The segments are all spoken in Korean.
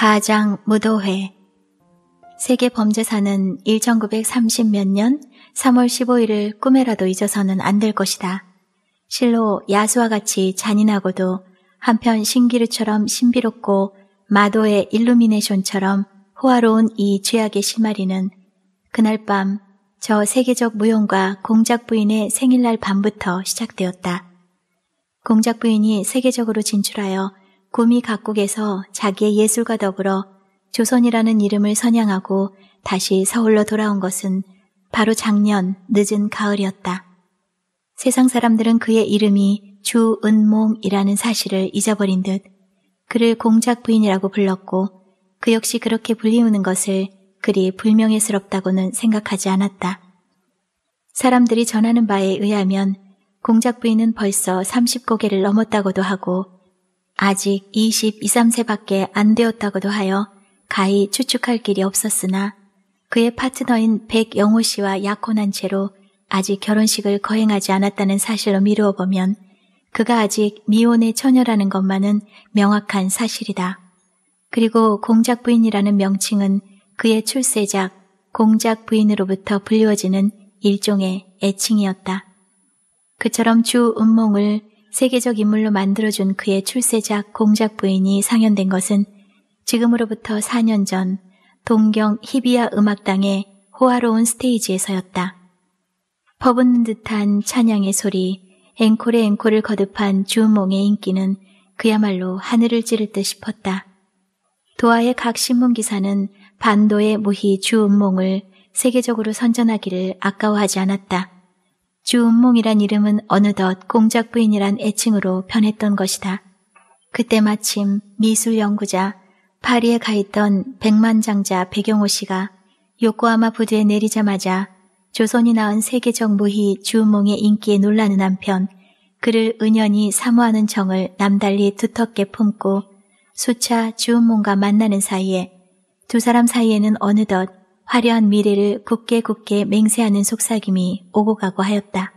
가장 무도회 세계 범죄사는 1930몇 년 3월 15일을 꿈에라도 잊어서는 안 될 것이다. 실로 야수와 같이 잔인하고도 한편 신기루처럼 신비롭고 마도의 일루미네이션처럼 호화로운 이 죄악의 실마리는 그날 밤 저 세계적 무용과 공작 부인의 생일날 밤부터 시작되었다. 공작 부인이 세계적으로 진출하여 고미 각국에서 자기의 예술과 더불어 조선이라는 이름을 선양하고 다시 서울로 돌아온 것은 바로 작년 늦은 가을이었다. 세상 사람들은 그의 이름이 주은몽이라는 사실을 잊어버린 듯 그를 공작 부인이라고 불렀고 그 역시 그렇게 불리우는 것을 그리 불명예스럽다고는 생각하지 않았다. 사람들이 전하는 바에 의하면 공작 부인은 벌써 30고개를 넘었다고도 하고 아직 20, 23세밖에 안 되었다고도 하여 가히 추측할 길이 없었으나 그의 파트너인 백영호 씨와 약혼한 채로 아직 결혼식을 거행하지 않았다는 사실로 미루어 보면 그가 아직 미혼의 처녀라는 것만은 명확한 사실이다. 그리고 공작 부인이라는 명칭은 그의 출세작 공작 부인으로부터 불리워지는 일종의 애칭이었다. 그처럼 주 음몽을 세계적 인물로 만들어준 그의 출세작 공작 부인이 상연된 것은 지금으로부터 4년 전 동경 히비아 음악당의 호화로운 스테이지에서였다. 퍼붓는 듯한 찬양의 소리, 앵콜의 앵콜을 거듭한 주몽의 인기는 그야말로 하늘을 찌를 듯 싶었다. 도하의 각 신문기사는 반도의 무희 주음몽을 세계적으로 선전하기를 아까워하지 않았다. 주운몽이란 이름은 어느덧 공작부인이란 애칭으로 변했던 것이다. 그때 마침 미술 연구자 파리에 가 있던 백만장자 백영호 씨가 요코하마 부두에 내리자마자 조선이 낳은 세계적 무희 주운몽의 인기에 놀라는 한편 그를 은연히 사모하는 정을 남달리 두텁게 품고 수차 주운몽과 만나는 사이에 두 사람 사이에는 어느덧 화려한 미래를 굳게 굳게 맹세하는 속삭임이 오고 가고 하였다.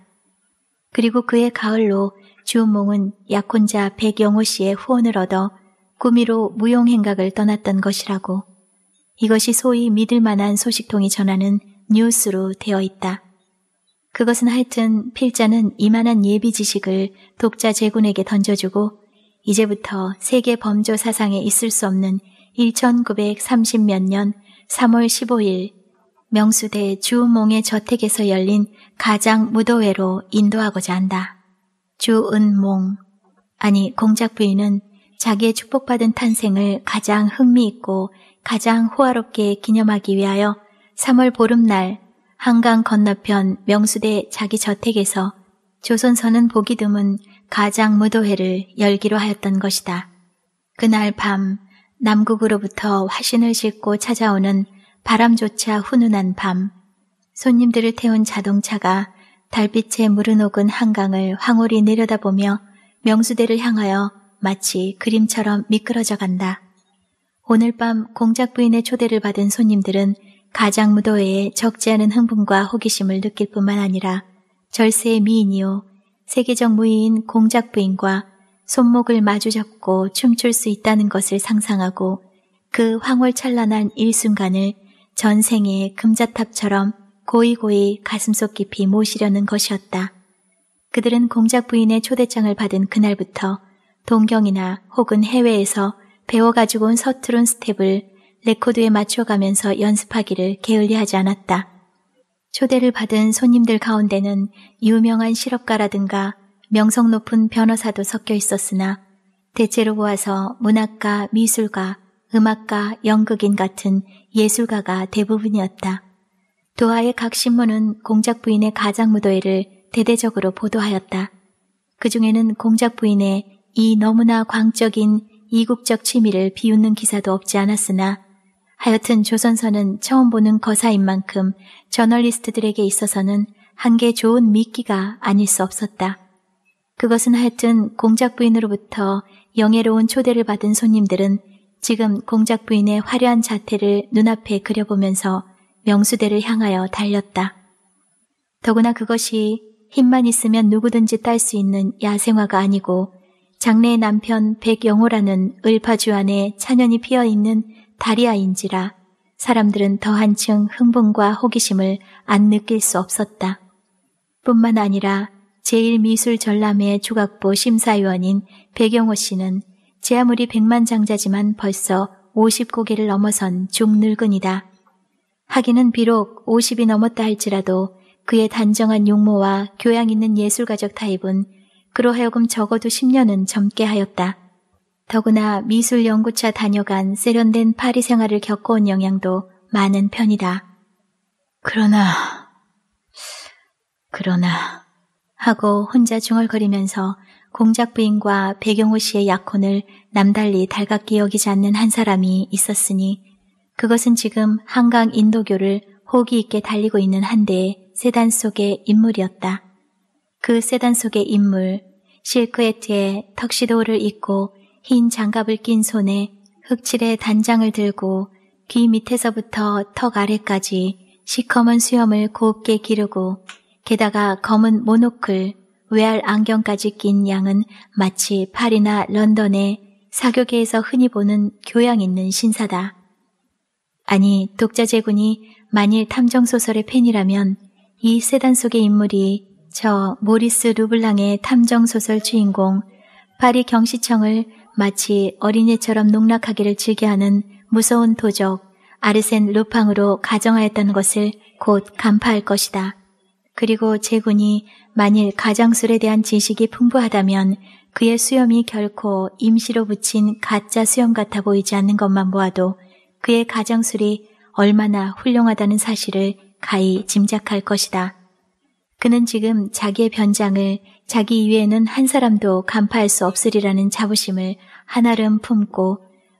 그리고 그의 가을로 주은몽은 약혼자 백영호 씨의 후원을 얻어 꾸미로 무용행각을 떠났던 것이라고 이것이 소위 믿을 만한 소식통이 전하는 뉴스로 되어 있다. 그것은 하여튼 필자는 이만한 예비 지식을 독자 제군에게 던져주고 이제부터 세계 범조 사상에 있을 수 없는 1930몇년 3월 15일 명수대 주몽의 저택에서 열린 가장 무도회로 인도하고자 한다. 주은몽 아니 공작 부인은 자기의 축복받은 탄생을 가장 흥미있고 가장 호화롭게 기념하기 위하여 3월 보름날 한강 건너편 명수대 자기 저택에서 조선서는 보기 드문 가장 무도회를 열기로 하였던 것이다. 그날 밤 남국으로부터 화신을 싣고 찾아오는 바람조차 훈훈한 밤, 손님들을 태운 자동차가 달빛에 무르녹은 한강을 황홀히 내려다보며 명수대를 향하여 마치 그림처럼 미끄러져 간다. 오늘 밤 공작 부인의 초대를 받은 손님들은 가장 무도회에 적지 않은 흥분과 호기심을 느낄 뿐만 아니라 절세의 미인이요 세계적 무인 공작 부인과 손목을 마주잡고 춤출 수 있다는 것을 상상하고 그 황홀찬란한 일순간을 전생의 금자탑처럼 고이고이 가슴속 깊이 모시려는 것이었다. 그들은 공작 부인의 초대장을 받은 그날부터 동경이나 혹은 해외에서 배워가지고 온 서투른 스텝을 레코드에 맞춰가면서 연습하기를 게을리하지 않았다. 초대를 받은 손님들 가운데는 유명한 실업가라든가 명성 높은 변호사도 섞여 있었으나 대체로 보아서 문학가, 미술가, 음악가, 연극인 같은 예술가가 대부분이었다. 도하의 각 신문은 공작 부인의 가장 무도회를 대대적으로 보도하였다. 그 중에는 공작 부인의 이 너무나 광적인 이국적 취미를 비웃는 기사도 없지 않았으나 하여튼 조선서는 처음 보는 거사인 만큼 저널리스트들에게 있어서는 한 게 좋은 미끼가 아닐 수 없었다. 그것은 하여튼 공작 부인으로부터 영예로운 초대를 받은 손님들은 지금 공작 부인의 화려한 자태를 눈앞에 그려보면서 명수대를 향하여 달렸다. 더구나 그것이 힘만 있으면 누구든지 딸 수 있는 야생화가 아니고 장래의 남편 백영호라는 을파주안에 찬연히 피어있는 다리아인지라 사람들은 더한층 흥분과 호기심을 안 느낄 수 없었다. 뿐만 아니라 제1미술전람회 조각보 심사위원인 백영호 씨는 제 아무리 백만장자지만 벌써 50고개를 넘어선 중늙은이다. 하기는 비록 50이 넘었다 할지라도 그의 단정한 용모와 교양 있는 예술가적 타입은 그로 하여금 적어도 10년은 젊게 하였다. 더구나 미술 연구차 다녀간 세련된 파리 생활을 겪어온 영향도 많은 편이다. 그러나, 그러나, 하고 혼자 중얼거리면서 공작 부인과 배경호 씨의 약혼을 남달리 달갑게 여기지 않는 한 사람이 있었으니 그것은 지금 한강 인도교를 호기 있게 달리고 있는 한 대의 세단 속의 인물이었다. 그 세단 속의 인물, 실크에트에 턱시도를 입고 흰 장갑을 낀 손에 흑칠의 단장을 들고 귀 밑에서부터 턱 아래까지 시커먼 수염을 곱게 기르고 게다가 검은 모노클, 외알 안경까지 낀 양은 마치 파리나 런던의 사교계에서 흔히 보는 교양 있는 신사다. 아니, 독자 제군이 만일 탐정소설의 팬이라면 이 세단 속의 인물이 저 모리스 루블랑의 탐정소설 주인공 파리 경시청을 마치 어린애처럼 농락하기를 즐겨하는 무서운 도적 아르센 루팡으로 가정하였다는 것을 곧 간파할 것이다. 그리고 제군이 만일 가장술에 대한 지식이 풍부하다면 그의 수염이 결코 임시로 붙인 가짜 수염 같아 보이지 않는 것만 보아도 그의 가장술이 얼마나 훌륭하다는 사실을 가히 짐작할 것이다. 그는 지금 자기의 변장을 자기 이외에는 한 사람도 간파할 수 없으리라는 자부심을 한아름 품고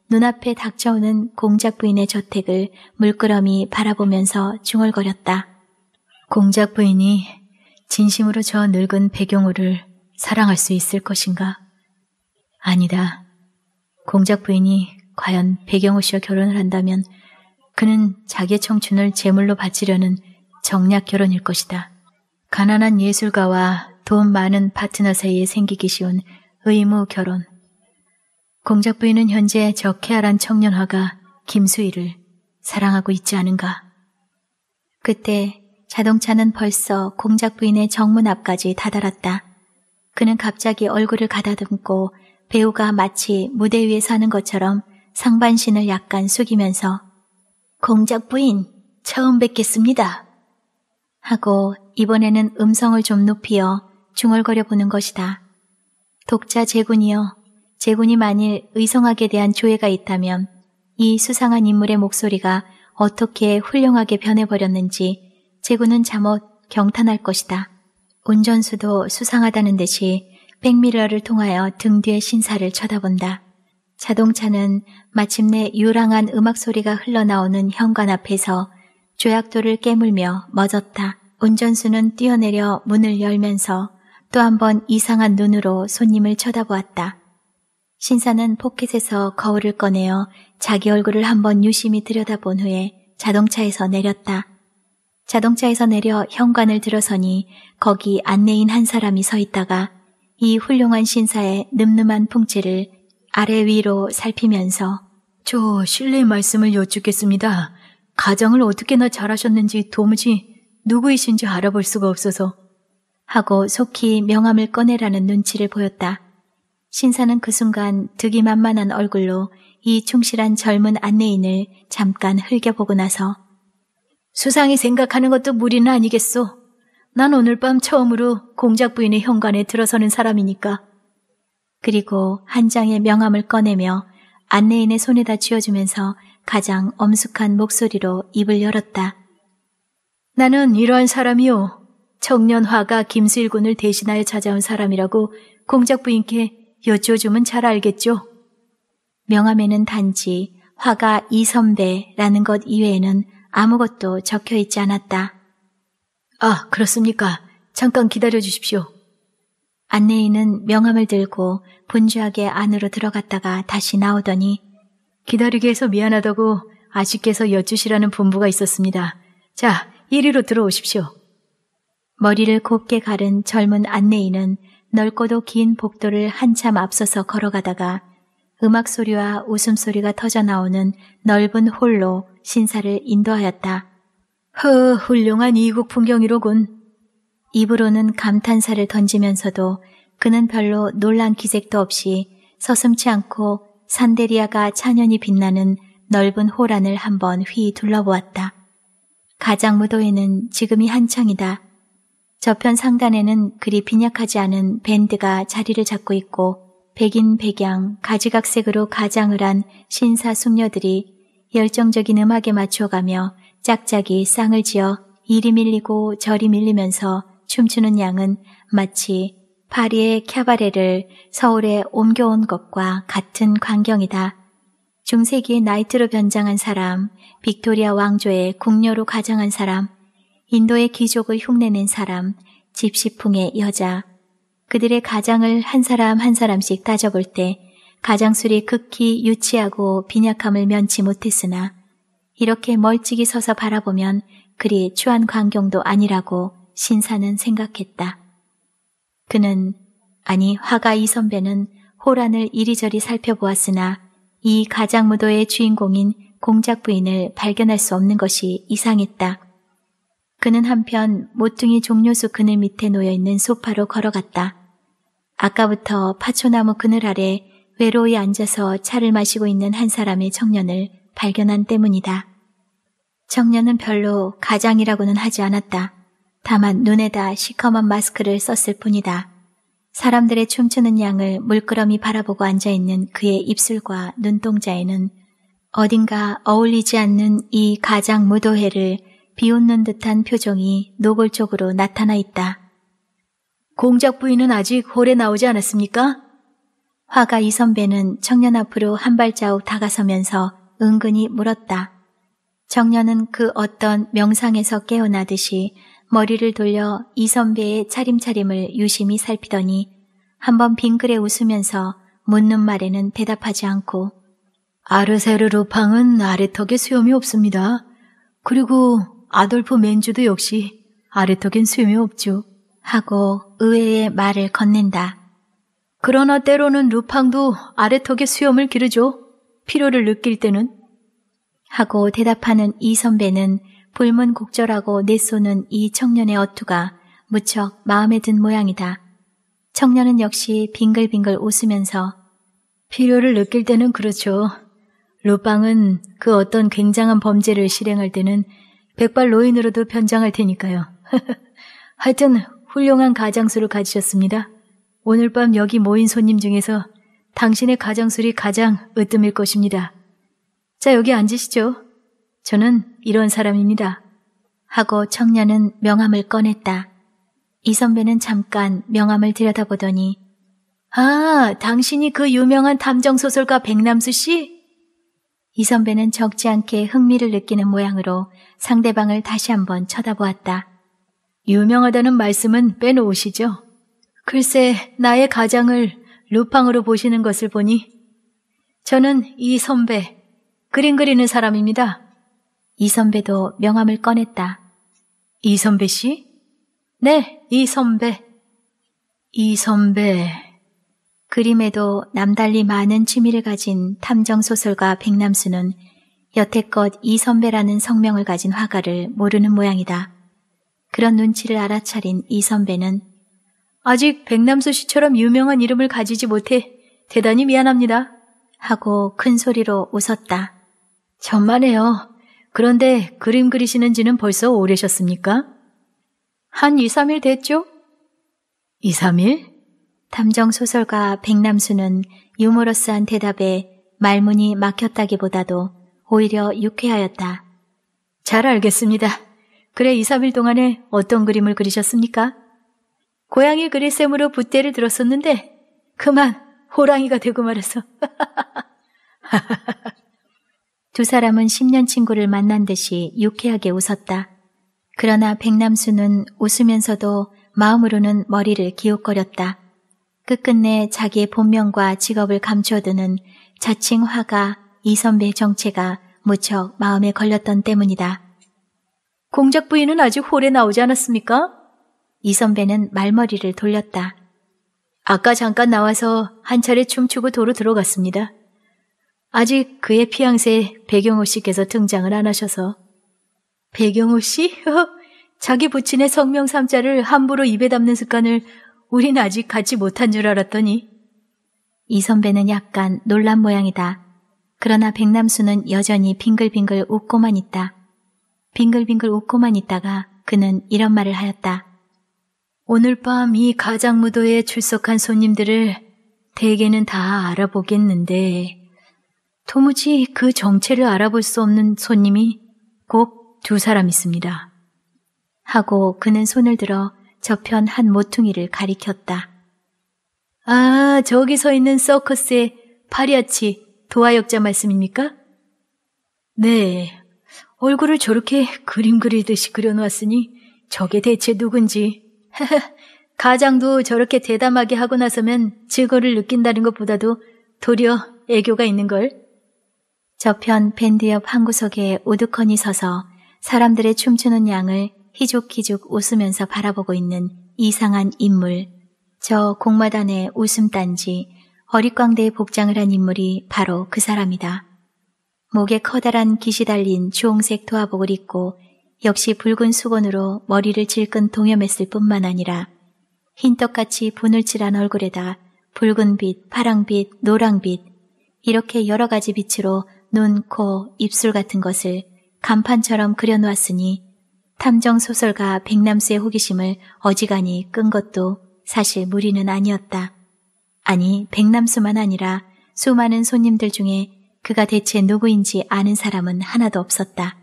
눈앞에 닥쳐오는 공작 부인의 저택을 물끄러미 바라보면서 중얼거렸다. 공작 부인이 진심으로 저 늙은 배경호를 사랑할 수 있을 것인가? 아니다. 공작 부인이 과연 배경호 씨와 결혼을 한다면 그는 자기의 청춘을 제물로 바치려는 정략 결혼일 것이다. 가난한 예술가와 돈 많은 파트너 사이에 생기기 쉬운 의무 결혼. 공작 부인은 현재 적쾌아란 청년화가 김수희를 사랑하고 있지 않은가. 그때 자동차는 벌써 공작 부인의 정문 앞까지 다다랐다. 그는 갑자기 얼굴을 가다듬고 배우가 마치 무대 위에 서는 것처럼 상반신을 약간 숙이면서 공작 부인 처음 뵙겠습니다. 하고 이번에는 음성을 좀 높이어 중얼거려 보는 것이다. 독자 제군이여 제군이 만일 의성학에 대한 조예가 있다면 이 수상한 인물의 목소리가 어떻게 훌륭하게 변해버렸는지 제군은 잠옷 경탄할 것이다. 운전수도 수상하다는 듯이 백미러를 통하여 등 뒤의 신사를 쳐다본다. 자동차는 마침내 유랑한 음악 소리가 흘러나오는 현관 앞에서 조약돌을 깨물며 멎었다. 운전수는 뛰어내려 문을 열면서 또 한 번 이상한 눈으로 손님을 쳐다보았다. 신사는 포켓에서 거울을 꺼내어 자기 얼굴을 한번 유심히 들여다본 후에 자동차에서 내렸다. 자동차에서 내려 현관을 들어서니 거기 안내인 한 사람이 서 있다가 이 훌륭한 신사의 늠름한 풍채를 아래 위로 살피면서 저 실례의 말씀을 여쭙겠습니다. 가정을 어떻게나 잘하셨는지 도무지 누구이신지 알아볼 수가 없어서 하고 속히 명함을 꺼내라는 눈치를 보였다. 신사는 그 순간 득이 만만한 얼굴로 이 충실한 젊은 안내인을 잠깐 흘겨보고 나서 수상히 생각하는 것도 무리는 아니겠소. 난 오늘 밤 처음으로 공작 부인의 현관에 들어서는 사람이니까. 그리고 한 장의 명함을 꺼내며 안내인의 손에다 쥐어주면서 가장 엄숙한 목소리로 입을 열었다. 나는 이러한 사람이요. 청년화가 김수일 군을 대신하여 찾아온 사람이라고 공작 부인께 여쭈어주면 잘 알겠죠? 명함에는 단지 화가 이선배라는 것 이외에는 아무것도 적혀 있지 않았다. 아, 그렇습니까? 잠깐 기다려 주십시오. 안내인은 명함을 들고 분주하게 안으로 들어갔다가 다시 나오더니 기다리게 해서 미안하다고 아쉽게서 여쭈시라는 본부가 있었습니다. 자, 1위로 들어오십시오. 머리를 곱게 가른 젊은 안내인은 넓고도 긴 복도를 한참 앞서서 걸어가다가 음악 소리와 웃음 소리가 터져 나오는 넓은 홀로 신사를 인도하였다. 허, 훌륭한 이국 풍경이로군. 입으로는 감탄사를 던지면서도 그는 별로 놀란 기색도 없이 서슴치 않고 산데리아가 찬연히 빛나는 넓은 호란을 한번 휘 둘러보았다. 가장무도에는 지금이 한창이다. 저편 상단에는 그리 빈약하지 않은 밴드가 자리를 잡고 있고 백인 백양 가지각색으로 가장을 한 신사 숙녀들이 열정적인 음악에 맞춰가며 짝짝이 쌍을 지어 이리 밀리고 저리 밀리면서 춤추는 양은 마치 파리의 캬바레를 서울에 옮겨온 것과 같은 광경이다. 중세기의 나이트로 변장한 사람, 빅토리아 왕조의 궁녀로 가장한 사람, 인도의 귀족을 흉내낸 사람, 집시풍의 여자, 그들의 가장을 한 사람 한 사람씩 따져볼 때 가장술이 극히 유치하고 빈약함을 면치 못했으나 이렇게 멀찍이 서서 바라보면 그리 추한 광경도 아니라고 신사는 생각했다. 그는 아니 화가 이 선배는 호란을 이리저리 살펴보았으나 이 가장무도의 주인공인 공작 부인을 발견할 수 없는 것이 이상했다. 그는 한편 모퉁이 종료수 그늘 밑에 놓여 있는 소파로 걸어갔다. 아까부터 파초나무 그늘 아래 외로이 앉아서 차를 마시고 있는 한 사람의 청년을 발견한 때문이다. 청년은 별로 가장이라고는 하지 않았다. 다만 눈에다 시커먼 마스크를 썼을 뿐이다. 사람들의 춤추는 양을 물끄러미 바라보고 앉아있는 그의 입술과 눈동자에는 어딘가 어울리지 않는 이 가장 무도회를 비웃는 듯한 표정이 노골적으로 나타나 있다. 공작 부인은 아직 홀에 나오지 않았습니까? 화가 이 선배는 청년 앞으로 한 발자국 다가서면서 은근히 물었다. 청년은 그 어떤 명상에서 깨어나듯이 머리를 돌려 이 선배의 차림차림을 유심히 살피더니 한번 빙그레 웃으면서 묻는 말에는 대답하지 않고 아르세르 로팡은 아래턱에 수염이 없습니다. 그리고 아돌프 맨주도 역시 아래턱엔 수염이 없죠. 하고 의외의 말을 건넨다. 그러나 때로는 루팡도 아래턱에 수염을 기르죠. 필요를 느낄 때는. 하고 대답하는 이 선배는 불문곡절하고 내쏘는 이 청년의 어투가 무척 마음에 든 모양이다. 청년은 역시 빙글빙글 웃으면서 필요를 느낄 때는 그렇죠. 루팡은 그 어떤 굉장한 범죄를 실행할 때는 백발 노인으로도 변장할 테니까요. 하여튼 훌륭한 가장수를 가지셨습니다. 오늘 밤 여기 모인 손님 중에서 당신의 가정술이 가장 으뜸일 것입니다. 자, 여기 앉으시죠. 저는 이런 사람입니다. 하고 청년은 명함을 꺼냈다. 이 선배는 잠깐 명함을 들여다보더니 아, 당신이 그 유명한 탐정소설가 백남수 씨? 이 선배는 적지 않게 흥미를 느끼는 모양으로 상대방을 다시 한번 쳐다보았다. 유명하다는 말씀은 빼놓으시죠? 글쎄 나의 가장을 루팡으로 보시는 것을 보니 저는 이 선배, 그림 그리는 사람입니다. 이 선배도 명함을 꺼냈다. 이 선배 씨? 네, 이 선배. 이 선배. 그림에도 남달리 많은 취미를 가진 탐정소설가 백남수는 여태껏 이 선배라는 성명을 가진 화가를 모르는 모양이다. 그런 눈치를 알아차린 이 선배는 아직 백남수 씨처럼 유명한 이름을 가지지 못해 대단히 미안합니다. 하고 큰 소리로 웃었다. 전만해요. 그런데 그림 그리시는 지는 벌써 오래셨습니까? 한 2, 3일 됐죠? 2, 3일? 탐정소설가 백남수는 유머러스한 대답에 말문이 막혔다기보다도 오히려 유쾌하였다. 잘 알겠습니다. 그래 2, 3일 동안에 어떤 그림을 그리셨습니까? 고양이 그릴셈으로 붓대를 들었었는데 그만 호랑이가 되고 말았어. 두 사람은 10년 친구를 만난 듯이 유쾌하게 웃었다. 그러나 백남수는 웃으면서도 마음으로는 머리를 기웃거렸다. 끝끝내 자기의 본명과 직업을 감춰두는 자칭 화가 이 선배 정체가 무척 마음에 걸렸던 때문이다. 공작 부인은 아직 홀에 나오지 않았습니까? 이 선배는 말머리를 돌렸다. 아까 잠깐 나와서 한 차례 춤추고 도로 들어갔습니다. 아직 그의 피앙새 배경호 씨께서 등장을 안 하셔서. 배경호 씨? 자기 부친의 성명 삼자를 함부로 입에 담는 습관을 우린 아직 갖지 못한 줄 알았더니. 이 선배는 약간 놀란 모양이다. 그러나 백남수는 여전히 빙글빙글 웃고만 있다. 빙글빙글 웃고만 있다가 그는 이런 말을 하였다. 오늘 밤 이 가장무도에 출석한 손님들을 대개는 다 알아보겠는데 도무지 그 정체를 알아볼 수 없는 손님이 꼭 두 사람 있습니다. 하고 그는 손을 들어 저편 한 모퉁이를 가리켰다. 아, 저기 서 있는 서커스의 파리아치 도화역자 말씀입니까? 네. 얼굴을 저렇게 그림 그리듯이 그려놓았으니 저게 대체 누군지 가장도 저렇게 대담하게 하고 나서면 즐거를 느낀다는 것보다도 도리어 애교가 있는걸. 저편 밴드 옆 한 구석에 오두커니 서서 사람들의 춤추는 양을 희죽희죽 웃으면서 바라보고 있는 이상한 인물. 저 공마단의 웃음단지, 어릿광대의 복장을 한 인물이 바로 그 사람이다. 목에 커다란 깃이 달린 주홍색 도화복을 입고 역시 붉은 수건으로 머리를 질끈 동여맸을 뿐만 아니라 흰떡같이 분을 칠한 얼굴에다 붉은빛, 파랑빛, 노랑빛 이렇게 여러 가지 빛으로 눈, 코, 입술 같은 것을 간판처럼 그려놓았으니 탐정 소설가 백남수의 호기심을 어지간히 끈 것도 사실 무리는 아니었다. 아니, 백남수만 아니라 수많은 손님들 중에 그가 대체 누구인지 아는 사람은 하나도 없었다.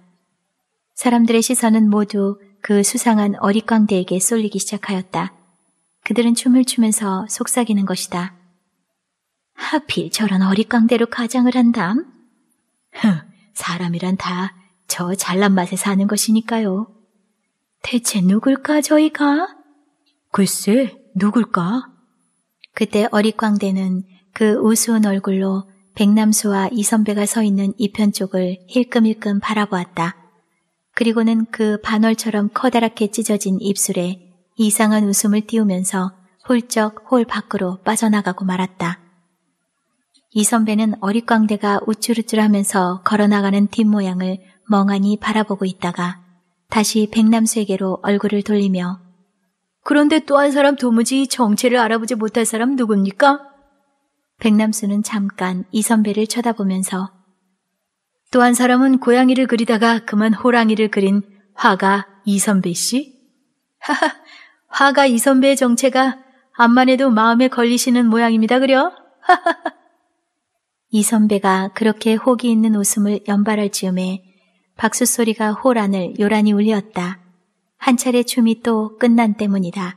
사람들의 시선은 모두 그 수상한 어릿광대에게 쏠리기 시작하였다. 그들은 춤을 추면서 속삭이는 것이다. 하필 저런 어릿광대로 가장을 한담? 흥, 사람이란 다 저 잘난 맛에 사는 것이니까요. 대체 누굴까 저희가? 글쎄, 누굴까? 그때 어릿광대는 그 우스운 얼굴로 백남수와 이선배가 서 있는 이편 쪽을 힐끔힐끔 바라보았다. 그리고는 그 반월처럼 커다랗게 찢어진 입술에 이상한 웃음을 띄우면서 훌쩍 홀 밖으로 빠져나가고 말았다. 이 선배는 어릿광대가 우쭐우쭐하면서 걸어나가는 뒷모양을 멍하니 바라보고 있다가 다시 백남수에게로 얼굴을 돌리며 그런데 또 한 사람 도무지 정체를 알아보지 못할 사람 누굽니까? 백남수는 잠깐 이 선배를 쳐다보면서 또한 사람은 고양이를 그리다가 그만 호랑이를 그린 화가 이선배 씨? 하하, 화가 이선배의 정체가 암만 해도 마음에 걸리시는 모양입니다, 그려? 하하하. 이선배가 그렇게 호기 있는 웃음을 연발할 즈음에 박수 소리가 호란을 요란히 울렸다. 한 차례 춤이 또 끝난 때문이다.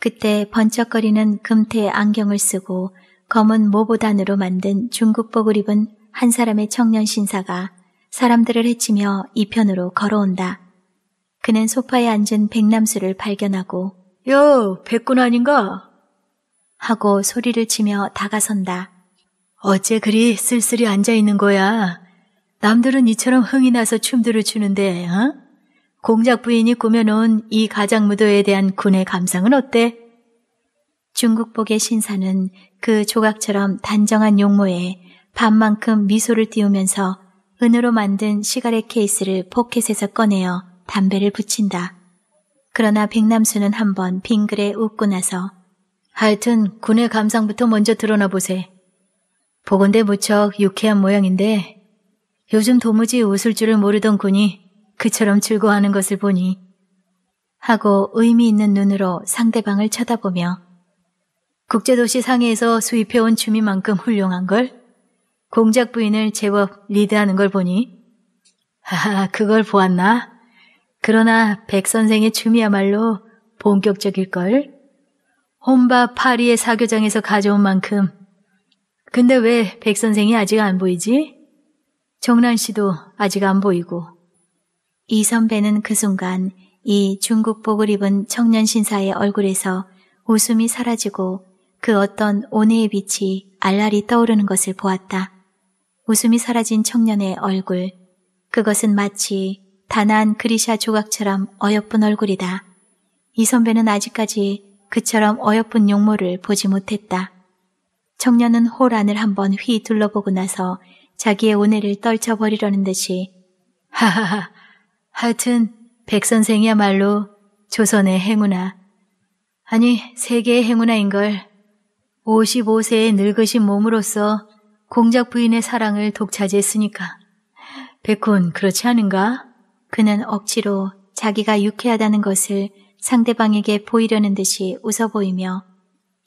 그때 번쩍거리는 금태 안경을 쓰고 검은 모보단으로 만든 중국복을 입은 한 사람의 청년 신사가 사람들을 해치며 이편으로 걸어온다. 그는 소파에 앉은 백남수를 발견하고 요, 백군 아닌가? 하고 소리를 치며 다가선다. 어째 그리 쓸쓸히 앉아있는 거야? 남들은 이처럼 흥이 나서 춤들을 추는데, 어? 공작 부인이 꾸며놓은 이 가장무도에 대한 군의 감상은 어때? 중국복의 신사는 그 조각처럼 단정한 용모에 반만큼 미소를 띄우면서 은으로 만든 시가렛 케이스를 포켓에서 꺼내어 담배를 붙인다. 그러나 백남수는 한번 빙그레 웃고 나서 하여튼 군의 감상부터 먼저 드러나 보세. 보건대 무척 유쾌한 모양인데 요즘 도무지 웃을 줄을 모르던 군이 그처럼 즐거워하는 것을 보니 하고 의미 있는 눈으로 상대방을 쳐다보며 국제도시 상해에서 수입해온 주미만큼 훌륭한 걸? 공작 부인을 제법 리드하는 걸 보니 하하 그걸 보았나? 그러나 백 선생의 춤이야말로 본격적일걸. 혼밥 파리의 사교장에서 가져온 만큼. 근데 왜 백 선생이 아직 안 보이지? 정란 씨도 아직 안 보이고. 이 선배는 그 순간 이 중국복을 입은 청년 신사의 얼굴에서 웃음이 사라지고 그 어떤 온해의 빛이 알알이 떠오르는 것을 보았다. 웃음이 사라진 청년의 얼굴. 그것은 마치 단아한 그리샤 조각처럼 어여쁜 얼굴이다. 이 선배는 아직까지 그처럼 어여쁜 용모를 보지 못했다. 청년은 홀 안을 한번 휘 둘러보고 나서 자기의 오해를 떨쳐버리려는 듯이 하하하 하여튼 백선생이야말로 조선의 행운아 아니 세계의 행운아인걸 55세의 늙으신 몸으로서 공작 부인의 사랑을 독차지했으니까. 백훈 그렇지 않은가? 그는 억지로 자기가 유쾌하다는 것을 상대방에게 보이려는 듯이 웃어 보이며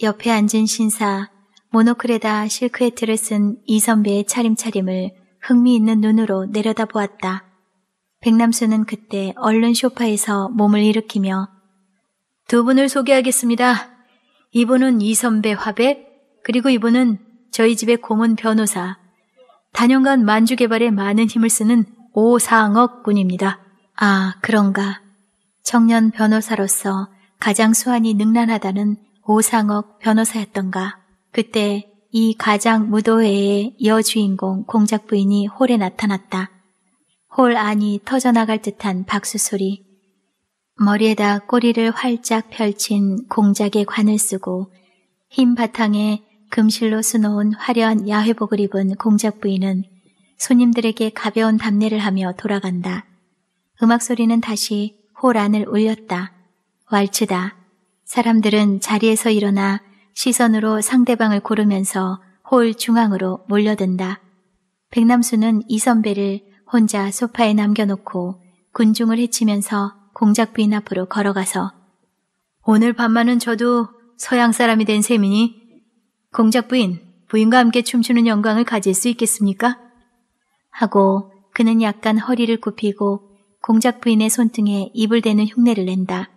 옆에 앉은 신사 모노크레다 실크헤트를 쓴 이 선배의 차림차림을 흥미있는 눈으로 내려다보았다. 백남수는 그때 얼른 쇼파에서 몸을 일으키며 두 분을 소개하겠습니다. 이분은 이 선배 화백, 그리고 이분은 저희 집의 고문 변호사, 단연간 만주 개발에 많은 힘을 쓰는 오상억 군입니다. 아, 그런가. 청년 변호사로서 가장 수완이 능란하다는 오상억 변호사였던가. 그때 이 가장 무도회의 여주인공 공작 부인이 홀에 나타났다. 홀 안이 터져나갈 듯한 박수 소리. 머리에다 꼬리를 활짝 펼친 공작의 관을 쓰고 흰 바탕에 금실로 수놓은 화려한 야회복을 입은 공작 부인은 손님들에게 가벼운 답례를 하며 돌아간다. 음악 소리는 다시 호란을 울렸다. 왈츠다. 사람들은 자리에서 일어나 시선으로 상대방을 고르면서 홀 중앙으로 몰려든다. 백남수는 이 선배를 혼자 소파에 남겨놓고 군중을 헤치면서 공작 부인 앞으로 걸어가서 오늘 밤만은 저도 서양 사람이 된 셈이니 공작 부인, 부인과 함께 춤추는 영광을 가질 수 있겠습니까? 하고 그는 약간 허리를 굽히고 공작 부인의 손등에 입을 대는 흉내를 낸다.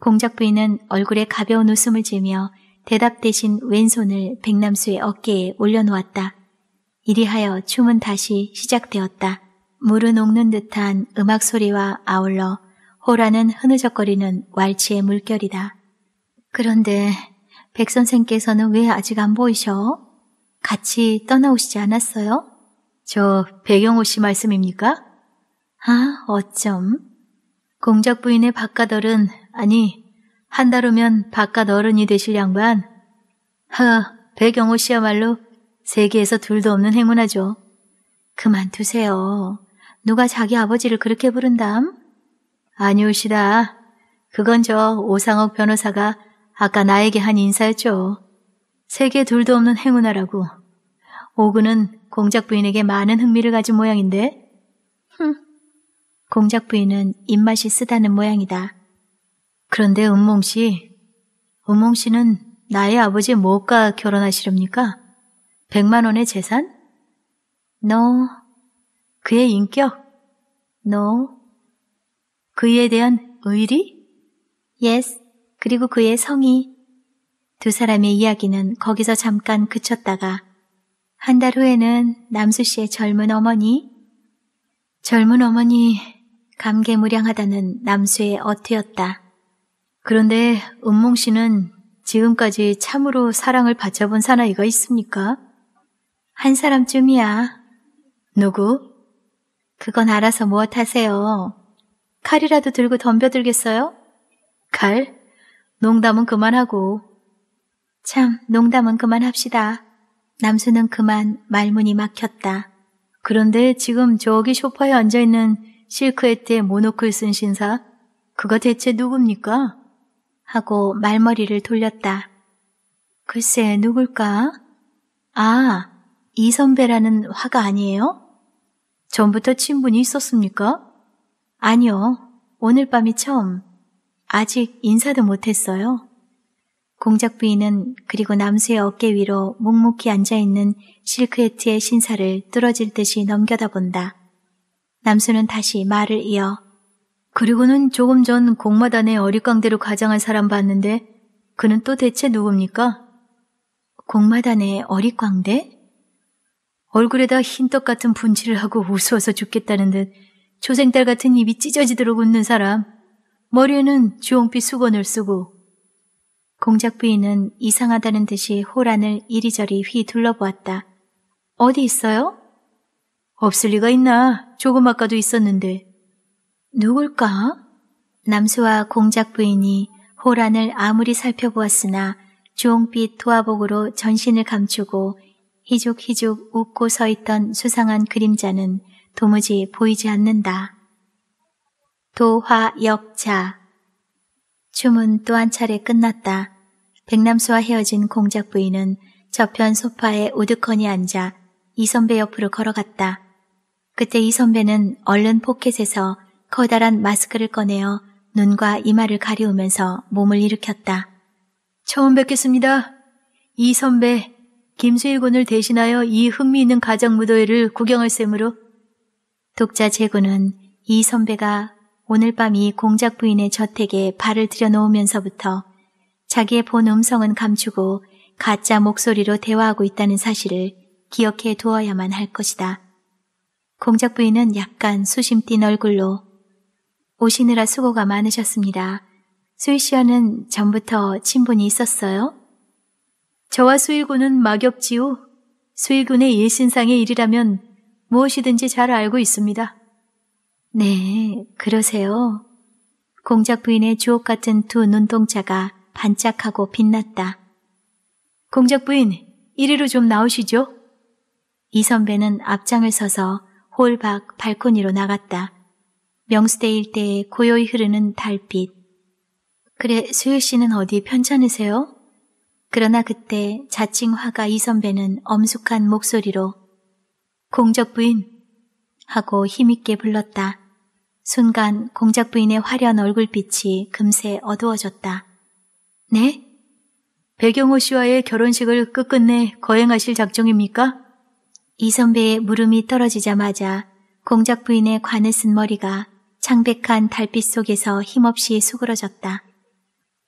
공작 부인은 얼굴에 가벼운 웃음을 지으며 대답 대신 왼손을 백남수의 어깨에 올려놓았다. 이리하여 춤은 다시 시작되었다. 물은 녹는 듯한 음악 소리와 아울러 호라는 흐느적거리는 왈츠의 물결이다. 그런데 백 선생께서는 왜 아직 안 보이셔? 같이 떠나오시지 않았어요? 저 배경호 씨 말씀입니까? 아, 어쩜. 공작 부인의 바깥어른, 아니, 한 달 후면 바깥어른이 되실 양반. 하, 배경호 씨야말로 세계에서 둘도 없는 행운하죠 그만두세요. 누가 자기 아버지를 그렇게 부른담? 아니오시다. 그건 저 오상옥 변호사가 아까 나에게 한 인사였죠. 세계 둘도 없는 행운아라고. 오구는 공작 부인에게 많은 흥미를 가진 모양인데? 흠. 공작 부인은 입맛이 쓰다는 모양이다. 그런데 은몽 씨, 은몽 씨는 나의 아버지 무엇과 결혼하시렵니까? 백만 원의 재산? 너 no. 그의 인격? 너 no. 그에 대한 의리? Yes. 그리고 그의 성이 두 사람의 이야기는 거기서 잠깐 그쳤다가 한 달 후에는 남수 씨의 젊은 어머니 젊은 어머니 감개무량하다는 남수의 어투였다. 그런데 은몽 씨는 지금까지 참으로 사랑을 바쳐본 사나이가 있습니까? 한 사람쯤이야. 누구? 그건 알아서 무엇 하세요. 칼이라도 들고 덤벼들겠어요? 칼? 농담은 그만하고. 참, 농담은 그만합시다. 남수는 그만 말문이 막혔다. 그런데 지금 저기 소파에 앉아있는 실크에트의 모노클 쓴 신사? 그거 대체 누굽니까? 하고 말머리를 돌렸다. 글쎄, 누굴까? 아, 이 선배라는 화가 아니에요? 전부터 친분이 있었습니까? 아니요. 오늘 밤이 처음. 아직 인사도 못했어요. 공작 부인은 그리고 남수의 어깨 위로 묵묵히 앉아있는 실크에트의 신사를 뚫어질 듯이 넘겨다본다. 남수는 다시 말을 이어 그리고는 조금 전 공마단의 어릿광대로 가장한 사람 봤는데 그는 또 대체 누굽니까? 공마단의 어릿광대? 얼굴에다 흰떡 같은 분칠을 하고 우스워서 죽겠다는 듯 초생딸 같은 입이 찢어지도록 웃는 사람. 머리에는 주홍빛 수건을 쓰고 공작 부인은 이상하다는 듯이 호란을 이리저리 휘둘러보았다. 어디 있어요? 없을 리가 있나? 조금 아까도 있었는데. 누굴까? 남수와 공작 부인이 호란을 아무리 살펴보았으나 주홍빛 도화복으로 전신을 감추고 희죽희죽 웃고 서 있던 수상한 그림자는 도무지 보이지 않는다. 도화 역차. 춤은 또 한 차례 끝났다. 백남수와 헤어진 공작 부인은 저편 소파에 우드커니 앉아 이 선배 옆으로 걸어갔다. 그때 이 선배는 얼른 포켓에서 커다란 마스크를 꺼내어 눈과 이마를 가리우면서 몸을 일으켰다. 처음 뵙겠습니다. 이 선배, 김수일 군을 대신하여 이 흥미있는 가정 무도회를 구경할 셈으로 독자 제군은 이 선배가 오늘 밤이 공작 부인의 저택에 발을 들여놓으면서부터 자기의 본 음성은 감추고 가짜 목소리로 대화하고 있다는 사실을 기억해 두어야만 할 것이다. 공작 부인은 약간 수심 띤 얼굴로 오시느라 수고가 많으셨습니다. 수일 씨와는 전부터 친분이 있었어요? 저와 수일군은 막엽지요. 수일군의 예신상의 일이라면 무엇이든지 잘 알고 있습니다. 네, 그러세요. 공작 부인의 주옥 같은 두 눈동자가 반짝하고 빛났다. 공작 부인, 이리로 좀 나오시죠. 이 선배는 앞장을 서서 홀 밖 발코니로 나갔다. 명수대 일대에 고요히 흐르는 달빛. 그래, 수유 씨는 어디 편찮으세요? 그러나 그때 자칭 화가 이 선배는 엄숙한 목소리로 공적 부인 하고 힘있게 불렀다. 순간 공작 부인의 화려한 얼굴빛이 금세 어두워졌다. 네? 배경호 씨와의 결혼식을 끝끝내 거행하실 작정입니까? 이 선배의 물음이 떨어지자마자 공작 부인의 관을 쓴 머리가 창백한 달빛 속에서 힘없이 수그러졌다.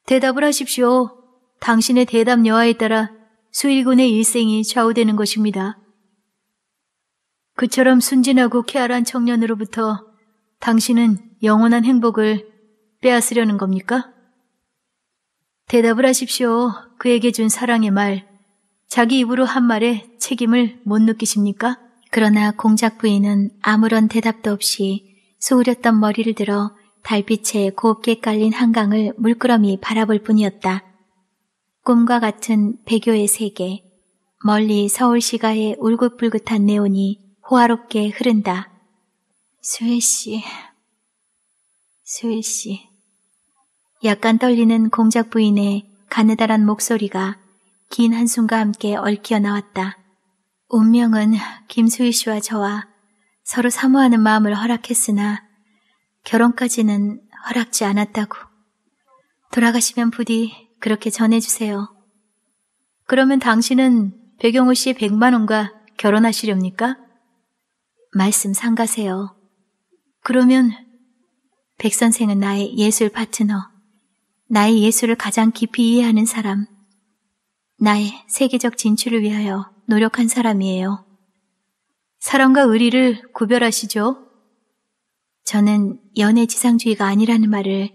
대답을 하십시오. 당신의 대답 여하에 따라 수일군의 일생이 좌우되는 것입니다. 그처럼 순진하고 쾌활한 청년으로부터 당신은 영원한 행복을 빼앗으려는 겁니까? 대답을 하십시오. 그에게 준 사랑의 말, 자기 입으로 한 말에 책임을 못 느끼십니까? 그러나 공작 부인은 아무런 대답도 없이 소그렸던 머리를 들어 달빛에 곱게 깔린 한강을 물끄러미 바라볼 뿐이었다. 꿈과 같은 배교의 세계, 멀리 서울시가의 울긋불긋한 네온이 호화롭게 흐른다. 수혜 씨, 수혜 씨. 약간 떨리는 공작 부인의 가느다란 목소리가 긴 한숨과 함께 얽혀 나왔다. 운명은 김수희 씨와 저와 서로 사모하는 마음을 허락했으나 결혼까지는 허락지 않았다고. 돌아가시면 부디 그렇게 전해주세요. 그러면 당신은 배경우씨1 0 0만 원과 결혼하시렵니까? 말씀 삼가세요 그러면 백 선생은 나의 예술 파트너, 나의 예술을 가장 깊이 이해하는 사람, 나의 세계적 진출을 위하여 노력한 사람이에요. 사람과 의리를 구별하시죠? 저는 연애 지상주의가 아니라는 말을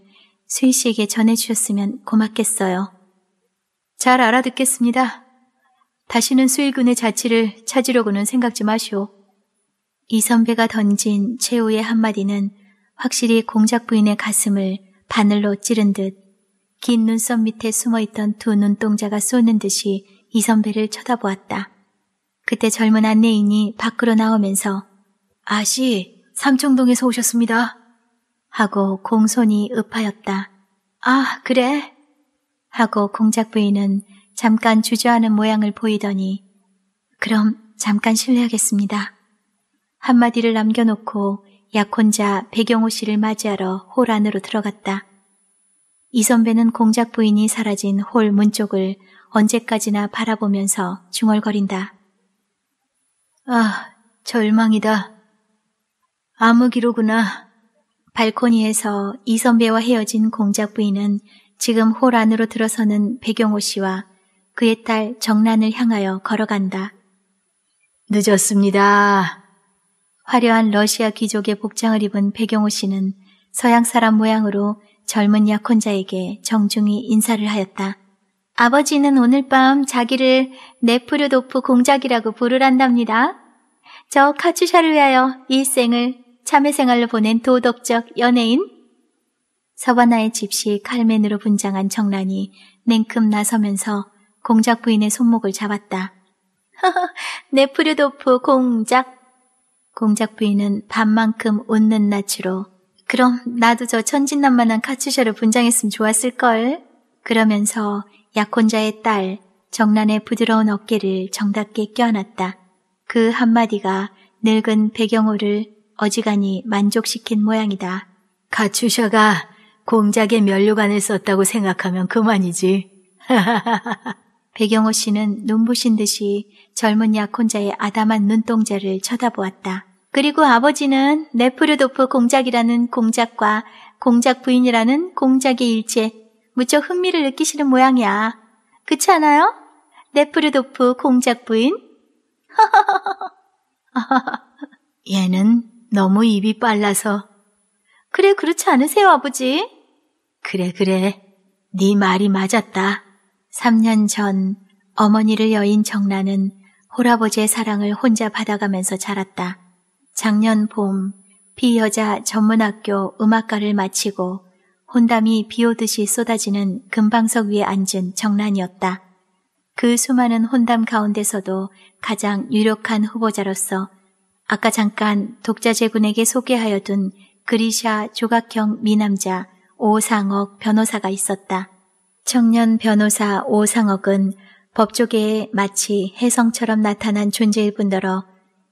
수희 씨에게 전해주셨으면 고맙겠어요. 잘 알아듣겠습니다. 다시는 수일군의 자취를 찾으려고는 생각 지마시오 이 선배가 던진 최후의 한마디는 확실히 공작 부인의 가슴을 바늘로 찌른 듯 긴 눈썹 밑에 숨어있던 두 눈동자가 쏘는 듯이 이 선배를 쳐다보았다. 그때 젊은 안내인이 밖으로 나오면서 아씨 삼청동에서 오셨습니다. 하고 공손히 읍하였다. 아 그래? 하고 공작 부인은 잠깐 주저하는 모양을 보이더니 그럼 잠깐 실례하겠습니다. 한마디를 남겨놓고 약혼자 백영호 씨를 맞이하러 홀 안으로 들어갔다. 이 선배는 공작 부인이 사라진 홀 문 쪽을 언제까지나 바라보면서 중얼거린다. 아, 절망이다. 암흑이로구나. 발코니에서 이 선배와 헤어진 공작 부인은 지금 홀 안으로 들어서는 백영호 씨와 그의 딸 정란을 향하여 걸어간다. 늦었습니다. 화려한 러시아 귀족의 복장을 입은 배경호 씨는 서양 사람 모양으로 젊은 약혼자에게 정중히 인사를 하였다. 아버지는 오늘 밤 자기를 네프르도프 공작이라고 부르란답니다. 저 카츄샤를 위하여 일생을 참외 생활로 보낸 도덕적 연예인? 서바나의 집시 칼맨으로 분장한 정란이 냉큼 나서면서 공작 부인의 손목을 잡았다. 네프르도프 공작 공작 부인은 밤만큼 웃는 낯으로 그럼 나도 저 천진난만한 카츠샤를 분장했으면 좋았을걸 그러면서 약혼자의 딸 정란의 부드러운 어깨를 정답게 껴안았다. 그 한마디가 늙은 배경호를 어지간히 만족시킨 모양이다. 가추샤가 공작의 면류관을 썼다고 생각하면 그만이지. 배경호 씨는 눈부신 듯이 젊은 약혼자의 아담한 눈동자를 쳐다보았다. 그리고 아버지는 네프르도프 공작이라는 공작과 공작 부인이라는 공작의 일체 무척 흥미를 느끼시는 모양이야. 그렇지 않아요? 네프르도프 공작 부인? 얘는 너무 입이 빨라서. 그래 그렇지 않으세요 아버지? 그래 그래 네 말이 맞았다. 3년 전 어머니를 여인 정란은 홀아버지의 사랑을 혼자 받아가면서 자랐다. 작년 봄 비여자 전문학교 음악과를 마치고 혼담이 비오듯이 쏟아지는 금방석 위에 앉은 정란이었다. 그 수많은 혼담 가운데서도 가장 유력한 후보자로서 아까 잠깐 독자제군에게 소개하여 둔 그리샤 조각형 미남자 오상억 변호사가 있었다. 청년 변호사 오상억은 법조계에 마치 혜성처럼 나타난 존재일 뿐더러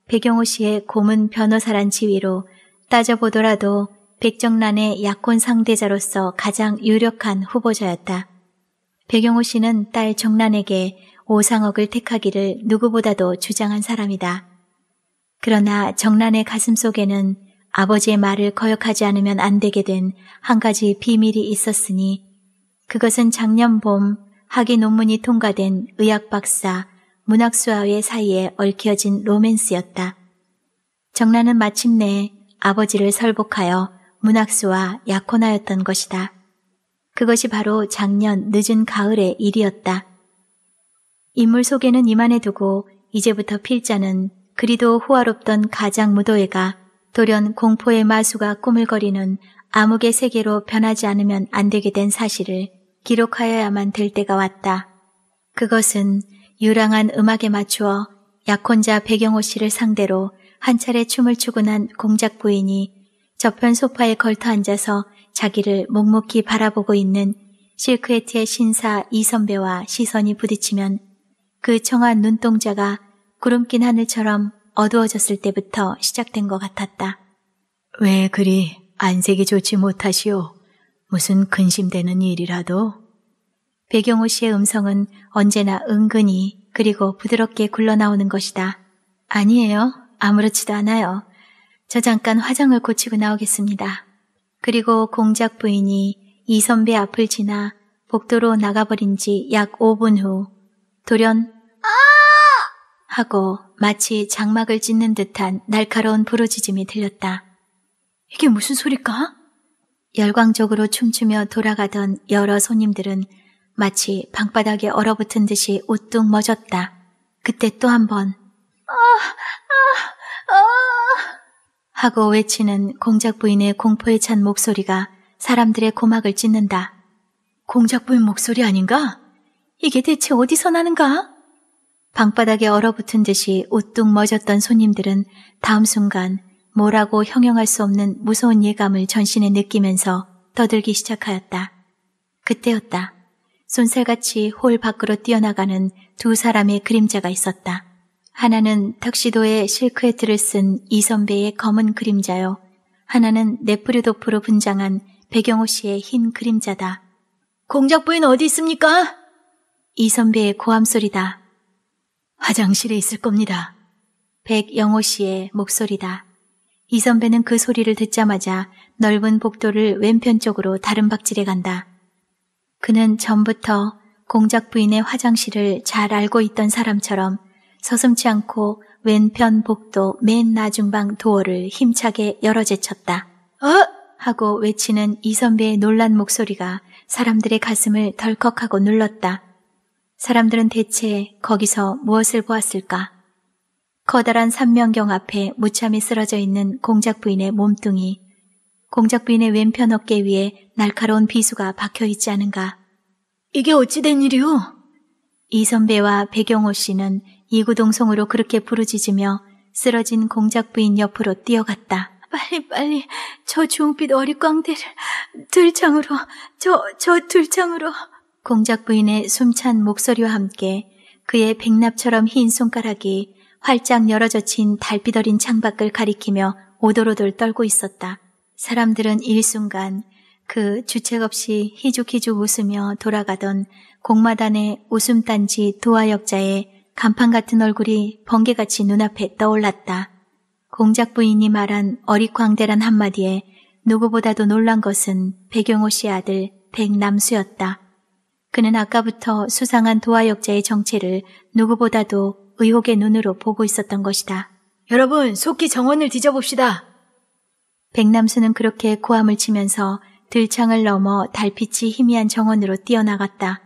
배경호 씨의 고문 변호사란 지위로 따져보더라도 백정란의 약혼 상대자로서 가장 유력한 후보자였다. 배경호 씨는 딸 정란에게 오상억을 택하기를 누구보다도 주장한 사람이다. 그러나 정란의 가슴 속에는 아버지의 말을 거역하지 않으면 안 되게 된 한 가지 비밀이 있었으니 그것은 작년 봄 학위 논문이 통과된 의학 박사 문학수아의 사이에 얽혀진 로맨스였다. 정란은 마침내 아버지를 설복하여 문학수와 약혼하였던 것이다. 그것이 바로 작년 늦은 가을의 일이었다. 인물 소개는 이만해 두고 이제부터 필자는 그리도 호화롭던 가장 무도회가 돌연 공포의 마수가 꾸물거리는 암흑의 세계로 변하지 않으면 안 되게 된 사실을 기록하여야만 될 때가 왔다. 그것은 유랑한 음악에 맞추어 약혼자 백영호 씨를 상대로 한 차례 춤을 추고 난 공작 부인이 저편 소파에 걸터 앉아서 자기를 묵묵히 바라보고 있는 실크에트의 신사 이선배와 시선이 부딪히면 그 청한 눈동자가 구름 낀 하늘처럼 어두워졌을 때부터 시작된 것 같았다. 왜 그리 안색이 좋지 못하시오? 무슨 근심되는 일이라도? 배경호 씨의 음성은 언제나 은근히 그리고 부드럽게 굴러나오는 것이다. 아니에요. 아무렇지도 않아요. 저 잠깐 화장을 고치고 나오겠습니다. 그리고 공작 부인이 이 선배 앞을 지나 복도로 나가버린 지 약 5분 후 돌연 아! 하고 마치 장막을 찢는 듯한 날카로운 부르짖음이 들렸다. 이게 무슨 소릴까? 열광적으로 춤추며 돌아가던 여러 손님들은 마치 방바닥에 얼어붙은 듯이 우뚝 멎었다. 그때 또 한 번. 아, 아, 아. 하고 외치는 공작 부인의 공포에 찬 목소리가 사람들의 고막을 찢는다. 공작 부인 목소리 아닌가? 이게 대체 어디서 나는가? 방바닥에 얼어붙은 듯이 우뚝 멎었던 손님들은 다음 순간 뭐라고 형용할 수 없는 무서운 예감을 전신에 느끼면서 떠들기 시작하였다. 그때였다. 쏜살같이 홀 밖으로 뛰어나가는 두 사람의 그림자가 있었다. 하나는 턱시도에 실크헤트를 쓴이 선배의 검은 그림자요. 하나는 네프류도프로 분장한 배경호 씨의 흰 그림자다. 공작 부인 어디 있습니까? 이 선배의 고함 소리다. 화장실에 있을 겁니다. 백영호 씨의 목소리다. 이 선배는 그 소리를 듣자마자 넓은 복도를 왼편 쪽으로 다른 박질에 간다. 그는 전부터 공작 부인의 화장실을 잘 알고 있던 사람처럼 서슴치 않고 왼편 복도 맨 나중방 도어를 힘차게 열어제쳤다. 어? 하고 외치는 이 선배의 놀란 목소리가 사람들의 가슴을 덜컥하고 눌렀다. 사람들은 대체 거기서 무엇을 보았을까? 커다란 삼면경 앞에 무참히 쓰러져 있는 공작 부인의 몸뚱이, 공작부인의 왼편 어깨 위에 날카로운 비수가 박혀 있지 않은가. 이게 어찌된 일이오? 이 선배와 배경호 씨는 이구동성으로 그렇게 부르짖으며 쓰러진 공작부인 옆으로 뛰어갔다. 빨리 빨리 저 주홍빛 어리광대를 들창으로 저저 들창으로 공작부인의 숨찬 목소리와 함께 그의 백납처럼 흰 손가락이 활짝 열어젖힌 달빛 어린 창밖을 가리키며 오돌오돌 떨고 있었다. 사람들은 일순간 그 주책 없이 희죽희죽 웃으며 돌아가던 공마단의 웃음단지 도화역자의 간판 같은 얼굴이 번개같이 눈앞에 떠올랐다. 공작 부인이 말한 어리광대란 한마디에 누구보다도 놀란 것은 백용호 씨 아들 백남수였다. 그는 아까부터 수상한 도화역자의 정체를 누구보다도 의혹의 눈으로 보고 있었던 것이다. 여러분, 속기 정원을 뒤져봅시다. 백남수는 그렇게 고함을 치면서 들창을 넘어 달빛이 희미한 정원으로 뛰어나갔다.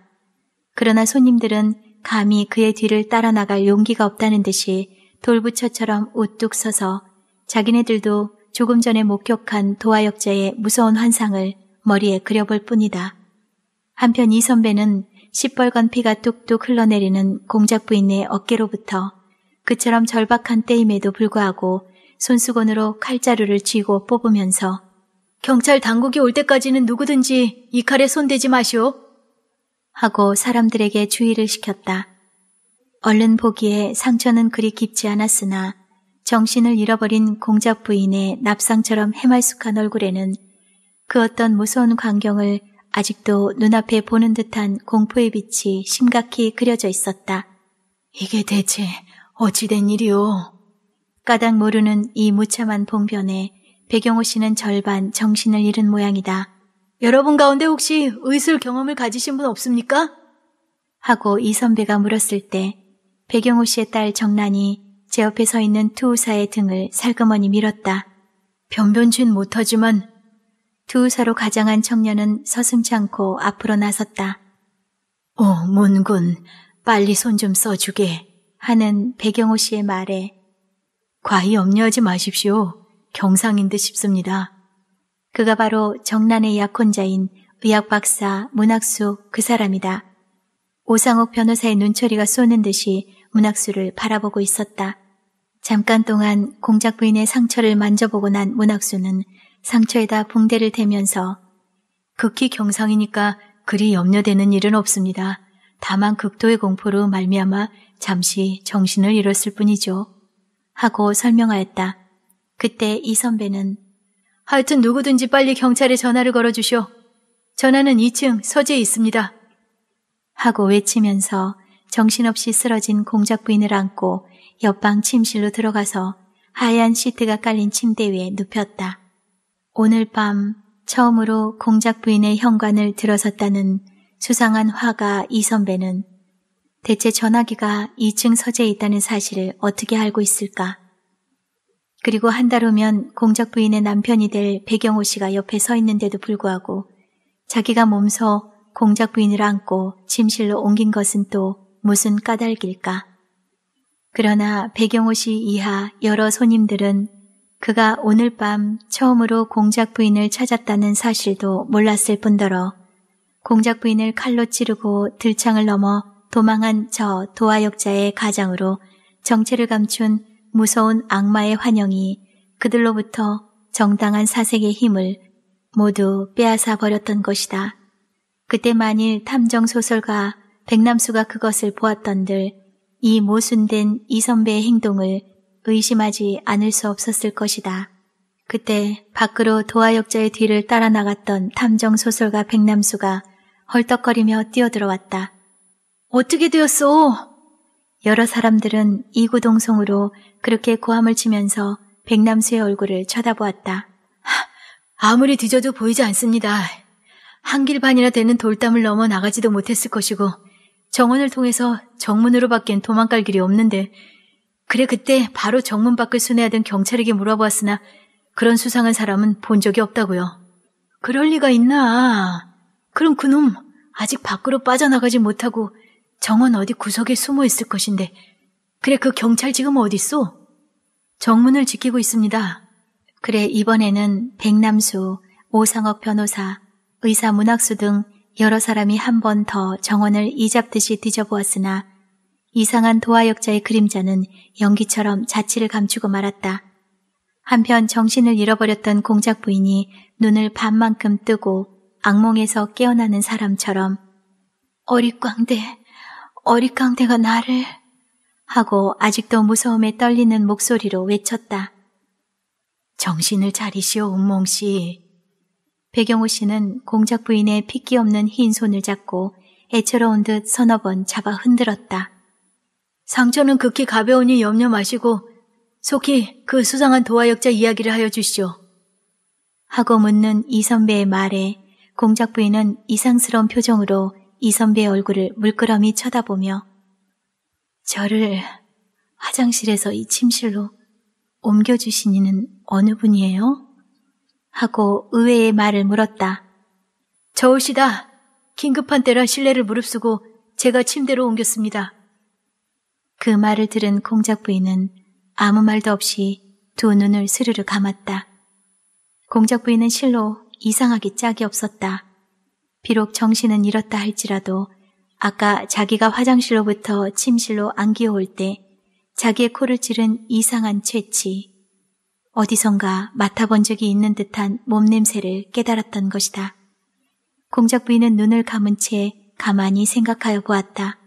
그러나 손님들은 감히 그의 뒤를 따라 나갈 용기가 없다는 듯이 돌부처처럼 우뚝 서서 자기네들도 조금 전에 목격한 도화역자의 무서운 환상을 머리에 그려볼 뿐이다. 한편 이 선배는 시뻘건 피가 뚝뚝 흘러내리는 공작 부인의 어깨로부터 그처럼 절박한 때임에도 불구하고 손수건으로 칼자루를 쥐고 뽑으면서 경찰 당국이 올 때까지는 누구든지 이 칼에 손대지 마시오. 하고 사람들에게 주의를 시켰다. 얼른 보기에 상처는 그리 깊지 않았으나 정신을 잃어버린 공작 부인의 납상처럼 해말쑥한 얼굴에는 그 어떤 무서운 광경을 아직도 눈앞에 보는 듯한 공포의 빛이 심각히 그려져 있었다. 이게 대체 어찌된 일이오? 까닥 모르는 이 무참한 봉변에 배경호 씨는 절반 정신을 잃은 모양이다. 여러분 가운데 혹시 의술 경험을 가지신 분 없습니까? 하고 이 선배가 물었을 때 배경호 씨의 딸 정란이 제 옆에 서 있는 투우사의 등을 살그머니 밀었다. 변변진 못하지만 투우사로 가장한 청년은 서슴치 않고 앞으로 나섰다. 어, 문군 빨리 손 좀 써주게 하는 배경호 씨의 말에 과히 염려하지 마십시오. 경상인 듯 싶습니다. 그가 바로 정난의 약혼자인 의학박사 문학수 그 사람이다. 오상옥 변호사의 눈초리가 쏘는 듯이 문학수를 바라보고 있었다. 잠깐 동안 공작 부인의 상처를 만져보고 난 문학수는 상처에다 붕대를 대면서 극히 경상이니까 그리 염려되는 일은 없습니다. 다만 극도의 공포로 말미암아 잠시 정신을 잃었을 뿐이죠. 하고 설명하였다. 그때 이 선배는 하여튼 누구든지 빨리 경찰에 전화를 걸어주시오. 전화는 2층 서재에 있습니다. 하고 외치면서 정신없이 쓰러진 공작 부인을 안고 옆방 침실로 들어가서 하얀 시트가 깔린 침대 위에 눕혔다. 오늘 밤 처음으로 공작 부인의 현관을 들어섰다는 수상한 화가 이 선배는 대체 전화기가 2층 서재에 있다는 사실을 어떻게 알고 있을까? 그리고 한 달 후면 공작 부인의 남편이 될 배경호 씨가 옆에 서 있는데도 불구하고 자기가 몸소 공작 부인을 안고 침실로 옮긴 것은 또 무슨 까닭일까? 그러나 배경호 씨 이하 여러 손님들은 그가 오늘 밤 처음으로 공작 부인을 찾았다는 사실도 몰랐을 뿐더러 공작 부인을 칼로 찌르고 들창을 넘어 도망한 저도화역자의 가장으로 정체를 감춘 무서운 악마의 환영이 그들로부터 정당한 사색의 힘을 모두 빼앗아 버렸던 것이다. 그때 만일 탐정소설가 백남수가 그것을 보았던들 이 모순된 이 선배의 행동을 의심하지 않을 수 없었을 것이다. 그때 밖으로 도화역자의 뒤를 따라 나갔던 탐정소설가 백남수가 헐떡거리며 뛰어들어왔다. 어떻게 되었소? 여러 사람들은 이구동성으로 그렇게 고함을 치면서 백남수의 얼굴을 쳐다보았다. 아무리 뒤져도 보이지 않습니다. 한길 반이나 되는 돌담을 넘어 나가지도 못했을 것이고 정원을 통해서 정문으로 밖엔 도망갈 길이 없는데 그래 그때 바로 정문 밖을 순회하던 경찰에게 물어보았으나 그런 수상한 사람은 본 적이 없다고요. 그럴 리가 있나. 그럼 그놈 아직 밖으로 빠져나가지 못하고 정원 어디 구석에 숨어 있을 것인데. 그래, 그 경찰 지금 어디 있어? 정문을 지키고 있습니다. 그래, 이번에는 백남수, 오상혁 변호사, 의사 문학수 등 여러 사람이 한 번 더 정원을 이잡듯이 뒤져보았으나 이상한 도화역자의 그림자는 연기처럼 자취를 감추고 말았다. 한편 정신을 잃어버렸던 공작 부인이 눈을 반만큼 뜨고 악몽에서 깨어나는 사람처럼 어리광대 어리광대가 나를 하고 아직도 무서움에 떨리는 목소리로 외쳤다. 정신을 차리시오, 운몽 씨. 배경호 씨는 공작 부인의 핏기 없는 흰 손을 잡고 애처로운 듯 서너 번 잡아 흔들었다. 상처는 극히 가벼우니 염려 마시고 속히 그 수상한 도화역자 이야기를 하여 주시오. 하고 묻는 이 선배의 말에 공작 부인은 이상스러운 표정으로 이 선배의 얼굴을 물끄러미 쳐다보며 저를 화장실에서 이 침실로 옮겨주신 이는 어느 분이에요? 하고 의외의 말을 물었다. 저옷시다 긴급한 때라 실례를 무릅쓰고 제가 침대로 옮겼습니다. 그 말을 들은 공작 부인은 아무 말도 없이 두 눈을 스르르 감았다. 공작 부인은 실로 이상하게 짝이 없었다. 비록 정신은 잃었다 할지라도 아까 자기가 화장실로부터 침실로 안겨올때 자기의 코를 찌른 이상한 채취. 어디선가 맡아본 적이 있는 듯한 몸냄새를 깨달았던 것이다. 공작 부인은 눈을 감은 채 가만히 생각하여 보았다.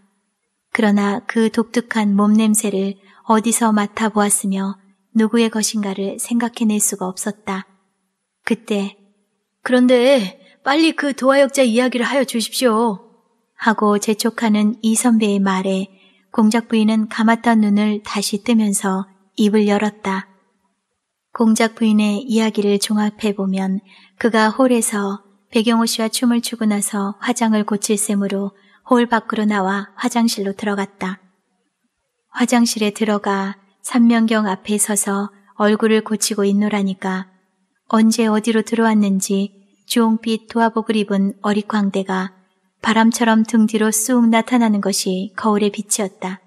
그러나 그 독특한 몸냄새를 어디서 맡아보았으며 누구의 것인가를 생각해낼 수가 없었다. 그때, 그런데 빨리 그 도화역자 이야기를 하여 주십시오. 하고 재촉하는 이 선배의 말에 공작 부인은 감았던 눈을 다시 뜨면서 입을 열었다. 공작 부인의 이야기를 종합해보면 그가 홀에서 배경호 씨와 춤을 추고 나서 화장을 고칠 셈으로 홀 밖으로 나와 화장실로 들어갔다. 화장실에 들어가 삼면경 앞에 서서 얼굴을 고치고 있노라니까 언제 어디로 들어왔는지 주홍빛 도화복을 입은 어리광대가 바람처럼 등 뒤로 쑥 나타나는 것이 거울의 빛이었다.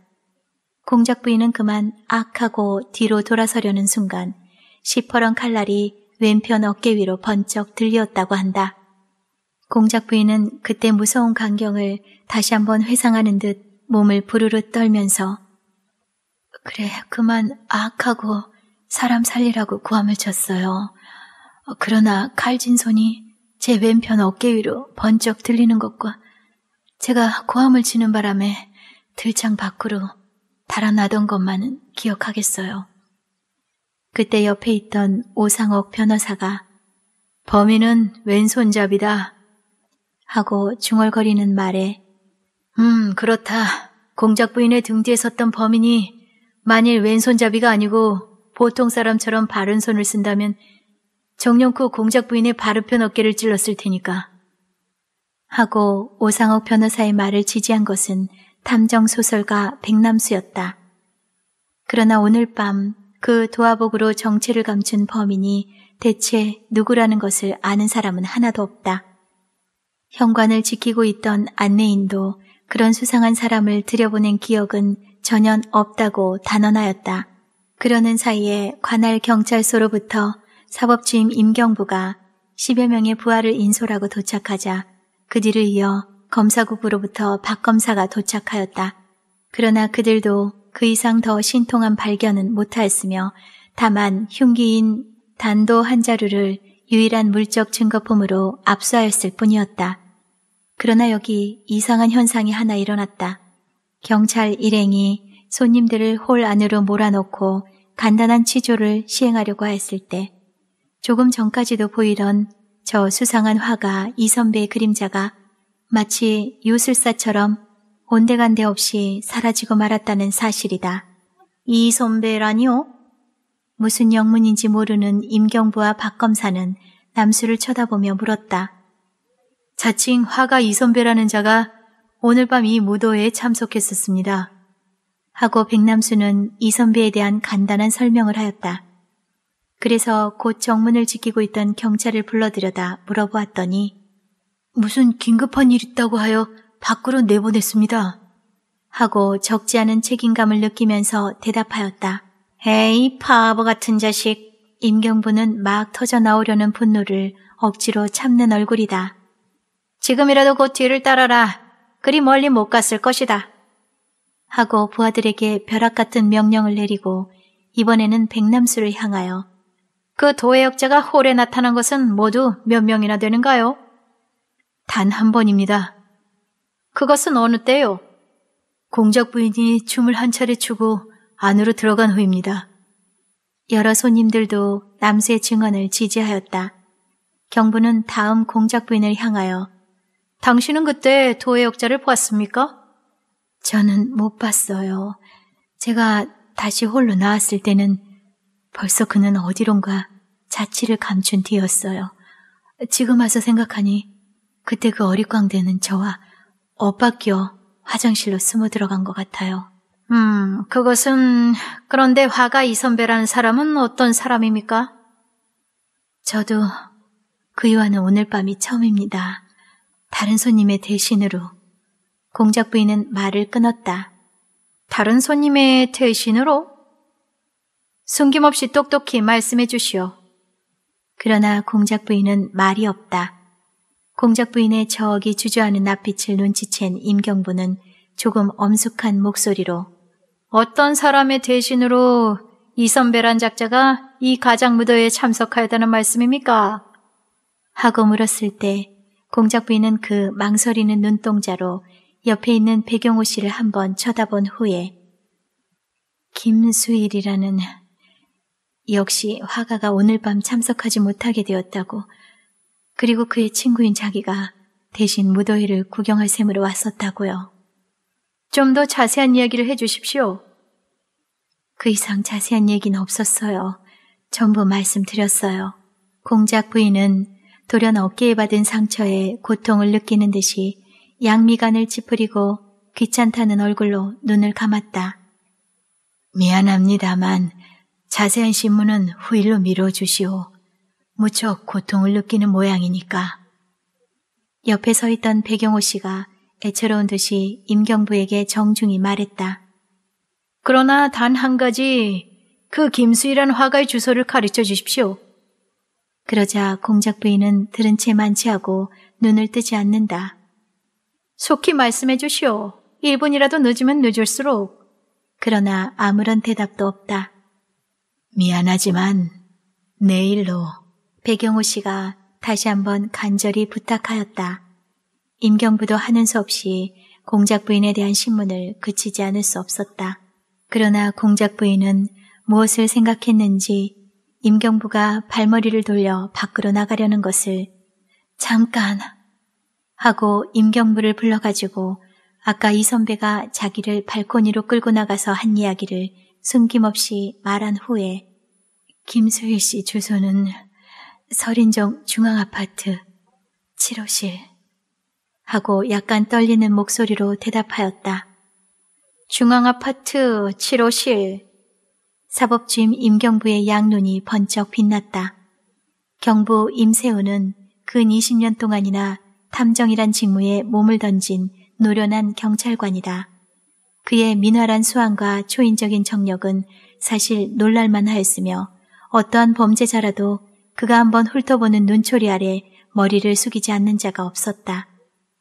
공작 부인은 그만 악하고 뒤로 돌아서려는 순간 시퍼런 칼날이 왼편 어깨 위로 번쩍 들렸다고 한다. 공작 부인은 그때 무서운 광경을 다시 한번 회상하는 듯 몸을 부르르 떨면서 그래 그만 악하고 사람 살리라고 구함을 쳤어요. 그러나 칼진 손이 제 왼편 어깨 위로 번쩍 들리는 것과 제가 고함을 치는 바람에 들창 밖으로 달아나던 것만은 기억하겠어요. 그때 옆에 있던 오상옥 변호사가 범인은 왼손잡이다 하고 중얼거리는 말에 음 그렇다 공작 부인의 등 뒤에 섰던 범인이 만일 왼손잡이가 아니고 보통 사람처럼 바른 손을 쓴다면 정령코 공작 부인의 바르편 어깨를 찔렀을 테니까. 하고 오상옥 변호사의 말을 지지한 것은 탐정 소설가 백남수였다. 그러나 오늘 밤 그 도화복으로 정체를 감춘 범인이 대체 누구라는 것을 아는 사람은 하나도 없다. 현관을 지키고 있던 안내인도 그런 수상한 사람을 들여보낸 기억은 전혀 없다고 단언하였다. 그러는 사이에 관할 경찰서로부터 사법주임 임경부가 10여 명의 부하를 인솔하고 도착하자 그 뒤를 이어 검사국으로부터 박 검사가 도착하였다. 그러나 그들도 그 이상 더 신통한 발견은 못하였으며 다만 흉기인 단도 한 자루를 유일한 물적 증거품으로 압수하였을 뿐이었다. 그러나 여기 이상한 현상이 하나 일어났다. 경찰 일행이 손님들을 홀 안으로 몰아넣고 간단한 취조를 시행하려고 했을 때 조금 전까지도 보이던 저 수상한 화가 이 선배의 그림자가 마치 요술사처럼 온데간데 없이 사라지고 말았다는 사실이다. 이 선배라니요? 무슨 영문인지 모르는 임경부와 박 검사는 남수를 쳐다보며 물었다. 자칭 화가 이 선배라는 자가 오늘 밤 이 무도회에 참석했었습니다. 하고 백남수는 이 선배에 대한 간단한 설명을 하였다. 그래서 곧 정문을 지키고 있던 경찰을 불러들여다 물어보았더니 무슨 긴급한 일 있다고 하여 밖으로 내보냈습니다. 하고 적지 않은 책임감을 느끼면서 대답하였다. 에이 파보 같은 자식. 임경부는 막 터져 나오려는 분노를 억지로 참는 얼굴이다. 지금이라도 곧 뒤를 따라라. 그리 멀리 못 갔을 것이다. 하고 부하들에게 벼락 같은 명령을 내리고 이번에는 백남수를 향하여 그 도해역자가 홀에 나타난 것은 모두 몇 명이나 되는가요? 단 한 번입니다. 그것은 어느 때요? 공작 부인이 춤을 한 차례 추고 안으로 들어간 후입니다. 여러 손님들도 남수의 증언을 지지하였다. 경부는 다음 공작 부인을 향하여 당신은 그때 도의 역자를 보았습니까? 저는 못 봤어요. 제가 다시 홀로 나왔을 때는 벌써 그는 어디론가 자취를 감춘 뒤였어요. 지금 와서 생각하니 그때 그 어리광대는 저와 엇박뀌어 화장실로 숨어 들어간 것 같아요. 음, 그것은 그런데 화가 이 선배라는 사람은 어떤 사람입니까? 저도 그이와는 오늘 밤이 처음입니다. 다른 손님의 대신으로 공작 부인은 말을 끊었다. 다른 손님의 대신으로? 숨김없이 똑똑히 말씀해 주시오. 그러나 공작 부인은 말이 없다. 공작 부인의 저기 주저하는 낯빛을 눈치챈 임경부는 조금 엄숙한 목소리로 어떤 사람의 대신으로 이선배란 작자가 이 가장무도에 참석하였다는 말씀입니까? 하고 물었을 때 공작 부인은 그 망설이는 눈동자로 옆에 있는 배경호 씨를 한번 쳐다본 후에 김수일이라는 역시 화가가 오늘 밤 참석하지 못하게 되었다고 그리고 그의 친구인 자기가 대신 무더위를 구경할 셈으로 왔었다고요. 좀 더 자세한 이야기를 해주십시오. 그 이상 자세한 얘기는 없었어요. 전부 말씀드렸어요. 공작 부인은 돌연 어깨에 받은 상처에 고통을 느끼는 듯이 양미간을 찌푸리고 귀찮다는 얼굴로 눈을 감았다. 미안합니다만 자세한 신문은 후일로 미뤄주시오. 무척 고통을 느끼는 모양이니까. 옆에 서 있던 배경호 씨가 애처로운 듯이 임경부에게 정중히 말했다. 그러나 단 한 가지 그 김수희란 화가의 주소를 가르쳐 주십시오. 그러자 공작 부인은 들은 채 만취하고 눈을 뜨지 않는다. 속히 말씀해 주시오. 1분이라도 늦으면 늦을수록. 그러나 아무런 대답도 없다. 미안하지만 내일로 배경호 씨가 다시 한번 간절히 부탁하였다. 임경부도 하는 수 없이 공작 부인에 대한 신문을 그치지 않을 수 없었다. 그러나 공작 부인은 무엇을 생각했는지 임경부가 발머리를 돌려 밖으로 나가려는 것을 잠깐 하고 임경부를 불러가지고 아까 이 선배가 자기를 발코니로 끌고 나가서 한 이야기를 숨김없이 말한 후에 김소희씨 주소는 서린정 중앙아파트 7호실 하고 약간 떨리는 목소리로 대답하였다. 중앙아파트 7호실 사법주임 임경부의 양눈이 번쩍 빛났다. 경부 임세우는 근 20년 동안이나 탐정이란 직무에 몸을 던진 노련한 경찰관이다. 그의 민활한 수완과 초인적인 정력은 사실 놀랄만 하였으며 어떠한 범죄자라도 그가 한번 훑어보는 눈초리 아래 머리를 숙이지 않는 자가 없었다.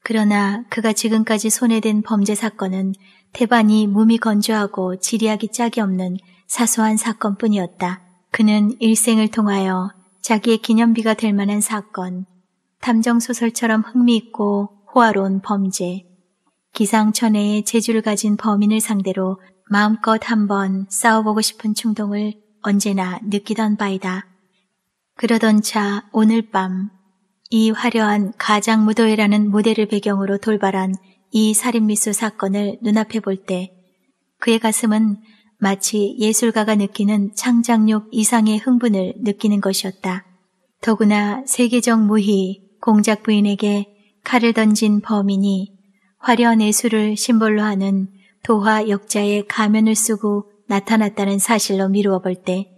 그러나 그가 지금까지 손에 든 범죄 사건은 태반이 몸이 건조하고 지리하기 짝이 없는 사소한 사건뿐이었다. 그는 일생을 통하여 자기의 기념비가 될 만한 사건, 탐정소설처럼 흥미있고 호화로운 범죄, 기상천외의 재주를 가진 범인을 상대로 마음껏 한번 싸워보고 싶은 충동을 언제나 느끼던 바이다. 그러던 차 오늘 밤 이 화려한 가장무도회라는 무대를 배경으로 돌발한 이 살인미수 사건을 눈앞에 볼 때 그의 가슴은 마치 예술가가 느끼는 창작력 이상의 흥분을 느끼는 것이었다. 더구나 세계적 무희 공작 부인에게 칼을 던진 범인이 화려한 예술을 심벌로 하는 도화 역자의 가면을 쓰고 나타났다는 사실로 미루어 볼 때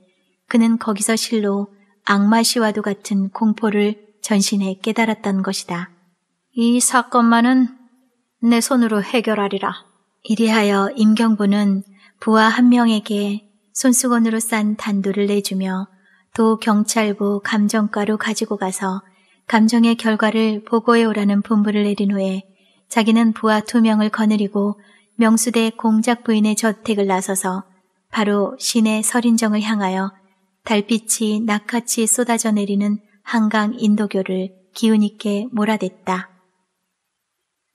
그는 거기서 실로 악마 시와도 같은 공포를 전신에 깨달았던 것이다. 이 사건만은 내 손으로 해결하리라. 이리하여 임경부는 부하 한 명에게 손수건으로 싼 단도를 내주며 도 경찰부 감정과로 가지고 가서 감정의 결과를 보고해 오라는 분부를 내린 후에 자기는 부하 두 명을 거느리고 명수대 공작 부인의 저택을 나서서 바로 시내 설인정을 향하여 달빛이 낙하치 쏟아져 내리는 한강 인도교를 기운 있게 몰아댔다.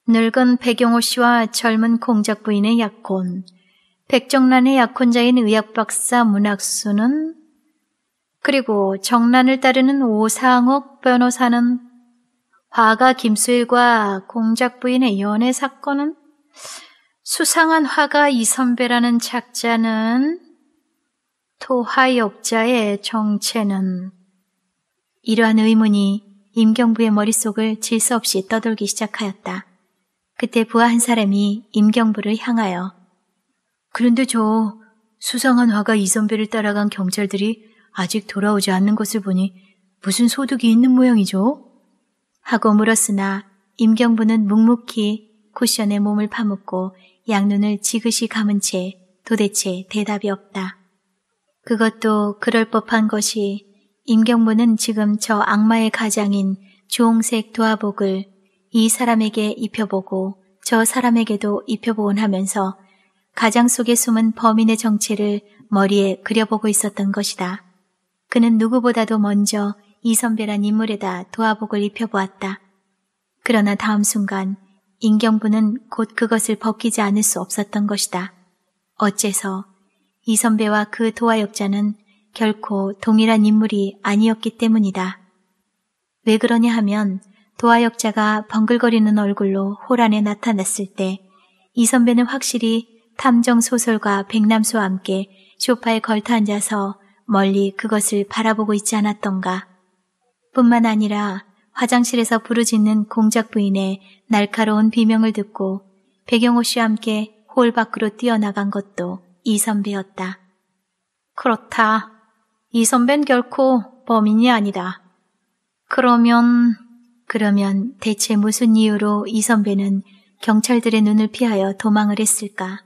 늙은 백용호 씨와 젊은 공작 부인의 약혼, 백정란의 약혼자인 의학박사 문학수는 그리고 정란을 따르는 오상옥 변호사는 화가 김수일과 공작 부인의 연애 사건은 수상한 화가 이선배라는 작자는 토하 역자의 정체는 이러한 의문이 임경부의 머릿속을 질서 없이 떠돌기 시작하였다. 그때 부하 한 사람이 임경부를 향하여 그런데 저 수상한 화가 이선배를 따라간 경찰들이 아직 돌아오지 않는 것을 보니 무슨 소득이 있는 모양이죠? 하고 물었으나 임경부는 묵묵히 쿠션에 몸을 파묻고 양눈을 지그시 감은 채 도대체 대답이 없다. 그것도 그럴 법한 것이 임경문은 지금 저 악마의 가장인 주홍색 도화복을 이 사람에게 입혀보고 저 사람에게도 입혀보곤 하면서 가장 속에 숨은 범인의 정체를 머리에 그려보고 있었던 것이다. 그는 누구보다도 먼저 이 선배란 인물에다 도화복을 입혀보았다. 그러나 다음 순간 임경부는 곧 그것을 벗기지 않을 수 없었던 것이다. 어째서 이 선배와 그 도화역자는 결코 동일한 인물이 아니었기 때문이다. 왜 그러냐 하면 도화역자가 벙글거리는 얼굴로 호란에 나타났을 때 이 선배는 확실히 탐정 소설과 백남수와 함께 쇼파에 걸터 앉아서 멀리 그것을 바라보고 있지 않았던가. 뿐만 아니라 화장실에서 부르짖는 공작 부인의 날카로운 비명을 듣고 백영호 씨와 함께 홀 밖으로 뛰어나간 것도 이 선배였다. 그렇다. 이 선배는 결코 범인이 아니다. 그러면, 그러면 대체 무슨 이유로 이 선배는 경찰들의 눈을 피하여 도망을 했을까?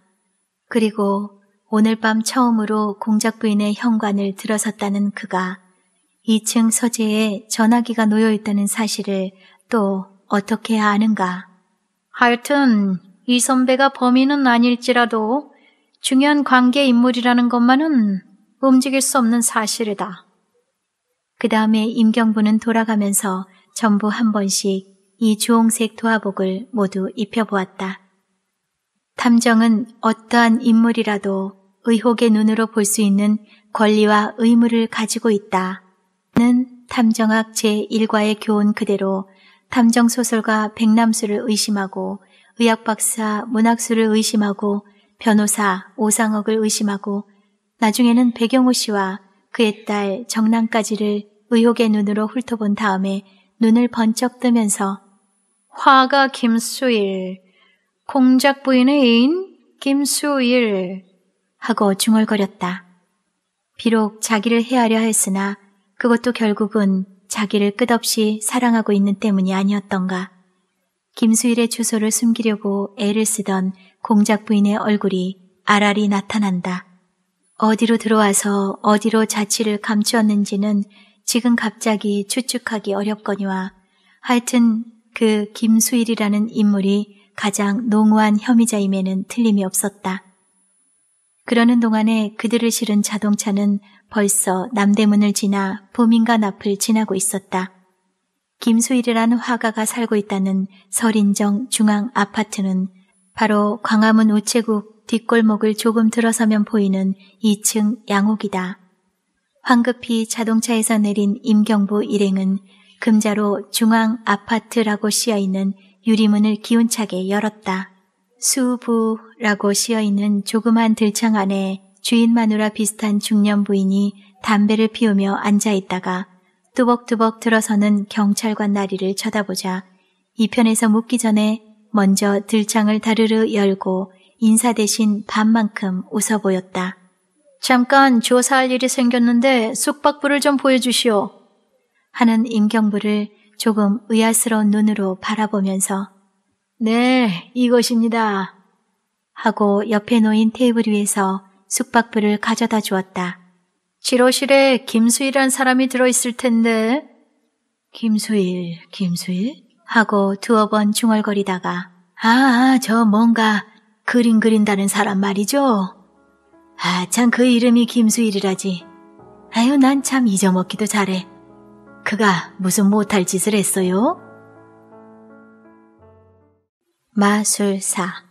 그리고 오늘 밤 처음으로 공작 부인의 현관을 들어섰다는 그가 2층 서재에 전화기가 놓여 있다는 사실을 또 어떻게 아는가? 하여튼 이 선배가 범인은 아닐지라도 중요한 관계 인물이라는 것만은 움직일 수 없는 사실이다. 그 다음에 임경부는 돌아가면서 전부 한 번씩 이 주홍색 도화복을 모두 입혀보았다. 탐정은 어떠한 인물이라도 의혹의 눈으로 볼 수 있는 권리와 의무를 가지고 있다. 는 탐정학 제1과의 교훈 그대로 탐정소설가 백남수를 의심하고 의학박사 문학수를 의심하고 변호사 오상옥을 의심하고 나중에는 백영호 씨와 그의 딸 정남까지를 의혹의 눈으로 훑어본 다음에 눈을 번쩍 뜨면서 화가 김수일, 공작 부인의 애인 김수일 하고 중얼거렸다. 비록 자기를 헤아려 했으나 그것도 결국은 자기를 끝없이 사랑하고 있는 때문이 아니었던가. 김수일의 주소를 숨기려고 애를 쓰던 공작 부인의 얼굴이 알알이 나타난다. 어디로 들어와서 어디로 자취를 감추었는지는 지금 갑자기 추측하기 어렵거니와 하여튼 그 김수일이라는 인물이 가장 농후한 혐의자임에는 틀림이 없었다. 그러는 동안에 그들을 실은 자동차는 벌써 남대문을 지나 보민간 앞을 지나고 있었다. 김수일이란 화가가 살고 있다는 설인정 중앙 아파트는 바로 광화문 우체국 뒷골목을 조금 들어서면 보이는 2층 양옥이다. 황급히 자동차에서 내린 임경부 일행은 금자로 중앙 아파트라고 씌어 있는 유리문을 기운차게 열었다. 수부라고 씌어 있는 조그만 들창 안에 주인 마누라 비슷한 중년 부인이 담배를 피우며 앉아 있다가 뚜벅뚜벅 들어서는 경찰관 나리를 쳐다보자 이편에서 묻기 전에 먼저 들창을 다르르 열고 인사 대신 반만큼 웃어 보였다. 잠깐 조사할 일이 생겼는데 숙박부를 좀 보여주시오. 하는 임경부를 조금 의아스러운 눈으로 바라보면서 네, 이것입니다. 하고 옆에 놓인 테이블 위에서 숙박부를 가져다 주었다. 치료실에 김수일이란 사람이 들어있을 텐데. 김수일, 김수일? 하고 두어 번 중얼거리다가, 아, 아 저 뭔가 그림 그린다는 사람 말이죠? 아, 참 그 이름이 김수일이라지. 아유, 난 참 잊어먹기도 잘해. 그가 무슨 못할 짓을 했어요? 마술사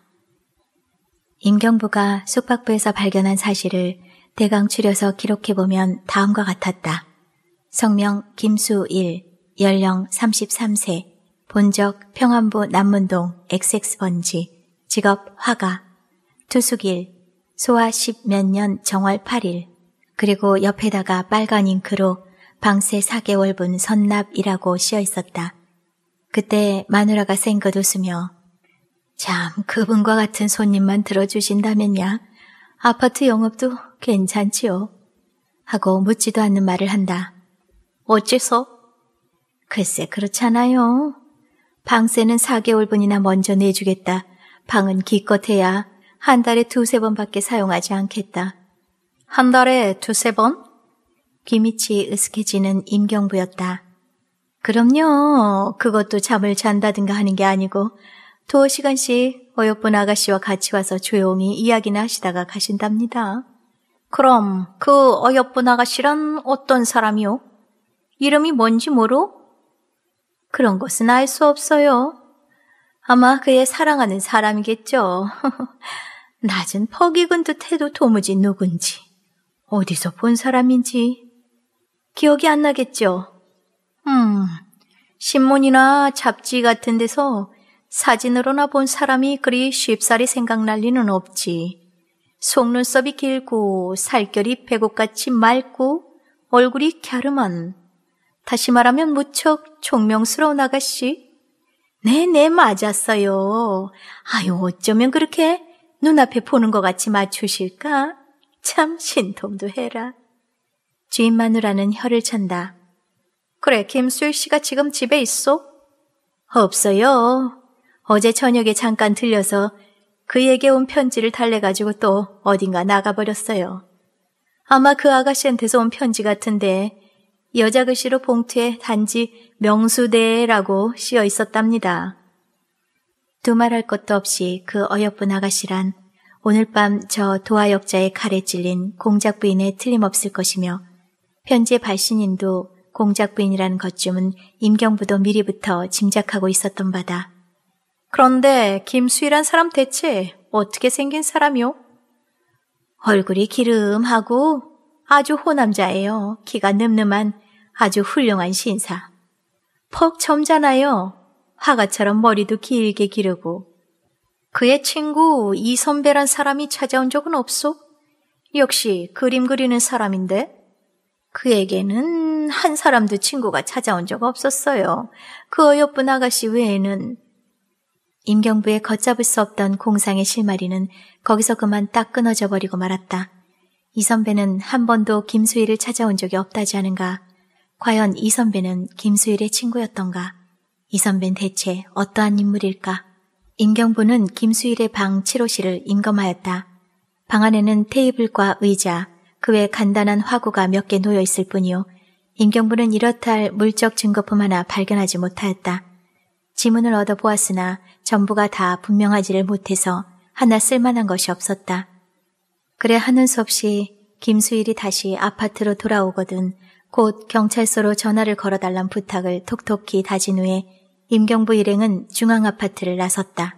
임경부가 숙박부에서 발견한 사실을 대강 추려서 기록해보면 다음과 같았다. 성명 김수일, 연령 33세, 본적 평안부 남문동 XX번지, 직업 화가, 투숙일, 소아 10 몇 년 정월 8일, 그리고 옆에다가 빨간 잉크로 방세 4개월분 선납이라고 씌어 있었다. 그때 마누라가 생긋 웃으며 참 그분과 같은 손님만 들어주신다면야 아파트 영업도 괜찮지요. 하고 묻지도 않는 말을 한다. 어째서? 글쎄 그렇잖아요. 방세는 4개월분이나 먼저 내주겠다. 방은 기껏해야 한 달에 두세 번밖에 사용하지 않겠다. 한 달에 두세 번? 귀밑이 으스해지는 임경부였다. 그럼요. 그것도 잠을 잔다든가 하는 게 아니고 두어 시간씩 어여쁜 아가씨와 같이 와서 조용히 이야기나 하시다가 가신답니다. 그럼 그 어여쁜 아가씨란 어떤 사람이요? 이름이 뭔지 모르? 그런 것은 알 수 없어요. 아마 그의 사랑하는 사람이겠죠. 낮은 퍽익은 듯해도 도무지 누군지, 어디서 본 사람인지 기억이 안 나겠죠. 음, 신문이나 잡지 같은 데서 사진으로나 본 사람이 그리 쉽사리 생각날 리는 없지. 속눈썹이 길고 살결이 배곡같이 맑고 얼굴이 갸름한 다시 말하면 무척 총명스러운 아가씨. 네네 네, 맞았어요. 아유 어쩌면 그렇게 눈앞에 보는 것 같이 맞추실까? 참 신통도 해라. 주인 마누라는 혀를 찬다. 그래 김수일 씨가 지금 집에 있어? 없어요. 어제 저녁에 잠깐 들려서 그에게 온 편지를 달래가지고 또 어딘가 나가버렸어요. 아마 그 아가씨한테서 온 편지 같은데 여자 글씨로 봉투에 단지 명수대라고 씌어 있었답니다. 두말할 것도 없이 그 어여쁜 아가씨란 오늘 밤 저 도화역자의 칼에 찔린 공작 부인에 틀림없을 것이며 편지의 발신인도 공작 부인이라는 것쯤은 임경부도 미리부터 짐작하고 있었던 바다. 그런데 김수희란 사람 대체 어떻게 생긴 사람이요? 얼굴이 기름하고 아주 호남자예요. 키가 늠름한 아주 훌륭한 신사. 퍽 점잖아요. 화가처럼 머리도 길게 기르고. 그의 친구 이 선배란 사람이 찾아온 적은 없소? 역시 그림 그리는 사람인데? 그에게는 한 사람도 친구가 찾아온 적 없었어요. 그 어여쁜 아가씨 외에는 임경부의 걷잡을 수 없던 공상의 실마리는 거기서 그만 딱 끊어져 버리고 말았다. 이 선배는 한 번도 김수일을 찾아온 적이 없다지 않은가. 과연 이 선배는 김수일의 친구였던가. 이 선배는 대체 어떠한 인물일까? 임경부는 김수일의 방 7호실을 임검하였다. 방 안에는 테이블과 의자, 그 외 간단한 화구가 몇 개 놓여 있을 뿐이요. 임경부는 이렇다 할 물적 증거품 하나 발견하지 못하였다. 지문을 얻어보았으나 전부가 다 분명하지를 못해서 하나 쓸만한 것이 없었다. 그래 하는 수 없이 김수일이 다시 아파트로 돌아오거든 곧 경찰서로 전화를 걸어달란 부탁을 톡톡히 다진 후에 임경부 일행은 중앙아파트를 나섰다.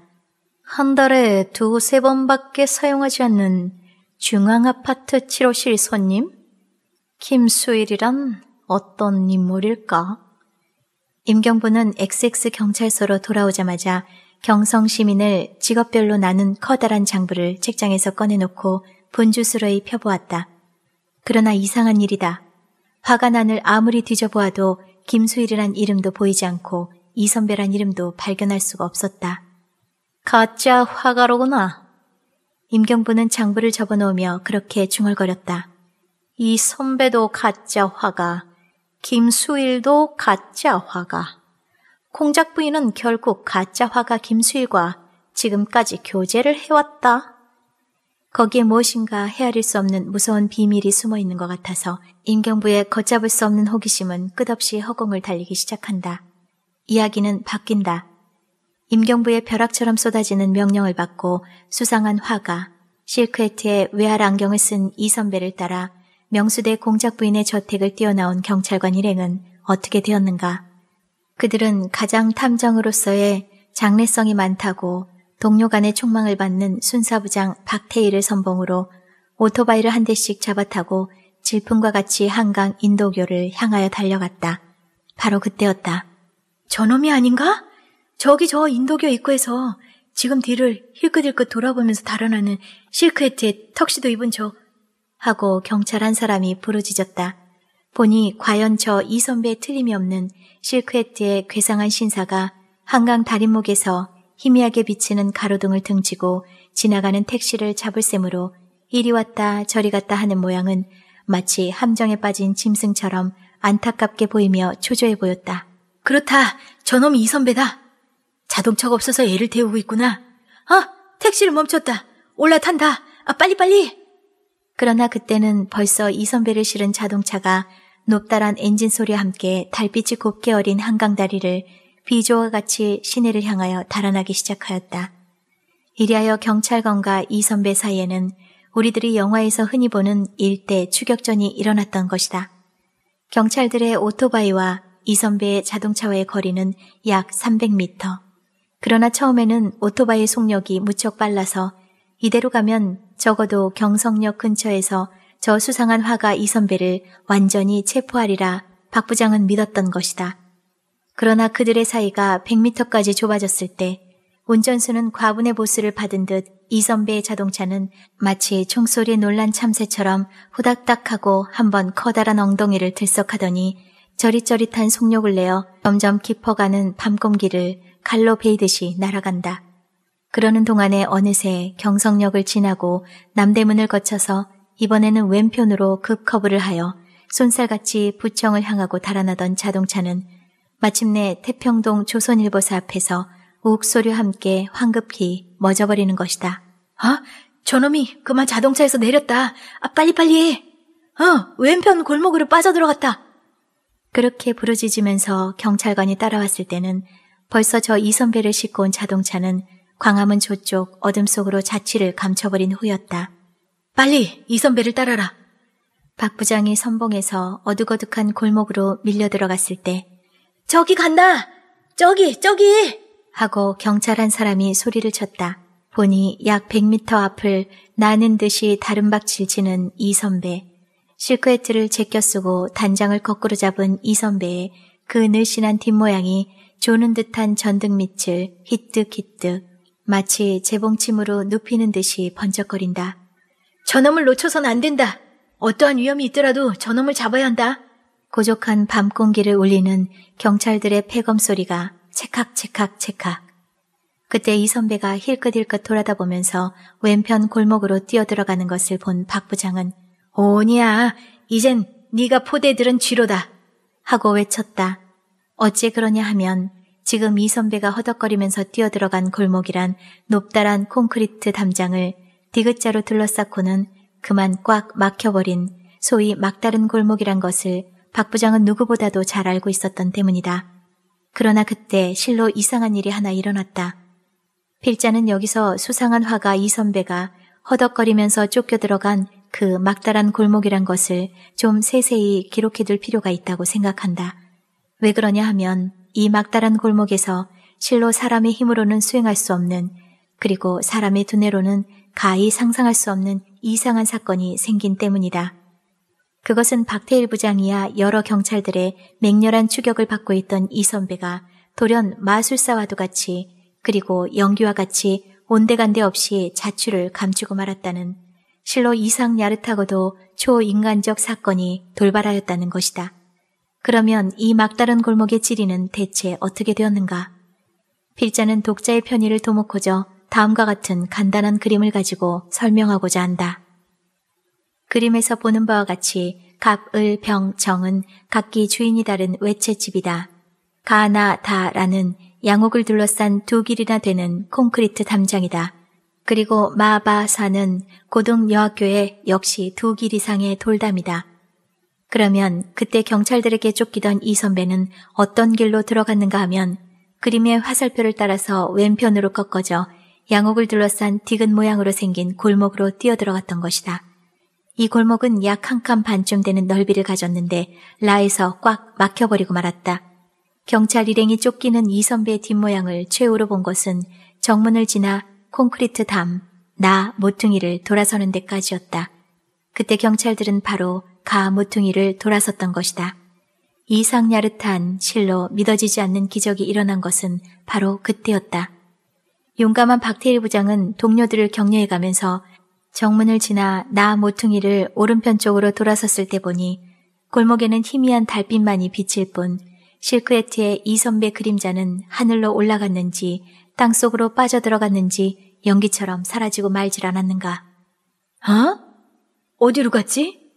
한 달에 두 세 번밖에 사용하지 않는 중앙아파트 7호실 손님? 김수일이란 어떤 인물일까? 임경부는 XX경찰서로 돌아오자마자 경성 시민을 직업별로 나눈 커다란 장부를 책장에서 꺼내놓고 본주스러이 펴보았다. 그러나 이상한 일이다. 화가 난을 아무리 뒤져보아도 김수일이란 이름도 보이지 않고 이선배란 이름도 발견할 수가 없었다. 가짜 화가로구나. 임경부는 장부를 접어놓으며 그렇게 중얼거렸다. 이 선배도 가짜 화가. 김수일도 가짜 화가. 공작 부인은 결국 가짜 화가 김수일과 지금까지 교제를 해왔다. 거기에 무엇인가 헤아릴 수 없는 무서운 비밀이 숨어 있는 것 같아서 임경부의 걷잡을 수 없는 호기심은 끝없이 허공을 달리기 시작한다. 이야기는 바뀐다. 임경부의 벼락처럼 쏟아지는 명령을 받고 수상한 화가 실크헤트의 외알 안경을 쓴 이 선배를 따라 명수대 공작 부인의 저택을 뛰어나온 경찰관 일행은 어떻게 되었는가? 그들은 가장 탐정으로서의 장래성이 많다고 동료 간의 촉망을 받는 순사부장 박태희를 선봉으로 오토바이를 한 대씩 잡아타고 질풍과 같이 한강 인도교를 향하여 달려갔다. 바로 그때였다. 저놈이 아닌가? 저기 저 인도교 입구에서 지금 뒤를 힐끗힐끗 돌아보면서 달아나는 실크헤트에 턱시도 입은 저 하고 경찰 한 사람이 부르짖었다. 보니 과연 저 이 선배 틀림이 없는 실크헤트의 괴상한 신사가 한강 다림목에서 희미하게 비치는 가로등을 등지고 지나가는 택시를 잡을 셈으로 이리 왔다 저리 갔다 하는 모양은 마치 함정에 빠진 짐승처럼 안타깝게 보이며 초조해 보였다. 그렇다. 저놈이 선배다. 자동차가 없어서 애를 태우고 있구나. 어, 택시를 멈췄다. 올라탄다. 아, 빨리빨리. 그러나 그때는 벌써 이 선배를 실은 자동차가 높다란 엔진 소리와 함께 달빛이 곱게 어린 한강 다리를 비조와 같이 시내를 향하여 달아나기 시작하였다. 이리하여 경찰관과 이 선배 사이에는 우리들이 영화에서 흔히 보는 일대 추격전이 일어났던 것이다. 경찰들의 오토바이와 이 선배의 자동차와의 거리는 약 300m. 그러나 처음에는 오토바이의 속력이 무척 빨라서 이대로 가면 적어도 경성역 근처에서 저 수상한 화가 이 선배를 완전히 체포하리라 박 부장은 믿었던 것이다. 그러나 그들의 사이가 100m까지 좁아졌을 때 운전수는 과분의 보수를 받은 듯이 선배의 자동차는 마치 총소리 놀란 참새처럼 후닥닥하고 한번 커다란 엉덩이를 들썩하더니 저릿저릿한 속력을 내어 점점 깊어가는 밤공기를 칼로 베이듯이 날아간다. 그러는 동안에 어느새 경성역을 지나고 남대문을 거쳐서 이번에는 왼편으로 급커브를 하여 손살같이 부청을 향하고 달아나던 자동차는 마침내 태평동 조선일보사 앞에서 옥소리와 함께 황급히 멎어버리는 것이다. 아, 저놈이 그만 자동차에서 내렸다. 아, 빨리빨리 해. 어, 왼편 골목으로 빠져들어갔다. 그렇게 부르짖으면서 경찰관이 따라왔을 때는 벌써 저 이선배를 싣고 온 자동차는 광화문 저쪽 어둠 속으로 자취를 감춰버린 후였다. 빨리 이 선배를 따라라. 박 부장이 선봉에서 어둑어둑한 골목으로 밀려 들어갔을 때 저기 간다! 저기! 저기! 하고 경찰 한 사람이 소리를 쳤다. 보니 약 100m 앞을 나는 듯이 다른박질 치는 이 선배. 실크웨트를 제껴 쓰고 단장을 거꾸로 잡은 이 선배의 그 늘씬한 뒷모양이 조는 듯한 전등 밑을 히뜩히뜩 마치 재봉침으로 눕히는 듯이 번쩍거린다. 저놈을 놓쳐선 안 된다. 어떠한 위험이 있더라도 저놈을 잡아야 한다. 고족한 밤 공기를 울리는 경찰들의 폐검 소리가 체칵 체칵 체칵. 그때 이 선배가 힐끗힐끗 돌아다 보면서 왼편 골목으로 뛰어들어가는 것을 본 박 부장은 오니야 이젠 네가 포대들은 쥐로다 하고 외쳤다. 어째 그러냐 하면 지금 이 선배가 허덕거리면서 뛰어들어간 골목이란 높다란 콘크리트 담장을 디귿자로 둘러싸고는 그만 꽉 막혀버린 소위 막다른 골목이란 것을 박 부장은 누구보다도 잘 알고 있었던 때문이다. 그러나 그때 실로 이상한 일이 하나 일어났다. 필자는 여기서 수상한 화가 이 선배가 허덕거리면서 쫓겨 들어간 그 막다란 골목이란 것을 좀 세세히 기록해둘 필요가 있다고 생각한다. 왜 그러냐 하면 이막다른 골목에서 실로 사람의 힘으로는 수행할 수 없는 그리고 사람의 두뇌로는 가히 상상할 수 없는 이상한 사건이 생긴 때문이다. 그것은 박태일 부장이야 여러 경찰들의 맹렬한 추격을 받고 있던 이 선배가 돌연 마술사와도 같이 그리고 연기와 같이 온데간데 없이 자취를 감추고 말았다는 실로 이상 야릇하고도 초인간적 사건이 돌발하였다는 것이다. 그러면 이 막다른 골목의 지리는 대체 어떻게 되었는가? 필자는 독자의 편의를 도모코져 다음과 같은 간단한 그림을 가지고 설명하고자 한다. 그림에서 보는 바와 같이 갑, 을, 병, 정은 각기 주인이 다른 외채집이다. 가나, 다라는 양옥을 둘러싼 두 길이나 되는 콘크리트 담장이다. 그리고 마바사는 고등여학교에 역시 두 길 이상의 돌담이다. 그러면 그때 경찰들에게 쫓기던 이 선배는 어떤 길로 들어갔는가 하면 그림의 화살표를 따라서 왼편으로 꺾어져 양옥을 둘러싼 디귿 모양으로 생긴 골목으로 뛰어들어갔던 것이다. 이 골목은 약 한 칸 반쯤 되는 넓이를 가졌는데 라에서 꽉 막혀버리고 말았다. 경찰 일행이 쫓기는 이 선배의 뒷모양을 최후로 본 것은 정문을 지나 콘크리트 담, 나 모퉁이를 돌아서는 데까지였다. 그때 경찰들은 바로 가모퉁이를 돌아섰던 것이다. 이상야릇한 실로 믿어지지 않는 기적이 일어난 것은 바로 그때였다. 용감한 박태일 부장은 동료들을 격려해가면서 정문을 지나 나 모퉁이를 오른편 쪽으로 돌아섰을 때 보니 골목에는 희미한 달빛만이 비칠 뿐실크에트의이 선배 그림자는 하늘로 올라갔는지 땅속으로 빠져들어갔는지 연기처럼 사라지고 말질 않았는가. 어? 어디로 갔지?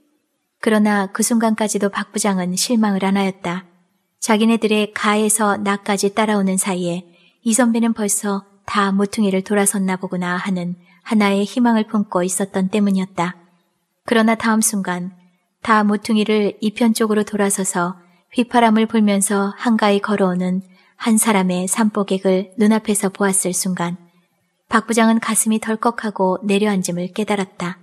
그러나 그 순간까지도 박 부장은 실망을 안하였다. 자기네들의 가에서 나까지 따라오는 사이에 이 선배는 벌써 다 모퉁이를 돌아섰나 보구나 하는 하나의 희망을 품고 있었던 때문이었다. 그러나 다음 순간 다 모퉁이를 이편 쪽으로 돌아서서 휘파람을 불면서 한가히 걸어오는 한 사람의 산보객을 눈앞에서 보았을 순간 박 부장은 가슴이 덜컥하고 내려앉음을 깨달았다.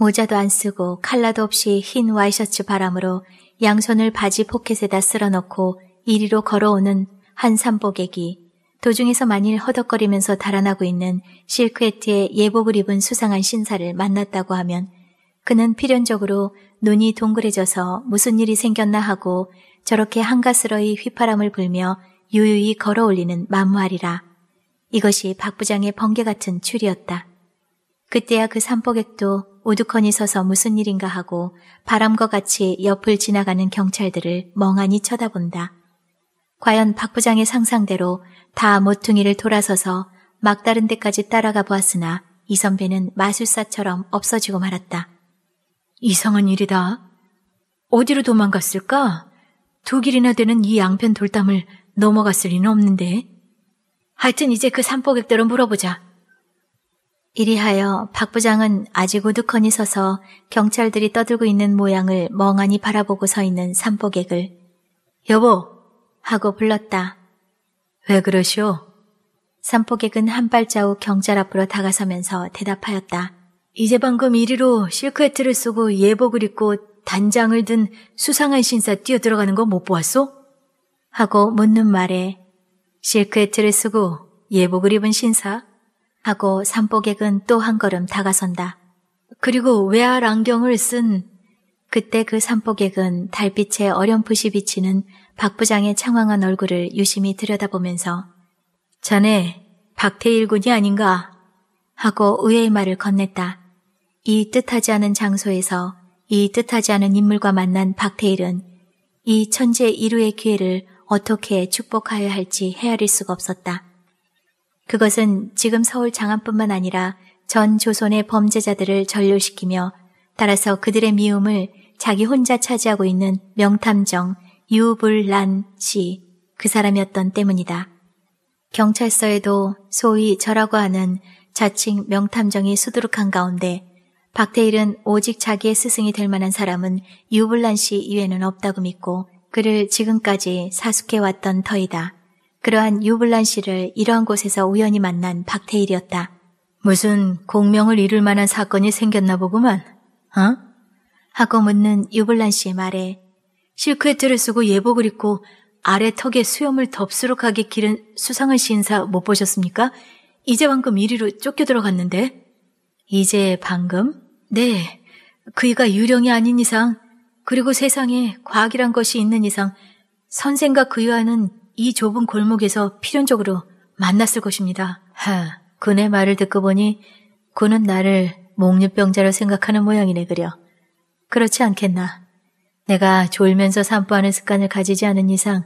모자도 안 쓰고 칼라도 없이 흰 와이셔츠 바람으로 양손을 바지 포켓에다 쓸어넣고 이리로 걸어오는 한산복애기 도중에서 만일 허덕거리면서 달아나고 있는 실크에트의 예복을 입은 수상한 신사를 만났다고 하면 그는 필연적으로 눈이 동그래져서 무슨 일이 생겼나 하고 저렇게 한가스러이 휘파람을 불며 유유히 걸어올리는 만무하리라. 이것이 박 부장의 번개 같은 추리였다. 그때야 그 산포객도 오두커니 서서 무슨 일인가 하고 바람과 같이 옆을 지나가는 경찰들을 멍하니 쳐다본다. 과연 박 부장의 상상대로 다 모퉁이를 돌아서서 막다른 데까지 따라가 보았으나 이 선배는 마술사처럼 없어지고 말았다. 이상한 일이다. 어디로 도망갔을까? 두 길이나 되는 이 양편 돌담을 넘어갔을 리는 없는데. 하여튼 이제 그 산포객대로 물어보자. 이리하여 박 부장은 아직 우두커니 서서 경찰들이 떠들고 있는 모양을 멍하니 바라보고 서 있는 삼보객을 여보! 하고 불렀다. 왜 그러시오? 삼포객은한 발자국 경찰 앞으로 다가서면서 대답하였다. 이제 방금 이리로 실크헤트를 쓰고 예복을 입고 단장을 든 수상한 신사 뛰어들어가는 거 못 보았소? 하고 묻는 말에 실크헤트를 쓰고 예복을 입은 신사? 하고 삼복액은또 한 걸음 다가선다. 그리고 외알 안경을 쓴 그때 그삼복액은 달빛에 어렴풋이 비치는 박 부장의 창황한 얼굴을 유심히 들여다보면서 전에 박태일 군이 아닌가 하고 의의 외 말을 건넸다. 이 뜻하지 않은 장소에서 이 뜻하지 않은 인물과 만난 박태일은 이 천재 1루의 기회를 어떻게 축복하여야 할지 헤아릴 수가 없었다. 그것은 지금 서울 장안뿐만 아니라 전 조선의 범죄자들을 전료시키며 따라서 그들의 미움을 자기 혼자 차지하고 있는 명탐정 유불란 씨 그 사람이었던 때문이다. 경찰서에도 소위 저라고 하는 자칭 명탐정이 수두룩한 가운데 박태일은 오직 자기의 스승이 될 만한 사람은 유불란 씨 이외는 에 없다고 믿고 그를 지금까지 사숙해왔던 터이다. 그러한 유블란 씨를 이러한 곳에서 우연히 만난 박태일이었다. 무슨 공명을 이룰 만한 사건이 생겼나 보구만. 어? 하고 묻는 유블란 씨의 말에 실크웨트를 쓰고 예복을 입고 아래 턱에 수염을 덥수룩하게 기른 수상한 시인사 못 보셨습니까? 이제 방금 이리로 쫓겨 들어갔는데. 이제 방금? 네. 그이가 유령이 아닌 이상, 그리고 세상에 과학이란 것이 있는 이상, 선생과 그이와는 이 좁은 골목에서 필연적으로 만났을 것입니다. 하, 군의 말을 듣고 보니 군은 나를 목류병자로 생각하는 모양이네 그려. 그렇지 않겠나. 내가 졸면서 산보하는 습관을 가지지 않은 이상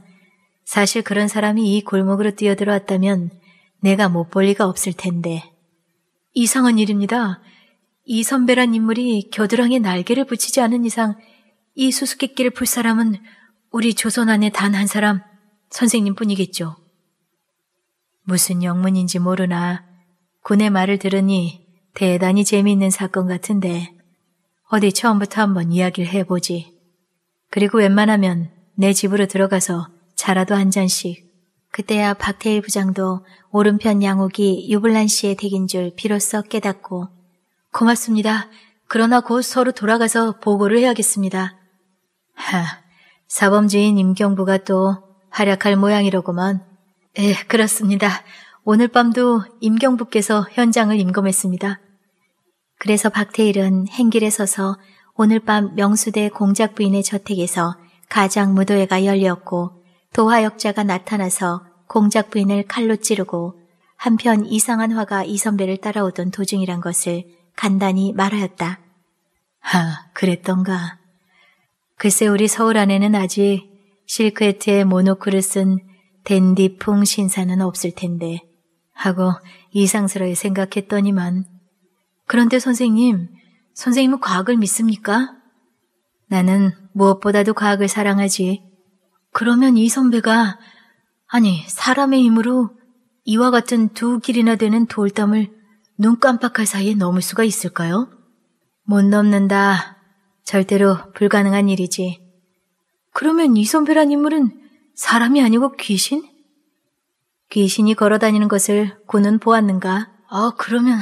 사실 그런 사람이 이 골목으로 뛰어들어왔다면 내가 못 볼 리가 없을 텐데. 이상한 일입니다. 이 선배란 인물이 겨드랑이에 날개를 붙이지 않은 이상 이 수수께끼를 풀 사람은 우리 조선 안에 단 한 사람, 선생님 뿐이겠죠. 무슨 영문인지 모르나 군의 말을 들으니 대단히 재미있는 사건 같은데 어디 처음부터 한번 이야기를 해보지. 그리고 웬만하면 내 집으로 들어가서 자라도 한 잔씩. 그때야 박태일 부장도 오른편 양옥이 유불란 씨의 댁인 줄 비로소 깨닫고 고맙습니다. 그러나 곧 서로 돌아가서 보고를 해야겠습니다. 하, 사범주인 임경부가 또 활약할 모양이로구만 에, 예, 그렇습니다. 오늘 밤도 임경부께서 현장을 임검했습니다. 그래서 박태일은 행길에 서서 오늘 밤 명수대 공작 부인의 저택에서 가장 무도회가 열렸고 도화역자가 나타나서 공작 부인을 칼로 찌르고 한편 이상한 화가 이 선배를 따라오던 도중이란 것을 간단히 말하였다. 하, 그랬던가. 글쎄 우리 서울 안에는 아직 실크에트의 모노크를 쓴 댄디풍 신사는 없을 텐데 하고 이상스러이 생각했더니만 그런데 선생님, 선생님은 과학을 믿습니까? 나는 무엇보다도 과학을 사랑하지. 그러면 이 선배가 아니 사람의 힘으로 이와 같은 두 길이나 되는 돌담을 눈 깜빡할 사이에 넘을 수가 있을까요? 못 넘는다. 절대로 불가능한 일이지. 그러면 이 선배란 인물은 사람이 아니고 귀신? 귀신이 걸어다니는 것을 군은 보았는가? 아, 그러면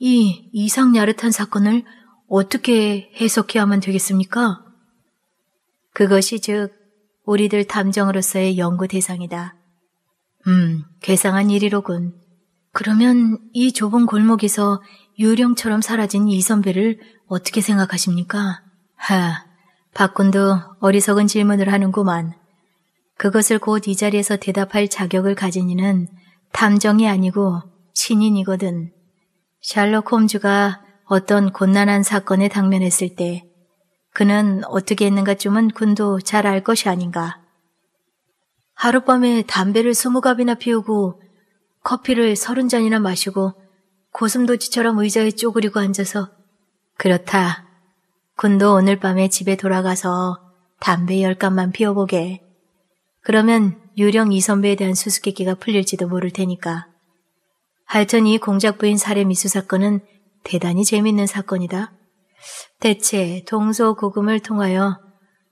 이 이상 야릇한 사건을 어떻게 해석해야만 되겠습니까? 그것이 즉, 우리들 탐정으로서의 연구 대상이다. 음, 괴상한 일이로군. 그러면 이 좁은 골목에서 유령처럼 사라진 이 선배를 어떻게 생각하십니까? 하, 박군도 어리석은 질문을 하는구만. 그것을 곧 이 자리에서 대답할 자격을 가진 이는 탐정이 아니고 신인이거든. 샬록 홈즈가 어떤 곤란한 사건에 당면했을 때 그는 어떻게 했는가쯤은 군도 잘 알 것이 아닌가. 하룻밤에 담배를 스무 갑이나 피우고 커피를 서른 잔이나 마시고 고슴도치처럼 의자에 쪼그리고 앉아서 그렇다. 군도 오늘 밤에 집에 돌아가서 담배 열 갑만 피워보게. 그러면 유령 이 선배에 대한 수수께끼가 풀릴지도 모를 테니까. 하여튼 이 공작부인 살해 미수 사건은 대단히 재밌는 사건이다. 대체 동서고금을 통하여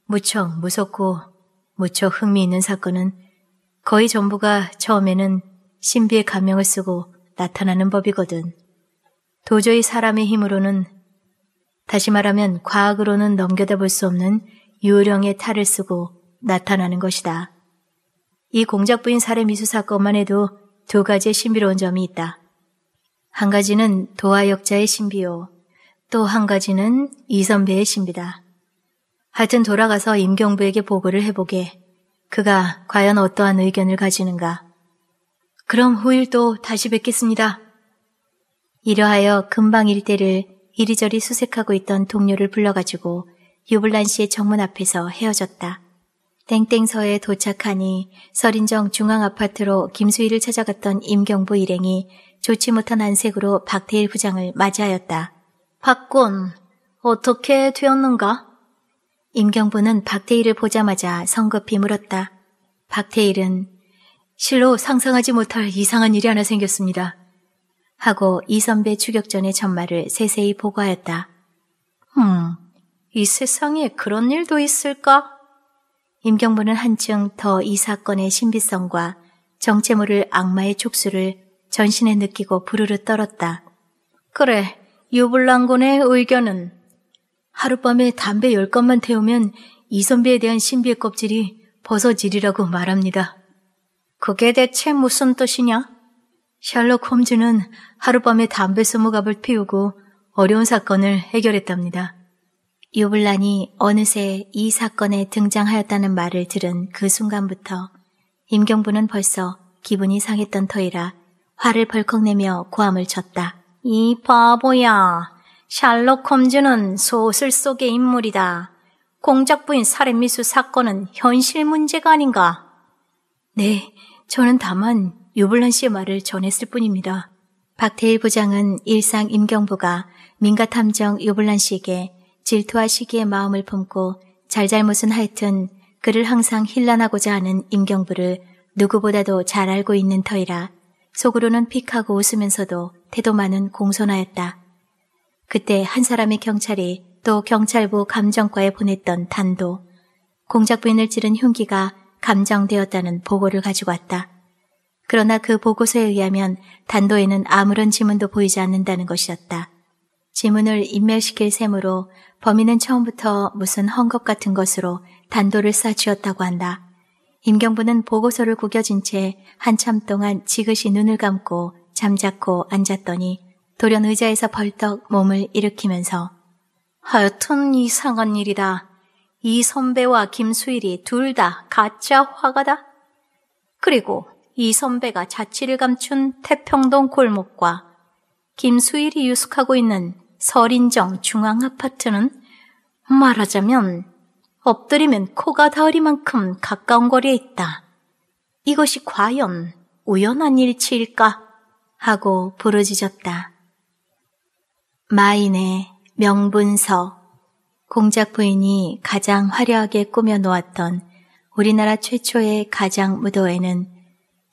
무척 무섭고 무척 흥미있는 사건은 거의 전부가 처음에는 신비의 가명을 쓰고 나타나는 법이거든. 도저히 사람의 힘으로는 다시 말하면 과학으로는 넘겨다볼 수 없는 유령의 탈을 쓰고 나타나는 것이다. 이 공작부인 살해 미수 사건만 해도 두 가지의 신비로운 점이 있다. 한 가지는 도화역자의 신비요. 또 한 가지는 이선배의 신비다. 하여튼 돌아가서 임경부에게 보고를 해보게. 그가 과연 어떠한 의견을 가지는가. 그럼 후일 도 다시 뵙겠습니다. 이러하여 금방 일대를 이리저리 수색하고 있던 동료를 불러가지고 유불란 씨의 정문 앞에서 헤어졌다. 땡땡서에 도착하니 서린정 중앙아파트로 김수희를 찾아갔던 임경부 일행이 좋지 못한 안색으로 박태일 부장을 맞이하였다. 박군, 어떻게 되었는가? 임경부는 박태일을 보자마자 성급히 물었다. 박태일은 실로 상상하지 못할 이상한 일이 하나 생겼습니다. 하고 이선배 추격전의 전말을 세세히 보고하였다. 음, 이 세상에 그런 일도 있을까? 임경부는 한층 더 이 사건의 신비성과 정체모를 악마의 촉수를 전신에 느끼고 부르르 떨었다. 그래, 유불랑군의 의견은 하룻밤에 담배 열것만 태우면 이 선배에 대한 신비의 껍질이 벗어지리라고 말합니다. 그게 대체 무슨 뜻이냐? 샬록 홈즈는 하룻밤에 담배 소모갑을 피우고 어려운 사건을 해결했답니다. 유블란이 어느새 이 사건에 등장하였다는 말을 들은 그 순간부터 임경부는 벌써 기분이 상했던 터이라 화를 벌컥 내며 고함을 쳤다. 이 바보야. 샬록 홈즈는 소설 속의 인물이다. 공작부인 살인미수 사건은 현실 문제가 아닌가? 네, 저는 다만 유블란 씨의 말을 전했을 뿐입니다. 박태일 부장은 일상 임경부가 민가탐정 유블란 씨에게 질투와 시기의 마음을 품고 잘잘못은 하여튼 그를 항상 힐난하고자 하는 임경부를 누구보다도 잘 알고 있는 터이라 속으로는 픽하고 웃으면서도 태도 많은 공손하였다. 그때 한 사람의 경찰이 또 경찰부 감정과에 보냈던 단도 공작부인을 찌른 흉기가 감정되었다는 보고를 가지고 왔다. 그러나 그 보고서에 의하면 단도에는 아무런 지문도 보이지 않는다는 것이었다. 지문을 인멸시킬 셈으로 범인은 처음부터 무슨 헌 것 같은 것으로 단도를 쌓아쥐었다고 한다. 임경부는 보고서를 구겨진 채 한참 동안 지그시 눈을 감고 잠자코 앉았더니 돌연 의자에서 벌떡 몸을 일으키면서 하여튼 이상한 일이다. 이 선배와 김수일이 둘 다 가짜 화가다. 그리고 이 선배가 자취를 감춘 태평동 골목과 김수일이 유숙하고 있는 서린정 중앙 아파트는 말하자면 엎드리면 코가 닿으리만큼 가까운 거리에 있다. 이것이 과연 우연한 일치일까? 하고 부르짖었다. 마인의 명분서 공작 부인이 가장 화려하게 꾸며 놓았던 우리나라 최초의 가장 무도회는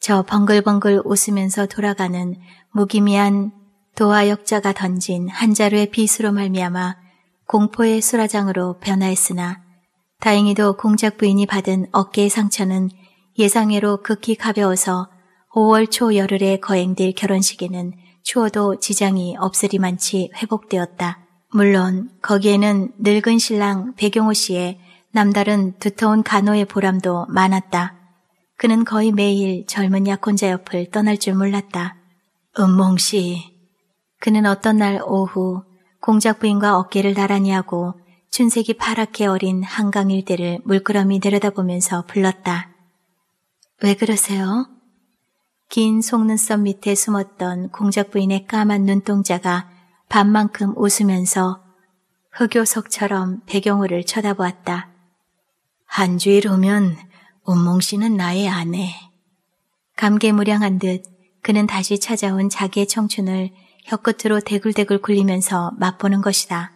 저 벙글벙글 웃으면서 돌아가는 무기미한 도화 역자가 던진 한 자루의 빗으로 말미암아 공포의 수라장으로 변화했으나 다행히도 공작 부인이 받은 어깨의 상처는 예상외로 극히 가벼워서 5월 초 열흘에 거행될 결혼식에는 추워도 지장이 없으리만치 회복되었다. 물론 거기에는 늙은 신랑 백용호 씨의 남다른 두터운 간호의 보람도 많았다. 그는 거의 매일 젊은 약혼자 옆을 떠날 줄 몰랐다. 은몽 씨. 그는 어떤 날 오후 공작 부인과 어깨를 나란히 하고 춘색이 파랗게 어린 한강 일대를 물끄러미 내려다보면서 불렀다. 왜 그러세요? 긴 속눈썹 밑에 숨었던 공작 부인의 까만 눈동자가 밤만큼 웃으면서 흑요석처럼 배경호를 쳐다보았다. 한 주일 오면 운몽 씨는 나의 아내. 감개무량한 듯 그는 다시 찾아온 자기의 청춘을 혀끝으로 대굴대굴 굴리면서 맛보는 것이다.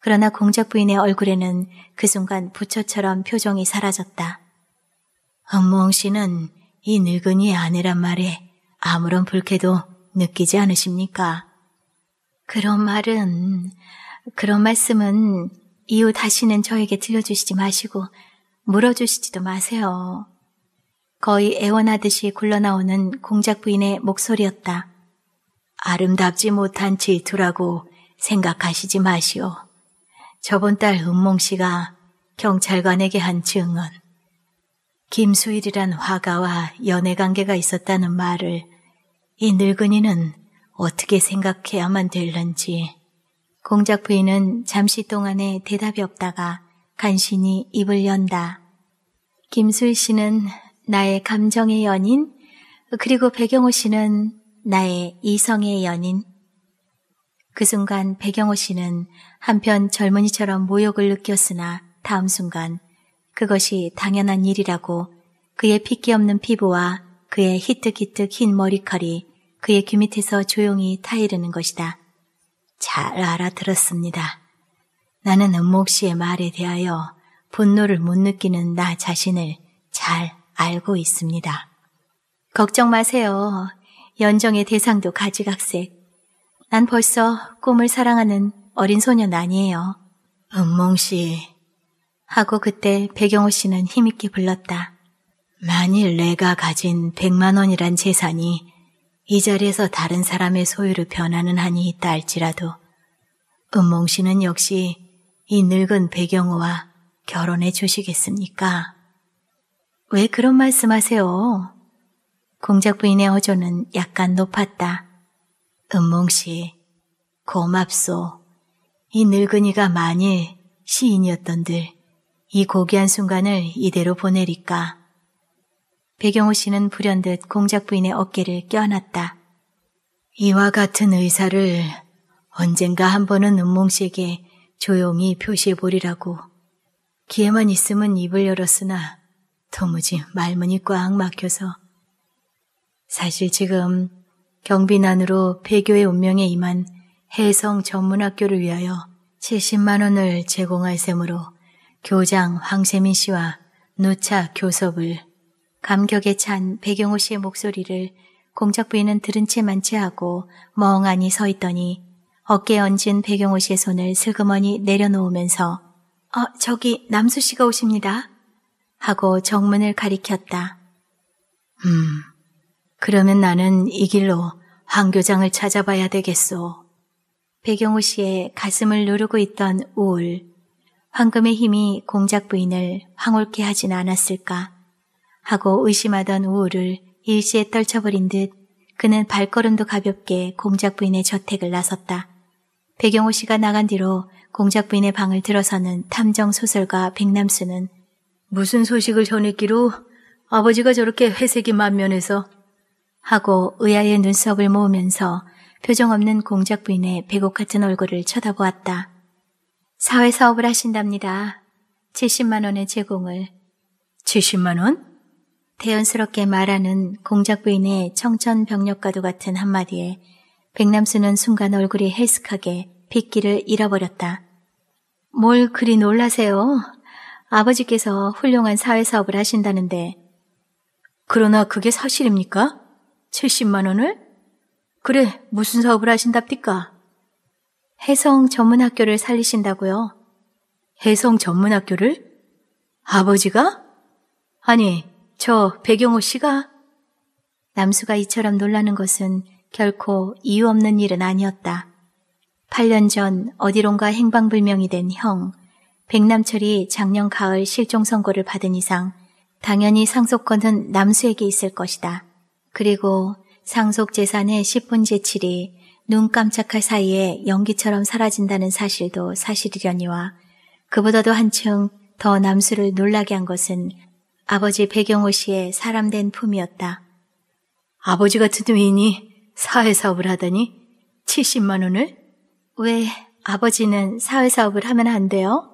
그러나 공작 부인의 얼굴에는 그 순간 부처처럼 표정이 사라졌다. 엄몽 씨는 이 늙은이의 아내란 말에 아무런 불쾌도 느끼지 않으십니까? 그런 말은, 그런 말씀은 이후 다시는 저에게 들려주시지 마시고 물어주시지도 마세요. 거의 애원하듯이 굴러나오는 공작 부인의 목소리였다. 아름답지 못한 질투라고 생각하시지 마시오. 저번 달 은몽 씨가 경찰관에게 한 증언. 김수일이란 화가와 연애 관계가 있었다는 말을 이 늙은이는 어떻게 생각해야만 될는지. 공작 부인은 잠시 동안에 대답이 없다가 간신히 입을 연다. 김수희 씨는 나의 감정의 연인, 그리고 배경호 씨는 나의 이성의 연인. 그 순간 배경호 씨는 한편 젊은이처럼 모욕을 느꼈으나 다음 순간 그것이 당연한 일이라고 그의 핏기 없는 피부와 그의 히뜩히뜩 흰 머리칼이 그의 귀 밑에서 조용히 타이르는 것이다. 잘 알아들었습니다. 나는 은목 씨의 말에 대하여 분노를 못 느끼는 나 자신을 잘 알고 있습니다. 걱정 마세요. 연정의 대상도 가지각색. 난 벌써 꿈을 사랑하는 어린 소년 아니에요. 은몽 씨. 하고 그때 배경호 씨는 힘있게 불렀다. 만일 내가 가진 100만 원이란 재산이 이 자리에서 다른 사람의 소유로 변하는 한이 있다 할지라도 은몽 씨는 역시 이 늙은 배경호와 결혼해 주시겠습니까? 왜 그런 말씀하세요? 공작 부인의 어조는 약간 높았다. 은몽씨, 고맙소. 이 늙은이가 만일 시인이었던들 이 고귀한 순간을 이대로 보내리까. 배경호 씨는 불현듯 공작 부인의 어깨를 껴안았다. 이와 같은 의사를 언젠가 한 번은 은몽 씨에게 조용히 표시해 보리라고. 기회만 있으면 입을 열었으나 도무지 말문이 꽉 막혀서 사실 지금 경비난으로 폐교의 운명에 임한 해성 전문학교를 위하여 70만 원을 제공할 셈으로 교장 황세민 씨와 노차 교섭을 감격에 찬 배경호 씨의 목소리를 공작 부인은 들은 채만취하고 멍하니 서 있더니 어깨에 얹은 배경호 씨의 손을 슬그머니 내려놓으면서 어, 저기 남수 씨가 오십니다. 하고 정문을 가리켰다. 음, 그러면 나는 이 길로 황 교장을 찾아봐야 되겠소. 배경호 씨의 가슴을 누르고 있던 우울. 황금의 힘이 공작 부인을 황홀케 하진 않았을까 하고 의심하던 우울을 일시에 떨쳐버린 듯 그는 발걸음도 가볍게 공작 부인의 저택을 나섰다. 배경호 씨가 나간 뒤로 공작 부인의 방을 들어서는 탐정 소설가 백남수는 무슨 소식을 전했기로 아버지가 저렇게 회색이 만면해서 하고 의아의 눈썹을 모으면서 표정 없는 공작 부인의 배곡 같은 얼굴을 쳐다보았다. 사회 사업을 하신답니다. 70만 원의 제공을. 70만 원? 대연스럽게 말하는 공작 부인의 청천벽력가도 같은 한마디에 백남수는 순간 얼굴이 헬스하게 빗기를 잃어버렸다. 뭘 그리 놀라세요? 아버지께서 훌륭한 사회사업을 하신다는데. 그러나 그게 사실입니까? 70만 원을? 그래, 무슨 사업을 하신답니까? 해성 전문학교를 살리신다고요. 해성 전문학교를? 아버지가? 아니, 저 배경호 씨가? 남수가 이처럼 놀라는 것은 결코 이유 없는 일은 아니었다. 8년 전 어디론가 행방불명이 된 형, 백남철이 작년 가을 실종 선고를 받은 이상 당연히 상속권은 남수에게 있을 것이다. 그리고 상속 재산의 10분제 7이 눈 깜짝할 사이에 연기처럼 사라진다는 사실도 사실이려니와 그보다도 한층 더 남수를 놀라게 한 것은 아버지 배경호 씨의 사람된 품이었다. 아버지 같은 위인이 사회사업을 하다니 70만 원을? 왜 아버지는 사회사업을 하면 안 돼요?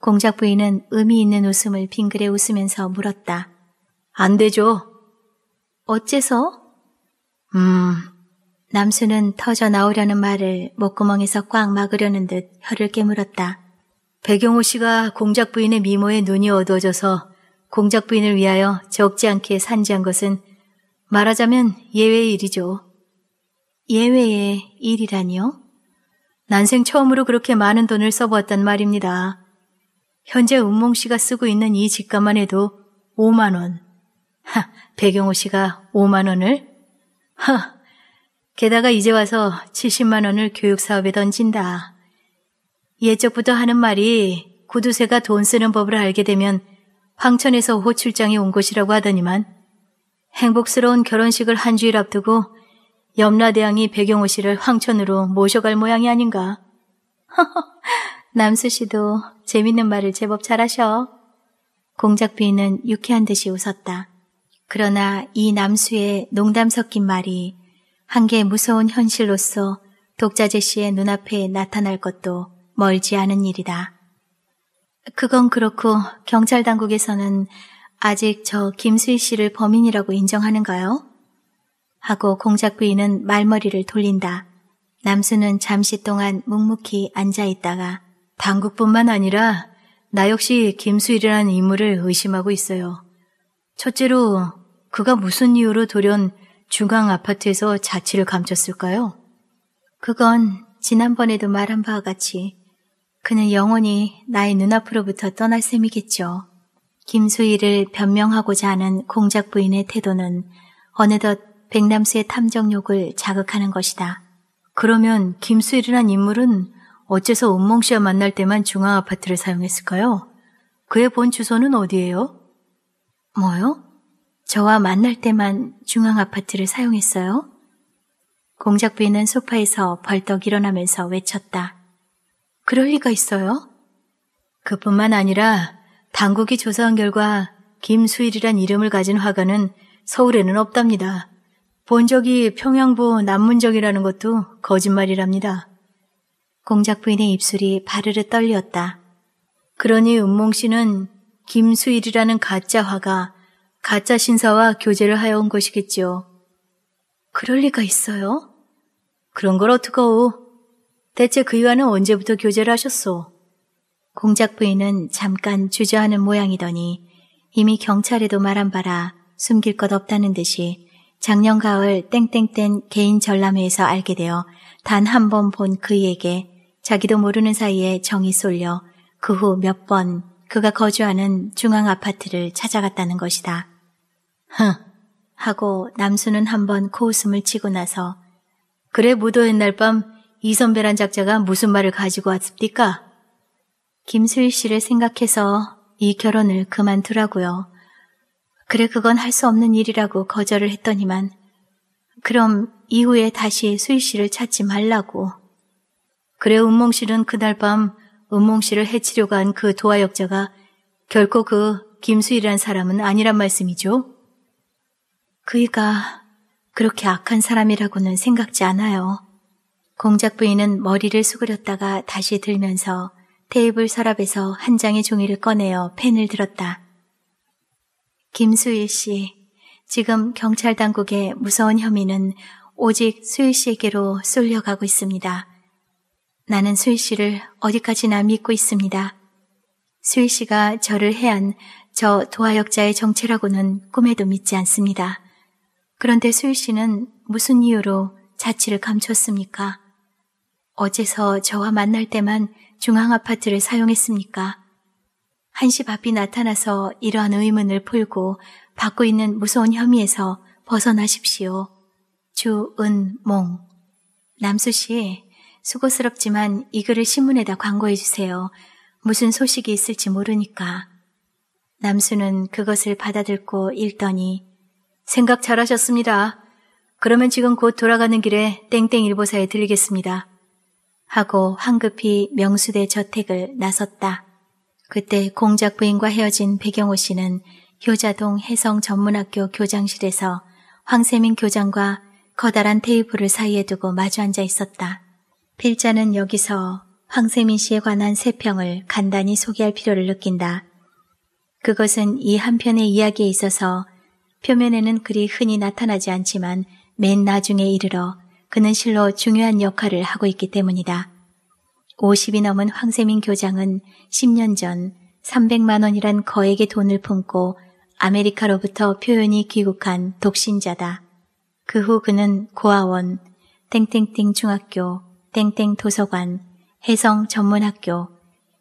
공작 부인은 의미 있는 웃음을 빙그레 웃으면서 물었다. 안 되죠. 어째서? 음, 남수는 터져 나오려는 말을 목구멍에서 꽉 막으려는 듯 혀를 깨물었다. 배경호 씨가 공작 부인의 미모에 눈이 어두워져서 공작 부인을 위하여 적지 않게 산지한 것은 말하자면 예외의 일이죠. 예외의 일이라니요? 난생 처음으로 그렇게 많은 돈을 써보았단 말입니다. 현재 은몽 씨가 쓰고 있는 이 집값만 해도 5만 원. 하, 배경호 씨가 5만 원을? 하, 게다가 이제 와서 70만 원을 교육 사업에 던진다. 예적부터 하는 말이 구두쇠가 돈 쓰는 법을 알게 되면 황천에서 호출장에 온것이라고 하더니만 행복스러운 결혼식을 한 주일 앞두고 염라대왕이 배경호 씨를 황천으로 모셔갈 모양이 아닌가. 남수 씨도 재밌는 말을 제법 잘하셔. 공작비는 유쾌한 듯이 웃었다. 그러나 이 남수의 농담 섞인 말이 한개 무서운 현실로서 독자재 씨의 눈앞에 나타날 것도 멀지 않은 일이다. 그건 그렇고 경찰 당국에서는 아직 저 김수희 씨를 범인이라고 인정하는가요? 하고 공작 부인은 말머리를 돌린다. 남수는 잠시 동안 묵묵히 앉아있다가 당국뿐만 아니라 나 역시 김수일이라는 인물을 의심하고 있어요. 첫째로 그가 무슨 이유로 돌연 중앙 아파트에서 자취를 감췄을까요? 그건 지난번에도 말한 바와 같이 그는 영원히 나의 눈앞으로부터 떠날 셈이겠죠. 김수일을 변명하고자 하는 공작 부인의 태도는 어느덧 백남수의 탐정욕을 자극하는 것이다. 그러면 김수일이란 인물은 어째서 은몽 씨와 만날 때만 중앙 아파트를 사용했을까요? 그의 본 주소는 어디예요? 뭐요? 저와 만날 때만 중앙 아파트를 사용했어요? 공작비는 소파에서 벌떡 일어나면서 외쳤다. 그럴 리가 있어요? 그뿐만 아니라 당국이 조사한 결과 김수일이란 이름을 가진 화가는 서울에는 없답니다. 본적이 평양부 남문적이라는 것도 거짓말이랍니다. 공작 부인의 입술이 바르르 떨렸다. 그러니 은몽 씨는 김수일이라는 가짜 화가 가짜 신사와 교제를 하여 온 것이겠지요. 그럴 리가 있어요? 그런 걸 어떡하오? 대체 그이와는 언제부터 교제를 하셨소? 공작 부인은 잠깐 주저하는 모양이더니 이미 경찰에도 말한 바라 숨길 것 없다는 듯이 작년 가을 땡땡땡 개인 전람회에서 알게 되어 단 한 번 본 그이에게 자기도 모르는 사이에 정이 쏠려 그 후 몇 번 그가 거주하는 중앙 아파트를 찾아갔다는 것이다. 흥! 하고 남수는 한 번 코웃음을 치고 나서 그래 무도옛날밤이 선배란 작자가 무슨 말을 가지고 왔습니까? 김수일 씨를 생각해서 이 결혼을 그만두라고요. 그래 그건 할 수 없는 일이라고 거절을 했더니만 그럼 이후에 다시 수희 씨를 찾지 말라고. 그래 은몽 씨는 그날 밤 은몽 씨를 해치려고 한 그 도화역자가 결코 그 김수희란 사람은 아니란 말씀이죠? 그이가 그렇게 악한 사람이라고는 생각지 않아요. 공작 부인은 머리를 수그렸다가 다시 들면서 테이블 서랍에서 한 장의 종이를 꺼내어 펜을 들었다. 김수일 씨, 지금 경찰 당국의 무서운 혐의는 오직 수일 씨에게로 쏠려가고 있습니다. 나는 수일 씨를 어디까지나 믿고 있습니다. 수일 씨가 저를 해한 저 도화역자의 정체라고는 꿈에도 믿지 않습니다. 그런데 수일 씨는 무슨 이유로 자취를 감췄습니까? 어째서 저와 만날 때만 중앙아파트를 사용했습니까? 한시 밥이 나타나서 이러한 의문을 풀고 받고 있는 무서운 혐의에서 벗어나십시오. 주은몽 남수 씨, 수고스럽지만 이 글을 신문에다 광고해 주세요. 무슨 소식이 있을지 모르니까. 남수는 그것을 받아들고 읽더니 생각 잘하셨습니다. 그러면 지금 곧 돌아가는 길에 땡땡일보사에 들리겠습니다. 하고 황급히 명수대 저택을 나섰다. 그때 공작 부인과 헤어진 배경호 씨는 효자동 해성 전문학교 교장실에서 황세민 교장과 커다란 테이블을 사이에 두고 마주 앉아 있었다. 필자는 여기서 황세민 씨에 관한 세 평을 간단히 소개할 필요를 느낀다. 그것은 이 한편의 이야기에 있어서 표면에는 그리 흔히 나타나지 않지만 맨 나중에 이르러 그는 실로 중요한 역할을 하고 있기 때문이다. 50이 넘은 황세민 교장은 10년 전 300만 원이란 거액의 돈을 품고 아메리카로부터 표현이 귀국한 독신자다. 그 후 그는 고아원, 땡땡땡 중학교, 땡땡 도서관, 해성 전문학교,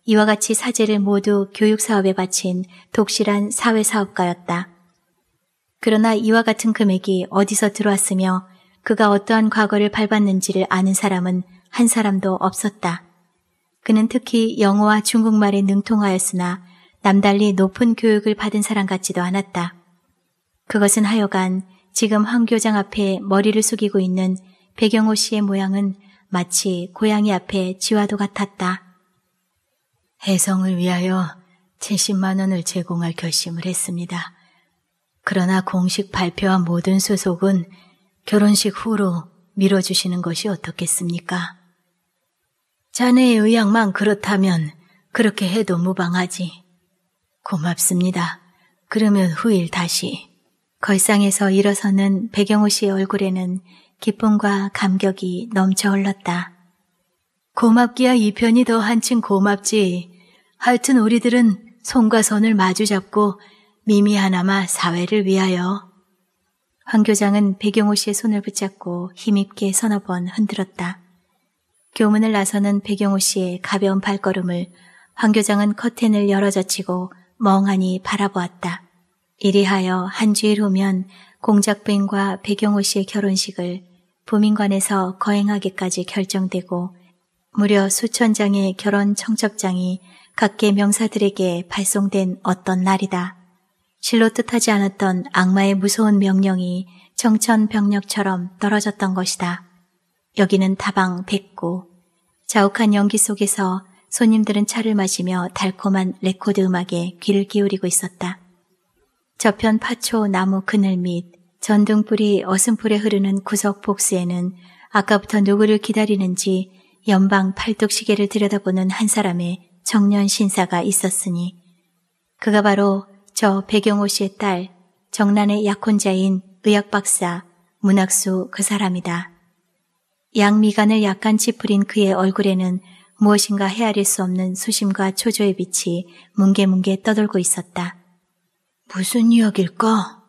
이와 같이 사제를 모두 교육사업에 바친 독실한 사회사업가였다. 그러나 이와 같은 금액이 어디서 들어왔으며 그가 어떠한 과거를 밟았는지를 아는 사람은 한 사람도 없었다. 그는 특히 영어와 중국말에 능통하였으나 남달리 높은 교육을 받은 사람 같지도 않았다. 그것은 하여간 지금 황 교장 앞에 머리를 숙이고 있는 배경호 씨의 모양은 마치 고양이 앞에 지와도 같았다. 해성을 위하여 70만 원을 제공할 결심을 했습니다. 그러나 공식 발표한 모든 소속은 결혼식 후로 밀어주시는 것이 어떻겠습니까? 자네의 의향만 그렇다면 그렇게 해도 무방하지. 고맙습니다. 그러면 후일 다시. 걸상에서 일어서는 배경호 씨의 얼굴에는 기쁨과 감격이 넘쳐 흘렀다. 고맙기야 이 편이 더 한층 고맙지. 하여튼 우리들은 손과 손을 마주 잡고 미미하나마 사회를 위하여. 황 교장은 배경호 씨의 손을 붙잡고 힘있게 서너 번 흔들었다. 교문을 나서는 배경호 씨의 가벼운 발걸음을 황 교장은 커튼을 열어젖히고 멍하니 바라보았다. 이리하여 한 주일 후면 공작 부인과 배경호 씨의 결혼식을 부민관에서 거행하기까지 결정되고 무려 수천 장의 결혼 청첩장이 각계 명사들에게 발송된 어떤 날이다. 실로 뜻하지 않았던 악마의 무서운 명령이 정천병력처럼 떨어졌던 것이다. 여기는 다방 백고. 자욱한 연기 속에서 손님들은 차를 마시며 달콤한 레코드 음악에 귀를 기울이고 있었다. 저편 파초 나무 그늘 밑 전등불이 어슴풀에 흐르는 구석 복수에는 아까부터 누구를 기다리는지 연방 팔뚝 시계를 들여다보는 한 사람의 정년 신사가 있었으니 그가 바로 저 백영호 씨의 딸 정란의 약혼자인 의학박사 문학수 그 사람이다. 양미간을 약간 찌푸린 그의 얼굴에는 무엇인가 헤아릴 수 없는 수심과 초조의 빛이 뭉게뭉게 떠돌고 있었다. 무슨 이야기일까?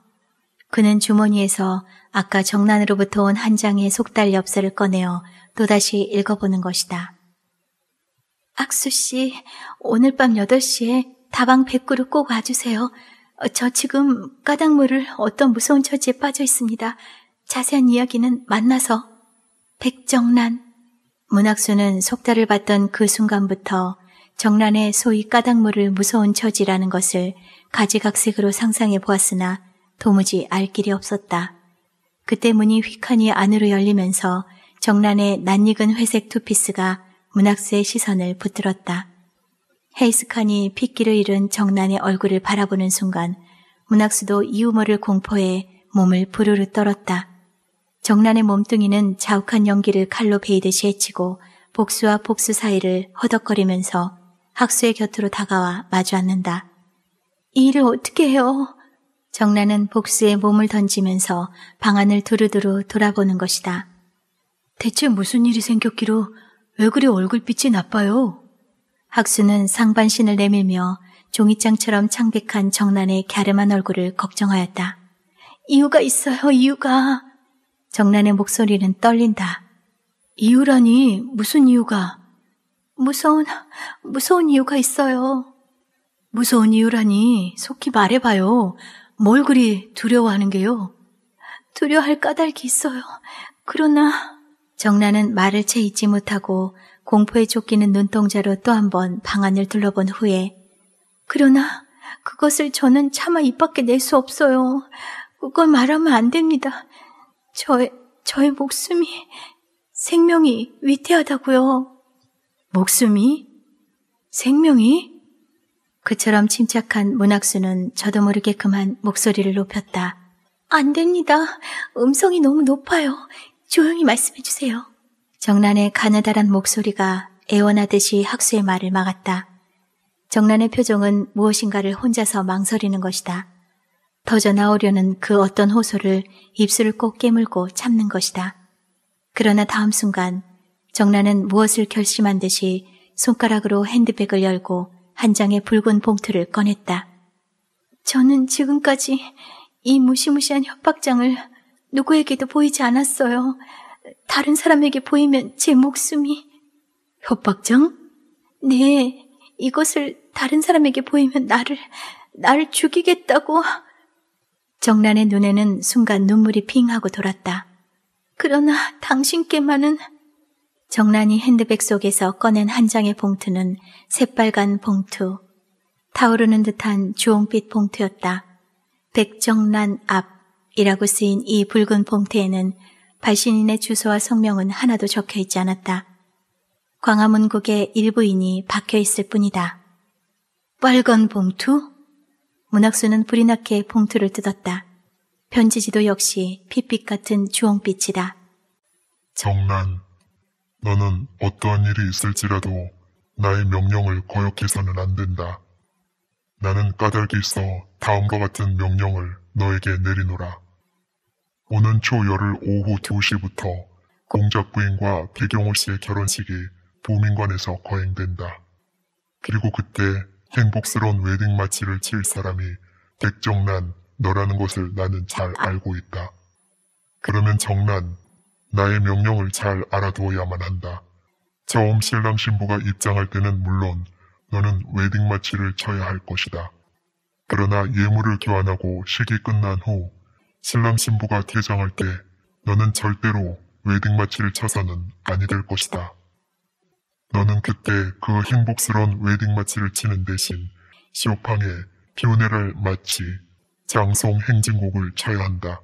그는 주머니에서 아까 정난으로부터 온 한 장의 속달 엽서를 꺼내어 또다시 읽어보는 것이다. 악수 씨, 오늘 밤 8시에 다방 백구로 꼭 와주세요. 저 지금 까닭물을 어떤 무서운 처지에 빠져 있습니다. 자세한 이야기는 만나서. 백정란. 문학수는 속달을 봤던 그 순간부터 정란의 소위 까닭물을 무서운 처지라는 것을 가지각색으로 상상해 보았으나 도무지 알 길이 없었다. 그때 문이 휘칸이 안으로 열리면서 정란의 낯익은 회색 투피스가 문학수의 시선을 붙들었다. 헤이스칸이 핏기를 잃은 정란의 얼굴을 바라보는 순간 문학수도 이우머를 공포해 몸을 부르르 떨었다. 정란의 몸뚱이는 자욱한 연기를 칼로 베이듯이 해치고 복수와 복수 사이를 허덕거리면서 학수의 곁으로 다가와 마주 앉는다. 이 일을 어떻게 해요? 정란은 복수의 몸을 던지면서 방안을 두루두루 돌아보는 것이다. 대체 무슨 일이 생겼기로 왜 그리 얼굴빛이 나빠요? 학수는 상반신을 내밀며 종이장처럼 창백한 정란의 갸름한 얼굴을 걱정하였다. 이유가 있어요, 이유가. 정란의 목소리는 떨린다. 이유라니 무슨 이유가? 무서운 무서운 이유가 있어요. 무서운 이유라니 속히 말해봐요. 뭘 그리 두려워하는 게요? 두려워할 까닭이 있어요. 그러나 정란은 말을 채 잊지 못하고 공포에 쫓기는 눈동자로 또 한 번 방안을 둘러본 후에 그러나 그것을 저는 차마 입 밖에 낼 수 없어요. 그걸 말하면 안 됩니다. 저의, 저의 목숨이, 생명이 위태하다고요. 목숨이? 생명이? 그처럼 침착한 문학수는 저도 모르게 그만 목소리를 높였다. 안 됩니다. 음성이 너무 높아요. 조용히 말씀해 주세요. 정란의 가느다란 목소리가 애원하듯이 학수의 말을 막았다. 정란의 표정은 무엇인가를 혼자서 망설이는 것이다. 터져 나오려는 그 어떤 호소를 입술을 꼭 깨물고 참는 것이다. 그러나 다음 순간 정란은 무엇을 결심한 듯이 손가락으로 핸드백을 열고 한 장의 붉은 봉투를 꺼냈다. 저는 지금까지 이 무시무시한 협박장을 누구에게도 보이지 않았어요. 다른 사람에게 보이면 제 목숨이... 협박장? 네, 이것을 다른 사람에게 보이면 나를, 나를 죽이겠다고... 정란의 눈에는 순간 눈물이 핑하고 돌았다. 그러나 당신께만은 정란이 핸드백 속에서 꺼낸 한 장의 봉투는 새빨간 봉투, 타오르는 듯한 주홍빛 봉투였다. 백정란 앞이라고 쓰인 이 붉은 봉투에는 발신인의 주소와 성명은 하나도 적혀 있지 않았다. 광화문국의 일부인이 박혀 있을 뿐이다. 빨간 봉투? 문학수는 불이 나게 봉투를 뜯었다. 편지지도 역시 핏빛 같은 주홍빛이다. 정난, 너는 어떠한 일이 있을지라도 나의 명령을 거역해서는 안 된다. 나는 까닭이 있어 다음과 같은 명령을 너에게 내리노라. 오는 초 열흘 오후 2시부터 공작 부인과 배경호 씨의 결혼식이 도민관에서 거행된다. 그리고 그때 행복스러운 웨딩 마치를 칠 사람이 백정란 너라는 것을 나는 잘 알고 있다. 그러면 정란 나의 명령을 잘 알아두어야만 한다. 처음 신랑 신부가 입장할 때는 물론 너는 웨딩 마치를 쳐야 할 것이다. 그러나 예물을 교환하고 식이 끝난 후 신랑 신부가 퇴장할 때 너는 절대로 웨딩 마치를 쳐서는 아니 될 것이다. 너는 그때 그행복스러운 웨딩 마치를 치는 대신 쇼팡의 피오네랄 마치 장송 행진곡을 쳐야 한다.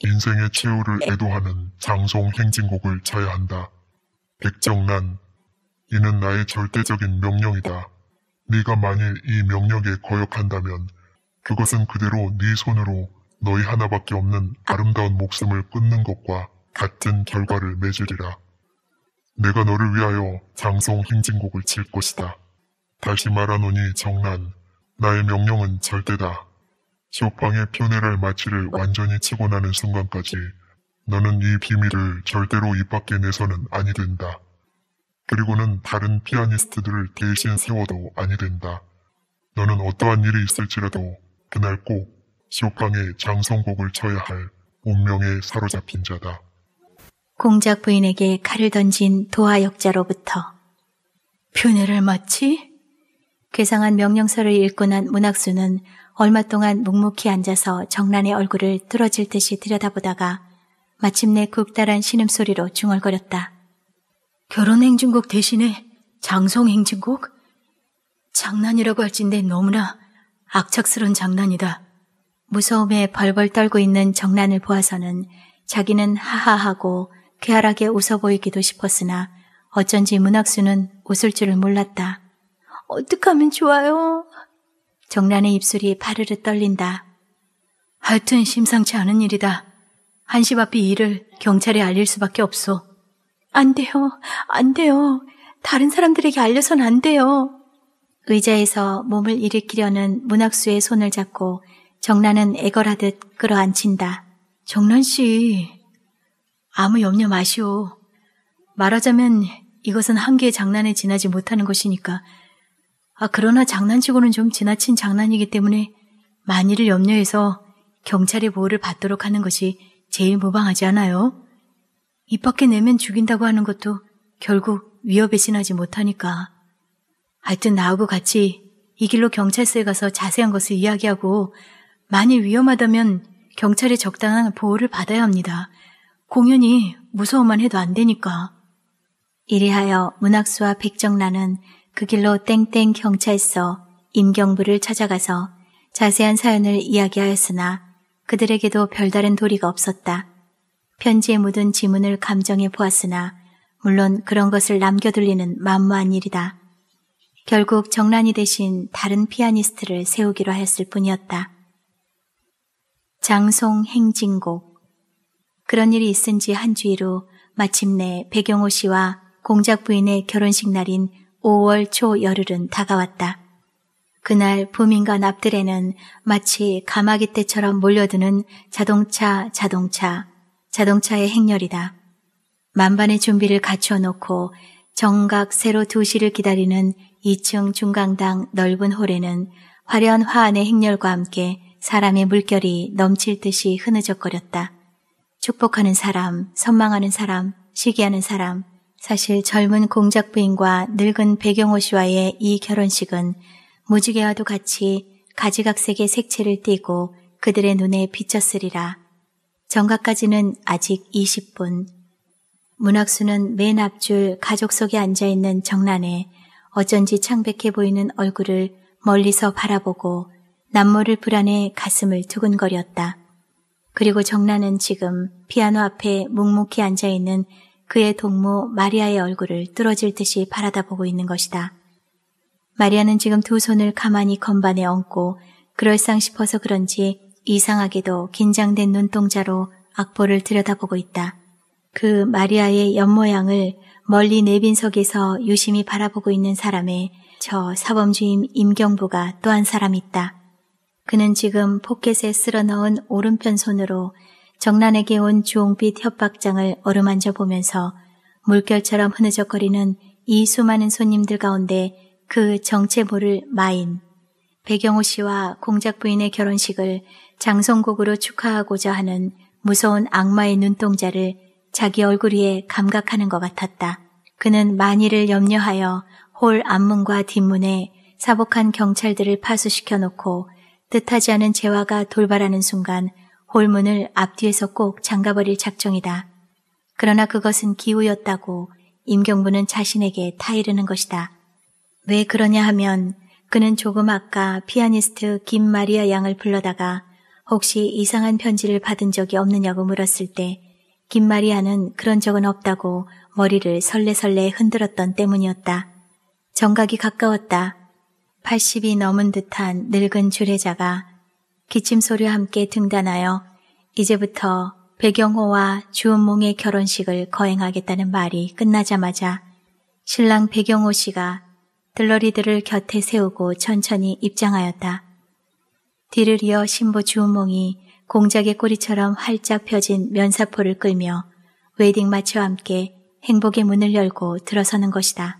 인생의 최후를 네. 애도하는 장송 행진곡을 쳐야 한다. 백정란 이는 나의 절대적인 명령이다. 네가 만일 이 명령에 거역한다면 그것은 그대로 네 손으로 너희 하나밖에 없는 아름다운 목숨을 끊는 것과 같은 결과를 맺으리라. 내가 너를 위하여 장성 행진곡을 칠 것이다. 다시 말하노니 정난, 나의 명령은 절대다. 쇼팡의 표네랄 마취를 완전히 치고 나는 순간까지 너는 이 비밀을 절대로 입 밖에 내서는 아니 된다. 그리고는 다른 피아니스트들을 대신 세워도 아니 된다. 너는 어떠한 일이 있을지라도 그날 꼭 쇼팡의 장성곡을 쳐야 할 운명에 사로잡힌 자다. 공작 부인에게 칼을 던진 도하 역자로부터 표내를 마치? 괴상한 명령서를 읽고 난 문학수는 얼마 동안 묵묵히 앉아서 정란의 얼굴을 뚫어질 듯이 들여다보다가 마침내 굵다란 신음소리로 중얼거렸다. 결혼행진곡 대신에 장성행진곡? 장난이라고 할진데 너무나 악착스러운 장난이다. 무서움에 벌벌 떨고 있는 정란을 보아서는 자기는 하하하고 쾌활하게 웃어 보이기도 싶었으나 어쩐지 문학수는 웃을 줄을 몰랐다. 어떡하면 좋아요? 정란의 입술이 파르르 떨린다. 하여튼 심상치 않은 일이다. 한시 바삐 일을 경찰에 알릴 수밖에 없소안 돼요. 안 돼요. 다른 사람들에게 알려선 안 돼요. 의자에서 몸을 일으키려는 문학수의 손을 잡고 정란은 애걸하듯 끌어안친다. 정란 씨, 아무 염려 마시오. 말하자면 이것은 한계의 장난에 지나지 못하는 것이니까. 아, 그러나 장난치고는 좀 지나친 장난이기 때문에 만일을 염려해서 경찰의 보호를 받도록 하는 것이 제일 무방하지 않아요? 입 밖에 내면 죽인다고 하는 것도 결국 위협에 지나지 못하니까. 하여튼 나하고 같이 이 길로 경찰서에 가서 자세한 것을 이야기하고 만일 위험하다면 경찰의 적당한 보호를 받아야 합니다. 공연이 무서워만 해도 안 되니까. 이리하여 문학수와 백정란은 그 길로 땡땡 경찰서 임경부를 찾아가서 자세한 사연을 이야기하였으나 그들에게도 별다른 도리가 없었다. 편지에 묻은 지문을 감정해 보았으나 물론 그런 것을 남겨둘리는 만무한 일이다. 결국 정란이 대신 다른 피아니스트를 세우기로 하였을 뿐이었다. 장송 행진곡 그런 일이 있은 지 한 주일후 마침내 배경호 씨와 공작 부인의 결혼식 날인 5월 초 열흘은 다가왔다. 그날 부민과 납들에는 마치 가마귀 떼처럼 몰려드는 자동차, 자동차, 자동차의 행렬이다. 만반의 준비를 갖추어 놓고 정각 새로 2시를 기다리는 2층 중강당 넓은 홀에는 화려한 화안의 행렬과 함께 사람의 물결이 넘칠 듯이 흐느적거렸다. 축복하는 사람, 선망하는 사람, 시기하는 사람, 사실 젊은 공작 부인과 늙은 배경호 씨와의 이 결혼식은 무지개와도 같이 가지각색의 색채를 띠고 그들의 눈에 비쳤으리라. 정각까지는 아직 20분. 문학수는 맨 앞줄 가족 속에 앉아있는 정란에 어쩐지 창백해 보이는 얼굴을 멀리서 바라보고 남모를 불안해 가슴을 두근거렸다. 그리고 정란은 지금 피아노 앞에 묵묵히 앉아 있는 그의 동무 마리아의 얼굴을 뚫어질 듯이 바라다보고 있는 것이다. 마리아는 지금 두 손을 가만히 건반에 얹고 그럴상 싶어서 그런지 이상하게도 긴장된 눈동자로 악보를 들여다보고 있다. 그 마리아의 옆모양을 멀리 내빈석에서 유심히 바라보고 있는 사람의 저 사범주임 임경부가 또 한 사람 있다. 그는 지금 포켓에 쓸어 넣은 오른편 손으로 정란에게 온 주홍빛 협박장을 어루만져 보면서 물결처럼 흐느적거리는 이 수많은 손님들 가운데 그 정체 모를 마인, 배경호 씨와 공작 부인의 결혼식을 장성곡으로 축하하고자 하는 무서운 악마의 눈동자를 자기 얼굴 위에 감각하는 것 같았다. 그는 만일을 염려하여 홀 앞문과 뒷문에 사복한 경찰들을 파수시켜 놓고 뜻하지 않은 재화가 돌발하는 순간 홀문을 앞뒤에서 꼭 잠가버릴 작정이다. 그러나 그것은 기우였다고 임경부는 자신에게 타이르는 것이다. 왜 그러냐 하면 그는 조금 아까 피아니스트 김마리아 양을 불러다가 혹시 이상한 편지를 받은 적이 없느냐고 물었을 때 김마리아는 그런 적은 없다고 머리를 설레설레 흔들었던 때문이었다. 정각이 가까웠다. 80이 넘은 듯한 늙은 주례자가 기침 소리와 함께 등단하여 이제부터 배경호와 주은몽의 결혼식을 거행하겠다는 말이 끝나자마자 신랑 배경호 씨가 들러리들을 곁에 세우고 천천히 입장하였다. 뒤를 이어 신부 주은몽이 공작의 꼬리처럼 활짝 펴진 면사포를 끌며 웨딩 마치와 함께 행복의 문을 열고 들어서는 것이다.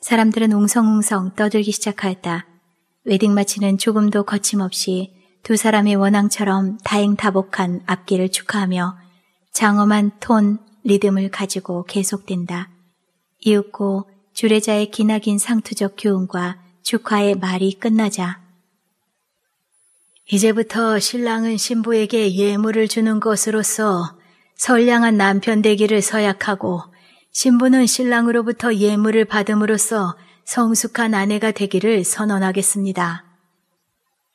사람들은 웅성웅성 떠들기 시작하였다. 웨딩 마치는 조금도 거침없이 두 사람의 원앙처럼 다행다복한 앞길을 축하하며 장엄한 톤, 리듬을 가지고 계속된다. 이윽고 주례자의 기나긴 상투적 교훈과 축하의 말이 끝나자 이제부터 신랑은 신부에게 예물을 주는 것으로서 선량한 남편 되기를 서약하고 신부는 신랑으로부터 예물을 받음으로써 성숙한 아내가 되기를 선언하겠습니다.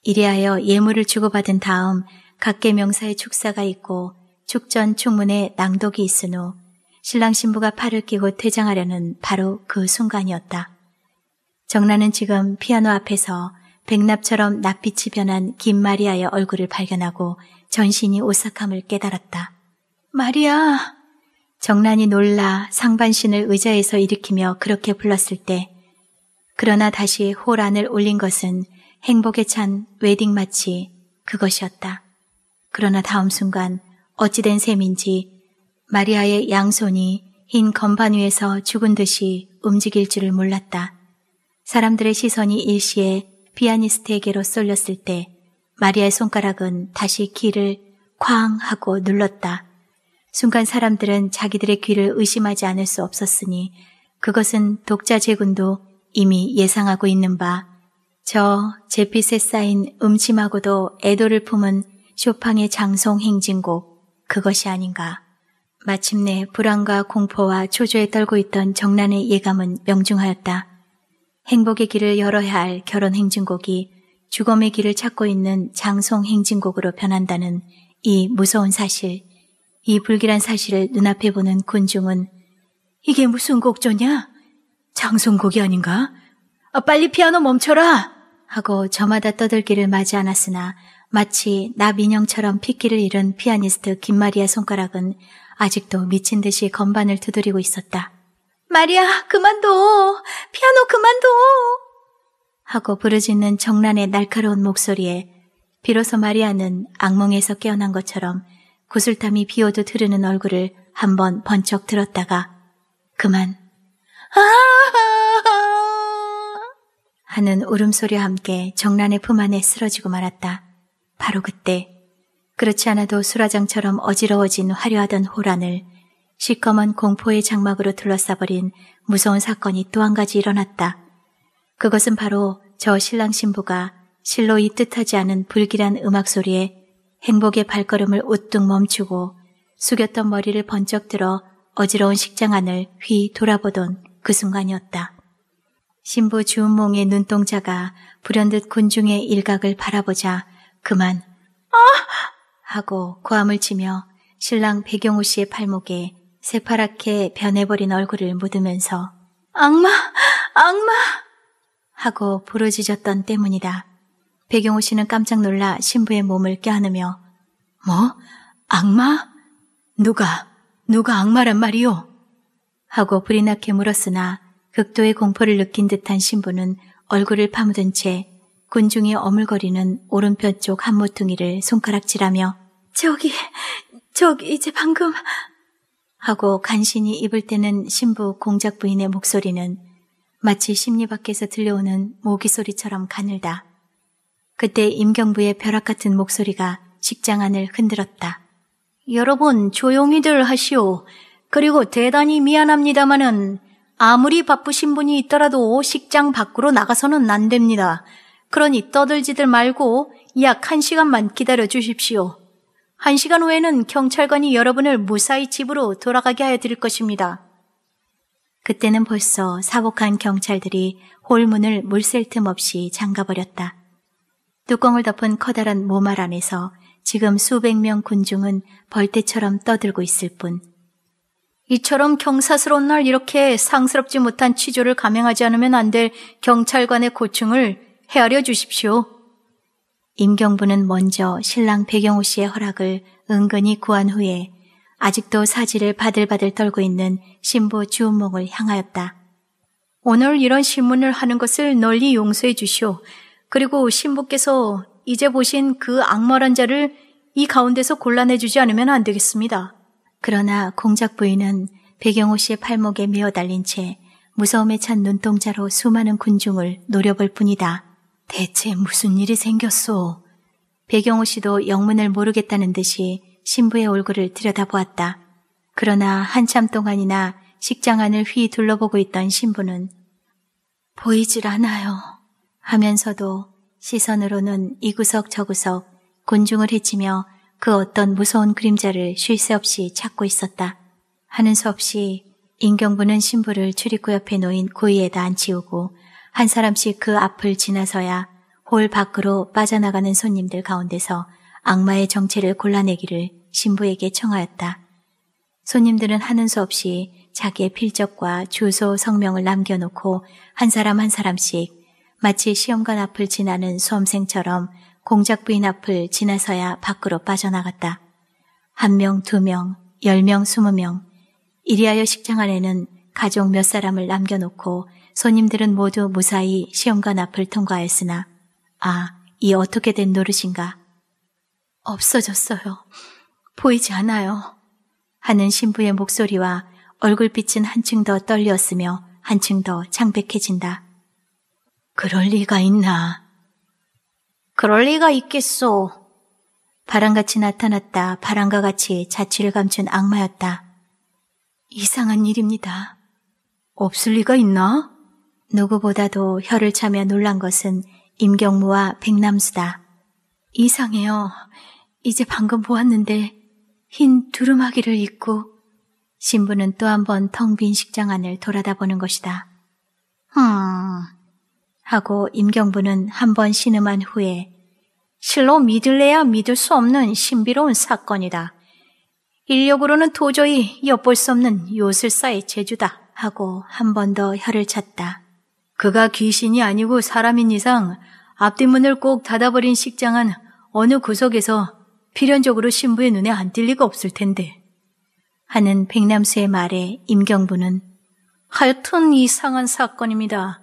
이래하여 예물을 주고받은 다음 각계 명사의 축사가 있고 축전 충문의 낭독이 있은 후 신랑 신부가 팔을 끼고 퇴장하려는 바로 그 순간이었다. 정란은 지금 피아노 앞에서 백납처럼 낯빛이 변한 긴 마리아의 얼굴을 발견하고 전신이 오싹함을 깨달았다. 마리아! 정란이 놀라 상반신을 의자에서 일으키며 그렇게 불렀을 때 그러나 다시 호란을 올린 것은 행복에 찬 웨딩 마치 그것이었다. 그러나 다음 순간 어찌된 셈인지 마리아의 양손이 흰 건반 위에서 죽은 듯이 움직일 줄을 몰랐다. 사람들의 시선이 일시에 피아니스트에게로 쏠렸을 때 마리아의 손가락은 다시 키를 쾅 하고 눌렀다. 순간 사람들은 자기들의 귀를 의심하지 않을 수 없었으니 그것은 독자 제군도 이미 예상하고 있는 바저 제빛에 쌓인 음침하고도 애도를 품은 쇼팡의 장송 행진곡 그것이 아닌가. 마침내 불안과 공포와 초조에 떨고 있던 정란의 예감은 명중하였다. 행복의 길을 열어야 할 결혼 행진곡이 죽음의 길을 찾고 있는 장송 행진곡으로 변한다는 이 무서운 사실. 이 불길한 사실을 눈앞에 보는 군중은 이게 무슨 곡조냐? 장송곡이 아닌가? 아, 빨리 피아노 멈춰라! 하고 저마다 떠들기를 맞이 않았으나 마치 나민영처럼 핏기를 잃은 피아니스트 김마리아 손가락은 아직도 미친 듯이 건반을 두드리고 있었다. 마리아, 그만둬! 피아노 그만둬! 하고 부르짖는 정란의 날카로운 목소리에 비로소 마리아는 악몽에서 깨어난 것처럼 구슬땀이 비어도 흐르는 얼굴을 한 번 번쩍 들었다가 그만 아하하하 하는 울음소리와 함께 정란의 품 안에 쓰러지고 말았다. 바로 그때 그렇지 않아도 수라장처럼 어지러워진 화려하던 호란을 시커먼 공포의 장막으로 둘러싸버린 무서운 사건이 또 한 가지 일어났다. 그것은 바로 저 신랑 신부가 실로 이 뜻하지 않은 불길한 음악 소리에 행복의 발걸음을 우뚝 멈추고 숙였던 머리를 번쩍 들어 어지러운 식장 안을 휘 돌아보던 그 순간이었다. 신부 주운몽의 눈동자가 불현듯 군중의 일각을 바라보자 그만 아! 하고 고함을 치며 신랑 배경우 씨의 팔목에 새파랗게 변해버린 얼굴을 묻으면서 악마! 악마! 하고 부르짖었던 때문이다. 배경호 씨는 깜짝 놀라 신부의 몸을 껴안으며 뭐? 악마? 누가? 누가 악마란 말이오? 하고 불이 나게 물었으나 극도의 공포를 느낀 듯한 신부는 얼굴을 파묻은 채 군중이 어물거리는 오른편 쪽 한모퉁이를 손가락질하며 저기, 저기 이제 방금 하고 간신히 입을 때는 신부 공작 부인의 목소리는 마치 심리 밖에서 들려오는 모기 소리처럼 가늘다. 그때 임경부의 벼락 같은 목소리가 직장 안을 흔들었다. 여러분 조용히들 하시오. 그리고 대단히 미안합니다마는 아무리 바쁘신 분이 있더라도 식장 밖으로 나가서는 안 됩니다. 그러니 떠들지들 말고 약 한 시간만 기다려 주십시오. 한 시간 후에는 경찰관이 여러분을 무사히 집으로 돌아가게 하여 드릴 것입니다. 그때는 벌써 사복한 경찰들이 홀문을 물샐 틈 없이 잠가버렸다. 뚜껑을 덮은 커다란 모말 안에서 지금 수백 명 군중은 벌떼처럼 떠들고 있을 뿐. 이처럼 경사스러운 날 이렇게 상스럽지 못한 취조를 감행하지 않으면 안 될 경찰관의 고충을 헤아려 주십시오. 임경부는 먼저 신랑 배경호 씨의 허락을 은근히 구한 후에 아직도 사지를 바들바들 떨고 있는 신부 주은몽을 향하였다. 오늘 이런 신문을 하는 것을 널리 용서해 주시오. 그리고 신부께서 이제 보신 그 악마란 자를 이 가운데서 골라내주지 않으면 안 되겠습니다. 그러나 공작 부인은 배경호 씨의 팔목에 메어 달린 채 무서움에 찬 눈동자로 수많은 군중을 노려볼 뿐이다. 대체 무슨 일이 생겼소? 배경호 씨도 영문을 모르겠다는 듯이 신부의 얼굴을 들여다보았다. 그러나 한참 동안이나 식장 안을 휘 둘러보고 있던 신부는 보이질 않아요. 하면서도 시선으로는 이구석 저구석 곤중을 헤치며 그 어떤 무서운 그림자를 쉴 새 없이 찾고 있었다. 하는 수 없이 인경부는 신부를 출입구 옆에 놓인 고의에다 앉히우고 한 사람씩 그 앞을 지나서야 홀 밖으로 빠져나가는 손님들 가운데서 악마의 정체를 골라내기를 신부에게 청하였다. 손님들은 하는 수 없이 자기의 필적과 주소 성명을 남겨놓고 한 사람 한 사람씩 마치 시험관 앞을 지나는 수험생처럼 공작 부인 앞을 지나서야 밖으로 빠져나갔다. 한 명, 두 명, 열 명, 스무 명. 이리하여 식장 안에는 가족 몇 사람을 남겨놓고 손님들은 모두 무사히 시험관 앞을 통과했으나 아, 이 어떻게 된 노릇인가? 없어졌어요. 보이지 않아요. 하는 신부의 목소리와 얼굴빛은 한층 더 떨렸으며 한층 더 창백해진다. 그럴 리가 있나? 그럴 리가 있겠소. 바람같이 나타났다. 바람과 같이 자취를 감춘 악마였다. 이상한 일입니다. 없을 리가 있나? 누구보다도 혀를 차며 놀란 것은 임경무와 백남수다. 이상해요. 이제 방금 보았는데 흰 두루마기를 입고 신부는 또 한 번 텅 빈 식장 안을 돌아다보는 것이다. 흠, 하고 임경부는 한 번 신음한 후에 실로 믿을래야 믿을 수 없는 신비로운 사건이다. 인력으로는 도저히 엿볼 수 없는 요술사의 재주다 하고 한 번 더 혀를 찼다. 그가 귀신이 아니고 사람인 이상 앞뒷문을 꼭 닫아버린 식장은 어느 구석에서 필연적으로 신부의 눈에 안 띌 리가 없을 텐데. 하는 백남수의 말에 임경부는 하여튼 이상한 사건입니다.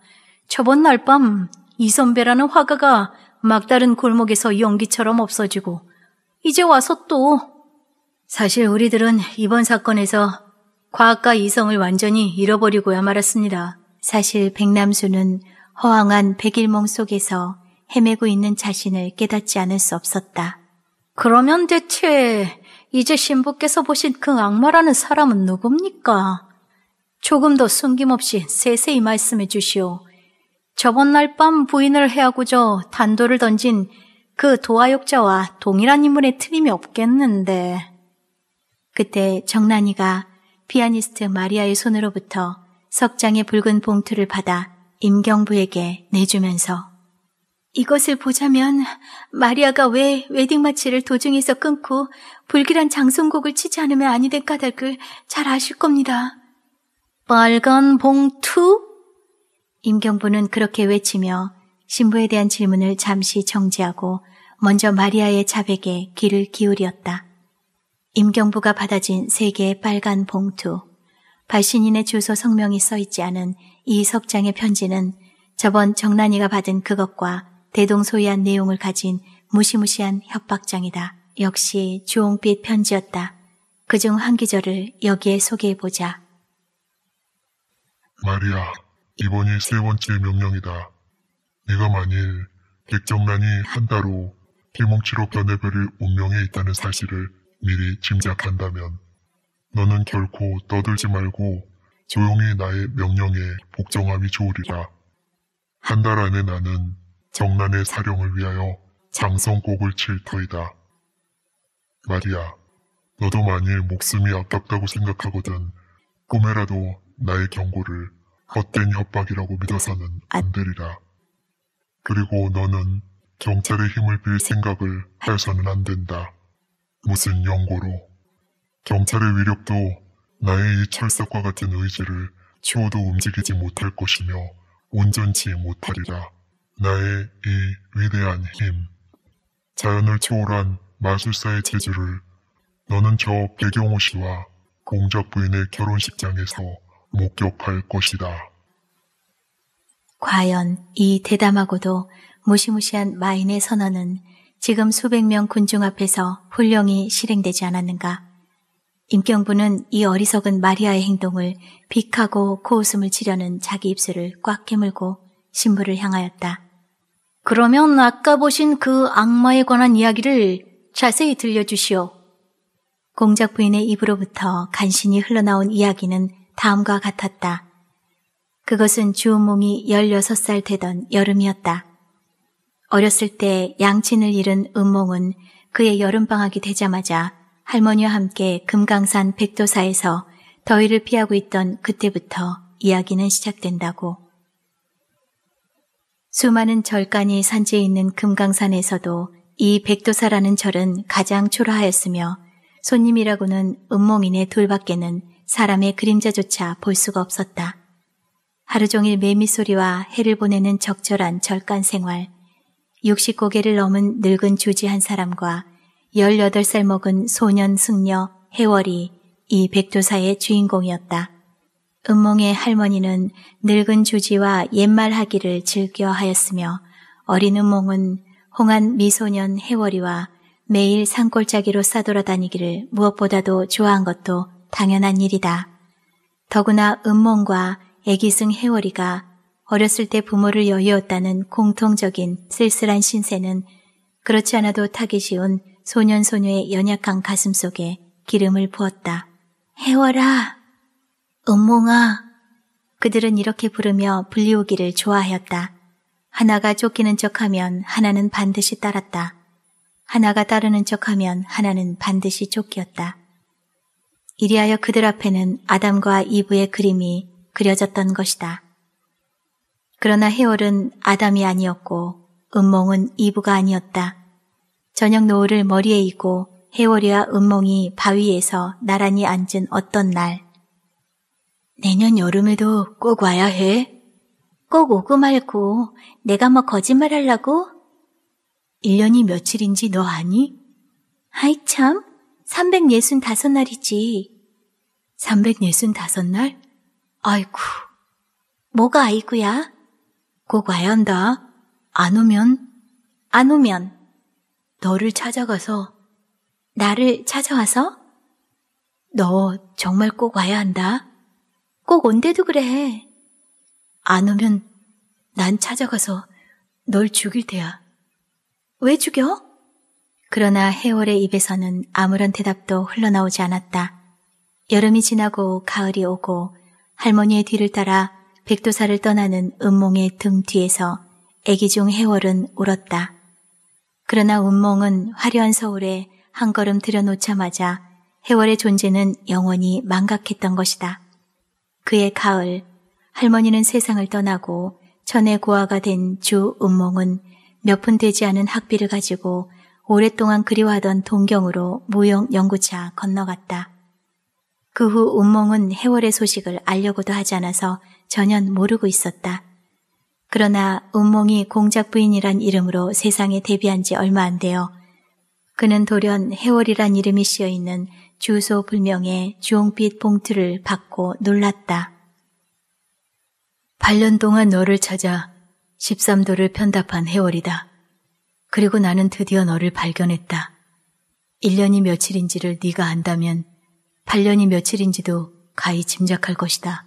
저번 날 밤 이선배라는 화가가 막다른 골목에서 연기처럼 없어지고 이제 와서 또 사실 우리들은 이번 사건에서 과학과 이성을 완전히 잃어버리고야 말았습니다. 사실 백남수는 허황한 백일몽 속에서 헤매고 있는 자신을 깨닫지 않을 수 없었다. 그러면 대체 이제 신부께서 보신 그 악마라는 사람은 누굽니까? 조금 더 숨김없이 세세히 말씀해 주시오. 저번 날 밤 부인을 해하고저 단도를 던진 그 도화욕자와 동일한 인물의 틀림이 없겠는데. 그때 정란이가 피아니스트 마리아의 손으로부터 석장의 붉은 봉투를 받아 임경부에게 내주면서 이것을 보자면 마리아가 왜 웨딩 마치를 도중에서 끊고 불길한 장송곡을 치지 않으면 아니 된 까닭을 잘 아실 겁니다. 빨간 봉투? 임경부는 그렇게 외치며 신부에 대한 질문을 잠시 정지하고 먼저 마리아의 자백에 귀를 기울였다. 임경부가 받아진 세 개의 빨간 봉투, 발신인의 주소 성명이 써있지 않은 이 석장의 편지는 저번 정란이가 받은 그것과 대동소이한 내용을 가진 무시무시한 협박장이다. 역시 주홍빛 편지였다. 그 중 한 기절을 여기에 소개해보자. 마리아. 기본이 세 번째 명령이다. 네가 만일 백정란이 한다로 피멍치로 변해버릴 운명에 있다는 사실을 미리 짐작한다면 너는 결코 떠들지 말고 조용히 나의 명령에 복종함이 좋으리라. 한 달 안에 나는 정란의 사령을 위하여 장성곡을 칠 터이다. 말이야, 너도 만일 목숨이 아깝다고 생각하거든 꿈에라도 나의 경고를 헛된 협박이라고 믿어서는 아, 안 되리라. 그리고 너는 경찰의 힘을 빌 생각을 해서는 안 된다. 무슨 연고로. 경찰의 위력도 나의 이 철석과 같은 의지를 치워도 움직이지 못할 것이며 온전치 못하리라. 나의 이 위대한 힘. 자연을 초월한 마술사의 재주를 너는 저 배경호 씨와 공작 부인의 결혼식장에서 목격할 것이다. 과연 이 대담하고도 무시무시한 마인의 선언은 지금 수백 명 군중 앞에서 훌륭히 실행되지 않았는가? 임경부는 이 어리석은 마리아의 행동을 빅하고 코웃음을 치려는 자기 입술을 꽉 깨물고 신부를 향하였다. 그러면 아까 보신 그 악마에 관한 이야기를 자세히 들려주시오. 공작 부인의 입으로부터 간신히 흘러나온 이야기는 다음과 같았다. 그것은 주호몽이 16살 되던 여름이었다. 어렸을 때 양친을 잃은 은몽은 그의 여름방학이 되자마자 할머니와 함께 금강산 백도사에서 더위를 피하고 있던 그때부터 이야기는 시작된다고. 수많은 절간이 산지에 있는 금강산에서도 이 백도사라는 절은 가장 초라하였으며 손님이라고는 은몽인의 둘밖에는 사람의 그림자조차 볼 수가 없었다. 하루 종일 매미 소리와 해를 보내는 적절한 절간 생활, 60고개를 넘은 늙은 주지 한 사람과 18살 먹은 소년 승려 해월이 이 백조사의 주인공이었다. 음몽의 할머니는 늙은 주지와 옛말 하기를 즐겨 하였으며 어린 음몽은 홍한 미소년 해월이와 매일 산골짜기로 싸돌아다니기를 무엇보다도 좋아한 것도 당연한 일이다. 더구나 음몽과 애기승 해월이가 어렸을 때 부모를 여의었다는 공통적인 쓸쓸한 신세는 그렇지 않아도 타기 쉬운 소년 소녀의 연약한 가슴 속에 기름을 부었다. 해월아, 음몽아. 그들은 이렇게 부르며 불리우기를 좋아하였다. 하나가 쫓기는 척하면 하나는 반드시 따랐다. 하나가 따르는 척하면 하나는 반드시 쫓기었다. 이리하여 그들 앞에는 아담과 이브의 그림이 그려졌던 것이다. 그러나 해월은 아담이 아니었고 음몽은 이브가 아니었다. 저녁 노을을 머리에 이고 해월이와 음몽이 바위에서 나란히 앉은 어떤 날. 내년 여름에도 꼭 와야 해? 꼭 오고 말고 내가 뭐 거짓말 하려고? 1년이 며칠인지 너 아니? 하이 참, 365날이지. 365날? 아이쿠. 뭐가 아이구야? 꼭 와야 한다. 안 오면, 안 오면, 너를 찾아가서, 나를 찾아와서? 너 정말 꼭 와야 한다. 꼭 온대도 그래. 안 오면 난 찾아가서 널 죽일 테야. 왜 죽여? 그러나 해월의 입에서는 아무런 대답도 흘러나오지 않았다. 여름이 지나고 가을이 오고 할머니의 뒤를 따라 백두사를 떠나는 은몽의 등 뒤에서 애기 중 해월은 울었다. 그러나 은몽은 화려한 서울에 한 걸음 들여놓자마자 해월의 존재는 영원히 망각했던 것이다. 그의 가을, 할머니는 세상을 떠나고 천의 고아가 된주 은몽은 몇 푼 되지 않은 학비를 가지고 오랫동안 그리워하던 동경으로 무용 연구차 건너갔다. 그후 운몽은 해월의 소식을 알려고도 하지 않아서 전혀 모르고 있었다. 그러나 운몽이 공작 부인이란 이름으로 세상에 데뷔한 지 얼마 안 되어 그는 돌연 해월이란 이름이 씌어 있는 주소 불명의 주홍빛 봉투를 받고 놀랐다. 8년 동안 너를 찾아 13도를 편답한 해월이다. 그리고 나는 드디어 너를 발견했다. 1년이 며칠인지를 네가 안다면 8년이 며칠인지도 가히 짐작할 것이다.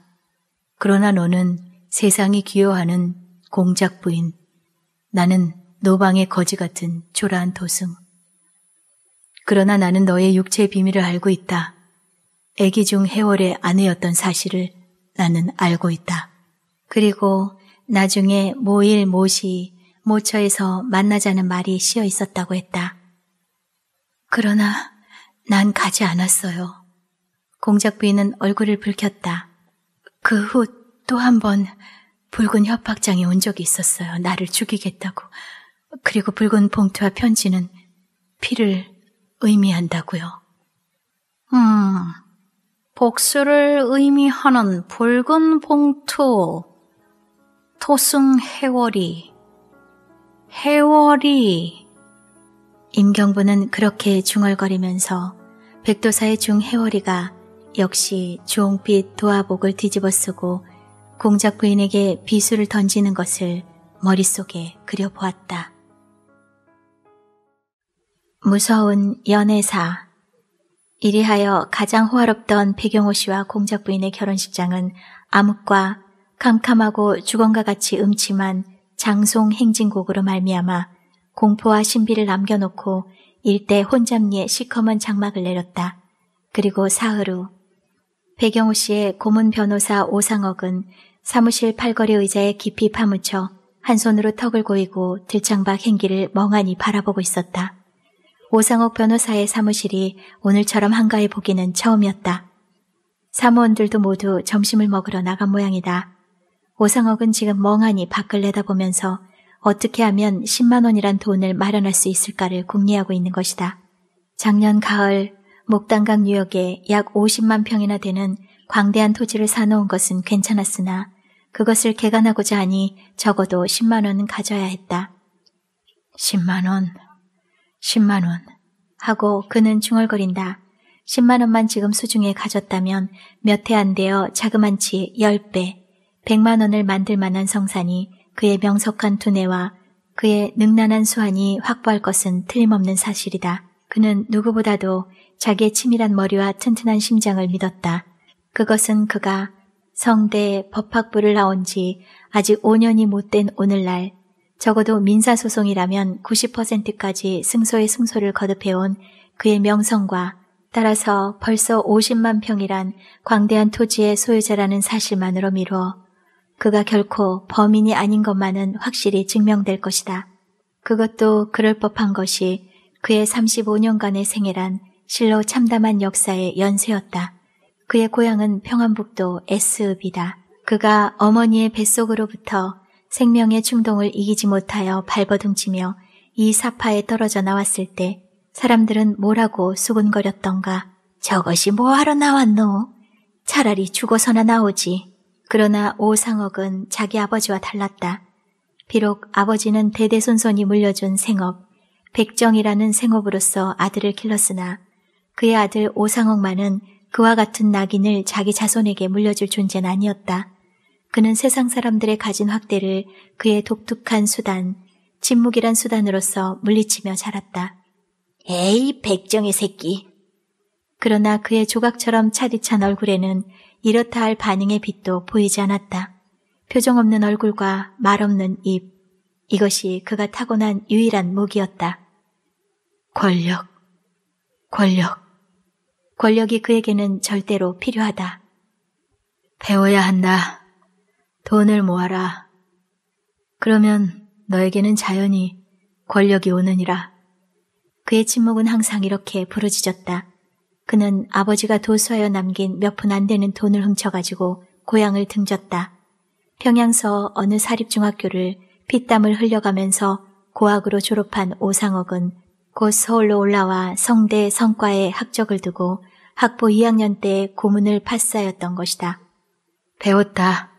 그러나 너는 세상이 기여하는 공작 부인, 나는 노방의 거지 같은 초라한 도승. 그러나 나는 너의 육체의 비밀을 알고 있다. 애기 중 해월의 아내였던 사실을 나는 알고 있다. 그리고 나중에 모일 모시 모처에서 만나자는 말이 씌어 있었다고 했다. 그러나 난 가지 않았어요. 공작 부인은 얼굴을 붉혔다. 그 후 또 한 번 붉은 협박장이 온 적이 있었어요. 나를 죽이겠다고. 그리고 붉은 봉투와 편지는 피를 의미한다고요. 음, 복수를 의미하는 붉은 봉투, 토승 해월이, 해월이. 임경부는 그렇게 중얼거리면서 백도사의 중 해월이가 역시 주홍빛 도화복을 뒤집어 쓰고 공작 부인에게 비수를 던지는 것을 머릿속에 그려보았다. 무서운 연애사 이리하여 가장 호화롭던 배경호 씨와 공작 부인의 결혼식장은 암흑과 캄캄하고 주건과 같이 음침한 장송 행진곡으로 말미암아 공포와 신비를 남겨놓고 일대 혼잡리에 시커먼 장막을 내렸다. 그리고 사흘 후 배경우 씨의 고문 변호사 오상억은 사무실 팔걸이 의자에 깊이 파묻혀 한 손으로 턱을 고이고 들창박 행기를 멍하니 바라보고 있었다. 오상옥 변호사의 사무실이 오늘처럼 한가해 보기는 처음이었다. 사무원들도 모두 점심을 먹으러 나간 모양이다. 오상옥은 지금 멍하니 밖을 내다보면서 어떻게 하면 10만 원이란 돈을 마련할 수 있을까를 궁리하고 있는 것이다. 작년 가을 목단강 유역에 약 50만 평이나 되는 광대한 토지를 사놓은 것은 괜찮았으나 그것을 개간하고자 하니 적어도 10만 원은 가져야 했다. 10만 원, 10만 원 하고 그는 중얼거린다. 10만 원만 지금 수중에 가졌다면 몇 해 안 되어 자그만치 10배, 100만 원을 만들 만한 성산이 그의 명석한 두뇌와 그의 능란한 수완이 확보할 것은 틀림없는 사실이다. 그는 누구보다도 자기의 치밀한 머리와 튼튼한 심장을 믿었다. 그것은 그가 성대 법학부를 나온 지 아직 5년이 못된 오늘날 적어도 민사소송이라면 90%까지 승소의 승소를 거듭해온 그의 명성과 따라서 벌써 50만 평이란 광대한 토지의 소유자라는 사실만으로 미루어 그가 결코 범인이 아닌 것만은 확실히 증명될 것이다. 그것도 그럴 법한 것이 그의 35년간의 생애란 실로 참담한 역사의 연쇄였다. 그의 고향은 평안북도 에스읍이다 그가 어머니의 뱃속으로부터 생명의 충동을 이기지 못하여 발버둥치며 이 사파에 떨어져 나왔을 때 사람들은 뭐라고 수군거렸던가. 저것이 뭐하러 나왔노? 차라리 죽어서나 나오지. 그러나 오상옥은 자기 아버지와 달랐다. 비록 아버지는 대대손손이 물려준 생업, 백정이라는 생업으로서 아들을 길렀으나 그의 아들 오상옥만은 그와 같은 낙인을 자기 자손에게 물려줄 존재는 아니었다. 그는 세상 사람들의 가진 확대를 그의 독특한 수단, 침묵이란 수단으로서 물리치며 자랐다. 에이, 백정의 새끼. 그러나 그의 조각처럼 차디찬 얼굴에는 이렇다 할 반응의 빛도 보이지 않았다. 표정 없는 얼굴과 말 없는 입. 이것이 그가 타고난 유일한 목이었다 권력, 권력. 권력이 그에게는 절대로 필요하다. 배워야 한다. 돈을 모아라. 그러면 너에게는 자연히 권력이 오느니라. 그의 침묵은 항상 이렇게 부르짖었다. 그는 아버지가 도수하여 남긴 몇 푼 안 되는 돈을 훔쳐가지고 고향을 등졌다. 평양서 어느 사립중학교를 피땀을 흘려가면서 고학으로 졸업한 오상옥은 곧 서울로 올라와 성대 성과에 학적을 두고 학부 2학년 때 고문을 파싸였던 것이다. 배웠다.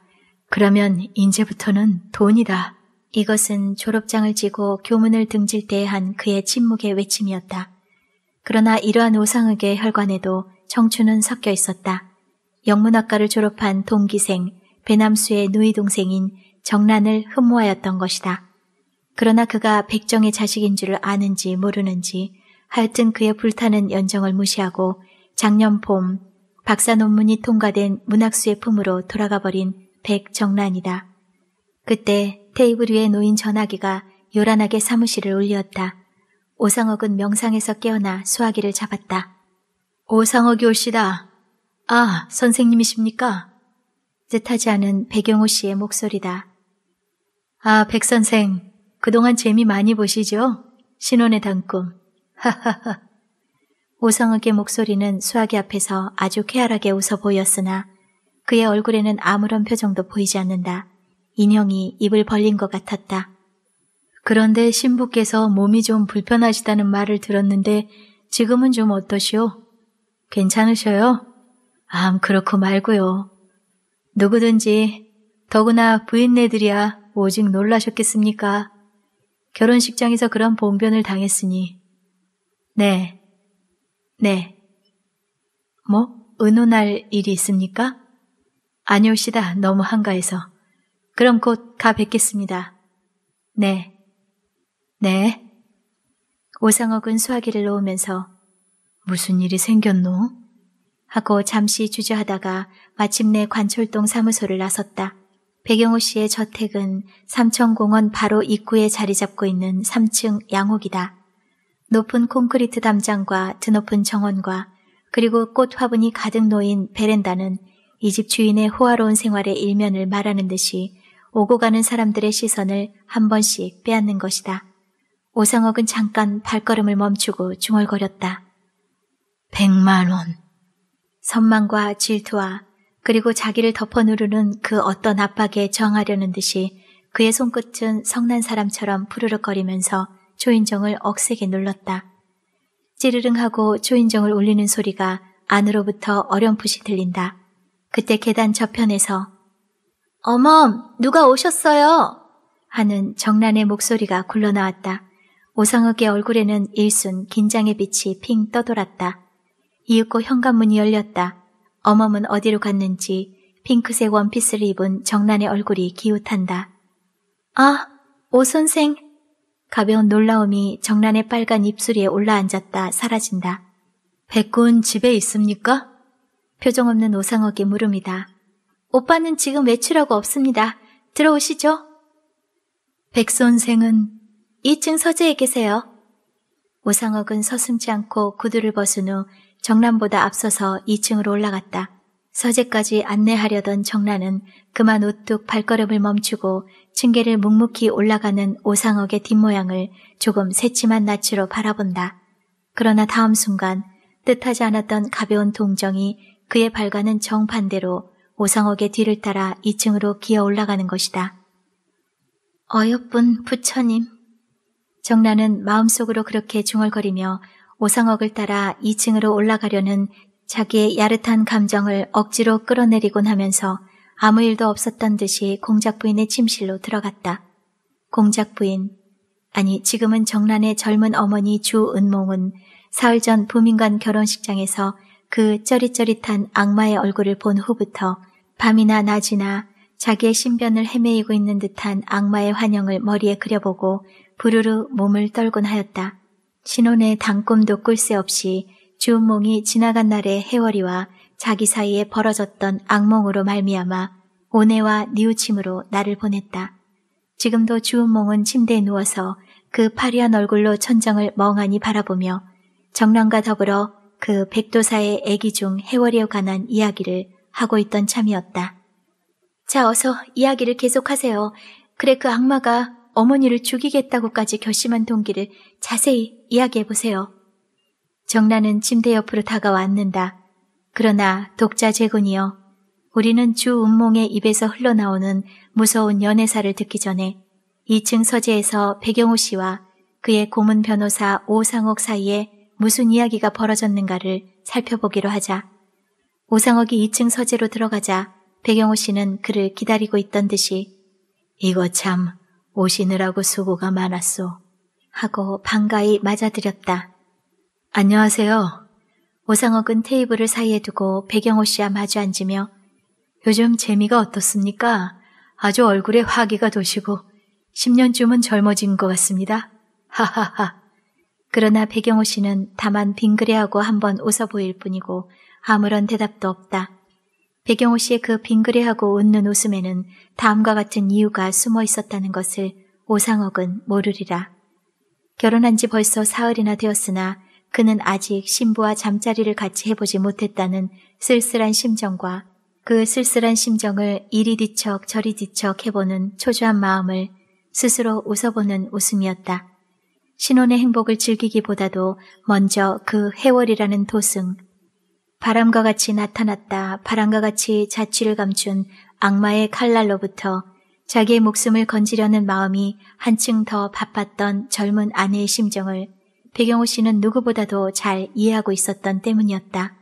그러면 이제부터는 돈이다. 이것은 졸업장을 지고 교문을 등질 때에한 그의 침묵의 외침이었다. 그러나 이러한 오상흑의 혈관에도 청춘은 섞여 있었다. 영문학과를 졸업한 동기생 배남수의 누이 동생인 정란을 흠모하였던 것이다. 그러나 그가 백정의 자식인 줄 아는지 모르는지 하여튼 그의 불타는 연정을 무시하고 작년 봄 박사 논문이 통과된 문학수의 품으로 돌아가 버린 백정란이다. 그때 테이블 위에 놓인 전화기가 요란하게 사무실을 울렸다. 오상옥은 명상에서 깨어나 수화기를 잡았다. 오상옥이오시다 아, 선생님이십니까? 뜻하지 않은 백영호 씨의 목소리다. 아, 백 선생, 그동안 재미 많이 보시죠? 신혼의 단꿈. 하하하. 오성욱의 목소리는 수학이 앞에서 아주 쾌활하게 웃어 보였으나 그의 얼굴에는 아무런 표정도 보이지 않는다. 인형이 입을 벌린 것 같았다. 그런데 신부께서 몸이 좀 불편하시다는 말을 들었는데 지금은 좀 어떠시오? 괜찮으셔요? 암 그렇고 말고요. 누구든지 더구나 부인네들이야 오직 놀라셨겠습니까? 결혼식장에서 그런 봉변을 당했으니. 네, 네. 뭐? 의논할 일이 있습니까? 아니오시다 너무 한가해서. 그럼 곧 가 뵙겠습니다. 네. 네. 오상욱은 수화기를 놓으면서 무슨 일이 생겼노? 하고 잠시 주저하다가 마침내 관철동 사무소를 나섰다. 배경호 씨의 저택은 삼천공원 바로 입구에 자리 잡고 있는 3층 양옥이다. 높은 콘크리트 담장과 드높은 정원과 그리고 꽃 화분이 가득 놓인 베란다는 이 집 주인의 호화로운 생활의 일면을 말하는 듯이 오고 가는 사람들의 시선을 한 번씩 빼앗는 것이다. 오상옥은 잠깐 발걸음을 멈추고 중얼거렸다. 백만 원. 선망과 질투와 그리고 자기를 덮어 누르는 그 어떤 압박에 저항하려는 듯이 그의 손끝은 성난 사람처럼 푸르륵거리면서 조인정을 억세게 눌렀다. 찌르릉 하고 조인정을 울리는 소리가 안으로부터 어렴풋이 들린다. 그때 계단 저편에서 어멈, 누가 오셨어요? 하는 정란의 목소리가 굴러나왔다. 오상욱의 얼굴에는 일순 긴장의 빛이 핑 떠돌았다. 이윽고 현관문이 열렸다. 어멈은 어디로 갔는지 핑크색 원피스를 입은 정란의 얼굴이 기웃한다. 아, 오 선생, 가벼운 놀라움이 정란의 빨간 입술이에 올라앉았다 사라진다. 백군 집에 있습니까? 표정 없는 오상옥이 물음이다. 오빠는 지금 외출하고 없습니다. 들어오시죠. 백선생은 2층 서재에 계세요. 오상옥은 서슴지 않고 구두를 벗은 후 정란보다 앞서서 2층으로 올라갔다. 서재까지 안내하려던 정란은 그만 우뚝 발걸음을 멈추고 층계를 묵묵히 올라가는 오상억의 뒷모양을 조금 새침한 낯으로 바라본다. 그러나 다음 순간 뜻하지 않았던 가벼운 동정이 그의 발과는 정반대로 오상옥의 뒤를 따라 2층으로 기어 올라가는 것이다. 어여쁜 부처님. 정란은 마음속으로 그렇게 중얼거리며 오상옥을 따라 2층으로 올라가려는 자기의 야릇한 감정을 억지로 끌어내리곤 하면서 아무 일도 없었던 듯이 공작 부인의 침실로 들어갔다. 공작 부인, 아니 지금은 정란의 젊은 어머니 주은몽은 사흘 전 부민관 결혼식장에서 그 쩌릿쩌릿한 악마의 얼굴을 본 후부터 밤이나 낮이나 자기의 신변을 헤매이고 있는 듯한 악마의 환영을 머리에 그려보고 부르르 몸을 떨곤 하였다. 신혼의 단꿈도 꿀새 없이 주은몽이 지나간 날의 해월이와 자기 사이에 벌어졌던 악몽으로 말미암아 오해와 뉘우침으로 나를 보냈다. 지금도 주운몽은 침대에 누워서 그 파리한 얼굴로 천장을 멍하니 바라보며 정랑과 더불어 그 백도사의 애기 중 해월이에 관한 이야기를 하고 있던 참이었다. 자, 어서 이야기를 계속하세요. 그래 그 악마가 어머니를 죽이겠다고까지 결심한 동기를 자세히 이야기해보세요. 정란은 침대 옆으로 다가왔는다. 그러나 독자 제군이여 우리는 주 운몽의 입에서 흘러나오는 무서운 연애사를 듣기 전에 2층 서재에서 배경우 씨와 그의 고문 변호사 오상옥 사이에 무슨 이야기가 벌어졌는가를 살펴보기로 하자. 오상옥이 2층 서재로 들어가자 배경호 씨는 그를 기다리고 있던 듯이 이거 참 오시느라고 수고가 많았소 하고 반가이 맞아들였다. 안녕하세요. 오상욱은 테이블을 사이에 두고 배경호 씨와 마주 앉으며 요즘 재미가 어떻습니까? 아주 얼굴에 화기가 도시고 10년쯤은 젊어진 것 같습니다. 하하하. 그러나 배경호 씨는 다만 빙그레하고 한번 웃어 보일 뿐이고 아무런 대답도 없다. 배경호 씨의 그 빙그레하고 웃는 웃음에는 다음과 같은 이유가 숨어 있었다는 것을 오상욱은 모르리라. 결혼한 지 벌써 사흘이나 되었으나 그는 아직 신부와 잠자리를 같이 해보지 못했다는 쓸쓸한 심정과 그 쓸쓸한 심정을 이리 뒤척 저리 뒤척 해보는 초조한 마음을 스스로 웃어보는 웃음이었다. 신혼의 행복을 즐기기보다도 먼저 그 해월이라는 도승, 바람과 같이 나타났다 바람과 같이 자취를 감춘 악마의 칼날로부터 자기의 목숨을 건지려는 마음이 한층 더 바빴던 젊은 아내의 심정을 배경호 씨는 누구보다도 잘 이해하고 있었던 때문이었다.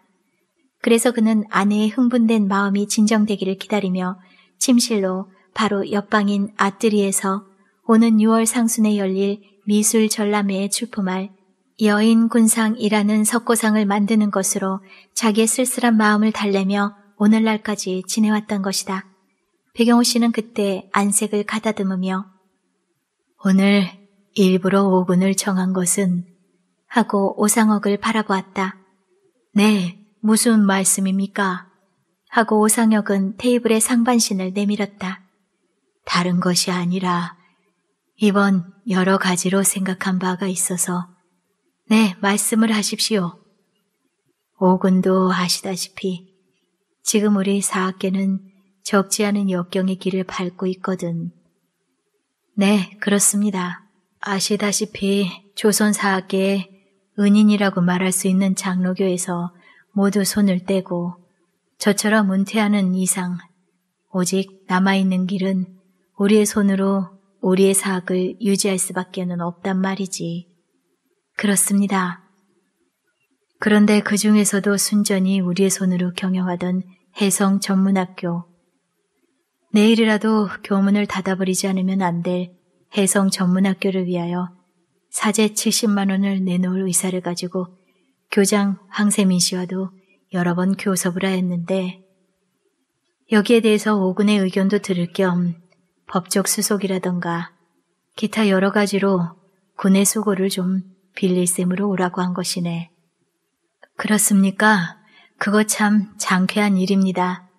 그래서 그는 아내의 흥분된 마음이 진정되기를 기다리며 침실로 바로 옆방인 아뜨리에서 오는 6월 상순에 열릴 미술 전람회에 출품할 여인 군상이라는 석고상을 만드는 것으로 자기의 쓸쓸한 마음을 달래며 오늘날까지 지내왔던 것이다. 배경호 씨는 그때 안색을 가다듬으며 오늘 일부러 오군을 정한 것은 하고 오상옥을 바라보았다. 네, 무슨 말씀입니까? 하고 오상혁은 테이블에 상반신을 내밀었다. 다른 것이 아니라 이번 여러 가지로 생각한 바가 있어서 네, 말씀을 하십시오. 오군도 아시다시피 지금 우리 사학계는 적지 않은 역경의 길을 밟고 있거든. 네, 그렇습니다. 아시다시피 조선 사학계의 은인이라고 말할 수 있는 장로교에서 모두 손을 떼고 저처럼 은퇴하는 이상 오직 남아있는 길은 우리의 손으로 우리의 사학을 유지할 수밖에는 없단 말이지. 그렇습니다. 그런데 그 중에서도 순전히 우리의 손으로 경영하던 해성 전문학교. 내일이라도 교문을 닫아버리지 않으면 안 될 해성 전문학교를 위하여 사제 70만 원을 내놓을 의사를 가지고 교장 황세민 씨와도 여러 번 교섭을 하였는데 여기에 대해서 오군의 의견도 들을 겸 법적 수속이라던가 기타 여러 가지로 군의 수고를 좀 빌릴 셈으로 오라고 한 것이네. 그렇습니까? 그거 참 장쾌한 일입니다.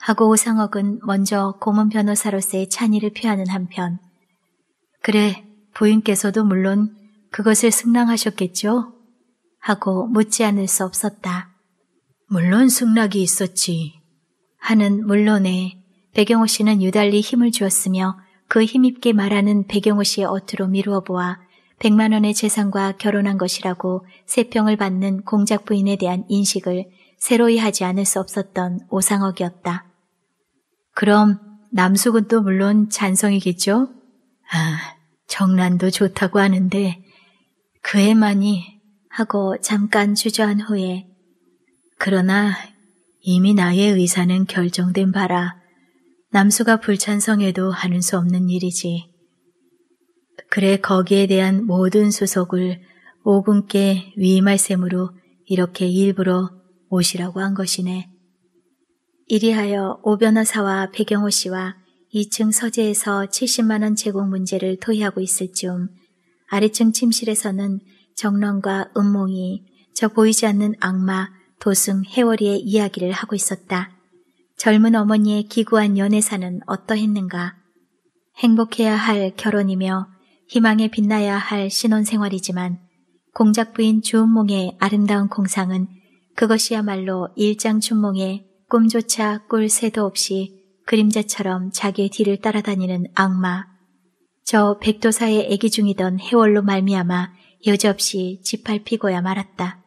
하고 오상억은 먼저 고문 변호사로서의 찬의를 표하는 한편 그래 부인께서도 물론 그것을 승낙하셨겠죠? 하고 묻지 않을 수 없었다. 물론 승낙이 있었지. 하는 물론에 배경호 씨는 유달리 힘을 주었으며 그 힘있게 말하는 배경호 씨의 어투로 미루어 보아 100만 원의 재산과 결혼한 것이라고 세평을 받는 공작 부인에 대한 인식을 새로이 하지 않을 수 없었던 오상혁이었다. 그럼 남숙은 또 물론 잔성이겠죠? 아, 정란도 좋다고 하는데 그 애만이 하고 잠깐 주저한 후에 그러나 이미 나의 의사는 결정된 바라 남수가 불찬성해도 하는 수 없는 일이지. 그래 거기에 대한 모든 소속을 오군께 위임할 셈으로 이렇게 일부러 오시라고 한 것이네. 이리하여 오변호사와 배경호 씨와 2층 서재에서 70만원 제공 문제를 토의하고 있을 즈음 아래층 침실에서는 정런과 음몽이 저 보이지 않는 악마 도승 해월이의 이야기를 하고 있었다. 젊은 어머니의 기구한 연애사는 어떠했는가? 행복해야 할 결혼이며 희망에 빛나야 할 신혼생활이지만 공작부인 주은몽의 아름다운 공상은 그것이야말로 일장춘몽의 꿈조차 꿀 새도 없이 그림자처럼 자기의 뒤를 따라다니는 악마, 저 백도사의 애기 중이던 해월로 말미암아 여지없이 짓밟히고야 말았다.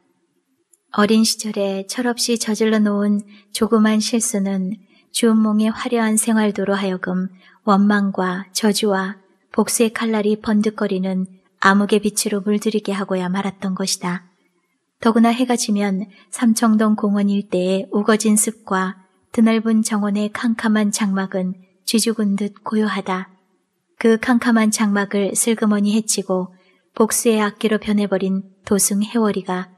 어린 시절에 철없이 저질러 놓은 조그만 실수는 주운몽의 화려한 생활도로 하여금 원망과 저주와 복수의 칼날이 번득거리는 암흑의 빛으로 물들이게 하고야 말았던 것이다. 더구나 해가 지면 삼청동 공원 일대의 우거진 숲과 드넓은 정원의 캄캄한 장막은 쥐죽은 듯 고요하다. 그 캄캄한 장막을 슬그머니 해치고 복수의 악기로 변해버린 도승 해월이가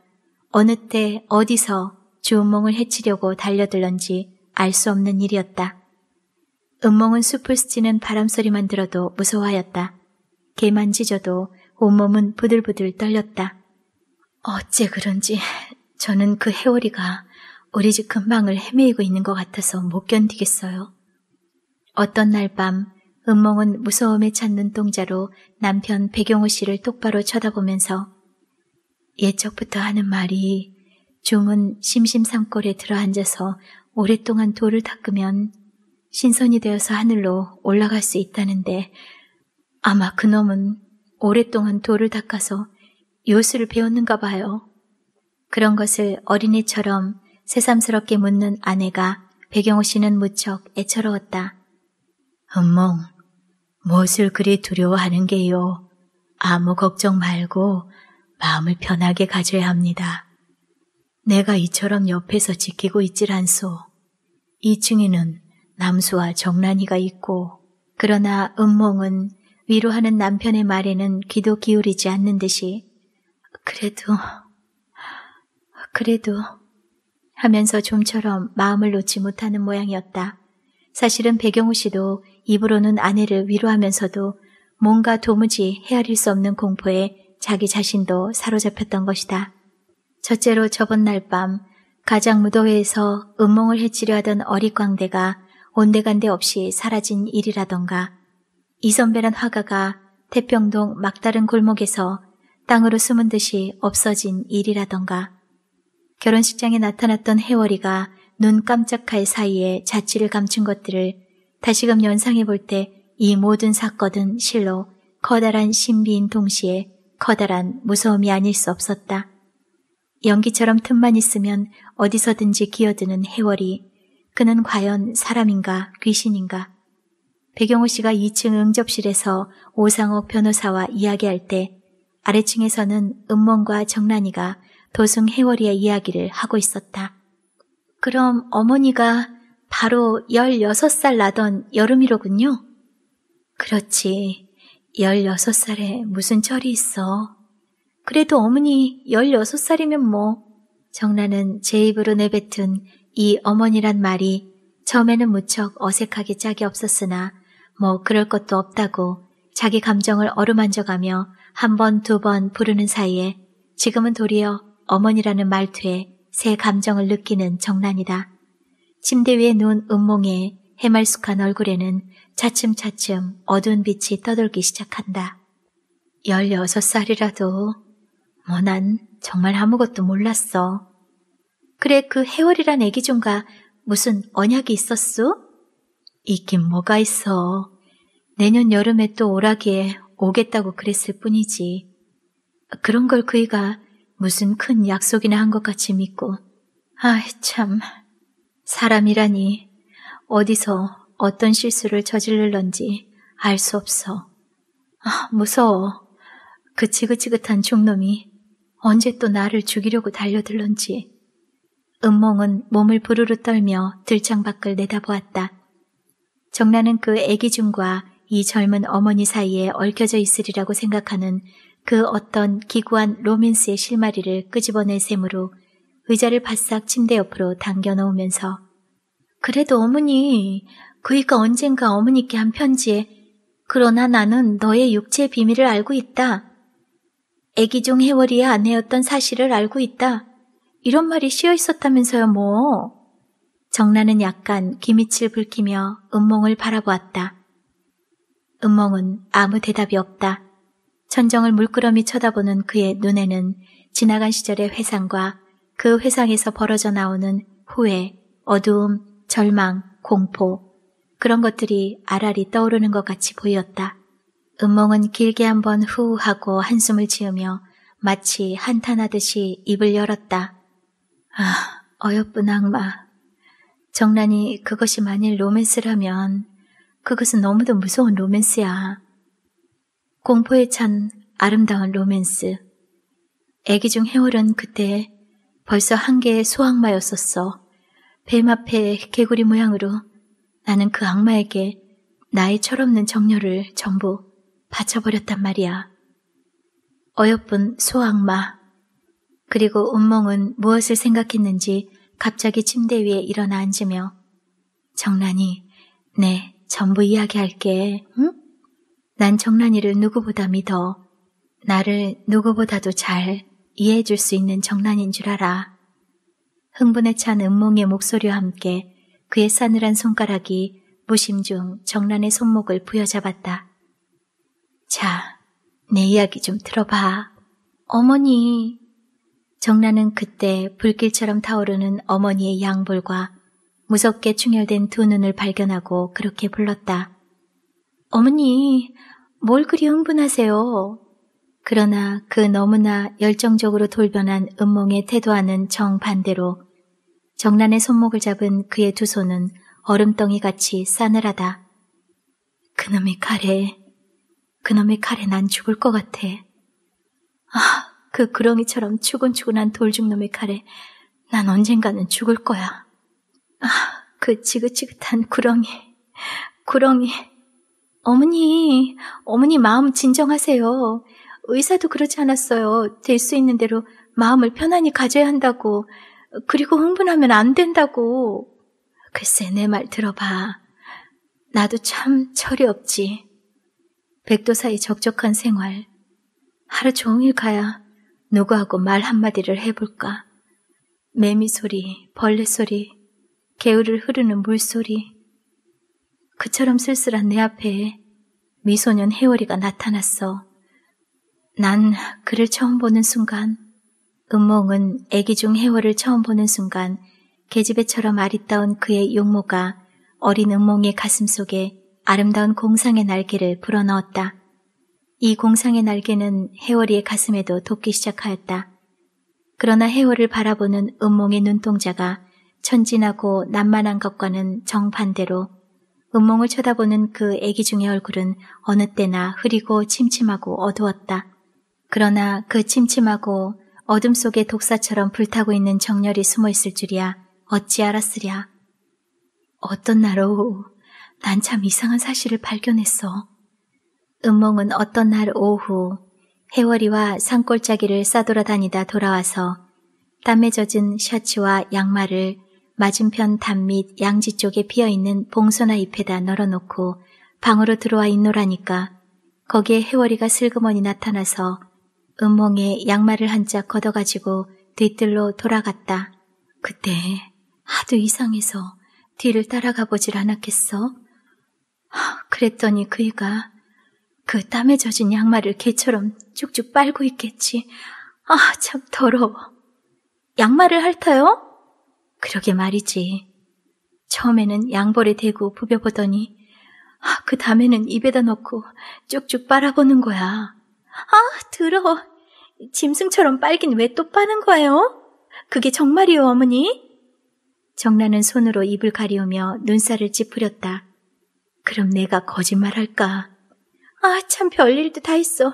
어느 때 어디서 주운몽을 해치려고 달려들런지 알 수 없는 일이었다. 음몽은 숲을 스치는 바람소리만 들어도 무서워하였다. 개만 짖어도 온몸은 부들부들 떨렸다. 어째 그런지 저는 그해월이가 우리 집 근방을 헤매이고 있는 것 같아서 못 견디겠어요. 어떤 날밤 은몽은 무서움에 찬 눈동자로 남편 백용호 씨를 똑바로 쳐다보면서 예적부터 하는 말이 중은 심심상골에 들어앉아서 오랫동안 돌을 닦으면 신선이 되어서 하늘로 올라갈 수 있다는데 아마 그놈은 오랫동안 돌을 닦아서 요술을 배웠는가 봐요. 그런 것을 어린애처럼 새삼스럽게 묻는 아내가 배경호 씨는 무척 애처로웠다. 엄몽, 무엇을 그리 두려워하는 게요. 아무 걱정 말고 마음을 편하게 가져야 합니다. 내가 이처럼 옆에서 지키고 있질 않소. 2층에는 남수와 정란이가 있고 그러나 음몽은 위로하는 남편의 말에는 귀도 기울이지 않는 듯이 그래도 그래도 하면서 좀처럼 마음을 놓지 못하는 모양이었다. 사실은 배경우 씨도 입으로는 아내를 위로하면서도 뭔가 도무지 헤아릴 수 없는 공포에 자기 자신도 사로잡혔던 것이다. 첫째로 저번 날 밤 가장 무더위에서 음몽을 해치려 하던 어릿광대가 온데간데 없이 사라진 일이라던가 이선배란 화가가 태평동 막다른 골목에서 땅으로 숨은 듯이 없어진 일이라던가 결혼식장에 나타났던 해월이가눈 깜짝할 사이에 자취를 감춘 것들을 다시금 연상해 볼 때 이 모든 사건은 실로 커다란 신비인 동시에 커다란 무서움이 아닐 수 없었다. 연기처럼 틈만 있으면 어디서든지 기어드는 해월이 그는 과연 사람인가 귀신인가 배경호 씨가 2층 응접실에서 오상옥 변호사와 이야기할 때 아래층에서는 음 m 과 정란이가 도승 해월이의 이야기를 하고 있었다. 그럼 어머니가 바로 16살 나던 여름이로군요. 그렇지. 16살에 무슨 철이 있어. 그래도 어머니 16살이면 뭐. 정란은 제 입으로 내뱉은 이 어머니란 말이 처음에는 무척 어색하게 짝이 없었으나 뭐 그럴 것도 없다고 자기 감정을 어루만져가며 한 번, 두 번 부르는 사이에 지금은 도리어 어머니라는 말투에 새 감정을 느끼는 정란이다. 침대 위에 누운 음몽의 해말숙한 얼굴에는 차츰차츰 어두운 빛이 떠돌기 시작한다. 16살이라도 뭐난 정말 아무것도 몰랐어. 그래 그 해월이란 애기 좀가 무슨 언약이 있었소? 있긴 뭐가 있어. 내년 여름에 또오라기에 오겠다고 그랬을 뿐이지. 그런 걸 그이가 무슨 큰 약속이나 한 것 같이 믿고, 아, 참. 사람이라니, 어디서 어떤 실수를 저질렀는지 알 수 없어. 아, 무서워. 그 지긋지긋한 죽놈이 언제 또 나를 죽이려고 달려들런지. 은몽은 몸을 부르르 떨며 들창 밖을 내다보았다. 정란은 그 애기 중과 이 젊은 어머니 사이에 얽혀져 있으리라고 생각하는 그 어떤 기구한 로맨스의 실마리를 끄집어낼 셈으로 의자를 바싹 침대 옆으로 당겨 놓으면서 그래도 어머니, 그이가 언젠가 어머니께 한 편지에 그러나 나는 너의 육체 비밀을 알고 있다. 애기 중 해월이의 아내였던 사실을 알고 있다. 이런 말이 씌어 있었다면서요, 뭐. 정란은 약간 기미칠 불키며 은몽을 바라보았다. 은몽은 아무 대답이 없다. 천정을 물끄러미 쳐다보는 그의 눈에는 지나간 시절의 회상과 그 회상에서 벌어져 나오는 후회, 어두움, 절망, 공포, 그런 것들이 알알이 떠오르는 것 같이 보였다. 음몽은 길게 한번 후우 하고 한숨을 지으며 마치 한탄하듯이 입을 열었다. 아, 어여쁜 악마. 정란이 그것이 만일 로맨스라면 그것은 너무도 무서운 로맨스야. 공포에 찬 아름다운 로맨스. 애기 중 해월은 그때 벌써 한 개의 소악마였었어. 뱀 앞에 개구리 모양으로 나는 그 악마에게 나의 철없는 정열을 전부 바쳐버렸단 말이야. 어여쁜 소악마. 그리고 운몽은 무엇을 생각했는지 갑자기 침대 위에 일어나 앉으며 정란이 네 전부 이야기할게 응? 난 정란이를 누구보다 믿어. 나를 누구보다도 잘 이해해 줄 수 있는 정란인 줄 알아. 흥분에 찬 은몽의 목소리와 함께 그의 사늘한 손가락이 무심중 정란의 손목을 부여잡았다. 자, 내 이야기 좀 들어봐. 어머니. 정란은 그때 불길처럼 타오르는 어머니의 양볼과 무섭게 충혈된 두 눈을 발견하고 그렇게 불렀다. 어머니, 뭘 그리 흥분하세요? 그러나 그 너무나 열정적으로 돌변한 음몽의 태도와는 정반대로 정란의 손목을 잡은 그의 두 손은 얼음덩이 같이 싸늘하다. 그놈의 칼에, 그놈의 칼에 난 죽을 것 같아. 아, 그 구렁이처럼 추근추근한 돌죽놈의 칼에 난 언젠가는 죽을 거야. 아, 그 지긋지긋한 구렁이, 구렁이. 어머니, 어머니 마음 진정하세요. 의사도 그러지 않았어요. 될 수 있는 대로 마음을 편안히 가져야 한다고. 그리고 흥분하면 안 된다고. 글쎄, 내 말 들어봐. 나도 참 철이 없지. 백도사의 적적한 생활. 하루 종일 가야 누구하고 말 한마디를 해볼까. 매미 소리, 벌레 소리, 개울을 흐르는 물소리, 그처럼 쓸쓸한 내 앞에 미소년 해월이가 나타났어. 난 그를 처음 보는 순간, 은몽은 애기 중해월을 처음 보는 순간 계집애처럼 아리따운 그의 용모가 어린 은몽의 가슴 속에 아름다운 공상의 날개를 불어넣었다. 이 공상의 날개는 해월이의 가슴에도 돋기 시작하였다. 그러나 해월을 바라보는 은몽의 눈동자가 천진하고 난만한 것과는 정반대로 음몽을 쳐다보는 그 애기 중의 얼굴은 어느 때나 흐리고 침침하고 어두웠다. 그러나 그 침침하고 어둠 속에 독사처럼 불타고 있는 정열이 숨어 있을 줄이야 어찌 알았으랴. 어떤 날 오후 난 참 이상한 사실을 발견했어. 음몽은 어떤 날 오후 해월이와 산골짜기를 싸돌아다니다 돌아와서 땀에 젖은 셔츠와 양말을 맞은편 담밑 양지 쪽에 피어있는 봉소나 잎에다 널어놓고 방으로 들어와 있노라니까 거기에 해월이가 슬그머니 나타나서 음몽에 양말을 한짝 걷어가지고 뒤뜰로 돌아갔다. 그때 하도 이상해서 뒤를 따라가 보질 않았겠어? 그랬더니 그이가 그 땀에 젖은 양말을 개처럼 쭉쭉 빨고 있겠지. 아, 참 더러워. 양말을 핥아요? 그러게 말이지. 처음에는 양벌에 대고 부벼보더니 아, 그 다음에는 입에다 넣고 쭉쭉 빨아보는 거야. 아, 들어. 짐승처럼 빨긴 왜 또 빠는 거예요? 그게 정말이요, 어머니? 정란은 손으로 입을 가리우며 눈살을 찌푸렸다. 그럼 내가 거짓말할까? 아, 참 별일도 다 있어.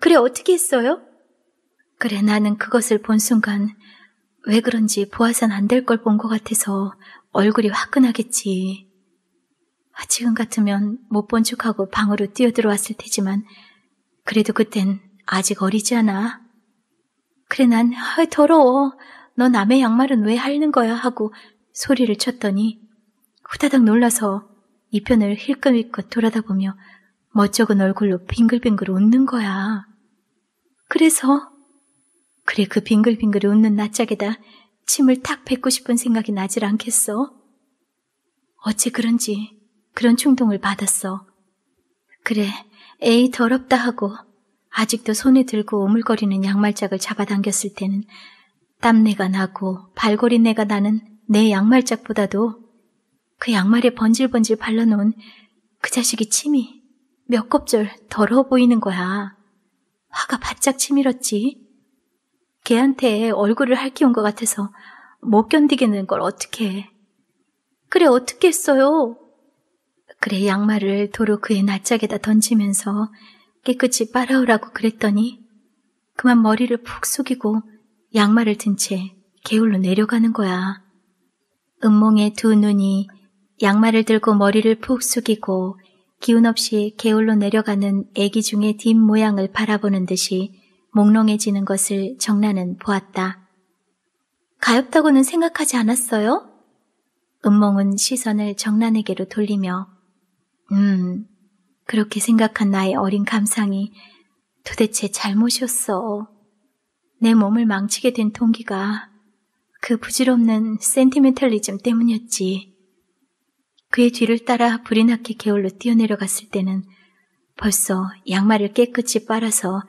그래, 어떻게 했어요? 그래, 나는 그것을 본 순간 왜 그런지 보아선 안 될 걸 본 것 같아서 얼굴이 화끈하겠지. 아, 지금 같으면 못 본 척하고 방으로 뛰어들어왔을 테지만 그래도 그땐 아직 어리지 않아. 그래 난 아, 더러워. 너 남의 양말은 왜 핥는 거야 하고 소리를 쳤더니 후다닥 놀라서 이편을 힐끔힐끔 돌아다보며 멋쩍은 얼굴로 빙글빙글 웃는 거야. 그래서 그래 그 빙글빙글 웃는 낯짝에다 침을 탁 뱉고 싶은 생각이 나질 않겠어? 어찌 그런지 그런 충동을 받았어. 그래, 에이 더럽다 하고 아직도 손에 들고 오물거리는 양말짝을 잡아당겼을 때는 땀내가 나고 발고리내가 나는 내 양말짝보다도 그 양말에 번질번질 발라놓은 그 자식이 침이 몇 곱절 더러워 보이는 거야. 화가 바짝 치밀었지. 걔한테 얼굴을 할퀴온것 같아서 못 견디겠는 걸 어떻게 해. 그래, 어떻게 했어요? 그래, 양말을 도로 그의 낯짝에다 던지면서 깨끗이 빨아오라고 그랬더니 그만 머리를 푹 숙이고 양말을 든 채 개울로 내려가는 거야. 은몽의 두 눈이 양말을 들고 머리를 푹 숙이고 기운 없이 개울로 내려가는 애기 중의 뒷모양을 바라보는 듯이 몽롱해지는 것을 정란은 보았다. 가엾다고는 생각하지 않았어요? 은몽은 시선을 정란에게로 돌리며 음, 그렇게 생각한 나의 어린 감상이 도대체 잘못이었어. 내 몸을 망치게 된 동기가 그 부질없는 센티멘탈리즘 때문이었지. 그의 뒤를 따라 불이 났게 개울로 뛰어내려갔을 때는 벌써 양말을 깨끗이 빨아서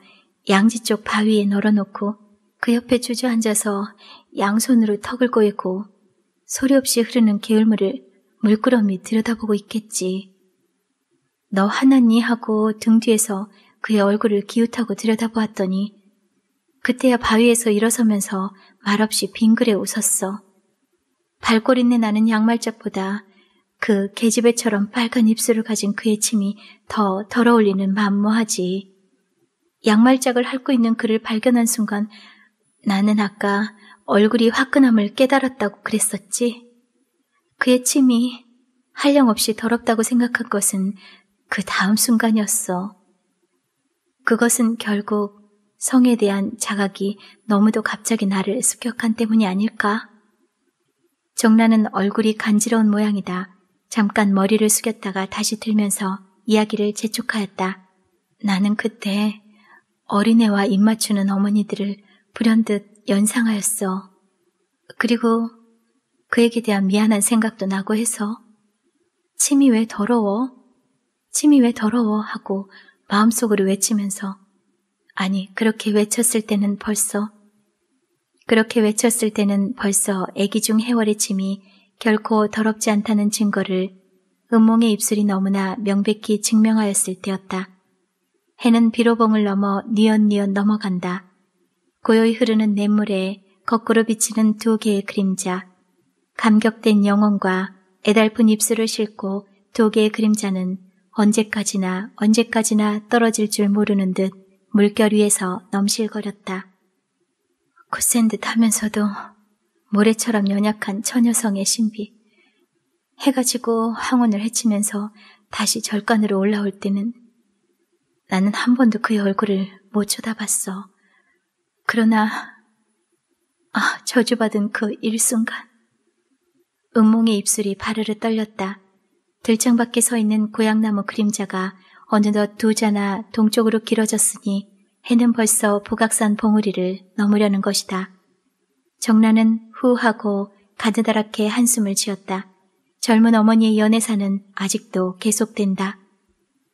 양지 쪽 바위에 널어놓고 그 옆에 주저앉아서 양손으로 턱을 꼬이고 소리 없이 흐르는 개울물을 물끄러미 들여다보고 있겠지. 너 하나니 하고 등 뒤에서 그의 얼굴을 기웃하고 들여다보았더니 그때야 바위에서 일어서면서 말없이 빙그레 웃었어. 발꼬리내 나는 양말잡보다 그 계집애처럼 빨간 입술을 가진 그의 침이 더 덜어올리는 만모하지. 양말짝을 핥고 있는 그를 발견한 순간 나는 아까 얼굴이 화끈함을 깨달았다고 그랬었지. 그의 침이 한량없이 더럽다고 생각한 것은 그 다음 순간이었어. 그것은 결국 성에 대한 자각이 너무도 갑자기 나를 습격한 때문이 아닐까? 정란은 얼굴이 간지러운 모양이다. 잠깐 머리를 숙였다가 다시 들면서 이야기를 재촉하였다. 나는 그때 어린애와 입맞추는 어머니들을 불현듯 연상하였어. 그리고 그에게 대한 미안한 생각도 나고 해서 침이 왜 더러워? 침이 왜 더러워? 하고 마음속으로 외치면서 아니 그렇게 외쳤을 때는 벌써 그렇게 외쳤을 때는 벌써 아기 중 해월의 침이 결코 더럽지 않다는 증거를 음몽의 입술이 너무나 명백히 증명하였을 때였다. 해는 비로봉을 넘어 니언니언 넘어간다. 고요히 흐르는 냇물에 거꾸로 비치는 두 개의 그림자. 감격된 영혼과 애달픈 입술을 싣고 두 개의 그림자는 언제까지나 언제까지나 떨어질 줄 모르는 듯 물결 위에서 넘실거렸다. 굳센 듯 하면서도 모래처럼 연약한 처녀성의 신비. 해가 지고 항원을 헤치면서 다시 절간으로 올라올 때는 나는 한 번도 그의 얼굴을 못 쳐다봤어. 그러나, 아, 저주받은 그 일순간. 음몽의 입술이 바르르 떨렸다. 들창 밖에 서 있는 고향나무 그림자가 어느덧 두 자나 동쪽으로 길어졌으니 해는 벌써 보각산 봉우리를 넘으려는 것이다. 정란은 후하고 가느다랗게 한숨을 지었다. 젊은 어머니의 연애사는 아직도 계속된다.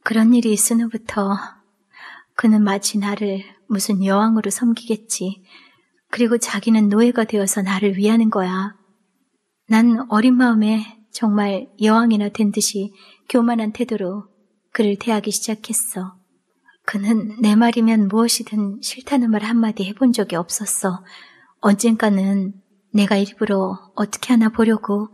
그런 일이 있은 후부터 그는 마치 나를 무슨 여왕으로 섬기겠지. 그리고 자기는 노예가 되어서 나를 위하는 거야. 난 어린 마음에 정말 여왕이나 된 듯이 교만한 태도로 그를 대하기 시작했어. 그는 내 말이면 무엇이든 싫다는 말 한마디 해본 적이 없었어. 언젠가는 내가 일부러 어떻게 하나 보려고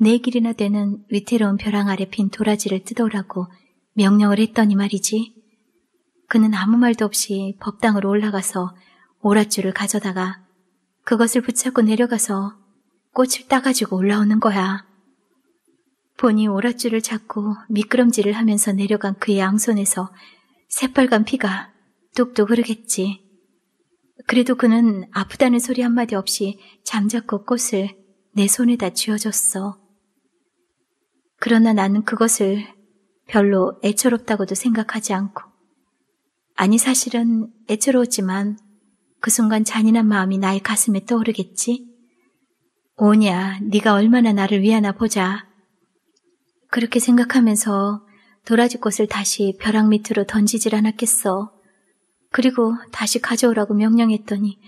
내 길이나 되는 위태로운 벼랑 아래 핀 도라지를 뜯어오라고 명령을 했더니 말이지. 그는 아무 말도 없이 법당으로 올라가서 오랏줄을 가져다가 그것을 붙잡고 내려가서 꽃을 따가지고 올라오는 거야. 보니 오랏줄을 잡고 미끄럼질을 하면서 내려간 그의 양손에서 새빨간 피가 뚝뚝 흐르겠지. 그래도 그는 아프다는 소리 한마디 없이 잠자코 꽃을 내 손에다 쥐어줬어. 그러나 나는 그것을 별로 애처롭다고도 생각하지 않고, 아니 사실은 애처로웠지만 그 순간 잔인한 마음이 나의 가슴에 떠오르겠지. 오냐, 네가 얼마나 나를 위하나 보자. 그렇게 생각하면서 도라지 꽃을 다시 벼락 밑으로 던지질 않았겠어. 그리고 다시 가져오라고 명령했더니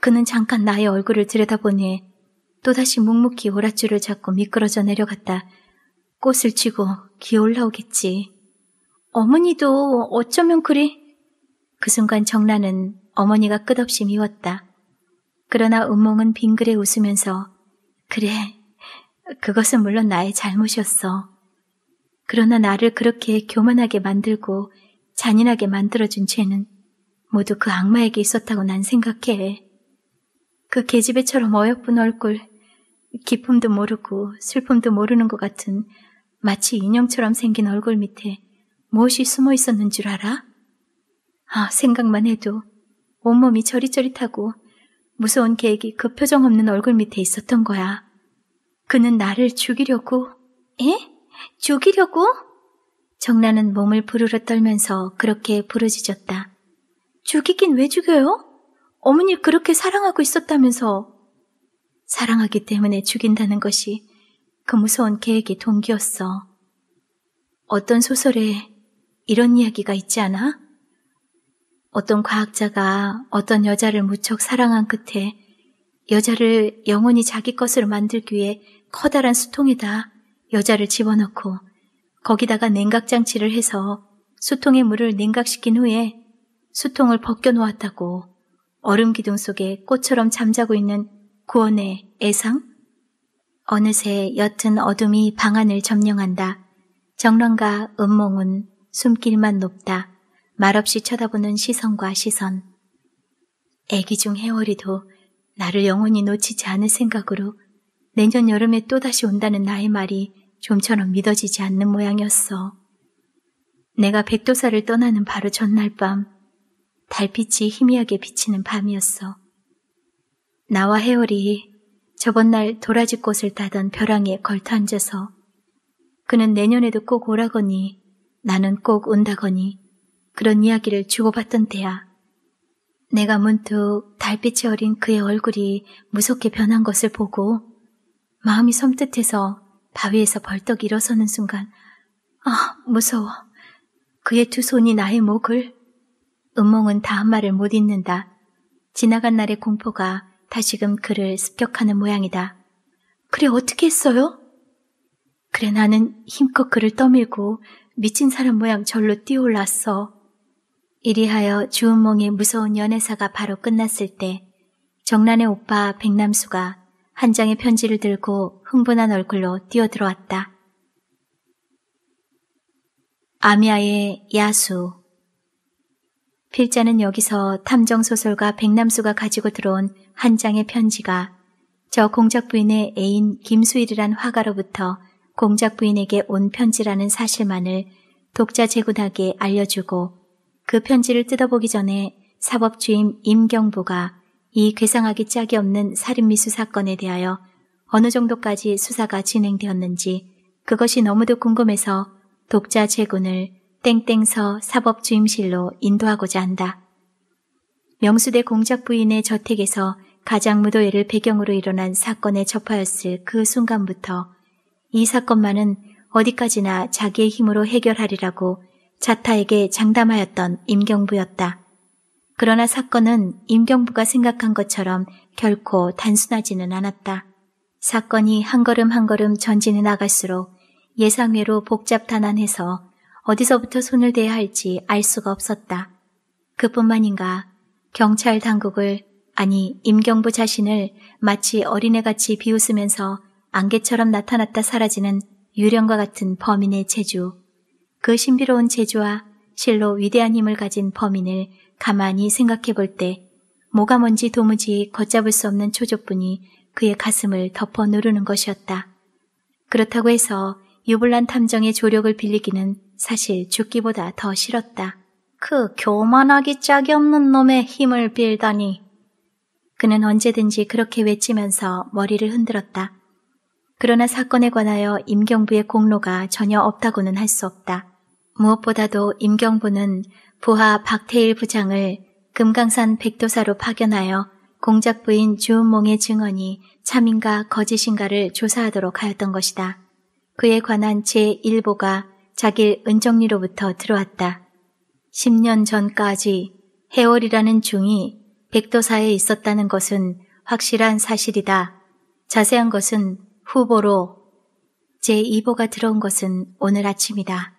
그는 잠깐 나의 얼굴을 들여다보니 또다시 묵묵히 오랏줄을 잡고 미끄러져 내려갔다 꽃을 쥐고 기어 올라오겠지. 어머니도 어쩌면 그리? 그 순간 정란은 어머니가 끝없이 미웠다. 그러나 은몽은 빙그레 웃으면서 그래, 그것은 물론 나의 잘못이었어. 그러나 나를 그렇게 교만하게 만들고 잔인하게 만들어준 죄는 모두 그 악마에게 있었다고 난 생각해. 그 계집애처럼 어여쁜 얼굴, 기쁨도 모르고 슬픔도 모르는 것 같은 마치 인형처럼 생긴 얼굴 밑에 무엇이 숨어 있었는 줄 알아? 아, 생각만 해도 온몸이 저릿저릿하고 무서운 계획이 그 표정 없는 얼굴 밑에 있었던 거야. 그는 나를 죽이려고. 에? 죽이려고? 정란은 몸을 부르르 떨면서 그렇게 부르짖었다. 죽이긴 왜 죽여요? 어머니 그렇게 사랑하고 있었다면서. 사랑하기 때문에 죽인다는 것이 그 무서운 계획이 동기였어. 어떤 소설에 이런 이야기가 있지 않아? 어떤 과학자가 어떤 여자를 무척 사랑한 끝에 여자를 영원히 자기 것으로 만들기 위해 커다란 수통에다 여자를 집어넣고 거기다가 냉각장치를 해서 수통의 물을 냉각시킨 후에 수통을 벗겨놓았다고 얼음 기둥 속에 꽃처럼 잠자고 있는 구원의 애상? 어느새 옅은 어둠이 방안을 점령한다. 정론과 음몽은 숨길만 높다. 말없이 쳐다보는 시선과 시선. 애기 중 해월이도 나를 영원히 놓치지 않을 생각으로 내년 여름에 또다시 온다는 나의 말이 좀처럼 믿어지지 않는 모양이었어. 내가 백도사를 떠나는 바로 전날 밤, 달빛이 희미하게 비치는 밤이었어. 나와 해월이 저번 날 도라지꽃을 따던 벼랑에 걸터앉아서 그는 내년에도 꼭 오라거니 나는 꼭 온다거니 그런 이야기를 주고받던 때야. 내가 문득 달빛이 어린 그의 얼굴이 무섭게 변한 것을 보고 마음이 섬뜩해서 바위에서 벌떡 일어서는 순간 아 무서워 그의 두 손이 나의 목을 음몽은 다음 말을 못 잊는다 지나간 날의 공포가 다시금 그를 습격하는 모양이다. 그래, 어떻게 했어요? 그래, 나는 힘껏 그를 떠밀고 미친 사람 모양 절로 뛰어올랐어. 이리하여 주은몽의 무서운 연애사가 바로 끝났을 때 정란의 오빠 백남수가 한 장의 편지를 들고 흥분한 얼굴로 뛰어들어왔다. 아미아의 야수 필자는 여기서 탐정소설가 백남수가 가지고 들어온 한 장의 편지가 저 공작 부인의 애인 김수일이란 화가로부터 공작 부인에게 온 편지라는 사실만을 독자 제군에게 알려주고 그 편지를 뜯어보기 전에 사법주임 임경부가이 괴상하기 짝이 없는 살인미수 사건에 대하여 어느 정도까지 수사가 진행되었는지 그것이 너무도 궁금해서 독자 제군을 땡땡서 사법주임실로 인도하고자 한다. 명수대 공작 부인의 저택에서 가장무도회를 배경으로 일어난 사건에 접하였을 그 순간부터 이 사건만은 어디까지나 자기의 힘으로 해결하리라고 자타에게 장담하였던 임경부였다. 그러나 사건은 임경부가 생각한 것처럼 결코 단순하지는 않았다. 사건이 한 걸음 한 걸음 전진해 나갈수록 예상외로 복잡 단안해서 어디서부터 손을 대야 할지 알 수가 없었다. 그뿐만인가 경찰 당국을 아니 임경부 자신을 마치 어린애같이 비웃으면서 안개처럼 나타났다 사라지는 유령과 같은 범인의 재주 그 신비로운 재주와 실로 위대한 힘을 가진 범인을 가만히 생각해 볼 때 뭐가 뭔지 도무지 걷잡을 수 없는 초조뿐이 그의 가슴을 덮어 누르는 것이었다. 그렇다고 해서 유불란 탐정의 조력을 빌리기는 사실 죽기보다 더 싫었다. 그 교만하기 짝이 없는 놈의 힘을 빌다니. 그는 언제든지 그렇게 외치면서 머리를 흔들었다. 그러나 사건에 관하여 임경부의 공로가 전혀 없다고는 할 수 없다. 무엇보다도 임경부는 부하 박태일 부장을 금강산 백도사로 파견하여 공작부인 주은몽의 증언이 참인가 거짓인가를 조사하도록 하였던 것이다. 그에 관한 제1보가 자길 은정리로부터 들어왔다. 10년 전까지 해월이라는 중이 백도사에 있었다는 것은 확실한 사실이다. 자세한 것은 후보로 제2보가 들어온 것은 오늘 아침이다.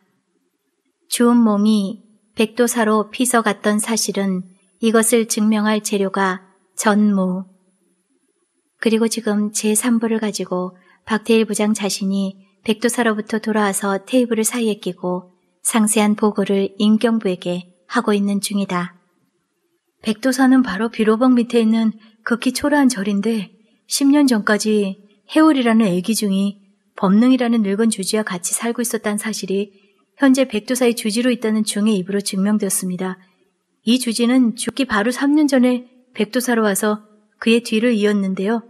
주운몽이 백도사로 피서갔던 사실은 이것을 증명할 재료가 전무 그리고 지금 제3보를 가지고 박태일 부장 자신이 백두사로부터 돌아와서 테이블을 사이에 끼고 상세한 보고를 임경부에게 하고 있는 중이다. 백두사는 바로 비로봉 밑에 있는 극히 초라한 절인데 10년 전까지 해월이라는 애기 중이 법능이라는 늙은 주지와 같이 살고 있었다는 사실이 현재 백두사의 주지로 있다는 중의 입으로 증명되었습니다. 이 주지는 죽기 바로 3년 전에 백두사로 와서 그의 뒤를 이었는데요.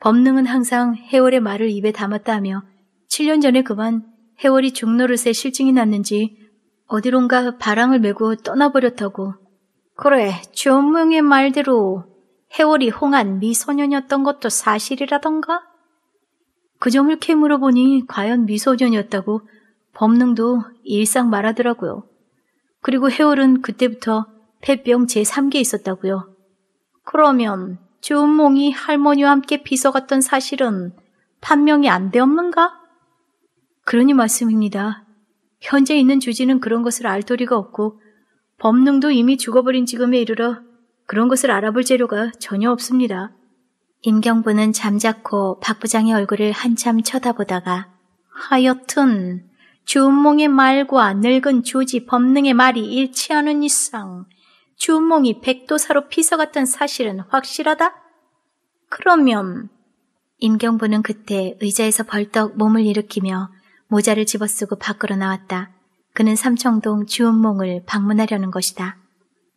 법능은 항상 해월의 말을 입에 담았다며 7년 전에 그만 해월이 종노릇에 실증이 났는지 어디론가 바람을 메고 떠나버렸다고. 그래, 조명의 말대로 해월이 홍한 미소년이었던 것도 사실이라던가? 그 점을 캐물어 보니 과연 미소년이었다고 법능도 일상 말하더라고요. 그리고 해월은 그때부터 폐병 제3기에 있었다고요. 그러면 주은몽이 할머니와 함께 비서 갔던 사실은 판명이 안 되었는가? 그러니 말씀입니다. 현재 있는 주지는 그런 것을 알 도리가 없고 법능도 이미 죽어버린 지금에 이르러 그런 것을 알아볼 재료가 전혀 없습니다. 임경부는 잠자코 박 부장의 얼굴을 한참 쳐다보다가 하여튼 주운몽의 말과 늙은 주지 법능의 말이 일치하는 이상 주운몽이 백도사로 피서갔던 사실은 확실하다? 그러면 임경부는 그때 의자에서 벌떡 몸을 일으키며 모자를 집어쓰고 밖으로 나왔다. 그는 삼청동 주은몽을 방문하려는 것이다.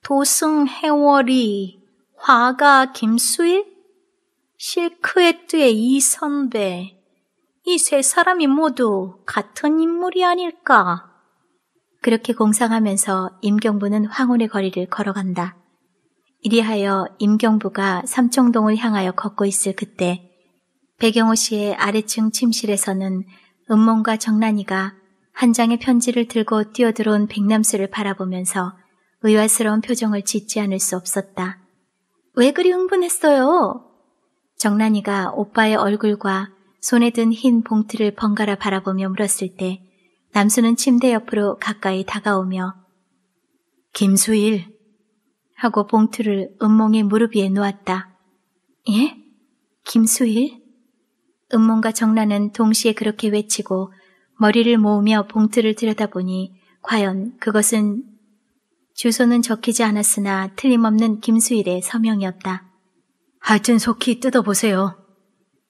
도승 해월이 화가 김수일 실크에뚜의이 선배 이 세 사람이 모두 같은 인물이 아닐까? 그렇게 공상하면서 임경부는 황혼의 거리를 걸어간다. 이리하여 임경부가 삼청동을 향하여 걷고 있을 그때 배경호 씨의 아래층 침실에서는 음몽과 정란이가 한 장의 편지를 들고 뛰어들어온 백남수를 바라보면서 의아스러운 표정을 짓지 않을 수 없었다. 왜 그리 흥분했어요? 정란이가 오빠의 얼굴과 손에 든 흰 봉투를 번갈아 바라보며 물었을 때 남수는 침대 옆으로 가까이 다가오며 김수일 하고 봉투를 음몽의 무릎 위에 놓았다. 예? 김수일? 음몽과 정란은 동시에 그렇게 외치고 머리를 모으며 봉투를 들여다보니 과연 그것은 주소는 적히지 않았으나 틀림없는 김수일의 서명이었다. 하여튼 속히 뜯어보세요.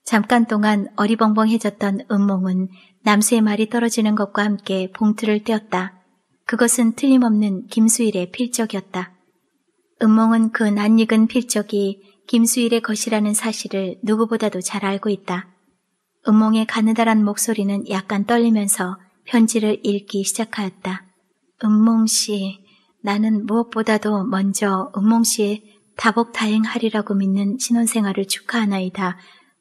잠깐 동안 어리벙벙해졌던 음몽은 남수의 말이 떨어지는 것과 함께 봉투를 떼었다. 그것은 틀림없는 김수일의 필적이었다. 음몽은 그 낯익은 필적이 김수일의 것이라는 사실을 누구보다도 잘 알고 있다. 음몽의 가느다란 목소리는 약간 떨리면서 편지를 읽기 시작하였다. 음몽 씨, 나는 무엇보다도 먼저 음몽 씨의 다복 다행하리라고 믿는 신혼생활을 축하하나이다.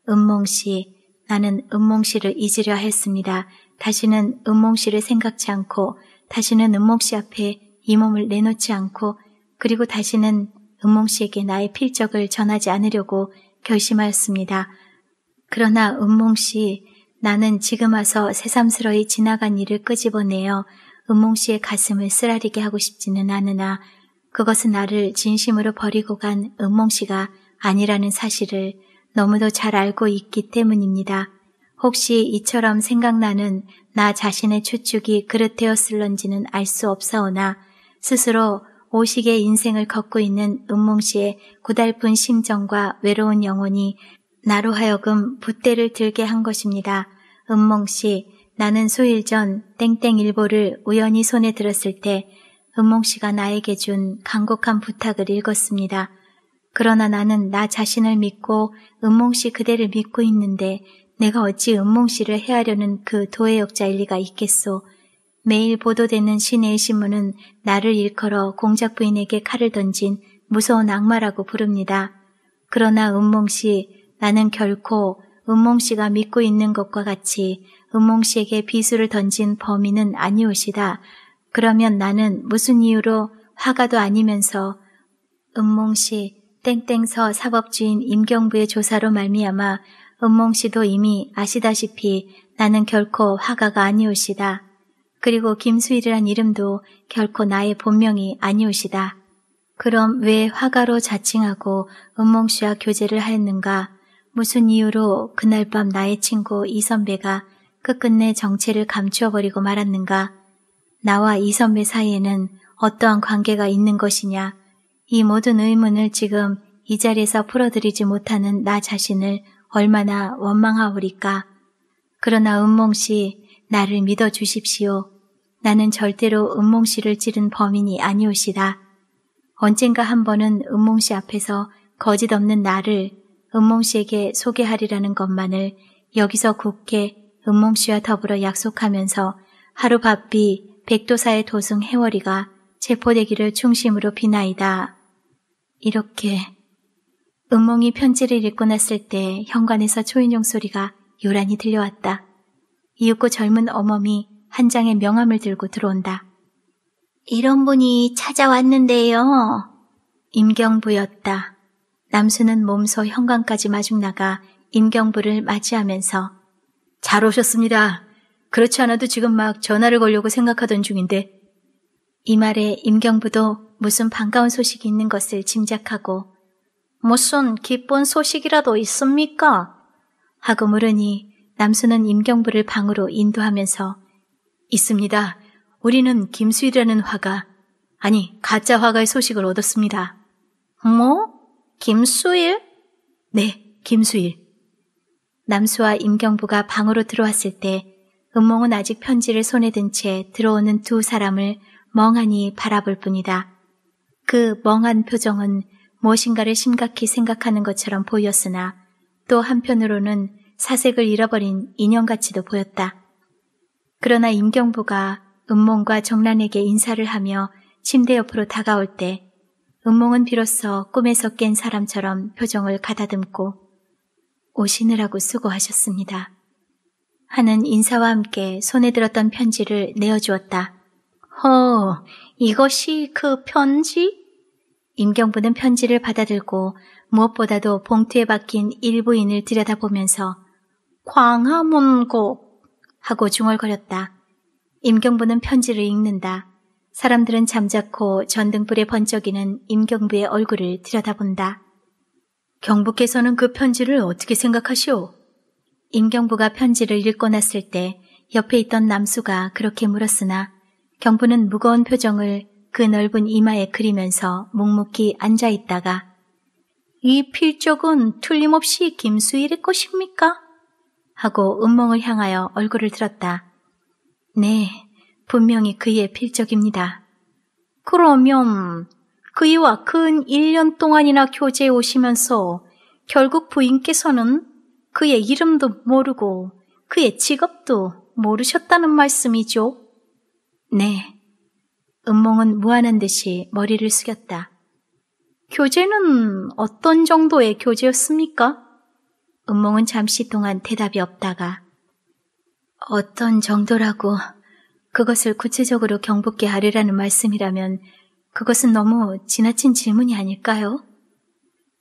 음몽 씨, 나는 음몽 씨를 잊으려 했습니다. 다시는 음몽 씨를 생각지 않고, 다시는 음몽씨 앞에 이 몸을 내놓지 않고, 그리고 다시는 음몽 씨에게 나의 필적을 전하지 않으려고 결심하였습니다. 그러나 은몽씨 나는 지금 와서 새삼스러이 지나간 일을 끄집어내어 은몽씨의 가슴을 쓰라리게 하고 싶지는 않으나 그것은 나를 진심으로 버리고 간 은몽씨가 아니라는 사실을 너무도 잘 알고 있기 때문입니다. 혹시 이처럼 생각나는 나 자신의 추측이 그릇되었을런지는 알 수 없사오나 스스로 오식의 인생을 걷고 있는 은몽 씨의 고달픈 심정과 외로운 영혼이 나로 하여금 붓대를 들게 한 것입니다. 은몽씨, 나는 수일 전 땡땡일보를 우연히 손에 들었을 때 은몽씨가 나에게 준 간곡한 부탁을 읽었습니다. 그러나 나는 나 자신을 믿고 은몽씨 그대를 믿고 있는데 내가 어찌 은몽씨를 해하려는 그도의역자일 리가 있겠소. 매일 보도되는 시내의 신문은 나를 일컬어 공작 부인에게 칼을 던진 무서운 악마라고 부릅니다. 그러나 은몽씨 나는 결코 은몽 씨가 믿고 있는 것과 같이 은몽 씨에게 비수를 던진 범인은 아니오시다. 그러면 나는 무슨 이유로 화가도 아니면서 은몽 씨 땡땡서 사법주인 임경부의 조사로 말미암아 은몽 씨도 이미 아시다시피 나는 결코 화가가 아니오시다. 그리고 김수일이란 이름도 결코 나의 본명이 아니오시다. 그럼 왜 화가로 자칭하고 은몽 씨와 교제를 하였는가? 무슨 이유로 그날 밤 나의 친구 이 선배가 끝끝내 정체를 감추어버리고 말았는가? 나와 이 선배 사이에는 어떠한 관계가 있는 것이냐? 이 모든 의문을 지금 이 자리에서 풀어드리지 못하는 나 자신을 얼마나 원망하오리까? 그러나 은몽씨, 나를 믿어주십시오. 나는 절대로 은몽씨를 찌른 범인이 아니오시다. 언젠가 한 번은 은몽씨 앞에서 거짓 없는 나를 은몽 씨에게 소개하리라는 것만을 여기서 굳게 은몽 씨와 더불어 약속하면서 하루 바삐 백도사의 도승 해월이가 체포되기를 중심으로 비나이다. 이렇게 은몽이 편지를 읽고 났을 때 현관에서 초인종 소리가 요란히 들려왔다. 이윽고 젊은 어멈이 한 장의 명함을 들고 들어온다. 이런 분이 찾아왔는데요. 임경부였다. 남수는 몸소 현관까지 마중 나가 임경부를 맞이하면서 잘 오셨습니다. 그렇지 않아도 지금 막 전화를 걸려고 생각하던 중인데 이 말에 임경부도 무슨 반가운 소식이 있는 것을 짐작하고 무슨 기쁜 소식이라도 있습니까? 하고 물으니 남수는 임경부를 방으로 인도하면서 있습니다. 우리는 김수희라는 화가 아니 가짜 화가의 소식을 얻었습니다. 뭐? 김수일? 네, 김수일. 남수와 임경부가 방으로 들어왔을 때 은몽은 아직 편지를 손에 든 채 들어오는 두 사람을 멍하니 바라볼 뿐이다. 그 멍한 표정은 무엇인가를 심각히 생각하는 것처럼 보였으나 또 한편으로는 사색을 잃어버린 인형같이도 보였다. 그러나 임경부가 은몽과 정란에게 인사를 하며 침대 옆으로 다가올 때 은몽은 비로소 꿈에서 깬 사람처럼 표정을 가다듬고 오시느라고 수고하셨습니다. 하는 인사와 함께 손에 들었던 편지를 내어주었다. 허, 이것이 그 편지? 임경부는 편지를 받아들고 무엇보다도 봉투에 박힌 일부인을 들여다보면서 광화문고 하고 중얼거렸다. 임경부는 편지를 읽는다. 사람들은 잠자코 전등불에 번쩍이는 임경부의 얼굴을 들여다본다. 경부께서는 그 편지를 어떻게 생각하시오? 임경부가 편지를 읽고 났을 때 옆에 있던 남수가 그렇게 물었으나 경부는 무거운 표정을 그 넓은 이마에 그리면서 묵묵히 앉아 있다가 이 필적은 틀림없이 김수일의 것입니까? 하고 음몽을 향하여 얼굴을 들었다. 네, 분명히 그의 필적입니다. 그러면 그 이와 근 1년 동안이나 교제에 오시면서 결국 부인께서는 그의 이름도 모르고 그의 직업도 모르셨다는 말씀이죠? 네. 은몽은 무안한 듯이 머리를 숙였다. 교제는 어떤 정도의 교제였습니까? 은몽은 잠시 동안 대답이 없다가 어떤 정도라고 그것을 구체적으로 경복케 하리라는 말씀이라면 그것은 너무 지나친 질문이 아닐까요?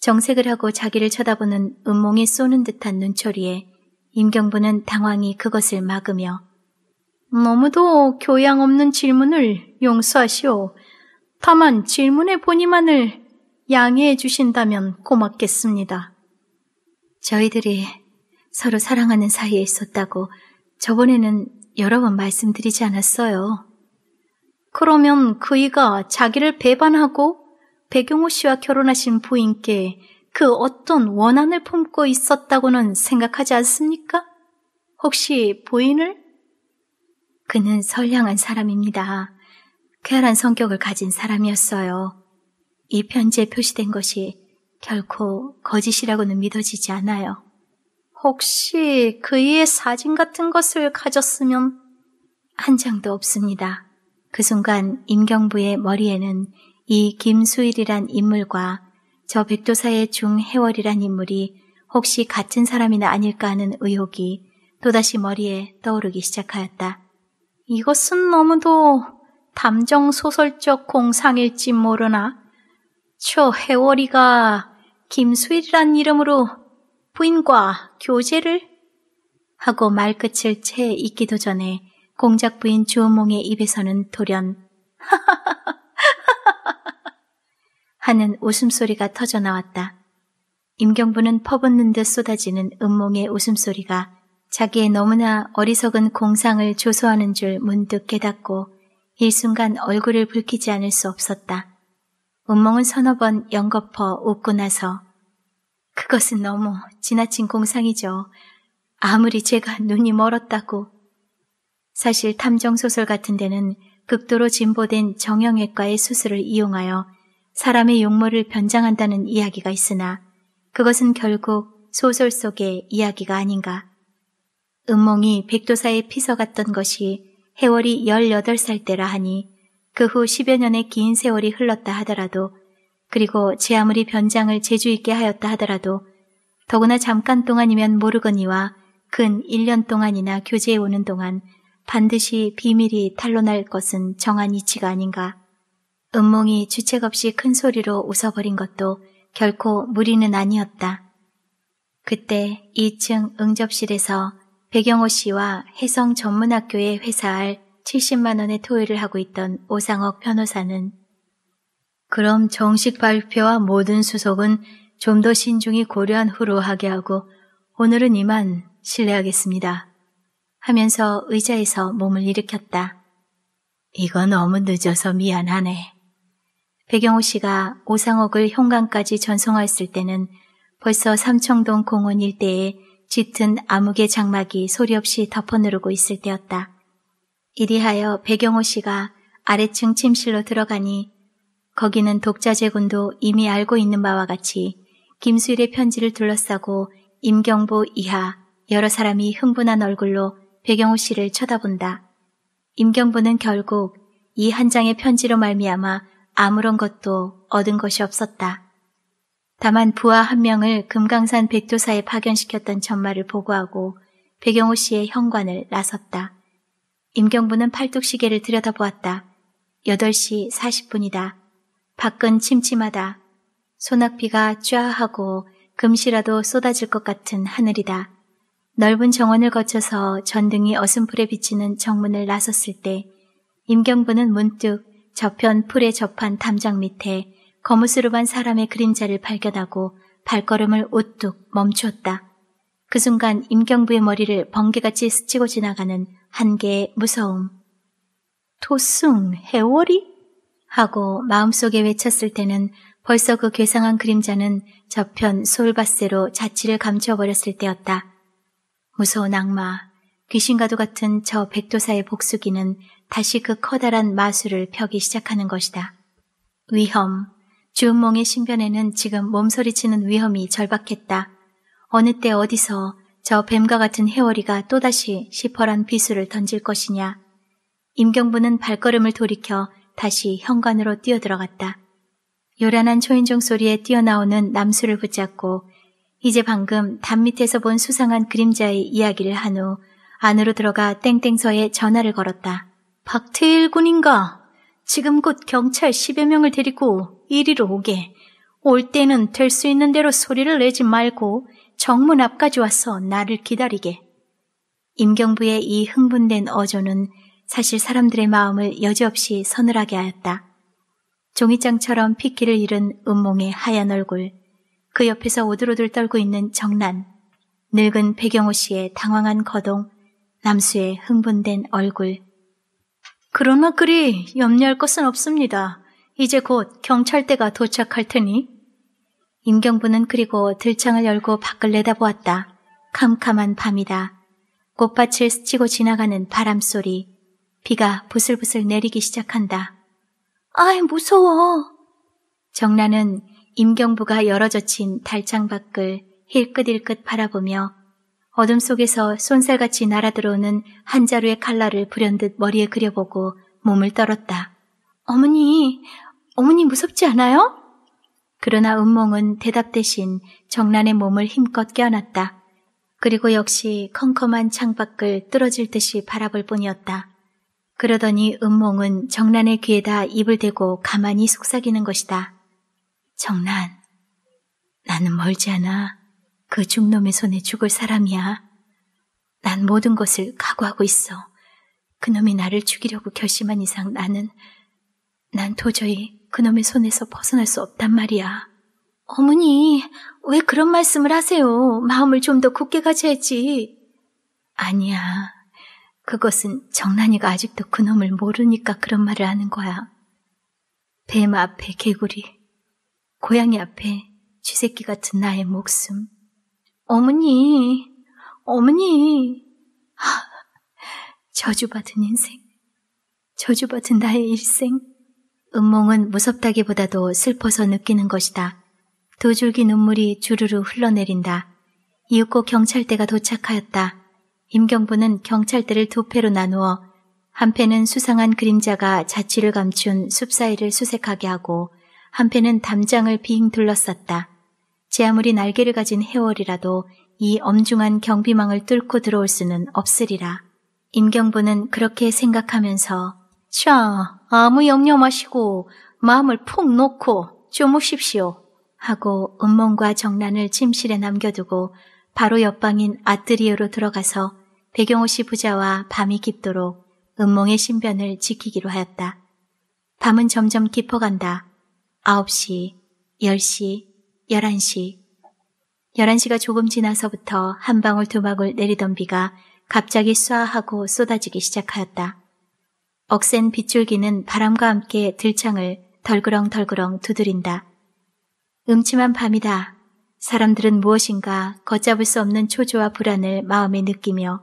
정색을 하고 자기를 쳐다보는 음몽이 쏘는 듯한 눈초리에 임경부는 당황히 그것을 막으며 너무도 교양 없는 질문을 용서하시오. 다만 질문의 본의만을 양해해 주신다면 고맙겠습니다. 저희들이 서로 사랑하는 사이에 있었다고 저번에는 여러 번 말씀드리지 않았어요. 그러면 그이가 자기를 배반하고 백용호 씨와 결혼하신 부인께 그 어떤 원한을 품고 있었다고는 생각하지 않습니까? 혹시 부인을? 그는 선량한 사람입니다. 쾌활한 성격을 가진 사람이었어요. 이 편지에 표시된 것이 결코 거짓이라고는 믿어지지 않아요. 혹시 그의 이 사진 같은 것을 가졌으면 한 장도 없습니다. 그 순간 임경부의 머리에는 이 김수일이란 인물과 저 백도사의 중해월이란 인물이 혹시 같은 사람이나 아닐까 하는 의혹이 또다시 머리에 떠오르기 시작하였다. 이것은 너무도 담정소설적 공상일지 모르나 저 해월이가 김수일이란 이름으로 부인과 교제를 하고 말끝을 채 익기도 전에 공작 부인 주호몽의 입에서는 돌연 하는 웃음소리가 터져 나왔다. 임경부는 퍼붓는 듯 쏟아지는 음몽의 웃음소리가 자기의 너무나 어리석은 공상을 조소하는 줄 문득 깨닫고 일순간 얼굴을 붉히지 않을 수 없었다. 음몽은 서너 번 연거퍼 웃고 나서 그것은 너무 지나친 공상이죠. 아무리 제가 눈이 멀었다고. 사실 탐정소설 같은 데는 극도로 진보된 정형외과의 수술을 이용하여 사람의 용모를 변장한다는 이야기가 있으나 그것은 결국 소설 속의 이야기가 아닌가. 음몽이 백도사의 피서 같던 것이 해월이 18살 때라 하니 그 후 10여 년의 긴 세월이 흘렀다 하더라도 그리고 제 아무리 변장을 재주 있게 하였다 하더라도 더구나 잠깐 동안이면 모르거니와 근 1년 동안이나 교제해 오는 동안 반드시 비밀이 탄로날 것은 정한 이치가 아닌가. 음몽이 주책 없이 큰 소리로 웃어버린 것도 결코 무리는 아니었다. 그때 2층 응접실에서 배경호 씨와 해성 전문학교에 회사할 70만 원의 토의를 하고 있던 오상옥 변호사는 그럼 정식 발표와 모든 수속은 좀 더 신중히 고려한 후로 하게 하고 오늘은 이만 실례하겠습니다. 하면서 의자에서 몸을 일으켰다. 이건 너무 늦어서 미안하네. 배경호 씨가 오상옥을 현관까지 전송했을 때는 벌써 삼청동 공원 일대에 짙은 암흑의 장막이 소리 없이 덮어누르고 있을 때였다. 이리하여 배경호 씨가 아래층 침실로 들어가니 거기는 독자 재군도 이미 알고 있는 바와 같이 김수일의 편지를 둘러싸고 임경보 이하 여러 사람이 흥분한 얼굴로 배경호 씨를 쳐다본다. 임경보는 결국 이 한 장의 편지로 말미암아 아무런 것도 얻은 것이 없었다. 다만 부하 한 명을 금강산 백도사에 파견시켰던 전말을 보고하고 배경호 씨의 현관을 나섰다. 임경부는 팔뚝시계를 들여다보았다. 8시 40분이다. 밖은 침침하다. 소낙비가 쫘하고 금시라도 쏟아질 것 같은 하늘이다. 넓은 정원을 거쳐서 전등이 어슴풀에 비치는 정문을 나섰을 때 임경부는 문득 저편 풀에 접한 담장 밑에 거무스름한 사람의 그림자를 발견하고 발걸음을 우뚝 멈추었다. 그 순간 임경부의 머리를 번개같이 스치고 지나가는 한 개의 무서움. 토승 해월이? 하고 마음속에 외쳤을 때는 벌써 그 괴상한 그림자는 저편 솔바세로 자취를 감춰버렸을 때였다. 무서운 악마, 귀신과도 같은 저 백도사의 복수기는 다시 그 커다란 마술을 펴기 시작하는 것이다. 위험, 주은몽의 신변에는 지금 몸서리치는 위험이 절박했다. 어느 때 어디서 저 뱀과 같은 해월이가 또다시 시퍼란 비수를 던질 것이냐. 임경부는 발걸음을 돌이켜 다시 현관으로 뛰어들어갔다. 요란한 초인종 소리에 뛰어나오는 남수를 붙잡고 이제 방금 담 밑에서 본 수상한 그림자의 이야기를 한 후 안으로 들어가 땡땡서에 전화를 걸었다. 박태일 군인가? 지금 곧 경찰 10여 명을 데리고 이리로 오게. 올 때는 될 수 있는 대로 소리를 내지 말고 정문 앞까지 와서 나를 기다리게. 임경부의 이 흥분된 어조는 사실 사람들의 마음을 여지없이 서늘하게 하였다. 종이장처럼 핏기를 잃은 음몽의 하얀 얼굴, 그 옆에서 오들오들 떨고 있는 정난, 늙은 배경호 씨의 당황한 거동, 남수의 흥분된 얼굴. 그러나 그리 염려할 것은 없습니다. 이제 곧 경찰대가 도착할 테니. 임경부는 그리고 들창을 열고 밖을 내다보았다. 캄캄한 밤이다. 꽃밭을 스치고 지나가는 바람소리, 비가 부슬부슬 내리기 시작한다. 아이, 무서워. 정란은 임경부가 열어젖힌 달창 밖을 힐끗힐끗 바라보며 어둠 속에서 손살같이 날아들어오는 한 자루의 칼날을 불현듯 머리에 그려보고 몸을 떨었다. 어머니, 어머니 무섭지 않아요? 그러나 은몽은 대답 대신 정란의 몸을 힘껏 껴안았다. 그리고 역시 컴컴한 창밖을 뚫어질 듯이 바라볼 뿐이었다. 그러더니 은몽은 정란의 귀에다 입을 대고 가만히 속삭이는 것이다. 정란, 나는 멀지 않아. 그 중놈의 손에 죽을 사람이야. 난 모든 것을 각오하고 있어. 그놈이 나를 죽이려고 결심한 이상 나는, 난 도저히 그놈의 손에서 벗어날 수 없단 말이야. 어머니, 왜 그런 말씀을 하세요? 마음을 좀 더 굳게 가져야지. 아니야. 그것은 정란이가 아직도 그놈을 모르니까 그런 말을 하는 거야. 뱀 앞에 개구리, 고양이 앞에 쥐새끼 같은 나의 목숨. 어머니, 어머니. 아, 저주받은 인생, 저주받은 나의 일생. 음몽은 무섭다기보다도 슬퍼서 느끼는 것이다. 두 줄기 눈물이 주르르 흘러내린다. 이윽고 경찰대가 도착하였다. 임경부는 경찰들을 두 패로 나누어 한 패는 수상한 그림자가 자취를 감춘 숲 사이를 수색하게 하고 한 패는 담장을 빙 둘러쌌다. 제 아무리 날개를 가진 해월이라도 이 엄중한 경비망을 뚫고 들어올 수는 없으리라. 임경부는 그렇게 생각하면서 자, 아무 염려 마시고 마음을 푹 놓고 주무십시오. 하고 음몽과 정란을 침실에 남겨두고 바로 옆방인 아뜨리오로 들어가서 배경호 씨 부자와 밤이 깊도록 음몽의 신변을 지키기로 하였다. 밤은 점점 깊어간다. 9시, 10시, 11시. 11시가 조금 지나서부터 한 방울 두 방울 내리던 비가 갑자기 쏴하고 쏟아지기 시작하였다. 억센 빗줄기는 바람과 함께 들창을 덜그렁덜그렁 두드린다. 음침한 밤이다. 사람들은 무엇인가 걷잡을 수 없는 초조와 불안을 마음에 느끼며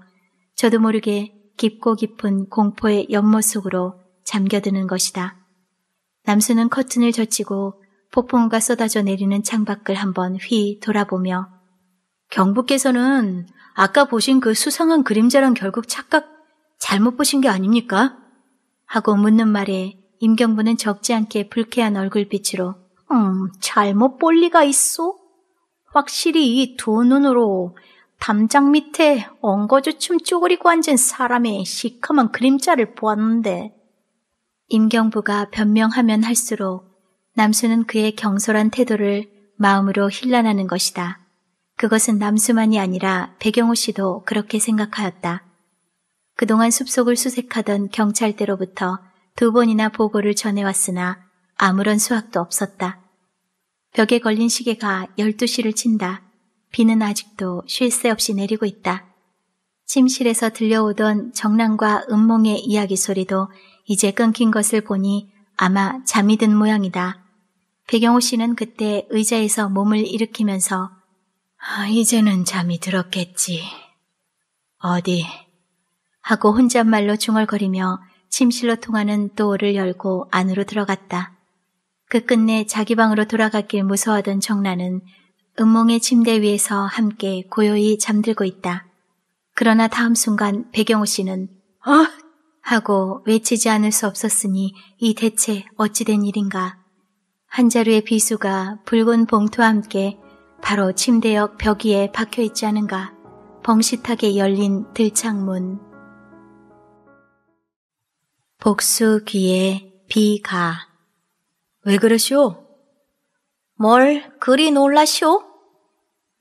저도 모르게 깊고 깊은 공포의 연못 속으로 잠겨드는 것이다. 남수는 커튼을 젖히고 폭풍우가 쏟아져 내리는 창밖을 한번 휘 돌아보며 경부께서는 아까 보신 그 수상한 그림자랑 결국 착각 잘못 보신 게 아닙니까? 하고 묻는 말에 임경부는 적지 않게 불쾌한 얼굴빛으로 음, 잘못 볼 리가 있어? 확실히 이 두 눈으로 담장 밑에 엉거주 춤쪼그리고 앉은 사람의 시커먼 그림자를 보았는데 임경부가 변명하면 할수록 남수는 그의 경솔한 태도를 마음으로 힐난하는 것이다. 그것은 남수만이 아니라 배경호 씨도 그렇게 생각하였다. 그동안 숲속을 수색하던 경찰대로부터 두 번이나 보고를 전해왔으나 아무런 수확도 없었다. 벽에 걸린 시계가 12시를 친다. 비는 아직도 쉴 새 없이 내리고 있다. 침실에서 들려오던 정랑과 음몽의 이야기 소리도 이제 끊긴 것을 보니 아마 잠이 든 모양이다. 배경호 씨는 그때 의자에서 몸을 일으키면서 아, 이제는 잠이 들었겠지. 어디? 하고 혼잣말로 중얼거리며 침실로 통하는 도어를 열고 안으로 들어갔다. 그 끝내 자기 방으로 돌아갔길 무서워하던 정란은 음몽의 침대 위에서 함께 고요히 잠들고 있다. 그러나 다음 순간 배경호 씨는 어? 하고 외치지 않을 수 없었으니 이 대체 어찌된 일인가. 한 자루의 비수가 붉은 봉투와 함께 바로 침대 역 벽위에 박혀 있지 않은가. 벙시하게 열린 들창문. 복수 귀에 비가. 왜 그러시오? 뭘 그리 놀라쇼?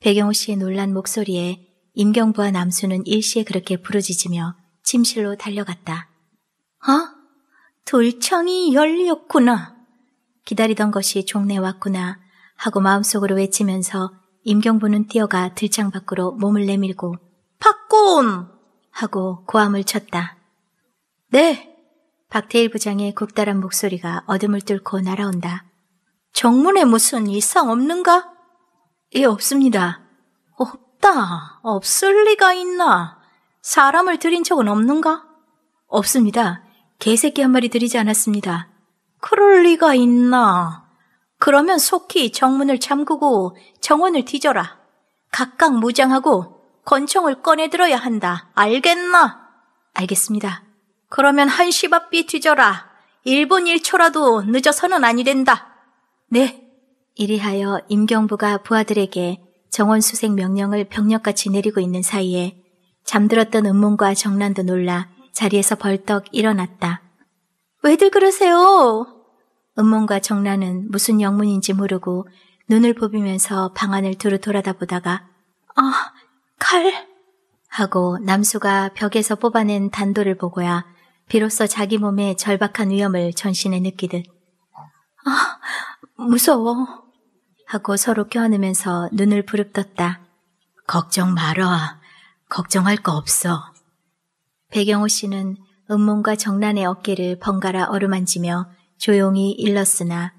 배경호 씨의 놀란 목소리에 임경부와 남수는 일시에 그렇게 부르짖으며 침실로 달려갔다. 아, 어? 돌청이 열렸구나. 기다리던 것이 종내 왔구나 하고 마음속으로 외치면서 임경부는 뛰어가 들창 밖으로 몸을 내밀고 팍곰! 하고 고함을 쳤다. 네! 박태일 부장의 굵다란 목소리가 어둠을 뚫고 날아온다. 정문에 무슨 이상 없는가? 예, 없습니다. 없다. 없을 리가 있나? 사람을 들인 적은 없는가? 없습니다. 개새끼 한 마리 들이지 않았습니다. 그럴 리가 있나? 그러면 속히 정문을 잠그고 정원을 뒤져라. 각각 무장하고 권총을 꺼내들어야 한다. 알겠나? 알겠습니다. 그러면 한시바삐 뒤져라. 일분 1초라도 늦어서는 아니 된다. 네. 이리하여 임경부가 부하들에게 정원 수색 명령을 병력같이 내리고 있는 사이에 잠들었던 음문과 정란도 놀라 자리에서 벌떡 일어났다. 왜들 그러세요? 음문과 정란은 무슨 영문인지 모르고 눈을 보비면서방 안을 두루 돌아다 보다가 아, 칼! 하고 남수가 벽에서 뽑아낸 단도를 보고야 비로소 자기 몸의 절박한 위험을 전신에 느끼듯 아, 무서워. 하고 서로 껴안으면서 눈을 부릅떴다. 걱정 말아. 걱정할 거 없어. 배경호 씨는 음몽과 정란의 어깨를 번갈아 어루만지며 조용히 일렀으나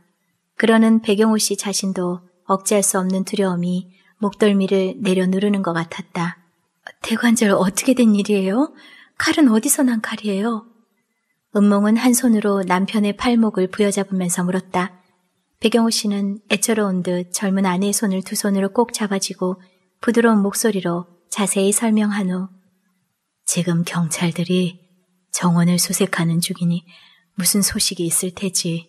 그러는 배경호 씨 자신도 억제할 수 없는 두려움이 목덜미를 내려누르는 것 같았다. 대관절 어떻게 된 일이에요? 칼은 어디서 난 칼이에요? 음몽은 한 손으로 남편의 팔목을 부여잡으면서 물었다. 배경호 씨는 애처로운 듯 젊은 아내의 손을 두 손으로 꼭 잡아쥐고 부드러운 목소리로 자세히 설명한 후 지금 경찰들이 정원을 수색하는 중이니 무슨 소식이 있을 테지.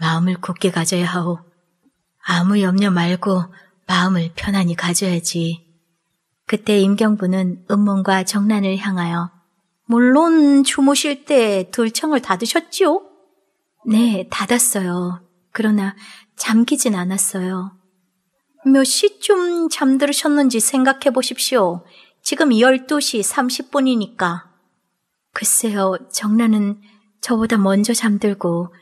마음을 굳게 가져야 하오. 아무 염려 말고 마음을 편안히 가져야지. 그때 임경부는 음문과 정란을 향하여 물론 주무실 때 돌청을 닫으셨지요? 네, 닫았어요. 그러나 잠기진 않았어요. 몇 시쯤 잠들으셨는지 생각해 보십시오. 지금 12시 30분이니까. 글쎄요, 정란은 저보다 먼저 잠들고,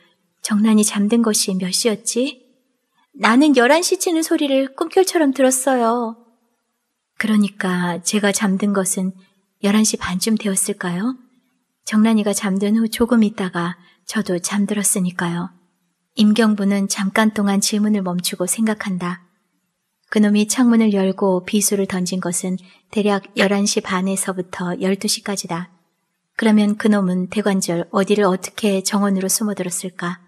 정란이 잠든 것이 몇 시였지? 나는 11시 치는 소리를 꿈결처럼 들었어요. 그러니까 제가 잠든 것은 11시 반쯤 되었을까요? 정란이가 잠든 후 조금 있다가 저도 잠들었으니까요. 임경부는 잠깐 동안 질문을 멈추고 생각한다. 그놈이 창문을 열고 비수를 던진 것은 대략 11시 반에서부터 12시까지다. 그러면 그놈은 대관절 어디를 어떻게 정원으로 숨어들었을까?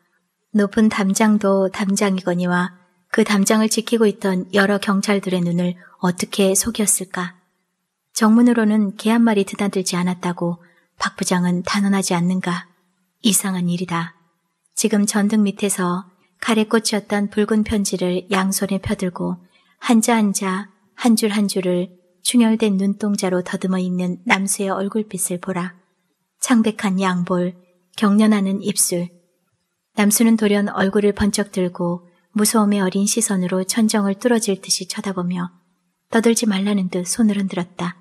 높은 담장도 담장이거니와 그 담장을 지키고 있던 여러 경찰들의 눈을 어떻게 속였을까? 정문으로는 개 한 마리 드나들지 않았다고 박 부장은 단언하지 않는가? 이상한 일이다. 지금 전등 밑에서 가래꽃이었던 붉은 편지를 양손에 펴들고 한자 한자 한 줄 한 줄을 충혈된 눈동자로 더듬어 있는 남수의 얼굴빛을 보라. 창백한 양볼, 경련하는 입술. 남수는 돌연 얼굴을 번쩍 들고 무서움의 어린 시선으로 천정을 뚫어질 듯이 쳐다보며 떠들지 말라는 듯 손을 흔들었다.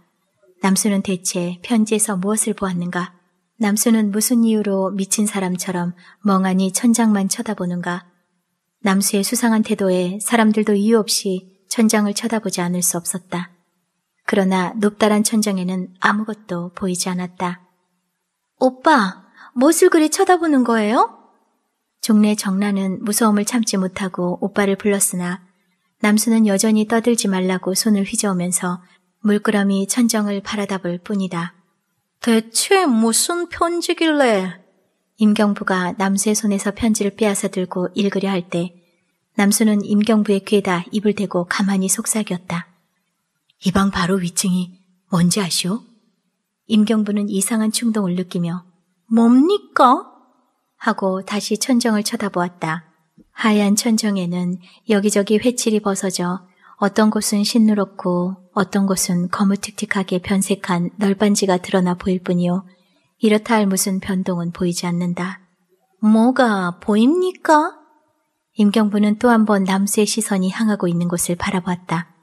남수는 대체 편지에서 무엇을 보았는가? 남수는 무슨 이유로 미친 사람처럼 멍하니 천장만 쳐다보는가. 남수의 수상한 태도에 사람들도 이유 없이 천장을 쳐다보지 않을 수 없었다. 그러나 높다란 천장에는 아무것도 보이지 않았다. 오빠, 무엇을 그리 쳐다보는 거예요? 종래 정란은 무서움을 참지 못하고 오빠를 불렀으나 남수는 여전히 떠들지 말라고 손을 휘저으면서 물끄러미 천정을 바라다 볼 뿐이다. 대체 무슨 편지길래? 임경부가 남수의 손에서 편지를 빼앗아 들고 읽으려 할 때 남수는 임경부의 귀에다 입을 대고 가만히 속삭였다. 이 방 바로 위층이 뭔지 아시오? 임경부는 이상한 충동을 느끼며 뭡니까? 하고 다시 천정을 쳐다보았다. 하얀 천정에는 여기저기 회칠이 벗어져 어떤 곳은 신누롭고 어떤 곳은 거무틱틱하게 변색한 널빤지가 드러나 보일 뿐이요. 이렇다 할 무슨 변동은 보이지 않는다. 뭐가 보입니까? 임경부는 또 한번 남수의 시선이 향하고 있는 곳을 바라보았다.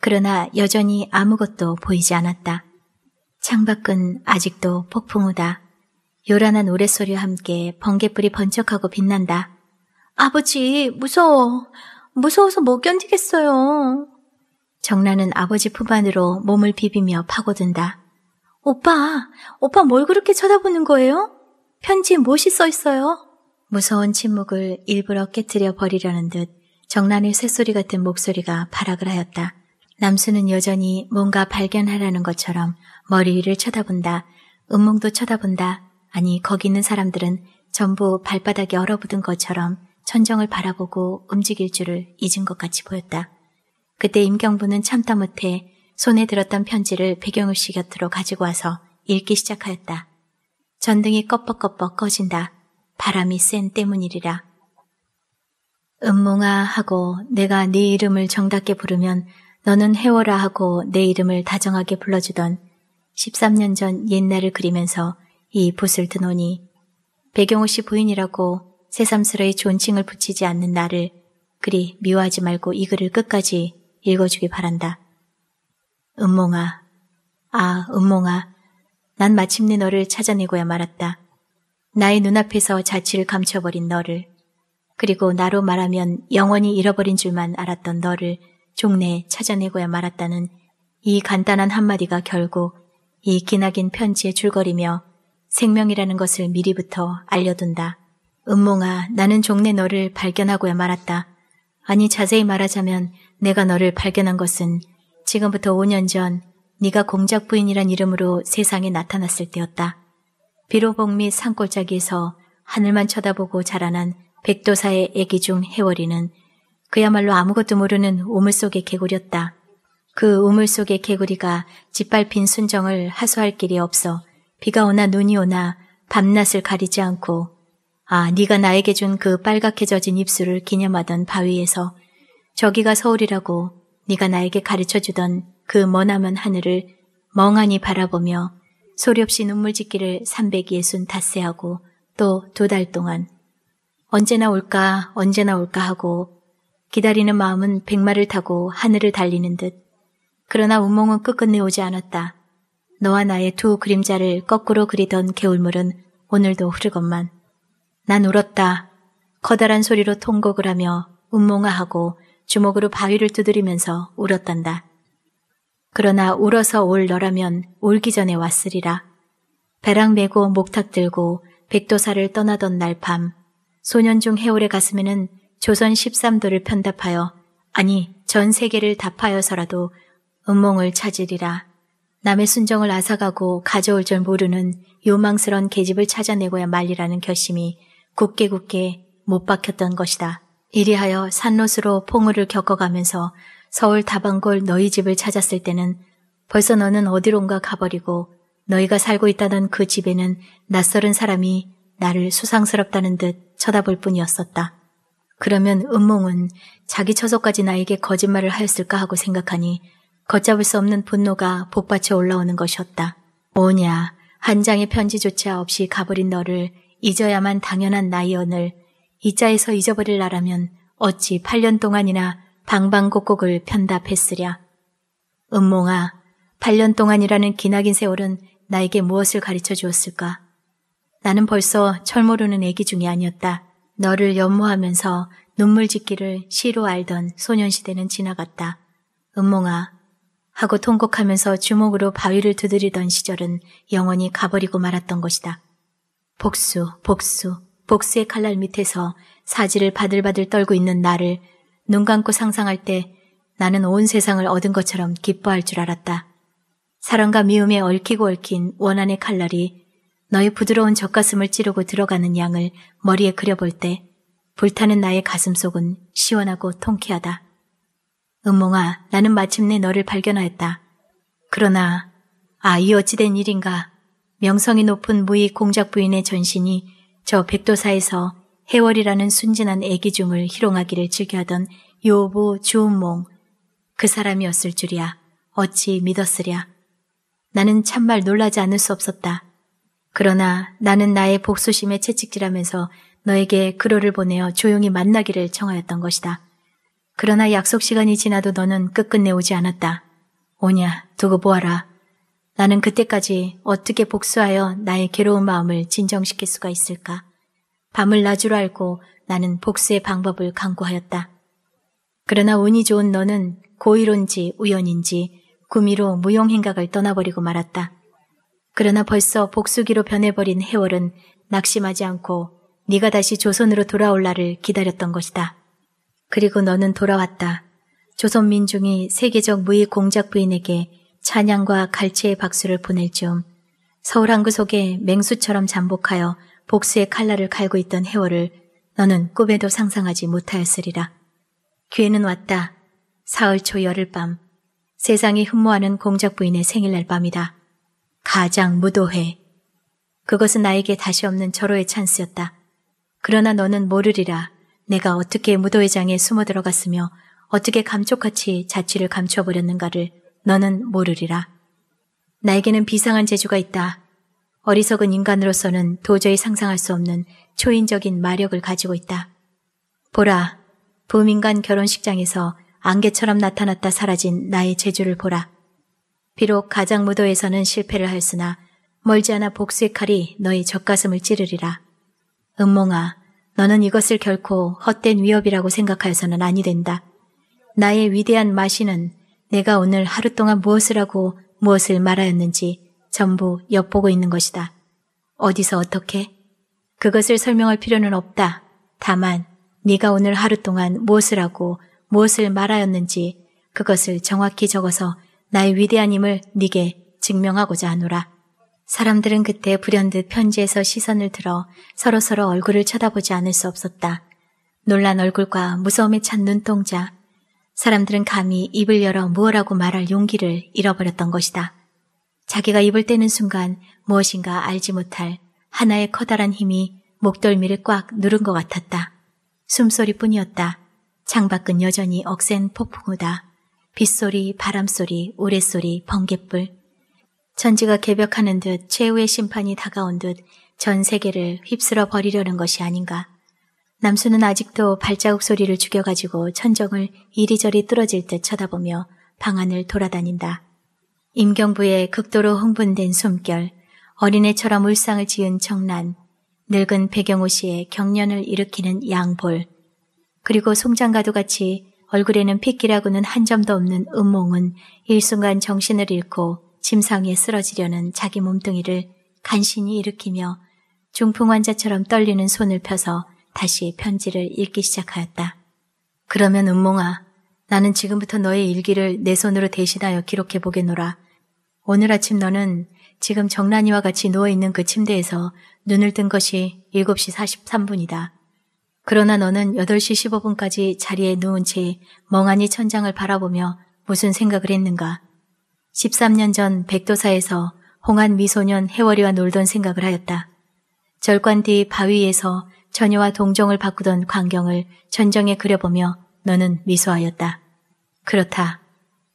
그러나 여전히 아무것도 보이지 않았다. 창밖은 아직도 폭풍우다. 요란한 오랫소리와 함께 번갯불이 번쩍하고 빛난다. 아버지, 무서워. 무서워서 못 견디겠어요. 정란은 아버지 품 안으로 몸을 비비며 파고든다. 오빠, 오빠 뭘 그렇게 쳐다보는 거예요? 편지에 무엇이 써 있어요? 무서운 침묵을 일부러 깨뜨려 버리려는 듯 정란의 새소리 같은 목소리가 발악을 하였다. 남수는 여전히 뭔가 발견하라는 것처럼 머리 위를 쳐다본다. 음몽도 쳐다본다. 아니 거기 있는 사람들은 전부 발바닥에 얼어붙은 것처럼 천정을 바라보고 움직일 줄을 잊은 것 같이 보였다. 그때 임경부는 참다 못해 손에 들었던 편지를 백영우 씨 곁으로 가지고 와서 읽기 시작하였다. 전등이 껍벅껍벅 꺼진다. 바람이 센 때문이리라. 음몽아 하고 내가 네 이름을 정답게 부르면 너는 해워라 하고 내 이름을 다정하게 불러주던 13년 전 옛날을 그리면서 이 붓을 드노니 배경호 씨 부인이라고 새삼스러의 존칭을 붙이지 않는 나를 그리 미워하지 말고 이 글을 끝까지 읽어주기 바란다. 음몽아 아, 음몽아난 마침내 너를 찾아내고야 말았다. 나의 눈앞에서 자취를 감춰버린 너를, 그리고 나로 말하면 영원히 잃어버린 줄만 알았던 너를 종래에 찾아내고야 말았다는 이 간단한 한마디가 결국 이 기나긴 편지의 줄거리며 생명이라는 것을 미리부터 알려둔다. 음몽아, 나는 종래 너를 발견하고야 말았다. 아니 자세히 말하자면 내가 너를 발견한 것은 지금부터 5년 전 네가 공작 부인이란 이름으로 세상에 나타났을 때였다. 비로봉 및 산골짜기에서 하늘만 쳐다보고 자라난 백도사의 애기 중 해월이는 그야말로 아무것도 모르는 우물 속의 개구리였다. 그 우물 속의 개구리가 짓밟힌 순정을 하소할 길이 없어 비가 오나 눈이 오나 밤낮을 가리지 않고 아, 네가 나에게 준 그 빨갛게 젖은 입술을 기념하던 바위에서 저기가 서울이라고 네가 나에게 가르쳐주던 그 머나먼 하늘을 멍하니 바라보며 소리 없이 눈물 짓기를 365세 하고 또 두 달 동안 언제나 올까 언제나 올까 하고 기다리는 마음은 백마를 타고 하늘을 달리는 듯 그러나 운몽은 끝끝내 오지 않았다. 너와 나의 두 그림자를 거꾸로 그리던 개울물은 오늘도 흐르건만 난 울었다. 커다란 소리로 통곡을 하며 운몽아하고 주먹으로 바위를 두드리면서 울었단다. 그러나 울어서 올 너라면 울기 전에 왔으리라. 배랑 메고 목탁 들고 백도사를 떠나던 날 밤 소년중 해올의 가슴에는 조선 13도를 편답하여 아니 전 세계를 답하여서라도 음몽을 찾으리라. 남의 순정을 앗아가고 가져올 줄 모르는 요망스런 계집을 찾아내고야 말리라는 결심이 굳게 굳게 못 박혔던 것이다. 이리하여 산롯으로 폭우를 겪어가면서 서울 다방골 너희 집을 찾았을 때는 벌써 너는 어디론가 가버리고 너희가 살고 있다던 그 집에는 낯설은 사람이 나를 수상스럽다는 듯 쳐다볼 뿐이었었다. 그러면 은몽은 자기 처소까지 나에게 거짓말을 하였을까 하고 생각하니 걷잡을 수 없는 분노가 복받쳐 올라오는 것이었다. 뭐냐, 한 장의 편지조차 없이 가버린 너를 잊어야만 당연한 나이언을 이자에서 잊어버릴 나라면 어찌 8년 동안이나 방방곡곡을 편답했으랴. 음몽아, 8년 동안이라는 기나긴 세월은 나에게 무엇을 가르쳐 주었을까? 나는 벌써 철모르는 애기 중이 아니었다. 너를 연모하면서 눈물 짓기를 시로 알던 소년시대는 지나갔다. 음몽아, 하고 통곡하면서 주먹으로 바위를 두드리던 시절은 영원히 가버리고 말았던 것이다. 복수, 복수, 복수의 칼날 밑에서 사지를 바들바들 떨고 있는 나를 눈 감고 상상할 때 나는 온 세상을 얻은 것처럼 기뻐할 줄 알았다. 사랑과 미움에 얽히고 얽힌 원한의 칼날이 너의 부드러운 젖가슴을 찌르고 들어가는 양을 머리에 그려볼 때 불타는 나의 가슴속은 시원하고 통쾌하다. 음몽아, 나는 마침내 너를 발견하였다. 그러나, 아, 이 어찌된 일인가? 명성이 높은 무의 공작 부인의 전신이 저 백도사에서 해월이라는 순진한 애기 중을 희롱하기를 즐겨하던 요보 주운몽 그 사람이었을 줄이야 어찌 믿었으랴 나는 참말 놀라지 않을 수 없었다 그러나 나는 나의 복수심에 채찍질하면서 너에게 그로를 보내어 조용히 만나기를 청하였던 것이다 그러나 약속 시간이 지나도 너는 끝끝내 오지 않았다 오냐 두고 보아라 나는 그때까지 어떻게 복수하여 나의 괴로운 마음을 진정시킬 수가 있을까? 밤을 낮으로 알고 나는 복수의 방법을 강구하였다. 그러나 운이 좋은 너는 고의론지 우연인지 구미로 무용행각을 떠나버리고 말았다. 그러나 벌써 복수기로 변해버린 해월은 낙심하지 않고 네가 다시 조선으로 돌아올 날을 기다렸던 것이다. 그리고 너는 돌아왔다. 조선 민중이 세계적 무의 공작 부인에게 찬양과 갈채의 박수를 보낼 즈음 서울 항구 속에 맹수처럼 잠복하여 복수의 칼날을 갈고 있던 해월을 너는 꿈에도 상상하지 못하였으리라. 기회는 왔다. 사흘 초 열흘밤. 세상이 흠모하는 공작 부인의 생일날 밤이다. 가장 무도회. 그것은 나에게 다시 없는 절호의 찬스였다. 그러나 너는 모르리라. 내가 어떻게 무도회장에 숨어 들어갔으며 어떻게 감쪽같이 자취를 감춰버렸는가를 너는 모르리라. 나에게는 비상한 재주가 있다. 어리석은 인간으로서는 도저히 상상할 수 없는 초인적인 마력을 가지고 있다. 보라, 부민간 결혼식장에서 안개처럼 나타났다 사라진 나의 재주를 보라. 비록 가장무도에서는 실패를 하였으나 멀지 않아 복수의 칼이 너의 젖가슴을 찌르리라. 음몽아, 너는 이것을 결코 헛된 위협이라고 생각하여서는 아니 된다. 나의 위대한 마신은 내가 오늘 하루 동안 무엇을 하고 무엇을 말하였는지 전부 엿보고 있는 것이다. 어디서 어떻게? 그것을 설명할 필요는 없다. 다만 네가 오늘 하루 동안 무엇을 하고 무엇을 말하였는지 그것을 정확히 적어서 나의 위대한 힘을 네게 증명하고자 하노라. 사람들은 그때 불현듯 편지에서 시선을 들어 서로서로 서로 얼굴을 쳐다보지 않을 수 없었다. 놀란 얼굴과 무서움에 찬 눈동자, 사람들은 감히 입을 열어 무엇라고 말할 용기를 잃어버렸던 것이다. 자기가 입을 떼는 순간 무엇인가 알지 못할 하나의 커다란 힘이 목덜미를 꽉 누른 것 같았다. 숨소리뿐이었다. 창밖은 여전히 억센 폭풍우다. 빗소리, 바람소리, 우레소리, 번갯불. 전지가 개벽하는 듯 최후의 심판이 다가온 듯 전 세계를 휩쓸어 버리려는 것이 아닌가. 남수는 아직도 발자국 소리를 죽여가지고 천정을 이리저리 뚫어질 듯 쳐다보며 방안을 돌아다닌다. 임경부의 극도로 흥분된 숨결, 어린애처럼 울상을 지은 정란 늙은 배경호 씨의 경련을 일으키는 양볼, 그리고 송장가도 같이 얼굴에는 핏기라고는 한 점도 없는 음몽은 일순간 정신을 잃고 침상에 쓰러지려는 자기 몸뚱이를 간신히 일으키며 중풍 환자처럼 떨리는 손을 펴서 다시 편지를 읽기 시작하였다. 그러면 은몽아, 나는 지금부터 너의 일기를 내 손으로 대신하여 기록해 보게노라. 오늘 아침 너는 지금 정란이와 같이 누워있는 그 침대에서 눈을 뜬 것이 7시 43분이다. 그러나 너는 8시 15분까지 자리에 누운 채 멍하니 천장을 바라보며 무슨 생각을 했는가. 13년 전 백도사에서 홍한 미소년 해월이와 놀던 생각을 하였다. 절관 뒤 바위에서 처녀와 동정을 바꾸던 광경을 전정에 그려보며 너는 미소하였다. 그렇다.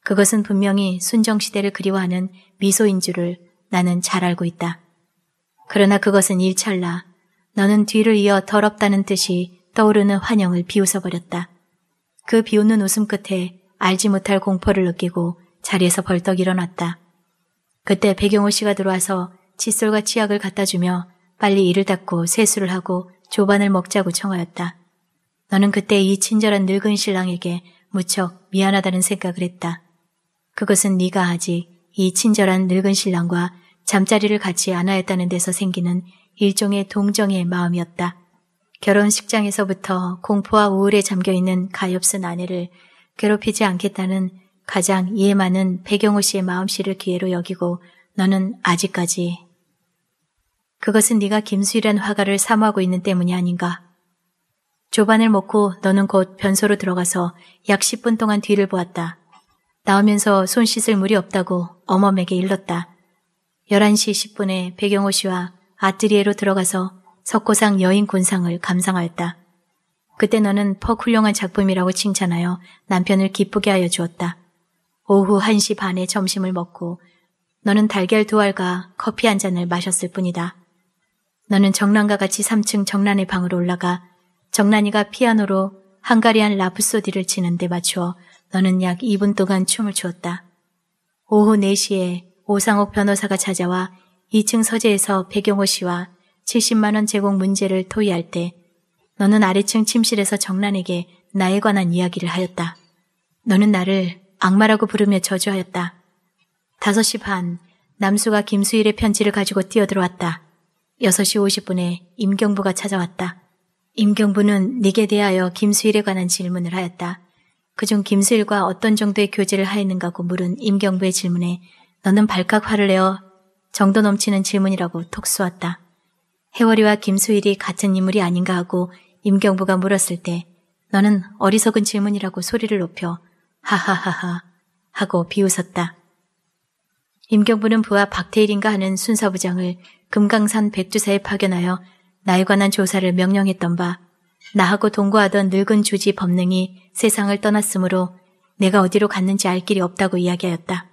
그것은 분명히 순정시대를 그리워하는 미소인 줄을 나는 잘 알고 있다. 그러나 그것은 일찰나 너는 뒤를 이어 더럽다는 뜻이 떠오르는 환영을 비웃어버렸다. 그 비웃는 웃음 끝에 알지 못할 공포를 느끼고 자리에서 벌떡 일어났다. 그때 배경호 씨가 들어와서 칫솔과 치약을 갖다 주며 빨리 이를 닦고 세수를 하고 조반을 먹자고 청하였다. 너는 그때 이 친절한 늙은 신랑에게 무척 미안하다는 생각을 했다. 그것은 네가 아직 이 친절한 늙은 신랑과 잠자리를 같이 안하였다는 데서 생기는 일종의 동정의 마음이었다. 결혼식장에서부터 공포와 우울에 잠겨있는 가엾은 아내를 괴롭히지 않겠다는 가장 이해 많은 배경호 씨의 마음씨를 기회로 여기고 너는 아직까지 그것은 네가 김수일한 화가를 사모하고 있는 때문이 아닌가. 조반을 먹고 너는 곧 변소로 들어가서 약 10분 동안 뒤를 보았다. 나오면서 손 씻을 물이 없다고 어멈에게 일렀다. 11시 10분에 배경호 씨와 아트리에로 들어가서 석고상 여인 군상을 감상하였다. 그때 너는 퍽 훌륭한 작품이라고 칭찬하여 남편을 기쁘게 하여 주었다. 오후 1시 반에 점심을 먹고 너는 달걀 두 알과 커피 한 잔을 마셨을 뿐이다. 너는 정란과 같이 3층 정란의 방으로 올라가 정란이가 피아노로 한가리한 라프소디를 치는데 맞추어 너는 약 2분 동안 춤을 추었다. 오후 4시에 오상옥 변호사가 찾아와 2층 서재에서 백용호 씨와 70만원 제공 문제를 토의할 때 너는 아래층 침실에서 정란에게 나에 관한 이야기를 하였다. 너는 나를 악마라고 부르며 저주하였다. 5시 반 남수가 김수일의 편지를 가지고 뛰어들어왔다. 6시 50분에 임경부가 찾아왔다. 임경부는 네게 대하여 김수일에 관한 질문을 하였다. 그중 김수일과 어떤 정도의 교제를 하였는가고 물은 임경부의 질문에 너는 발칵 화를 내어 정도 넘치는 질문이라고 톡 쏘았다. 해월이와 김수일이 같은 인물이 아닌가 하고 임경부가 물었을 때 너는 어리석은 질문이라고 소리를 높여 하하하하 하고 비웃었다. 임경부는 부하 박태일인가 하는 순사부장을 금강산 백두사에 파견하여 나에 관한 조사를 명령했던 바 나하고 동거하던 늙은 주지 법능이 세상을 떠났으므로 내가 어디로 갔는지 알 길이 없다고 이야기하였다.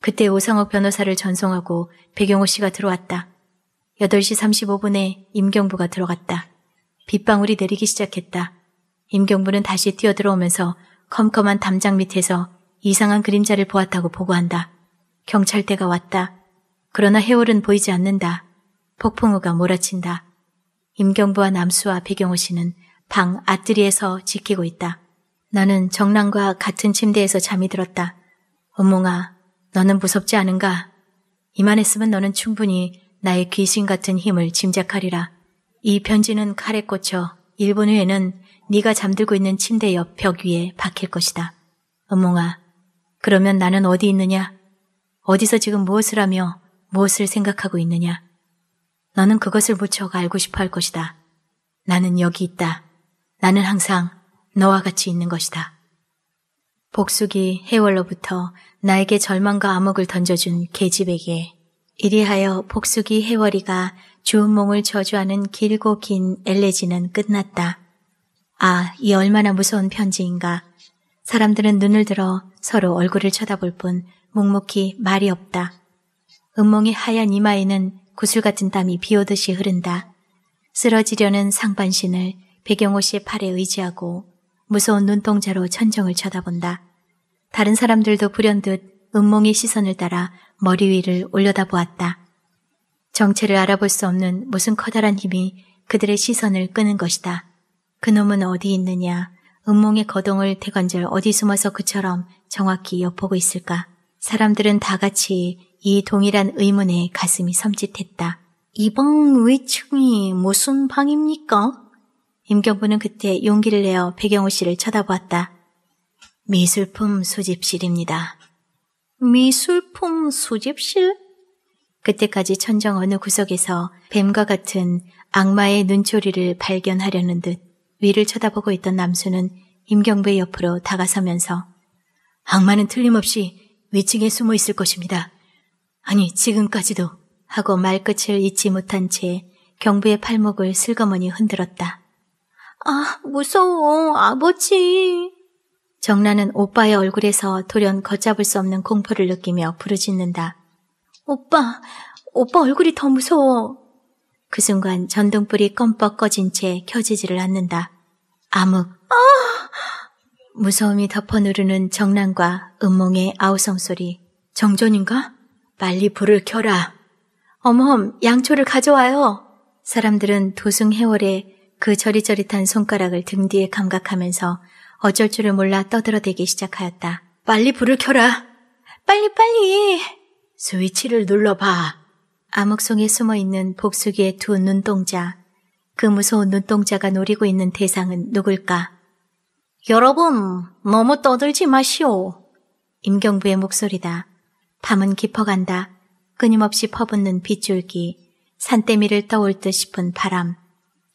그때 오상욱 변호사를 전송하고 백용호 씨가 들어왔다. 8시 35분에 임경부가 들어갔다. 빗방울이 내리기 시작했다. 임경부는 다시 뛰어들어오면서 컴컴한 담장 밑에서 이상한 그림자를 보았다고 보고한다. 경찰대가 왔다. 그러나 해월은 보이지 않는다. 폭풍우가 몰아친다. 임경부와 남수와 배경호 씨는 방앞뜰이에서 지키고 있다. 나는 정랑과 같은 침대에서 잠이 들었다. 엄몽아, 너는 무섭지 않은가? 이만했으면 너는 충분히 나의 귀신 같은 힘을 짐작하리라. 이 편지는 칼에 꽂혀 일본 후에는 네가 잠들고 있는 침대 옆 벽 위에 박힐 것이다. 엄몽아, 그러면 나는 어디 있느냐? 어디서 지금 무엇을 하며 무엇을 생각하고 있느냐? 너는 그것을 무척 알고 싶어 할 것이다. 나는 여기 있다. 나는 항상 너와 같이 있는 것이다. 복숙이 해월로부터 나에게 절망과 암흑을 던져준 계집에게 이리하여 복숙이 해월이가 주운몽을 저주하는 길고 긴 엘레지는 끝났다. 아, 이 얼마나 무서운 편지인가. 사람들은 눈을 들어 서로 얼굴을 쳐다볼 뿐 묵묵히 말이 없다. 은몽이 하얀 이마에는 구슬 같은 땀이 비오듯이 흐른다. 쓰러지려는 상반신을 배경호 씨의 팔에 의지하고 무서운 눈동자로 천정을 쳐다본다. 다른 사람들도 불현듯 은몽의 시선을 따라 머리 위를 올려다보았다. 정체를 알아볼 수 없는 무슨 커다란 힘이 그들의 시선을 끄는 것이다. 그놈은 어디 있느냐? 은몽의 거동을 대관절 어디 숨어서 그처럼 정확히 엿보고 있을까? 사람들은 다 같이 이 동일한 의문에 가슴이 섬찟했다. 이방 외층이 무슨 방입니까? 임경부는 그때 용기를 내어 배경호 씨를 쳐다보았다. 미술품 수집실입니다. 미술품 수집실? 그때까지 천정 어느 구석에서 뱀과 같은 악마의 눈초리를 발견하려는 듯 위를 쳐다보고 있던 남수는 임경부의 옆으로 다가서면서 악마는 틀림없이 위층에 숨어 있을 것입니다. 아니 지금까지도 하고 말끝을 잊지 못한 채 경부의 팔목을 슬그머니 흔들었다. 아 무서워 아버지. 정란은 오빠의 얼굴에서 돌연 걷잡을 수 없는 공포를 느끼며 부르짖는다. 오빠, 오빠 얼굴이 더 무서워. 그 순간 전등불이 껌뻑 꺼진 채 켜지지를 않는다. 암흑. 아! 무서움이 덮어누르는 정란과 음몽의 아우성 소리. 정전인가? 빨리 불을 켜라. 어멈, 양초를 가져와요. 사람들은 도승해월에그 저릿저릿한 손가락을 등 뒤에 감각하면서 어쩔 줄을 몰라 떠들어대기 시작하였다. 빨리 불을 켜라. 빨리 빨리. 스위치를 눌러봐. 암흑송에 숨어 있는 복수기의 두 눈동자. 그 무서운 눈동자가 노리고 있는 대상은 누굴까? 여러분, 너무 떠들지 마시오. 임경부의 목소리다. 밤은 깊어간다. 끊임없이 퍼붓는 빗줄기, 산더미를 떠올 듯 싶은 바람,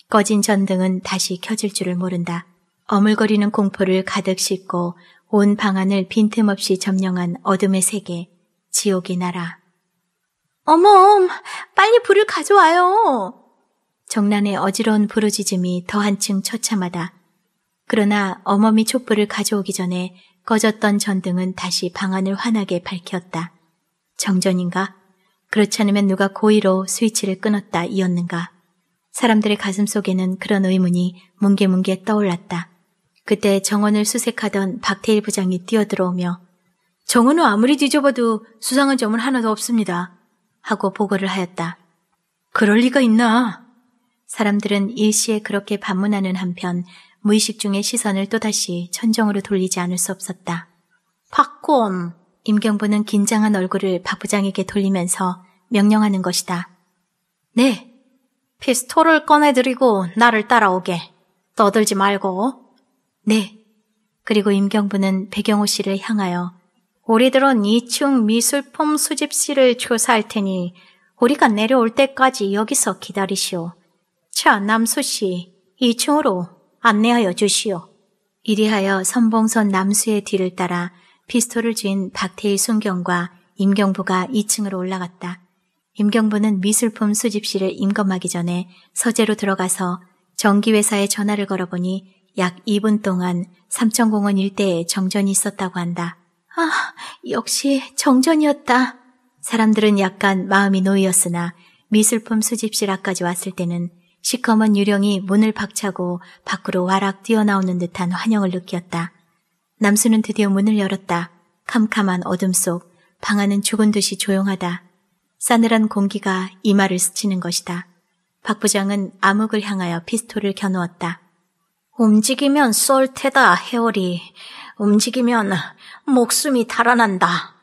꺼진 전등은 다시 켜질 줄을 모른다. 어물거리는 공포를 가득 싣고 온 방안을 빈틈없이 점령한 어둠의 세계, 지옥이 나라. 어멈! 빨리 불을 가져와요! 정란의 어지러운 부르짖음이 더 한층 처참하다. 그러나 어머니 촛불을 가져오기 전에 꺼졌던 전등은 다시 방안을 환하게 밝혔다. 정전인가? 그렇지 않으면 누가 고의로 스위치를 끊었다 이었는가? 사람들의 가슴 속에는 그런 의문이 뭉게뭉게 떠올랐다. 그때 정원을 수색하던 박태일 부장이 뛰어들어오며 정원은 아무리 뒤져봐도 수상한 점은 하나도 없습니다. 하고 보고를 하였다. 그럴 리가 있나? 사람들은 일시에 그렇게 반문하는 한편 무의식 중에 시선을 또다시 천정으로 돌리지 않을 수 없었다. 팝콘! 임경부는 긴장한 얼굴을 박 부장에게 돌리면서 명령하는 것이다. 네. 피스톨을 꺼내드리고 나를 따라오게. 떠들지 말고. 네. 그리고 임경부는 배경호 씨를 향하여 우리들은 2층 미술품 수집실을 조사할 테니 우리가 내려올 때까지 여기서 기다리시오. 차 남수 씨, 2층으로 안내하여 주시오. 이리하여 선봉선 남수의 뒤를 따라 피스톨을 쥔 박태희 순경과 임경부가 2층으로 올라갔다. 임경부는 미술품 수집실을 임검하기 전에 서재로 들어가서 전기회사에 전화를 걸어보니 약 2분 동안 삼천공원 일대에 정전이 있었다고 한다. 아, 역시 정전이었다. 사람들은 약간 마음이 놓이었으나 미술품 수집실 앞까지 왔을 때는 시커먼 유령이 문을 박차고 밖으로 와락 뛰어나오는 듯한 환영을 느꼈다. 남수는 드디어 문을 열었다. 캄캄한 어둠 속 방 안은 죽은 듯이 조용하다. 싸늘한 공기가 이마를 스치는 것이다. 박 부장은 암흑을 향하여 피스톨을 겨누었다. 움직이면 쏠 테다, 해월이. 움직이면 목숨이 달아난다.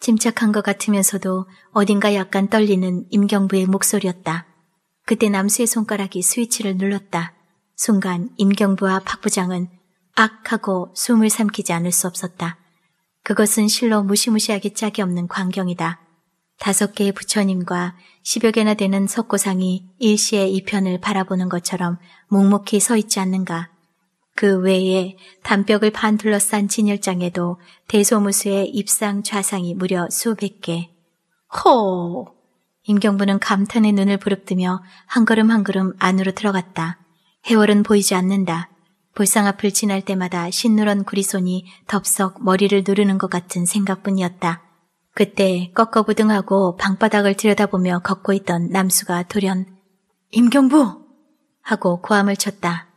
침착한것 같으면서도 어딘가 약간 떨리는 임경부의 목소리였다. 그때 남수의 손가락이 스위치를 눌렀다. 순간 임경부와 박 부장은 악하고 숨을 삼키지 않을 수 없었다. 그것은 실로 무시무시하게 짝이 없는 광경이다. 다섯 개의 부처님과 십여 개나 되는 석고상이 일시의이 편을 바라보는 것처럼 묵묵히 서 있지 않는가. 그 외에 담벽을 반 둘러싼 진열장에도 대소무수의 입상 좌상이 무려 수백 개. 호! 임경부는 감탄의 눈을 부릅뜨며 한 걸음 한 걸음 안으로 들어갔다. 해월은 보이지 않는다. 불상 앞을 지날 때마다 신누런 구리손이 덥석 머리를 누르는 것 같은 생각뿐이었다. 그때 꺾어부등하고 방바닥을 들여다보며 걷고 있던 남수가 돌연 임경부! 하고 고함을 쳤다.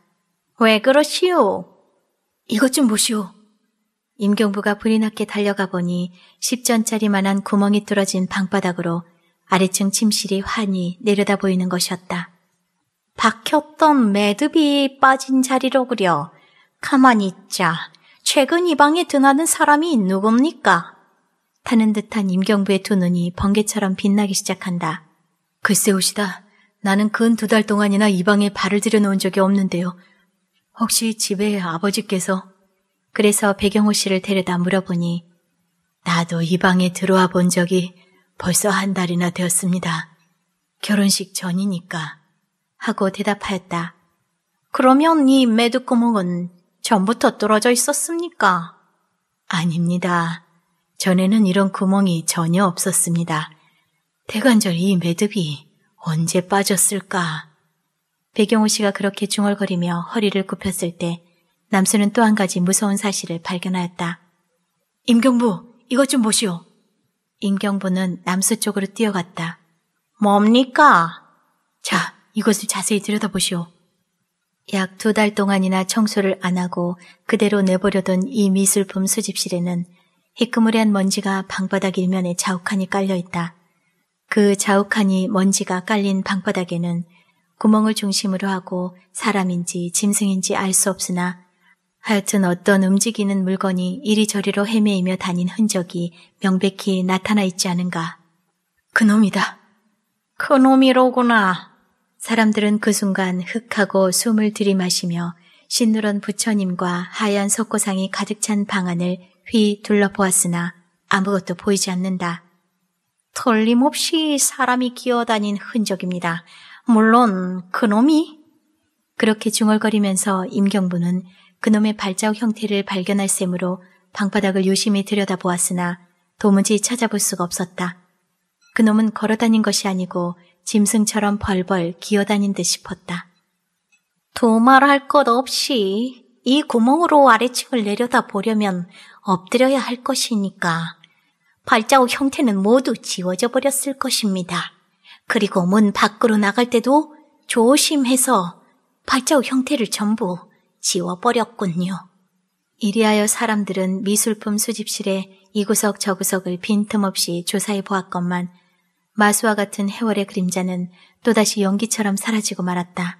왜 그러시오? 이것 좀 보시오. 임경부가 불이 났게 달려가 보니 10전짜리만한 구멍이 뚫어진 방바닥으로 아래층 침실이 환히 내려다 보이는 것이었다. 박혔던 매듭이 빠진 자리로 그려 가만히 있자 최근 이 방에 드나든 사람이 누굽니까? 타는 듯한 임경부의 두 눈이 번개처럼 빛나기 시작한다. 글쎄 오시다. 나는 근 두 달 동안이나 이 방에 발을 들여놓은 적이 없는데요. 혹시 집에 아버지께서... 그래서 배경호 씨를 데려다 물어보니 나도 이 방에 들어와 본 적이 벌써 한 달이나 되었습니다. 결혼식 전이니까. 하고 대답하였다. 그러면 이 매듭구멍은 전부터 떨어져 있었습니까? 아닙니다. 전에는 이런 구멍이 전혀 없었습니다. 대관절 이 매듭이 언제 빠졌을까? 배경호 씨가 그렇게 중얼거리며 허리를 굽혔을 때 남수는 또 한 가지 무서운 사실을 발견하였다. 임경부, 이것 좀 보시오. 임경부는 남수 쪽으로 뛰어갔다. 뭡니까? 자, 이것을 자세히 들여다보시오. 약 두 달 동안이나 청소를 안 하고 그대로 내버려둔 이 미술품 수집실에는 희끄무레한 먼지가 방바닥 일면에 자욱하니 깔려있다. 그 자욱하니 먼지가 깔린 방바닥에는 구멍을 중심으로 하고 사람인지 짐승인지 알 수 없으나 하여튼 어떤 움직이는 물건이 이리저리로 헤매이며 다닌 흔적이 명백히 나타나 있지 않은가. 그놈이다. 그놈이로구나. 사람들은 그 순간 흑하고 숨을 들이마시며 신누런 부처님과 하얀 석고상이 가득 찬 방안을 휘 둘러보았으나 아무것도 보이지 않는다. 털림없이 사람이 기어다닌 흔적입니다. 물론 그놈이 그렇게 중얼거리면서 임경부는 그놈의 발자국 형태를 발견할 셈으로 방바닥을 유심히 들여다보았으나 도무지 찾아볼 수가 없었다. 그놈은 걸어다닌 것이 아니고 짐승처럼 벌벌 기어다닌 듯 싶었다. 도말할 것 없이 이 구멍으로 아래층을 내려다 보려면 엎드려야 할 것이니까 발자국 형태는 모두 지워져 버렸을 것입니다. 그리고 문 밖으로 나갈 때도 조심해서 발자국 형태를 전부 지워버렸군요. 이리하여 사람들은 미술품 수집실에 이구석 저구석을 빈틈없이 조사해 보았건만 마수와 같은 해월의 그림자는 또다시 연기처럼 사라지고 말았다.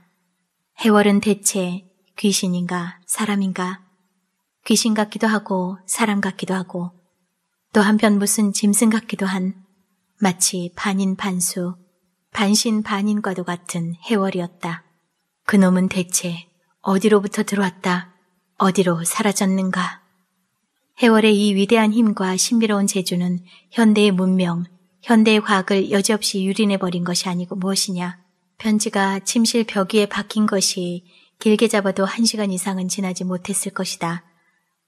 해월은 대체 귀신인가 사람인가? 귀신 같기도 하고 사람 같기도 하고 또 한편 무슨 짐승 같기도 한 마치 반인 반수, 반신 반인과도 같은 해월이었다. 그놈은 대체 어디로부터 들어왔다. 어디로 사라졌는가. 해월의 이 위대한 힘과 신비로운 재주는 현대의 문명, 현대의 과학을 여지없이 유린해버린 것이 아니고 무엇이냐. 편지가 침실 벽 위에 박힌 것이 길게 잡아도 한 시간 이상은 지나지 못했을 것이다.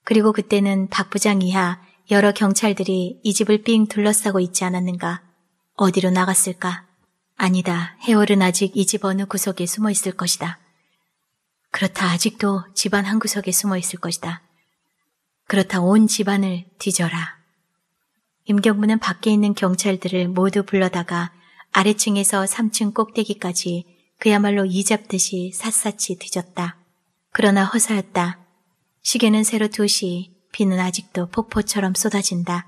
그리고 그때는 박부장 이하 여러 경찰들이 이 집을 삥 둘러싸고 있지 않았는가. 어디로 나갔을까? 아니다. 해월은 아직 이 집 어느 구석에 숨어 있을 것이다. 그렇다. 아직도 집안 한 구석에 숨어 있을 것이다. 그렇다. 온 집안을 뒤져라. 임경문은 밖에 있는 경찰들을 모두 불러다가 아래층에서 3층 꼭대기까지 그야말로 이잡듯이 샅샅이 뒤졌다. 그러나 허사였다. 시계는 새로 2시, 비는 아직도 폭포처럼 쏟아진다.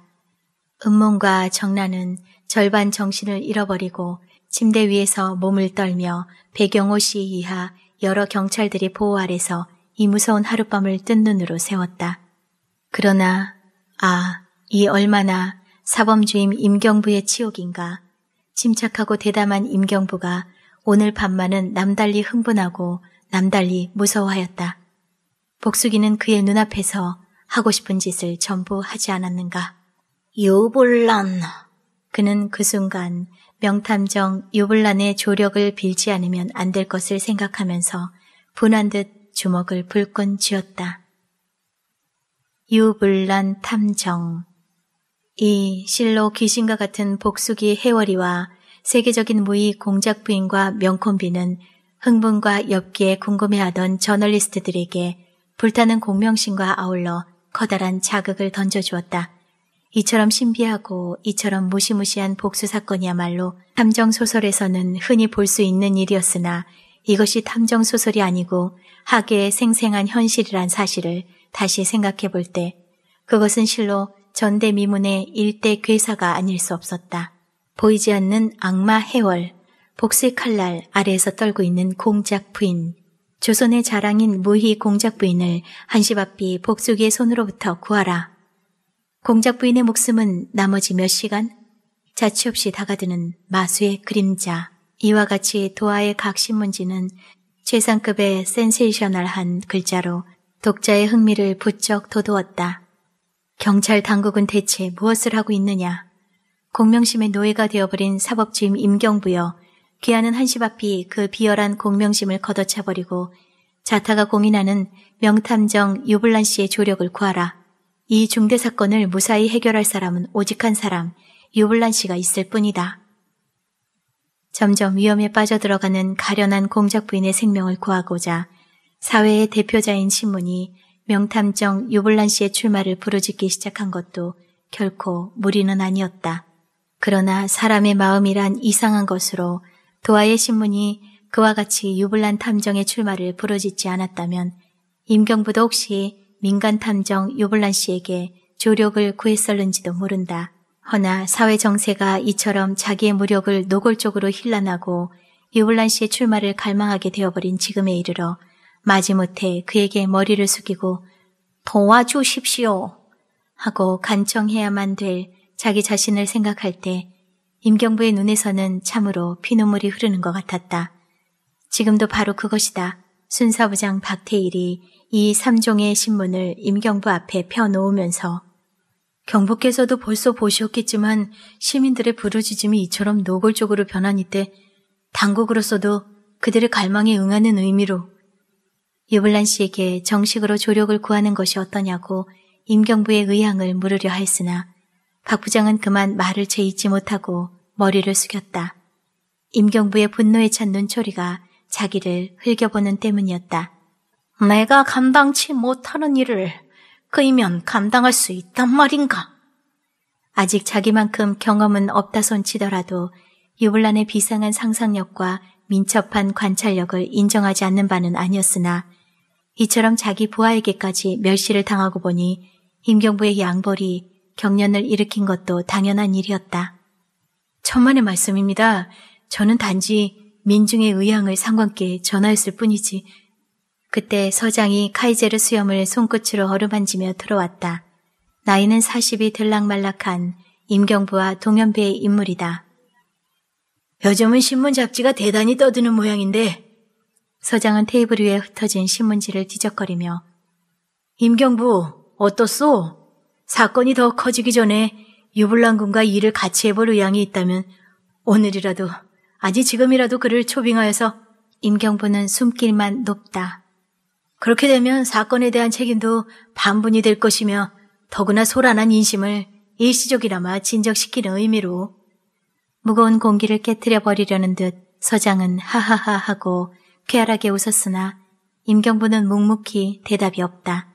음몽과 정란은 절반 정신을 잃어버리고 침대 위에서 몸을 떨며 배경호 씨 이하 여러 경찰들이 보호 아래서 이 무서운 하룻밤을 뜬 눈으로 세웠다. 그러나 아, 이 얼마나 사범주임 임경부의 치욕인가 침착하고 대담한 임경부가 오늘 밤만은 남달리 흥분하고 남달리 무서워하였다. 복숙이는 그의 눈앞에서 하고 싶은 짓을 전부 하지 않았는가. 유불란. 그는 그 순간 명탐정 유불란의 조력을 빌지 않으면 안 될 것을 생각하면서 분한 듯 주먹을 불끈 쥐었다. 유불란 탐정 이 실로 귀신과 같은 복수기 해월이와 세계적인 무의 공작 부인과 명콤비는 흥분과 엽기에 궁금해하던 저널리스트들에게 불타는 공명심과 아울러 커다란 자극을 던져주었다. 이처럼 신비하고 이처럼 무시무시한 복수 사건이야말로 탐정 소설에서는 흔히 볼 수 있는 일이었으나 이것이 탐정 소설이 아니고 학계의 생생한 현실이란 사실을 다시 생각해 볼 때 그것은 실로 전대미문의 일대 괴사가 아닐 수 없었다. 보이지 않는 악마 해월, 복색 칼날 아래에서 떨고 있는 공작 부인, 조선의 자랑인 무희 공작 부인을 한시바삐 복수기의 손으로부터 구하라. 공작 부인의 목숨은 나머지 몇 시간? 자취 없이 다가드는 마수의 그림자. 이와 같이 도아의각 신문지는 최상급의 센세이셔널한 글자로 독자의 흥미를 부쩍 돋우었다. 경찰 당국은 대체 무엇을 하고 있느냐? 공명심의 노예가 되어버린 사법주임 임경부여 귀하는 한시 앞이 그 비열한 공명심을 걷어차버리고 자타가 공인하는 명탐정 유블란 씨의 조력을 구하라. 이 중대 사건을 무사히 해결할 사람은 오직 한 사람, 유블란 씨가 있을 뿐이다. 점점 위험에 빠져들어가는 가련한 공작 부인의 생명을 구하고자 사회의 대표자인 신문이 명탐정 유블란 씨의 출마를 부르짖기 시작한 것도 결코 무리는 아니었다. 그러나 사람의 마음이란 이상한 것으로 도아의 신문이 그와 같이 유블란 탐정의 출마를 부르짖지 않았다면 임경부도 혹시 민간 탐정 유블란 씨에게 조력을 구했었는지도 모른다. 허나 사회 정세가 이처럼 자기의 무력을 노골적으로 힐난하고 유블란 씨의 출마를 갈망하게 되어버린 지금에 이르러 마지못해 그에게 머리를 숙이고 도와주십시오 하고 간청해야만 될 자기 자신을 생각할 때 임경부의 눈에서는 참으로 피눈물이 흐르는 것 같았다. 지금도 바로 그것이다. 순사부장 박태일이 이삼종의 신문을 임경부 앞에 펴놓으면서 경부께서도 벌써 보셨겠지만 시민들의 부르짖음이 이처럼 노골적으로 변한 이때 당국으로서도 그들의 갈망에 응하는 의미로 유블란 씨에게 정식으로 조력을 구하는 것이 어떠냐고 임경부의 의향을 물으려 했으나 박 부장은 그만 말을 제잊지 못하고 머리를 숙였다. 임경부의 분노에 찬 눈초리가 자기를 흘겨보는 때문이었다. 내가 감당치 못하는 일을 그이면 감당할 수 있단 말인가? 아직 자기만큼 경험은 없다 손치더라도 유블란의 비상한 상상력과 민첩한 관찰력을 인정하지 않는 바는 아니었으나 이처럼 자기 부하에게까지 멸시를 당하고 보니 임경부의 양벌이 경련을 일으킨 것도 당연한 일이었다. 천만의 말씀입니다. 저는 단지 민중의 의향을 상관께 전하였을 뿐이지. 그때 서장이 카이제르 수염을 손끝으로 어루만지며 들어왔다. 나이는 40이 들락말락한 임경부와 동연배의 인물이다. 요즘은 신문 잡지가 대단히 떠드는 모양인데 서장은 테이블 위에 흩어진 신문지를 뒤적거리며 임경부 어떻소? 사건이 더 커지기 전에 유불란 군과 일을 같이 해볼 의향이 있다면 오늘이라도 아니 지금이라도 그를 초빙하여서 임경부는 숨길만 높다. 그렇게 되면 사건에 대한 책임도 반분이 될 것이며 더구나 소란한 인심을 일시적이라마 진정시키는 의미로 무거운 공기를 깨뜨려 버리려는 듯 서장은 하하하 하고 쾌활하게 웃었으나 임경부는 묵묵히 대답이 없다.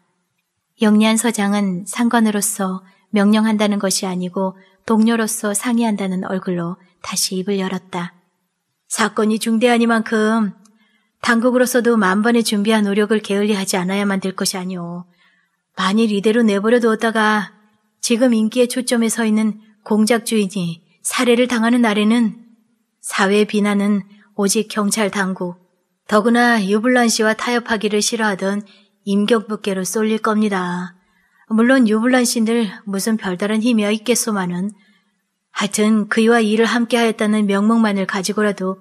영리한 서장은 상관으로서 명령한다는 것이 아니고 동료로서 상의한다는 얼굴로 다시 입을 열었다. 사건이 중대하니만큼 당국으로서도 만번에 준비한 노력을 게을리하지 않아야만 될 것이 아니오. 만일 이대로 내버려 두었다가 지금 인기의 초점에 서 있는 공작 주인이 살해를 당하는 날에는 사회 비난은 오직 경찰 당국, 더구나 유블란 씨와 타협하기를 싫어하던 임격부께로 쏠릴 겁니다. 물론 유블란 씨들 무슨 별다른 힘이야 있겠소만은 하여튼 그이와 일을 함께 하였다는 명목만을 가지고라도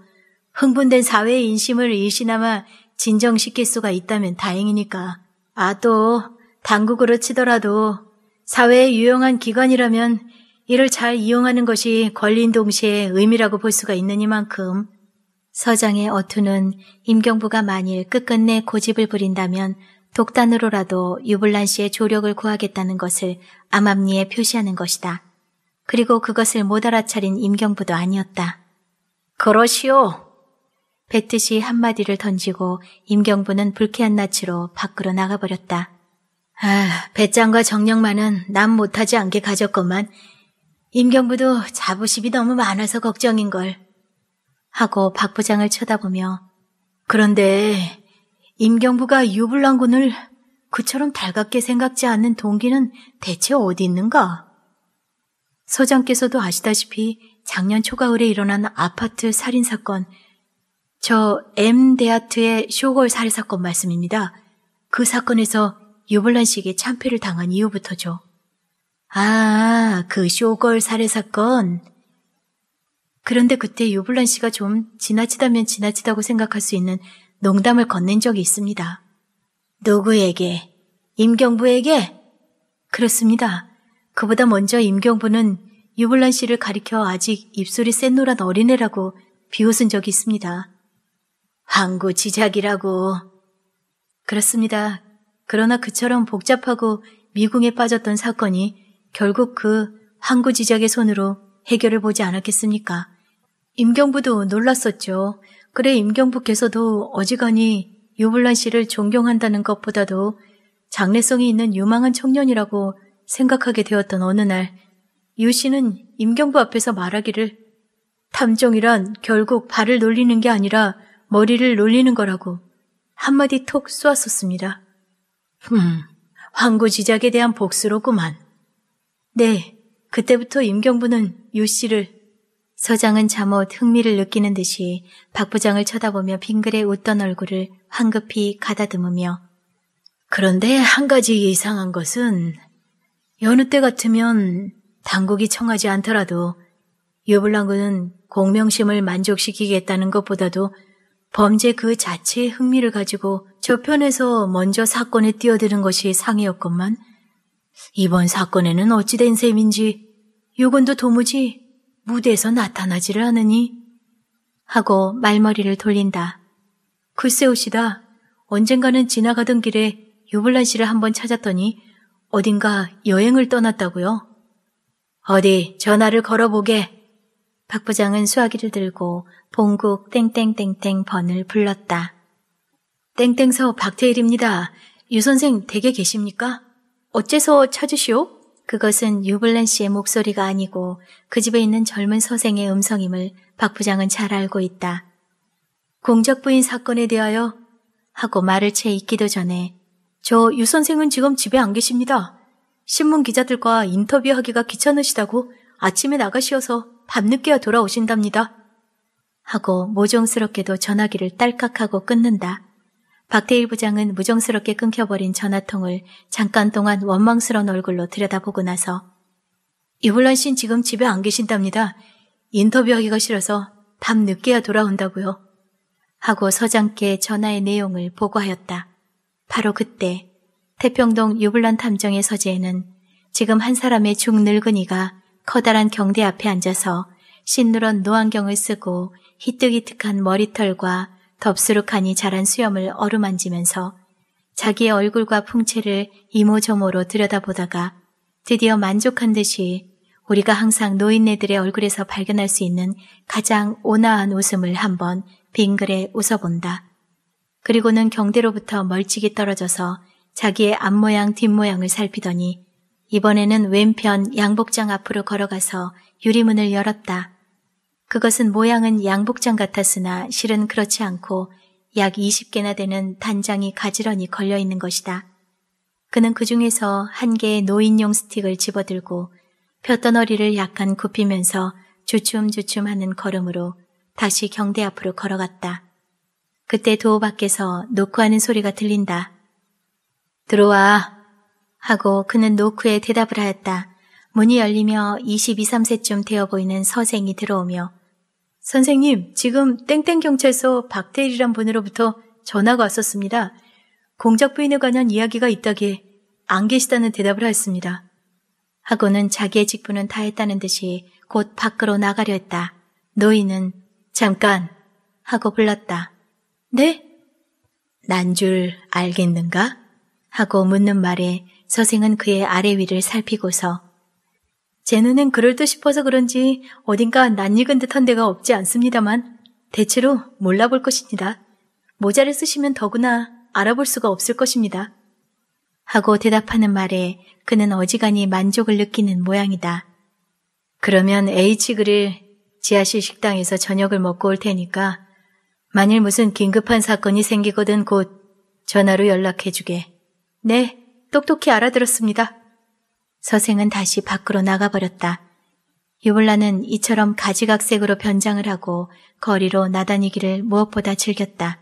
흥분된 사회의 인심을 일시나마 진정시킬 수가 있다면 다행이니까. 아, 또, 당국으로 치더라도 사회에 유용한 기관이라면 이를 잘 이용하는 것이 권리인 동시에 의미라고 볼 수가 있느니만큼 서장의 어투는 임경부가 만일 끝끝내 고집을 부린다면 독단으로라도 유불란 씨의 조력을 구하겠다는 것을 암암리에 표시하는 것이다. 그리고 그것을 못 알아차린 임경부도 아니었다. 그러시오. 뱉듯이 한마디를 던지고 임경부는 불쾌한 낯으로 밖으로 나가버렸다. 아, 배짱과 정령만은 남 못하지 않게 가졌건만 임경부도 자부심이 너무 많아서 걱정인걸. 하고 박 부장을 쳐다보며 그런데 임경부가 유불랑군을 그처럼 달갑게 생각지 않는 동기는 대체 어디 있는가? 소장께서도 아시다시피 작년 초가을에 일어난 아파트 살인사건, 저 M대아트의 쇼걸 살해사건 말씀입니다. 그 사건에서 유불란식이 참패를 당한 이후부터죠. 아, 그 쇼걸 살해사건. 그런데 그때 유블란 씨가 좀 지나치다면 지나치다고 생각할 수 있는 농담을 건넨 적이 있습니다. 누구에게? 임경부에게? 그렇습니다. 그보다 먼저 임경부는 유블란 씨를 가리켜 아직 입술이 센노란 어린애라고 비웃은 적이 있습니다. 항구 지작이라고. 그렇습니다. 그러나 그처럼 복잡하고 미궁에 빠졌던 사건이 결국 그 항구 지작의 손으로 해결을 보지 않았겠습니까? 임경부도 놀랐었죠. 그래 임경부께서도 어지간히 유불란 씨를 존경한다는 것보다도 장래성이 있는 유망한 청년이라고 생각하게 되었던 어느 날, 유 씨는 임경부 앞에서 말하기를 탐정이란 결국 발을 놀리는 게 아니라 머리를 놀리는 거라고 한마디 톡 쏘았었습니다. 흠, 황구지작에 대한 복수로구만. 네, 그때부터 임경부는 유 씨를 서장은 잠옷 흥미를 느끼는 듯이 박 부장을 쳐다보며 빙그레 웃던 얼굴을 황급히 가다듬으며 그런데 한 가지 이상한 것은 여느 때 같으면 당국이 청하지 않더라도 유블랑군은 공명심을 만족시키겠다는 것보다도 범죄 그 자체의 흥미를 가지고 저편에서 먼저 사건에 뛰어드는 것이 상이었건만 이번 사건에는 어찌된 셈인지 요건도 도무지 무대에서 나타나지를 않으니 하고 말머리를 돌린다. 글쎄옷이다. 언젠가는 지나가던 길에 유블란 씨를 한번 찾았더니 어딘가 여행을 떠났다고요. 어디 전화를 걸어보게. 박 부장은 수화기를 들고 봉국 땡땡땡땡 번을 불렀다. 땡땡서 박태일입니다. 유 선생 댁에 계십니까? 어째서 찾으시오? 그것은 유블렌 씨의 목소리가 아니고 그 집에 있는 젊은 서생의 음성임을 박 부장은 잘 알고 있다. 공작 부인 사건에 대하여 하고 말을 채 잇기도 전에 저 유 선생은 지금 집에 안 계십니다. 신문 기자들과 인터뷰하기가 귀찮으시다고 아침에 나가시어서 밤늦게야 돌아오신답니다. 하고 모종스럽게도 전화기를 딸깍하고 끊는다. 박태일 부장은 무정스럽게 끊겨버린 전화통을 잠깐 동안 원망스러운 얼굴로 들여다보고 나서 이블란 씨는 지금 집에 안 계신답니다. 인터뷰하기가 싫어서 밤 늦게야 돌아온다고요. 하고 서장께 전화의 내용을 보고하였다. 바로 그때 태평동 유블란 탐정의 서재에는 지금 한 사람의 중늙은이가 커다란 경대 앞에 앉아서 신누런 노안경을 쓰고 희뜩히뜩한 머리털과 덥수룩하니 자란 수염을 어루만지면서 자기의 얼굴과 풍채를 이모저모로 들여다보다가 드디어 만족한 듯이 우리가 항상 노인네들의 얼굴에서 발견할 수 있는 가장 온화한 웃음을 한번 빙그레 웃어본다. 그리고는 경대로부터 멀찍이 떨어져서 자기의 앞모양 뒷모양을 살피더니 이번에는 왼편 양복장 앞으로 걸어가서 유리문을 열었다. 그것은 모양은 양복장 같았으나 실은 그렇지 않고 약 20개나 되는 단장이 가지런히 걸려 있는 것이다. 그는 그 중에서 한 개의 노인용 스틱을 집어들고 폈던 어리를 약간 굽히면서 주춤주춤 하는 걸음으로 다시 경대 앞으로 걸어갔다. 그때 도우 밖에서 노크하는 소리가 들린다. 들어와! 하고 그는 노크에 대답을 하였다. 문이 열리며 22, 3세쯤 되어 보이는 서생이 들어오며 선생님, 지금 땡땡 경찰서 박태일이란 분으로부터 전화가 왔었습니다. 공작 부인에 관한 이야기가 있다기에 안 계시다는 대답을 했습니다. 하고는 자기의 직분은 다 했다는 듯이 곧 밖으로 나가려 했다. 노인은 잠깐 하고 불렀다. 네? 난 줄 알겠는가? 하고 묻는 말에 서생은 그의 아래 위를 살피고서 제 눈엔 그럴 듯 싶어서 그런지 어딘가 낯익은 듯한 데가 없지 않습니다만 대체로 몰라볼 것입니다. 모자를 쓰시면 더구나 알아볼 수가 없을 것입니다. 하고 대답하는 말에 그는 어지간히 만족을 느끼는 모양이다. 그러면 H그릴 지하실 식당에서 저녁을 먹고 올 테니까 만일 무슨 긴급한 사건이 생기거든 곧 전화로 연락해주게. 네, 똑똑히 알아들었습니다. 서생은 다시 밖으로 나가버렸다. 유볼라는 이처럼 가지각색으로 변장을 하고 거리로 나다니기를 무엇보다 즐겼다.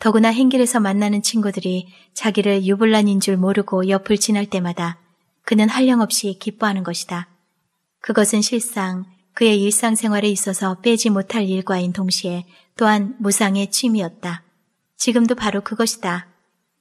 더구나 행길에서 만나는 친구들이 자기를 유불란인 줄 모르고 옆을 지날 때마다 그는 한량없이 기뻐하는 것이다. 그것은 실상 그의 일상생활에 있어서 빼지 못할 일과인 동시에 또한 무상의 취미였다. 지금도 바로 그것이다.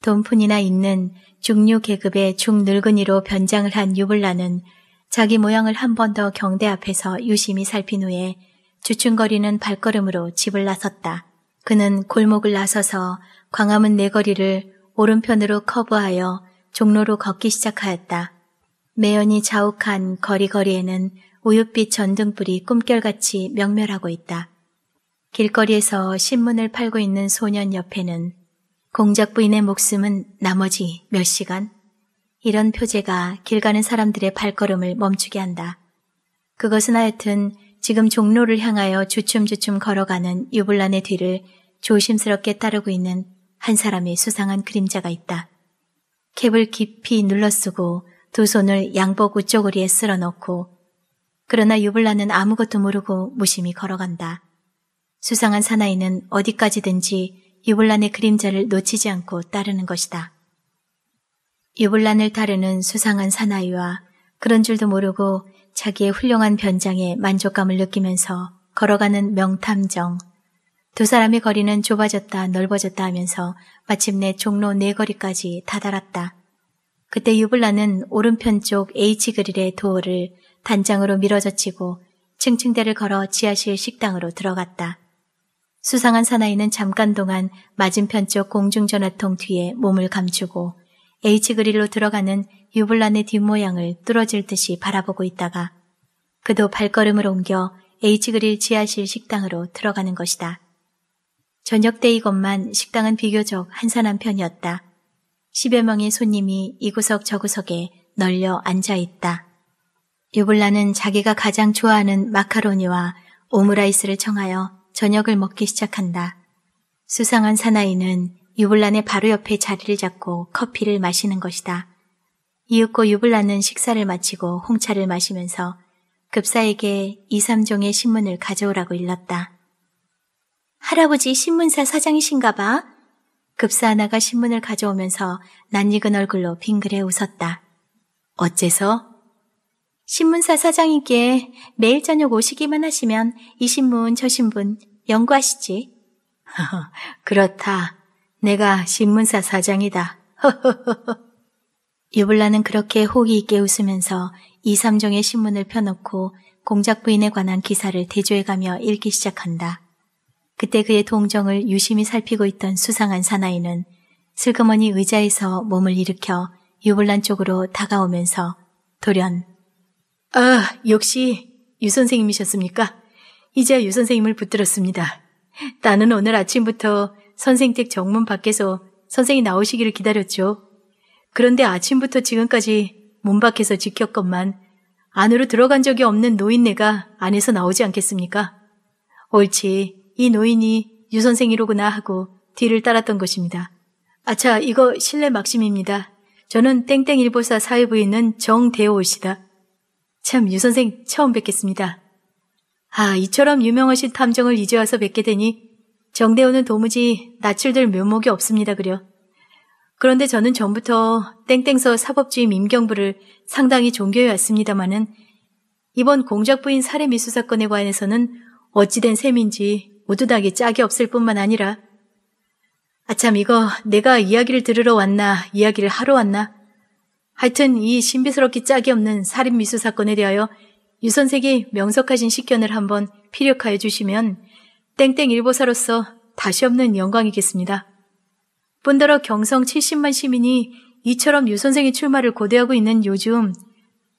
돈푼이나 있는 중류 계급의 중늙은이로 변장을 한유불라는 자기 모양을 한 번 더 경대 앞에서 유심히 살핀 후에 주춤거리는 발걸음으로 집을 나섰다. 그는 골목을 나서서 광화문 내거리를 오른편으로 커브하여 종로로 걷기 시작하였다. 매연이 자욱한 거리거리에는 우윳빛 전등불이 꿈결같이 명멸하고 있다. 길거리에서 신문을 팔고 있는 소년 옆에는 공작 부인의 목숨은 나머지 몇 시간 이런 표제가 길 가는 사람들의 발걸음을 멈추게 한다. 그것은 하여튼 지금 종로를 향하여 주춤주춤 걸어가는 유불란의 뒤를 조심스럽게 따르고 있는 한 사람의 수상한 그림자가 있다. 캡을 깊이 눌러쓰고 두 손을 양복 우쪽으리에 쓸어넣고 그러나 유불란은 아무것도 모르고 무심히 걸어간다. 수상한 사나이는 어디까지든지 유불란의 그림자를 놓치지 않고 따르는 것이다. 유불란을 따르는 수상한 사나이와 그런 줄도 모르고 자기의 훌륭한 변장에 만족감을 느끼면서 걸어가는 명탐정. 두 사람의 거리는 좁아졌다 넓어졌다 하면서 마침내 종로 네 거리까지 다다랐다. 그때 유블란은 오른편 쪽 H 그릴의 도어를 단장으로 밀어젖히고 층층대를 걸어 지하실 식당으로 들어갔다. 수상한 사나이는 잠깐 동안 맞은편 쪽 공중전화통 뒤에 몸을 감추고 H그릴로 들어가는 유블란의 뒷모양을 뚫어질 듯이 바라보고 있다가 그도 발걸음을 옮겨 H그릴 지하실 식당으로 들어가는 것이다. 저녁 때이것만 식당은 비교적 한산한 편이었다. 10여 명의 손님이 이구석 저구석에 널려 앉아있다. 유블란은 자기가 가장 좋아하는 마카로니와 오므라이스를 청하여 저녁을 먹기 시작한다. 수상한 사나이는 유불란의 바로 옆에 자리를 잡고 커피를 마시는 것이다. 이윽고 유불란은 식사를 마치고 홍차를 마시면서 급사에게 2, 3종의 신문을 가져오라고 일렀다. 할아버지 신문사 사장이신가 봐. 급사 하나가 신문을 가져오면서 낯익은 얼굴로 빙그레 웃었다. 어째서? 신문사 사장님께 매일 저녁 오시기만 하시면 이 신문 저 신문 연구하시지. 그렇다. 내가 신문사 사장이다. 유블라는 그렇게 호기 있게 웃으면서 2, 3종의 신문을 펴놓고 공작 부인에 관한 기사를 대조해가며 읽기 시작한다. 그때 그의 동정을 유심히 살피고 있던 수상한 사나이는 슬그머니 의자에서 몸을 일으켜 유블란 쪽으로 다가오면서 돌연 아, 역시 유 선생님이셨습니까? 이제 유 선생님을 붙들었습니다. 나는 오늘 아침부터 선생댁 정문 밖에서 선생이 나오시기를 기다렸죠. 그런데 아침부터 지금까지 문 밖에서 지켰건만 안으로 들어간 적이 없는 노인네가 안에서 나오지 않겠습니까? 옳지, 이 노인이 유 선생이로구나 하고 뒤를 따랐던 것입니다. 아차, 이거 실내 막심입니다. 저는 땡땡일보사 사회부인은 정대호 씨다. 참, 유 선생 처음 뵙겠습니다. 아, 이처럼 유명하신 탐정을 이제 와서 뵙게 되니 정대호는 도무지 낯을들면목이 없습니다 그려. 그런데 저는 전부터 땡땡서 사법주임 임경부를 상당히 존경해 왔습니다마는 이번 공작부인 살해 미수 사건에 관해서는 어찌된 셈인지 오두닥에 짝이 없을 뿐만 아니라 아참 이거 내가 이야기를 들으러 왔나 이야기를 하러 왔나 하여튼 이 신비스럽기 짝이 없는 살인 미수 사건에 대하여 유 선생이 명석하신 식견을 한번 피력하여 주시면 땡땡 일보사로서 다시 없는 영광이겠습니다. 뿐더러 경성 70만 시민이 이처럼 유 선생의 출마를 고대하고 있는 요즘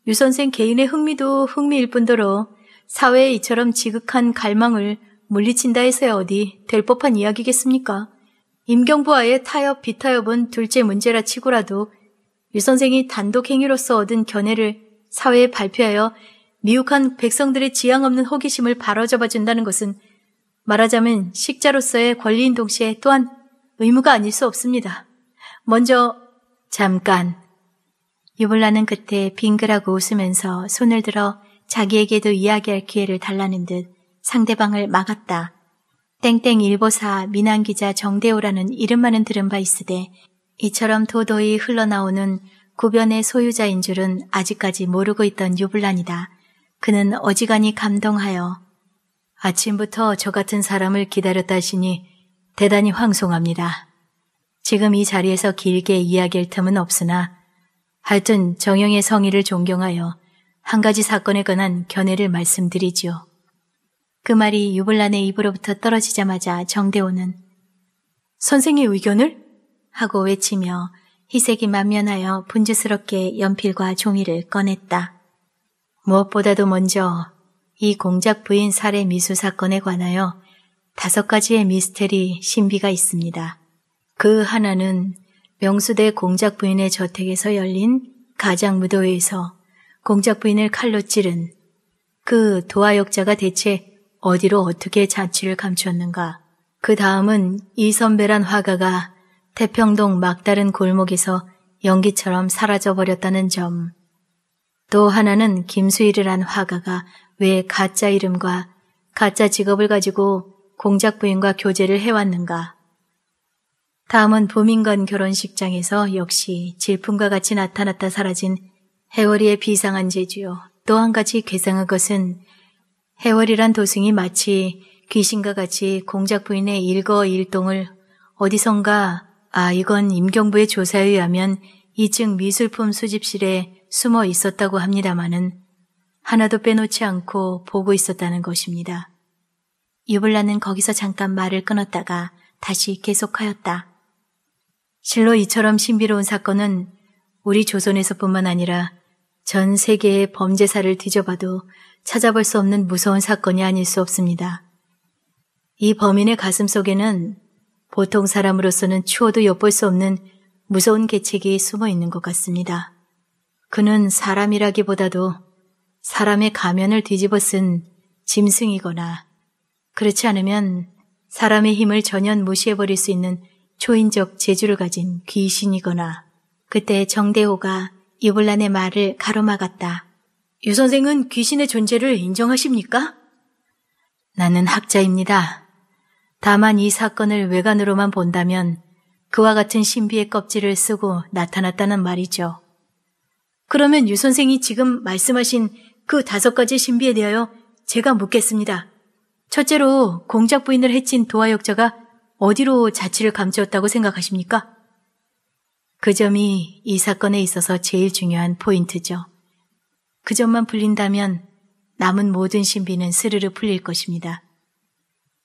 유 선생 개인의 흥미도 흥미일 뿐더러 사회에 이처럼 지극한 갈망을 물리친다 해서야 어디 될 법한 이야기겠습니까? 임경부와의 타협 비타협은 둘째 문제라 치고라도 유 선생이 단독 행위로서 얻은 견해를 사회에 발표하여 미혹한 백성들의 지향 없는 호기심을 바로잡아 준다는 것은 말하자면 식자로서의 권리인 동시에 또한 의무가 아닐 수 없습니다. 먼저 잠깐 유볼라는 그때 빙그라고 웃으면서 손을 들어 자기에게도 이야기할 기회를 달라는 듯 상대방을 막았다. 땡땡 일보사 민한기자 정대호라는 이름만은 들은 바 있으되 이처럼 도도히 흘러나오는 구변의 소유자인 줄은 아직까지 모르고 있던 유블란이다 그는 어지간히 감동하여 아침부터 저 같은 사람을 기다렸다시니 대단히 황송합니다. 지금 이 자리에서 길게 이야기할 틈은 없으나 하여튼 정영의 성의를 존경하여 한 가지 사건에 관한 견해를 말씀드리지요. 그 말이 유블란의 입으로부터 떨어지자마자 정대호는 선생의 의견을? 하고 외치며 희색이 만면하여 분주스럽게 연필과 종이를 꺼냈다. 무엇보다도 먼저 이 공작 부인 살해 미수 사건에 관하여 다섯 가지의 미스테리 신비가 있습니다. 그 하나는 명수대 공작 부인의 저택에서 열린 가장 무도회에서 공작 부인을 칼로 찌른 그 도화역자가 대체 어디로 어떻게 자취를 감추었는가. 그 다음은 이 선배란 화가가 태평동 막다른 골목에서 연기처럼 사라져버렸다는 점. 또 하나는 김수일이한 화가가 왜 가짜 이름과 가짜 직업을 가지고 공작 부인과 교제를 해왔는가. 다음은 보민관 결혼식장에서 역시 질품과 같이 나타났다 사라진 해월이의 비상한 재주요. 또 한 가지 괴상한 것은 해월이란 도승이 마치 귀신과 같이 공작 부인의 일거일동을 어디선가 아, 이건 임경부의 조사에 의하면 2층 미술품 수집실에 숨어 있었다고 합니다마는 하나도 빼놓지 않고 보고 있었다는 것입니다. 유블라는 거기서 잠깐 말을 끊었다가 다시 계속하였다. 실로 이처럼 신비로운 사건은 우리 조선에서뿐만 아니라 전 세계의 범죄사를 뒤져봐도 찾아볼 수 없는 무서운 사건이 아닐 수 없습니다. 이 범인의 가슴 속에는 보통 사람으로서는 추워도 엿볼 수 없는 무서운 계책이 숨어 있는 것 같습니다. 그는 사람이라기보다도 사람의 가면을 뒤집어 쓴 짐승이거나 그렇지 않으면 사람의 힘을 전혀 무시해버릴 수 있는 초인적 재주를 가진 귀신이거나 그때 정대호가 이블란의 말을 가로막았다. 유 선생은 귀신의 존재를 인정하십니까? 나는 학자입니다. 다만 이 사건을 외관으로만 본다면 그와 같은 신비의 껍질을 쓰고 나타났다는 말이죠. 그러면 유 선생이 지금 말씀하신 그 다섯 가지 신비에 대하여 제가 묻겠습니다. 첫째로 공작 부인을 해친 도화 역자가 어디로 자취를 감추었다고 생각하십니까? 그 점이 이 사건에 있어서 제일 중요한 포인트죠. 그 점만 풀린다면 남은 모든 신비는 스르르 풀릴 것입니다.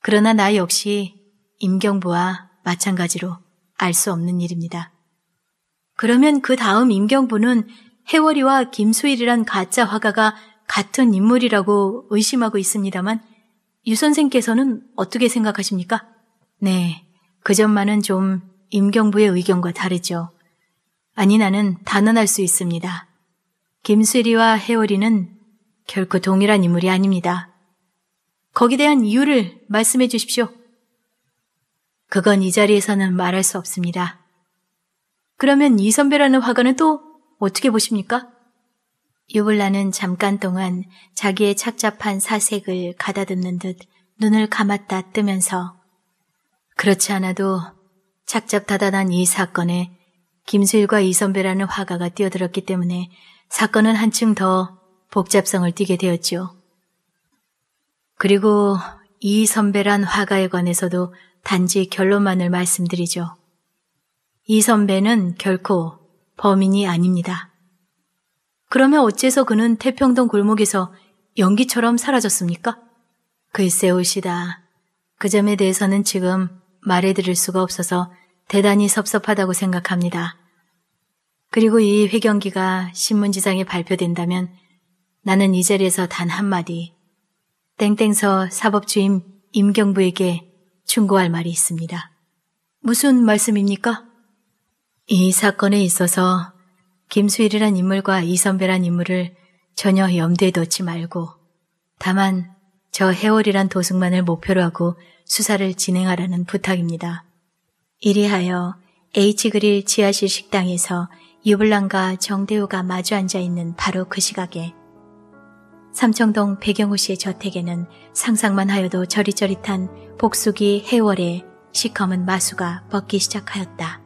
그러나 나 역시 임경부와 마찬가지로 알 수 없는 일입니다. 그러면 그 다음 임경부는 해월이와 김수일이란 가짜 화가가 같은 인물이라고 의심하고 있습니다만 유 선생께서는 어떻게 생각하십니까? 네, 그 점만은 좀 임경부의 의견과 다르죠. 아니 나는 단언할 수 있습니다. 김수일이와 해월이는 결코 동일한 인물이 아닙니다. 거기에 대한 이유를 말씀해 주십시오. 그건 이 자리에서는 말할 수 없습니다. 그러면 이 선배라는 화가는 또 어떻게 보십니까? 유블라는 잠깐 동안 자기의 착잡한 사색을 가다듬는 듯 눈을 감았다 뜨면서 그렇지 않아도 착잡다단한 이 사건에 김수일과 이 선배라는 화가가 뛰어들었기 때문에 사건은 한층 더 복잡성을 띠게 되었지요. 그리고 이 선배란 화가에 관해서도 단지 결론만을 말씀드리죠. 이 선배는 결코 범인이 아닙니다. 그러면 어째서 그는 태평동 골목에서 연기처럼 사라졌습니까? 글쎄 올시다. 그 점에 대해서는 지금 말해드릴 수가 없어서 대단히 섭섭하다고 생각합니다. 그리고 이 회경기가 신문지상에 발표된다면 나는 이 자리에서 단 한마디 땡땡서 사법주임 임경부에게 충고할 말이 있습니다. 무슨 말씀입니까? 이 사건에 있어서 김수일이란 인물과 이선배란 인물을 전혀 염두에 놓지 말고 다만 저 해월이란 도승만을 목표로 하고 수사를 진행하라는 부탁입니다. 이리하여 H그릴 지하실 식당에서 유블랑과 정대우가 마주 앉아 있는 바로 그 시각에 삼청동 배경우 씨의 저택에는 상상만 하여도 저릿저릿한 복숙이 해월에 시커먼 마수가 벗기 시작하였다.